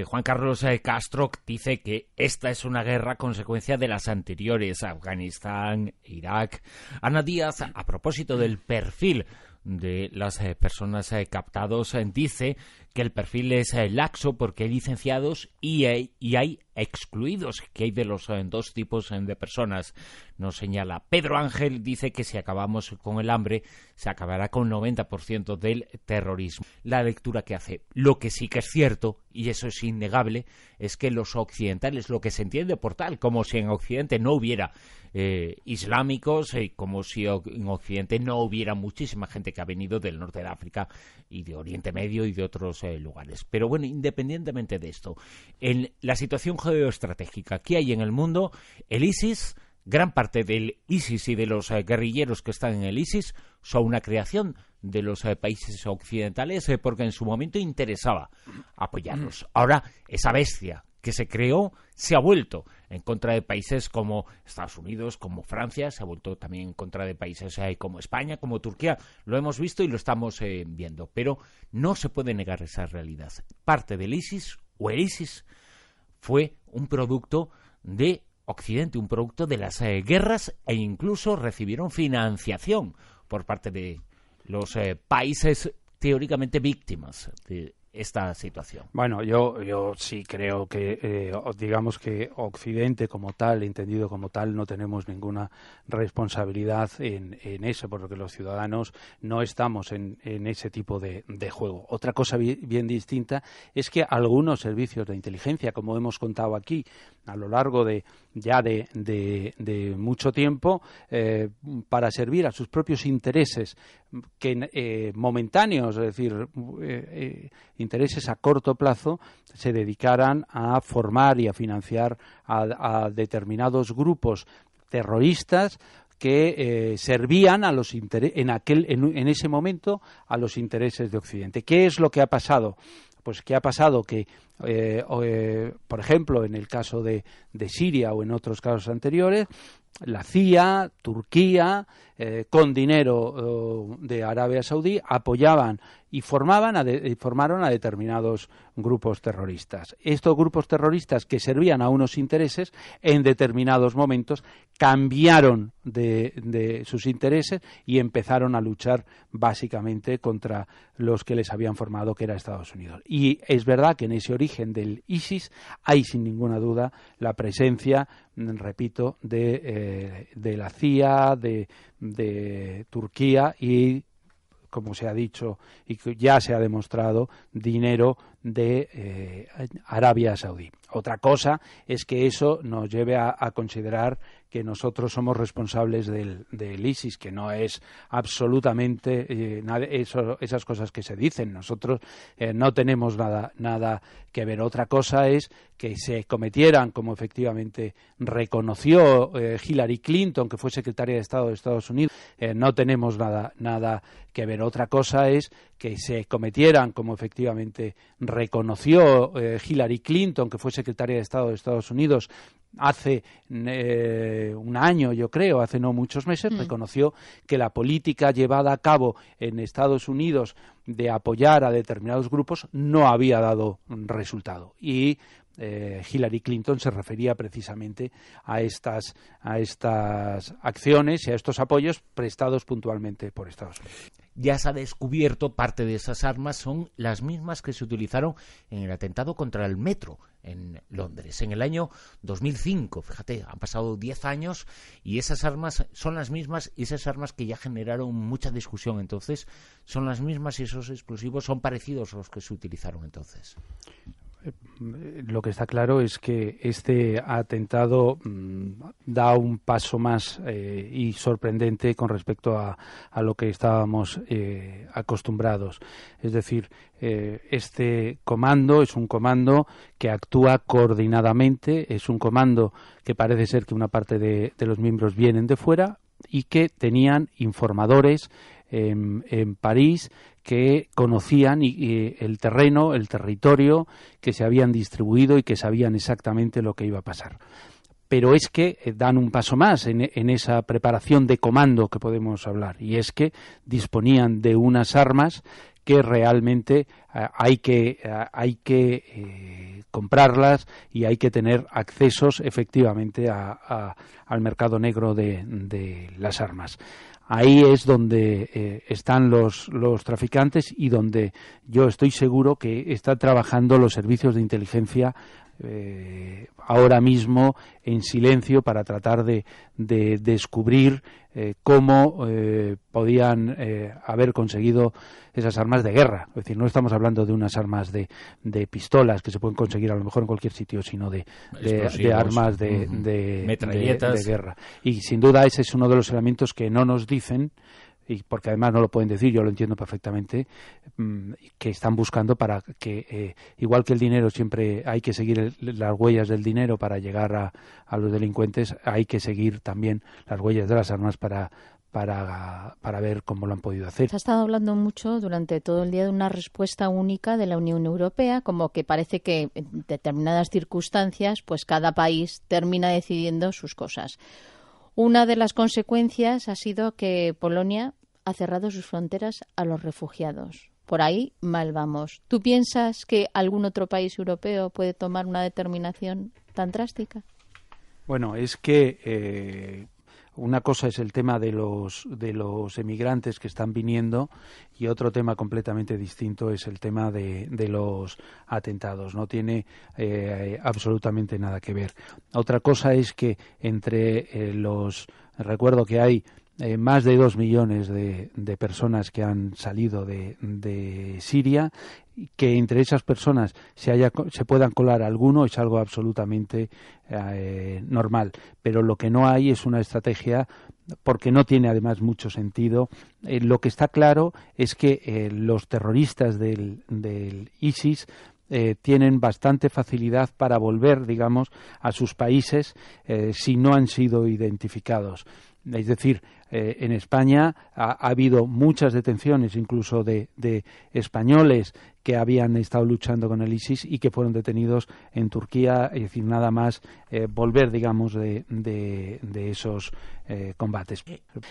Juan Carlos Castro dice que esta es una guerra consecuencia de las anteriores, Afganistán, Irak. Ana Díaz, a propósito del perfil de las eh, personas eh, captados eh, dice que el perfil es eh, laxo porque hay licenciados y, y hay excluidos, que hay de los eh, dos tipos eh, de personas, nos señala. Pedro Ángel dice que si acabamos con el hambre, se acabará con 90% del terrorismo. La lectura que hace. Lo que sí que es cierto, y eso es innegable, es que los occidentales, lo que se entiende por tal, como si en Occidente no hubiera islámicos, como si en Occidente no hubiera muchísima gente que ha venido del norte de África y de Oriente Medio y de otros lugares. Pero bueno, independientemente de esto, en la situación geoestratégica que hay en el mundo, el ISIS, gran parte del ISIS y de los eh, guerrilleros que están en el ISIS son una creación de los eh, países occidentales eh, porque en su momento interesaba apoyarlos. Mm. Ahora, esa bestia que se creó se ha vuelto en contra de países como Estados Unidos, como Francia, se ha vuelto también en contra de países eh, como España, como Turquía. Lo hemos visto y lo estamos eh, viendo, pero no se puede negar esa realidad. Parte del ISIS o el ISIS fue un producto de Occidente, un producto de las eh, guerras e incluso recibieron financiación por parte de los países teóricamente víctimas de esta situación. Bueno, yo, sí creo que, eh, digamos que Occidente como tal, entendido como tal, no tenemos ninguna responsabilidad en, eso, porque los ciudadanos no estamos en, ese tipo de, juego. Otra cosa bien distinta es que algunos servicios de inteligencia, como hemos contado aquí, a lo largo de ya de, de, mucho tiempo eh, para servir a sus propios intereses que eh, momentáneos, es decir, eh, intereses a corto plazo, se dedicaran a formar y a financiar a, determinados grupos terroristas que servían a los en, aquel, en, ese momento a los intereses de Occidente. ¿Qué es lo que ha pasado? pues qué ha pasado que eh, eh, por ejemplo en el caso de, Siria o en otros casos anteriores la CIA Turquía eh, con dinero de Arabia Saudí apoyaban y formaban a formaron a determinados grupos terroristas. Estos grupos terroristas que servían a unos intereses en determinados momentos cambiaron de, sus intereses y empezaron a luchar básicamente contra los que les habían formado, que era Estados Unidos. Y es verdad que en ese origen del ISIS hay sin ninguna duda la presencia, repito, de, eh, de la CIA, de, de Turquía y como se ha dicho y que ya se ha demostrado, dinero de eh, Arabia Saudí. Otra cosa es que eso nos lleve a, considerar que nosotros somos responsables del, ISIS, que no es absolutamente eh, nada, esas cosas que se dicen. Nosotros eh, no tenemos nada, nada que ver. Otra cosa es que se cometieran, como efectivamente reconoció Hillary Clinton, que fue secretaria de Estado de Estados Unidos, no tenemos nada, nada que ver. Otra cosa es que se cometieran, como efectivamente reconoció eh, Hillary Clinton, que fue secretaria de Estado de Estados Unidos hace eh, un año, yo creo, hace no muchos meses, mm. reconoció que la política llevada a cabo en Estados Unidos de apoyar a determinados grupos no había dado resultado. Y eh, Hillary Clinton se refería precisamente a estas, a estas acciones y a estos apoyos prestados puntualmente por Estados Unidos ya se ha descubierto parte de esas armas son las mismas que se utilizaron en el atentado contra el metro en Londres en el año 2005. Fíjate, han pasado 10 años y esas armas son las mismas y esas armas que ya generaron mucha discusión entonces son las mismas y esos explosivos son parecidos a los que se utilizaron entonces lo que está claro es que este atentado mm, da un paso más eh, y sorprendente con respecto a, lo que estábamos eh, acostumbrados. Es decir, eh, este comando es un comando que actúa coordinadamente, es un comando que parece ser que una parte de, los miembros vienen de fuera y que tenían informadores en, en París que conocían el terreno, el territorio, que se habían distribuido y que sabían exactamente lo que iba a pasar pero es que eh, dan un paso más en, esa preparación de comando que podemos hablar, y es que disponían de unas armas que realmente eh, hay que, eh, comprarlas y hay que tener accesos efectivamente al mercado negro de las armas. Ahí es donde eh, están los, los traficantes y donde yo estoy seguro que están trabajando los servicios de inteligencia eh, ahora mismo en silencio para tratar de, de descubrir eh, cómo eh, podían haber conseguido esas armas de guerra. Es decir, no estamos hablando de unas armas de, de pistolas que se pueden conseguir a lo mejor en cualquier sitio, sino de, de armas de, guerra. Y sin duda ese es uno de los elementos que no nos dicen y porque además no lo pueden decir, yo lo entiendo perfectamente, mm, que están buscando para que, eh, igual que el dinero siempre hay que seguir las huellas del dinero para llegar a, los delincuentes, hay que seguir también las huellas de las armas para, para, para ver cómo lo han podido hacer. Se ha estado hablando mucho durante todo el día de una respuesta única de la Unión Europea, como que parece que en determinadas circunstancias, pues cada país termina decidiendo sus cosas. Una de las consecuencias ha sido que Polonia ha cerrado sus fronteras a los refugiados. Por ahí mal vamos. ¿Tú piensas que algún otro país europeo puede tomar una determinación tan drástica? Bueno, es que eh, una cosa es el tema de los, de los emigrantes que están viniendo y otro tema completamente distinto es el tema de, de los atentados. No tiene eh, absolutamente nada que ver. Otra cosa es que entre eh, los, recuerdo que hay eh, más de dos millones de, de, personas que han salido de, de Siria que entre esas personas se, haya, se puedan colar alguno es algo absolutamente eh, normal. Pero lo que no hay es una estrategia, porque no tiene además mucho sentido. Eh, lo que está claro es que eh, los terroristas del, ISIS tienen bastante facilidad para volver, digamos, a sus países si no han sido identificados. Es decir, eh, en España ha, habido muchas detenciones, incluso de, españoles que habían estado luchando con el ISIS y que fueron detenidos en Turquía, es decir, nada más eh, volver, digamos, de, esos eh, combates.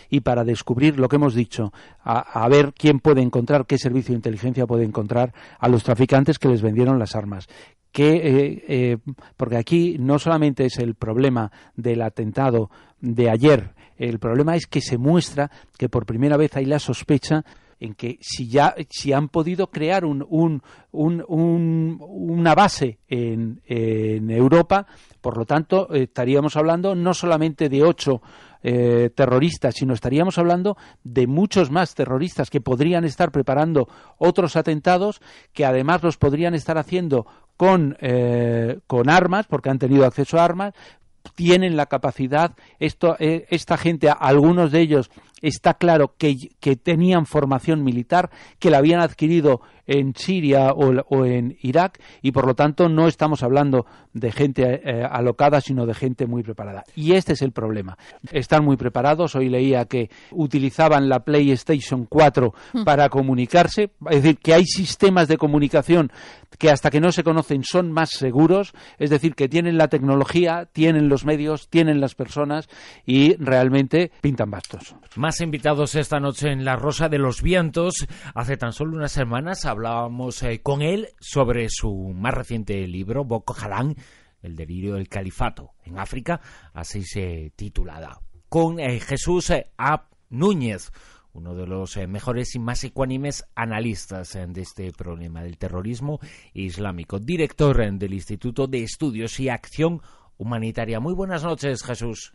Y para descubrir lo que hemos dicho, a, ver quién puede encontrar, qué servicio de inteligencia puede encontrar a los traficantes que les vendieron las armas, que eh, eh, porque aquí no solamente es el problema del atentado de ayer, el problema es que se muestra que por primera vez hay la sospecha en que si ya si han podido crear un, una base en, Europa, por lo tanto estaríamos hablando no solamente de ocho eh, terroristas, sino estaríamos hablando de muchos más terroristas que podrían estar preparando otros atentados, que además los podrían estar haciendo con, eh, armas, porque han tenido acceso a armas, tienen la capacidad, esto, eh, esta gente, algunos de ellos está claro que, tenían formación militar, que la habían adquirido en Siria o, en Irak y por lo tanto no estamos hablando de gente eh, alocada sino de gente muy preparada y este es el problema están muy preparados hoy leía que utilizaban la PlayStation 4 hmm. para comunicarse es decir que hay sistemas de comunicación que hasta que no se conocen son más seguros es decir que tienen la tecnología tienen los medios tienen las personas y realmente pintan bastos invitados esta noche en La Rosa de los Vientos. Hace tan solo unas semanas hablábamos eh, con él sobre su más reciente libro, Boko Haram, El delirio del califato en África, así se titulada, con eh, Jesús eh, A. Núñez, uno de los mejores y más ecuánimes analistas de este problema del terrorismo islámico, director del Instituto de Estudios y Acción Humanitaria. Muy buenas noches, Jesús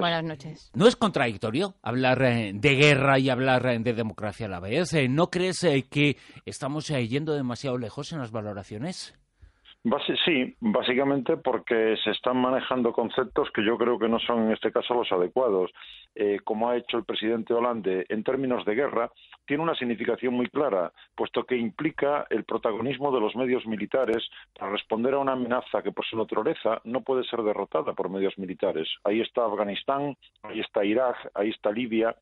buenas noches. ¿No es contradictorio hablar eh, de guerra y hablar eh, de democracia a la vez? Eh, ¿No crees que estamos yendo demasiado lejos en las valoraciones? sí, básicamente porque se están manejando conceptos que yo creo que no son en este caso los adecuados. Eh, como ha hecho el presidente Hollande en términos de guerra, tiene una significación muy clara, puesto que implica el protagonismo de los medios militares para responder a una amenaza que por su naturaleza no puede ser derrotada por medios militares. Ahí está Afganistán, ahí está Irak, ahí está Libia,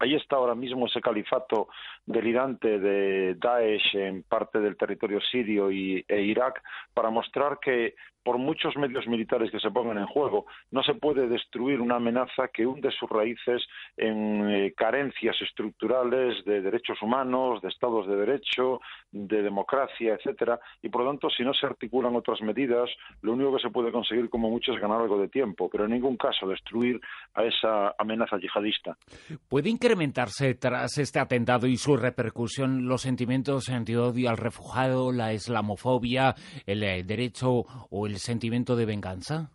Ahí está ahora mismo ese califato delirante de Daesh en parte del territorio sirio y, e Irak para mostrar que por muchos medios militares que se pongan en juego, no se puede destruir una amenaza que hunde sus raíces en eh, carencias estructurales de derechos humanos, de estados de derecho, de democracia, etcétera, y por lo tanto, si no se articulan otras medidas, lo único que se puede conseguir como mucho es ganar algo de tiempo, pero en ningún caso destruir a esa amenaza yihadista. ¿Puede incrementarse tras este atentado y su repercusión los sentimientos de odio al refugiado, la islamofobia, el eh, derecho o el sentimiento de venganza?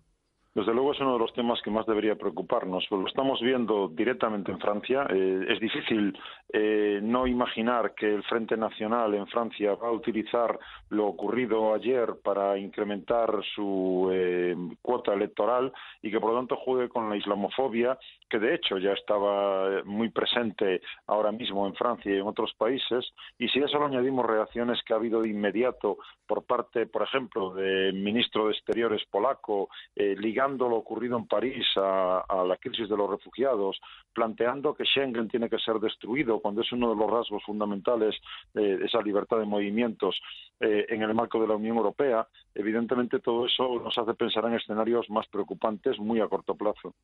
Desde luego es uno de los temas que más debería preocuparnos. Lo estamos viendo directamente en Francia. Eh, es difícil eh, no imaginar que el Frente Nacional en Francia va a utilizar lo ocurrido ayer para incrementar su eh, cuota electoral y que por lo tanto juegue con la islamofobia que de hecho ya estaba muy presente ahora mismo en Francia y en otros países, y si a eso le añadimos reacciones que ha habido de inmediato por parte, por ejemplo, del ministro de Exteriores polaco, eh, ligando lo ocurrido en París a, la crisis de los refugiados, planteando que Schengen tiene que ser destruido cuando es uno de los rasgos fundamentales de esa libertad de movimientos eh, en el marco de la Unión Europea, evidentemente todo eso nos hace pensar en escenarios más preocupantes muy a corto plazo.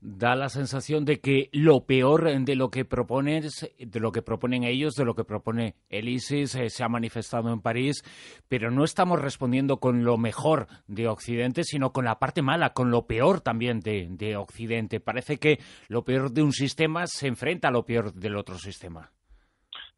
Da sensación de que lo peor de lo que proponen, de lo que proponen ellos, de lo que propone el ISIS, eh, se ha manifestado en París, pero no estamos respondiendo con lo mejor de Occidente, sino con la parte mala, con lo peor también de Occidente. Parece que lo peor de un sistema se enfrenta a lo peor del otro sistema.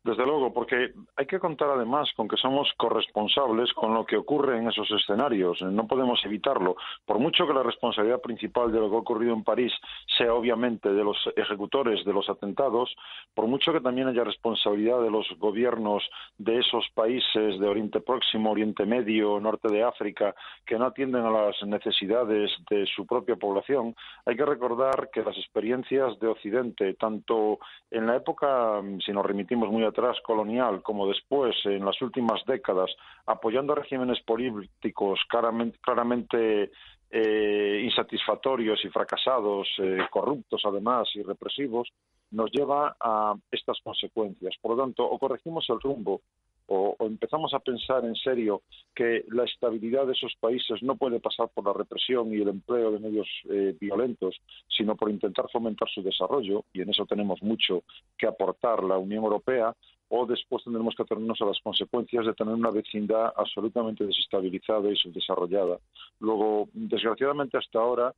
Desde luego, porque hay que contar además con que somos corresponsables con lo que ocurre en esos escenarios. No podemos evitarlo. Por mucho que la responsabilidad principal de lo que ha ocurrido en París sea obviamente de los ejecutores de los atentados, por mucho que también haya responsabilidad de los gobiernos de esos países de Oriente Próximo, Oriente Medio, Norte de África, que no atienden a las necesidades de su propia población, hay que recordar que las experiencias de Occidente, tanto en la época, si nos remitimos muy tras colonial como después, en las últimas décadas, apoyando regímenes políticos claramente, claramente eh, insatisfactorios y fracasados, eh, corruptos además y represivos, nos lleva a estas consecuencias. Por lo tanto, o corregimos el rumbo o, empezamos a pensar en serio que la estabilidad de esos países no puede pasar por la represión y el empleo de medios eh, violentos, sino por intentar fomentar su desarrollo, y en eso tenemos mucho que aportar la Unión Europea, o después tendremos que atenernos a las consecuencias de tener una vecindad absolutamente desestabilizada y subdesarrollada. Luego, desgraciadamente hasta ahora,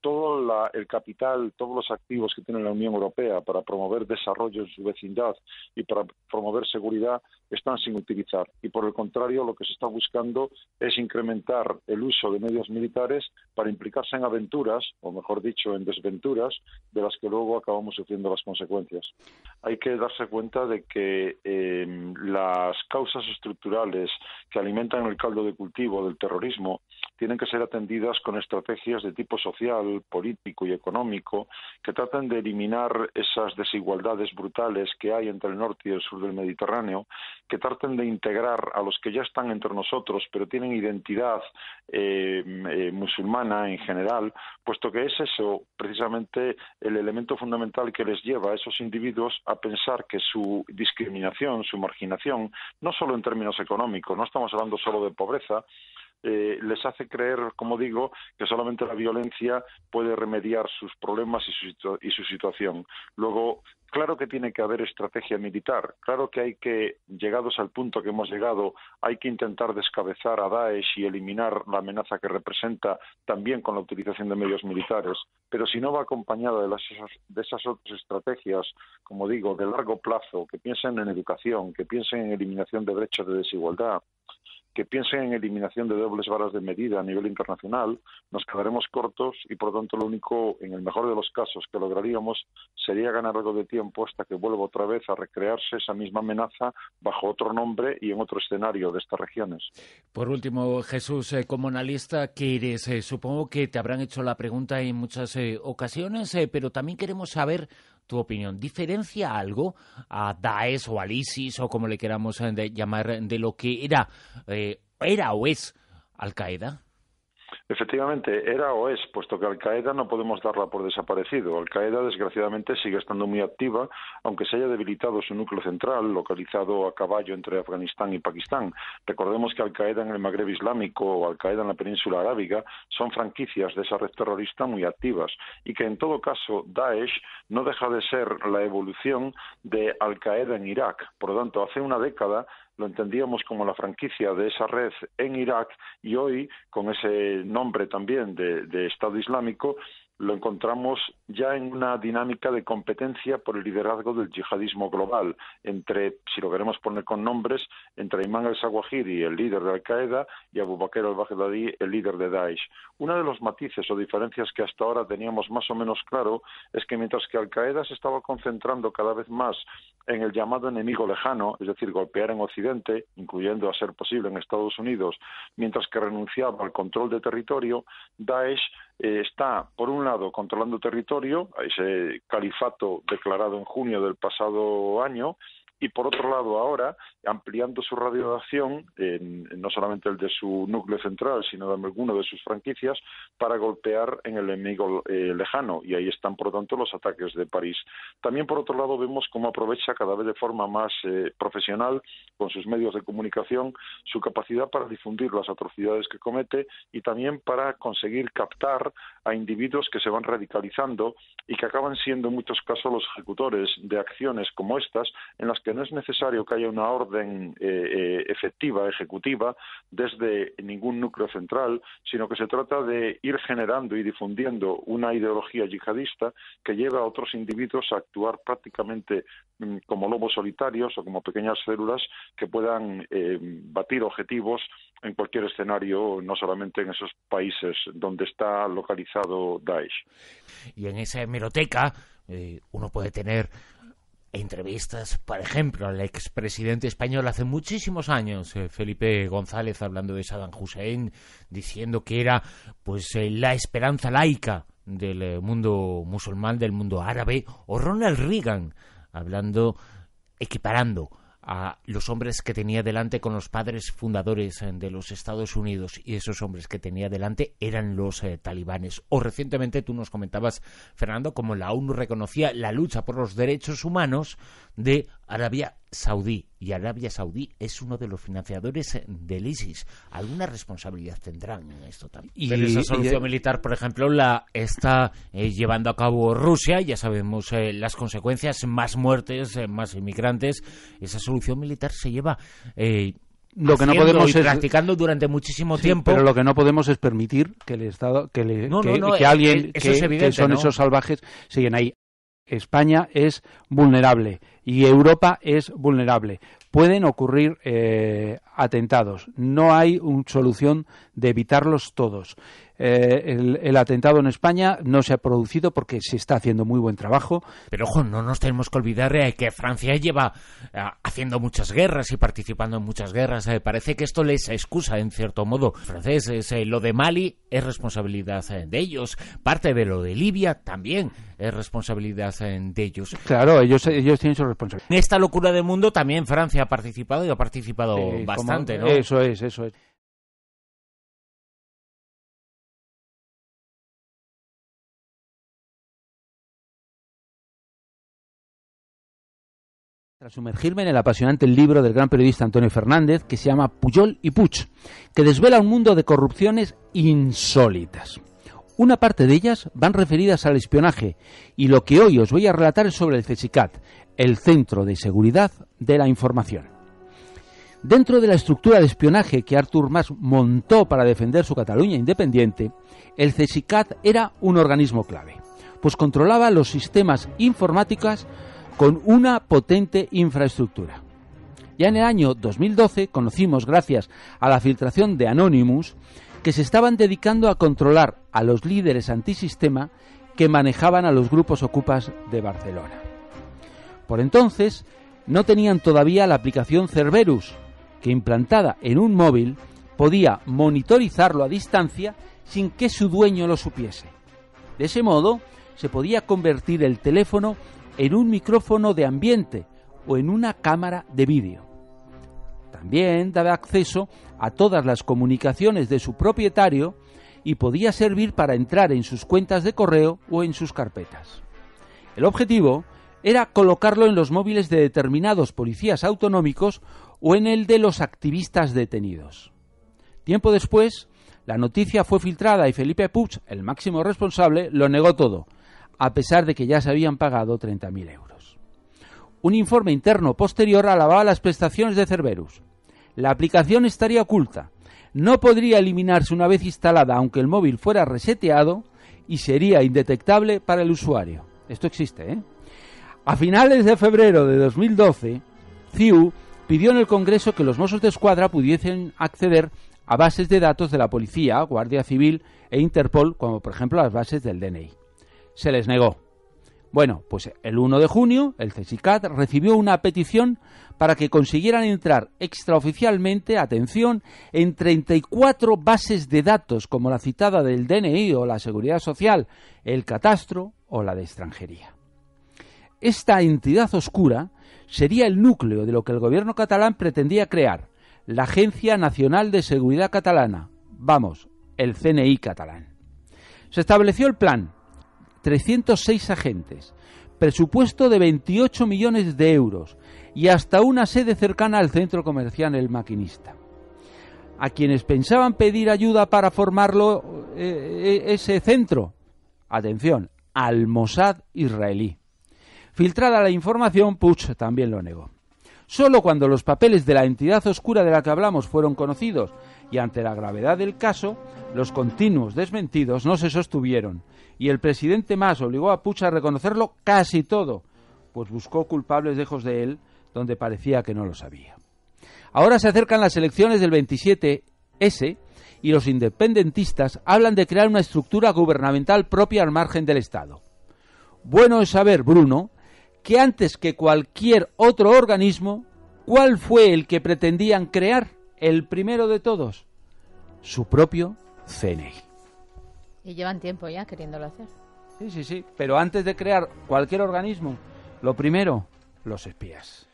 todo el capital, todos los activos que tiene la Unión Europea para promover desarrollo en su vecindad y para promover seguridad están sin utilizar. Y por el contrario, lo que se está buscando es incrementar el uso de medios militares para implicarse en aventuras, o mejor dicho, en desventuras, de las que luego acabamos sufriendo las consecuencias. Hay que darse cuenta de que em, las causas estructurales que alimentan el caldo de cultivo del terrorismo tienen que ser atendidas con estrategias de tipo social, político y económico que traten de eliminar esas desigualdades brutales que hay entre el norte y el sur del Mediterráneo, que traten de integrar a los que ya están entre nosotros pero tienen identidad eh, eh, musulmana en general, puesto que es eso precisamente el elemento fundamental que les lleva a esos individuos a pensar que su discriminación, su marginación, no solo en términos económicos, no estamos hablando solo de pobreza, eh, les hace creer, como digo, que solamente la violencia puede remediar sus problemas y su, situación. Luego, claro que tiene que haber estrategia militar, claro que hay que, llegados al punto que hemos llegado, hay que intentar descabezar a Daesh y eliminar la amenaza que representa también con la utilización de medios militares, pero si no va acompañada de, las, de esas otras estrategias, como digo, de largo plazo, que piensen en educación, que piensen en eliminación de brechas de desigualdad, que piensen en eliminación de dobles varas de medida a nivel internacional, nos quedaremos cortos y, por lo tanto, lo único, en el mejor de los casos, que lograríamos sería ganar algo de tiempo hasta que vuelva otra vez a recrearse esa misma amenaza bajo otro nombre y en otro escenario de estas regiones. Por último, Jesús, eh, como analista eres, eh, supongo que te habrán hecho la pregunta en muchas eh, ocasiones, pero también queremos saber tu opinión. ¿Diferencia algo a Daesh o al ISIS o como le queramos eh, llamar de lo que era, eh, era o es Al-Qaeda? Efectivamente, era o es, puesto que Al-Qaeda no podemos darla por desaparecido. Al-Qaeda, desgraciadamente, sigue estando muy activa, aunque se haya debilitado su núcleo central, localizado a caballo entre Afganistán y Pakistán. Recordemos que Al-Qaeda en el Magreb Islámico o Al-Qaeda en la península arábiga son franquicias de esa red terrorista muy activas y que, en todo caso, Daesh no deja de ser la evolución de Al-Qaeda en Irak. Por lo tanto, hace una década lo entendíamos como la franquicia de esa red en Irak y hoy, con ese nombre también de, Estado Islámico, lo encontramos ya en una dinámica de competencia por el liderazgo del yihadismo global entre, si lo queremos poner con nombres, entre Imán al-Sawahiri, el líder de Al-Qaeda, y Abu Bakr al-Baghdadi, el líder de Daesh. Uno de los matices o diferencias que hasta ahora teníamos más o menos claro es que mientras que Al-Qaeda se estaba concentrando cada vez más en el llamado enemigo lejano, es decir, golpear en Occidente, incluyendo a ser posible en Estados Unidos, mientras que renunciaba al control de territorio, Daesh eh, está, por un lado, controlando territorio, ese califato declarado en junio del pasado año, y por otro lado ahora ampliando su radio de acción, no solamente el de su núcleo central, sino de alguno de sus franquicias, para golpear en el enemigo eh, lejano. Y ahí están, por lo tanto, los ataques de París. También, por otro lado, vemos cómo aprovecha cada vez de forma más eh, profesional, con sus medios de comunicación, su capacidad para difundir las atrocidades que comete y también para conseguir captar a individuos que se van radicalizando y que acaban siendo, en muchos casos, los ejecutores de acciones como estas, en las que no es necesario que haya una orden eh, eh, efectiva, ejecutiva, desde ningún núcleo central, sino que se trata de ir generando y difundiendo una ideología yihadista que lleva a otros individuos a actuar prácticamente mm, como lobos solitarios o como pequeñas células que puedan eh, batir objetivos en cualquier escenario, no solamente en esos países donde está localizado Daesh. Y en esa hemeroteca uno puede tener entrevistas, por ejemplo, al expresidente español hace muchísimos años, eh, Felipe González, hablando de Saddam Hussein, diciendo que era pues eh, la esperanza laica del eh, mundo musulmán, del mundo árabe, o Ronald Reagan, hablando, equiparando a los hombres que tenía delante con los padres fundadores eh, de los Estados Unidos y esos hombres que tenía delante eran los eh, talibanes. O recientemente tú nos comentabas, Fernando, como la ONU reconocía la lucha por los derechos humanos de Arabia Saudí y Arabia Saudí es uno de los financiadores eh, del ISIS. Alguna responsabilidad tendrán en esto también. Y, esa solución militar, por ejemplo, la está eh, llevando a cabo Rusia. Ya sabemos eh, las consecuencias, más muertes, más inmigrantes. Esa solución militar se lleva lo que no podemos practicando durante muchísimo tiempo pero lo que no podemos es permitir que el estado que, que, alguien que, que son esos salvajes siguen ahí España es vulnerable y Europa es vulnerable. Pueden ocurrir eh, atentados. No hay una solución de evitarlos todos. Eh, el, atentado en España no se ha producido porque se está haciendo muy buen trabajo. Pero ojo, no nos tenemos que olvidar de eh, que Francia lleva eh, haciendo muchas guerras y participando en muchas guerras. parece que esto les excusa en cierto modo. Franceses, lo de Mali es responsabilidad de ellos. Parte de lo de Libia también es responsabilidad de ellos. Claro, ellos, ellos tienen su responsabilidad. En esta locura del mundo también Francia ha participado y ha participado bastante, ¿no? Eso es, eso es. sumergirme en el apasionante libro del gran periodista Antonio Fernández que se llama Puyol y Puch, que desvela un mundo de corrupciones insólitas. Una parte de ellas van referidas al espionaje y lo que hoy os voy a relatar es sobre el CESICAT, el Centro de Seguridad de la Información. Dentro de la estructura de espionaje que Artur Mas montó para defender su Cataluña independiente, el CESICAT era un organismo clave, pues controlaba los sistemas informáticos con una potente infraestructura. Ya en el año 2012 conocimos, gracias a la filtración de Anonymous, que se estaban dedicando a controlar a los líderes antisistema que manejaban a los grupos ocupas de Barcelona. Por entonces, no tenían todavía la aplicación Cerberus, que implantada en un móvil podía monitorizarlo a distancia sin que su dueño lo supiese. De ese modo, se podía convertir el teléfono en un micrófono de ambiente o en una cámara de vídeo. También daba acceso a todas las comunicaciones de su propietario y podía servir para entrar en sus cuentas de correo o en sus carpetas. El objetivo era colocarlo en los móviles de determinados policías autonómicos o en el de los activistas detenidos. Tiempo después, la noticia fue filtrada y Felipe Puig, el máximo responsable, lo negó todo, a pesar de que ya se habían pagado 30.000 euros. Un informe interno posterior alababa las prestaciones de Cerberus. La aplicación estaría oculta, no podría eliminarse una vez instalada aunque el móvil fuera reseteado y sería indetectable para el usuario. Esto existe, ¿eh? A finales de febrero de 2012, CIU pidió en el Congreso que los Mossos de Escuadra pudiesen acceder a bases de datos de la policía, Guardia Civil e Interpol, como por ejemplo las bases del DNI se les negó. Bueno, pues el 1 de junio el CSICAT recibió una petición para que consiguieran entrar extraoficialmente, atención, en 34 bases de datos como la citada del DNI o la Seguridad Social, el Catastro o la de extranjería. Esta entidad oscura sería el núcleo de lo que el gobierno catalán pretendía crear, la Agencia Nacional de Seguridad Catalana, vamos, el CNI catalán. Se estableció el plan, 306 agentes, presupuesto de 28 millones de euros y hasta una sede cercana al centro comercial El Maquinista. A quienes pensaban pedir ayuda para formarlo eh, eh, ese centro, atención, al Mossad israelí. Filtrada la información, Puch también lo negó. Solo cuando los papeles de la entidad oscura de la que hablamos fueron conocidos y ante la gravedad del caso, los continuos desmentidos no se sostuvieron y el presidente Mas obligó a Pucha a reconocerlo casi todo, pues buscó culpables lejos de él donde parecía que no lo sabía. Ahora se acercan las elecciones del 27S y los independentistas hablan de crear una estructura gubernamental propia al margen del Estado. Bueno es saber, Bruno, que antes que cualquier otro organismo, ¿cuál fue el que pretendían crear? el primero de todos, su propio CNI. Y llevan tiempo ya queriéndolo hacer. Sí, sí, sí, pero antes de crear cualquier organismo, lo primero, los espías.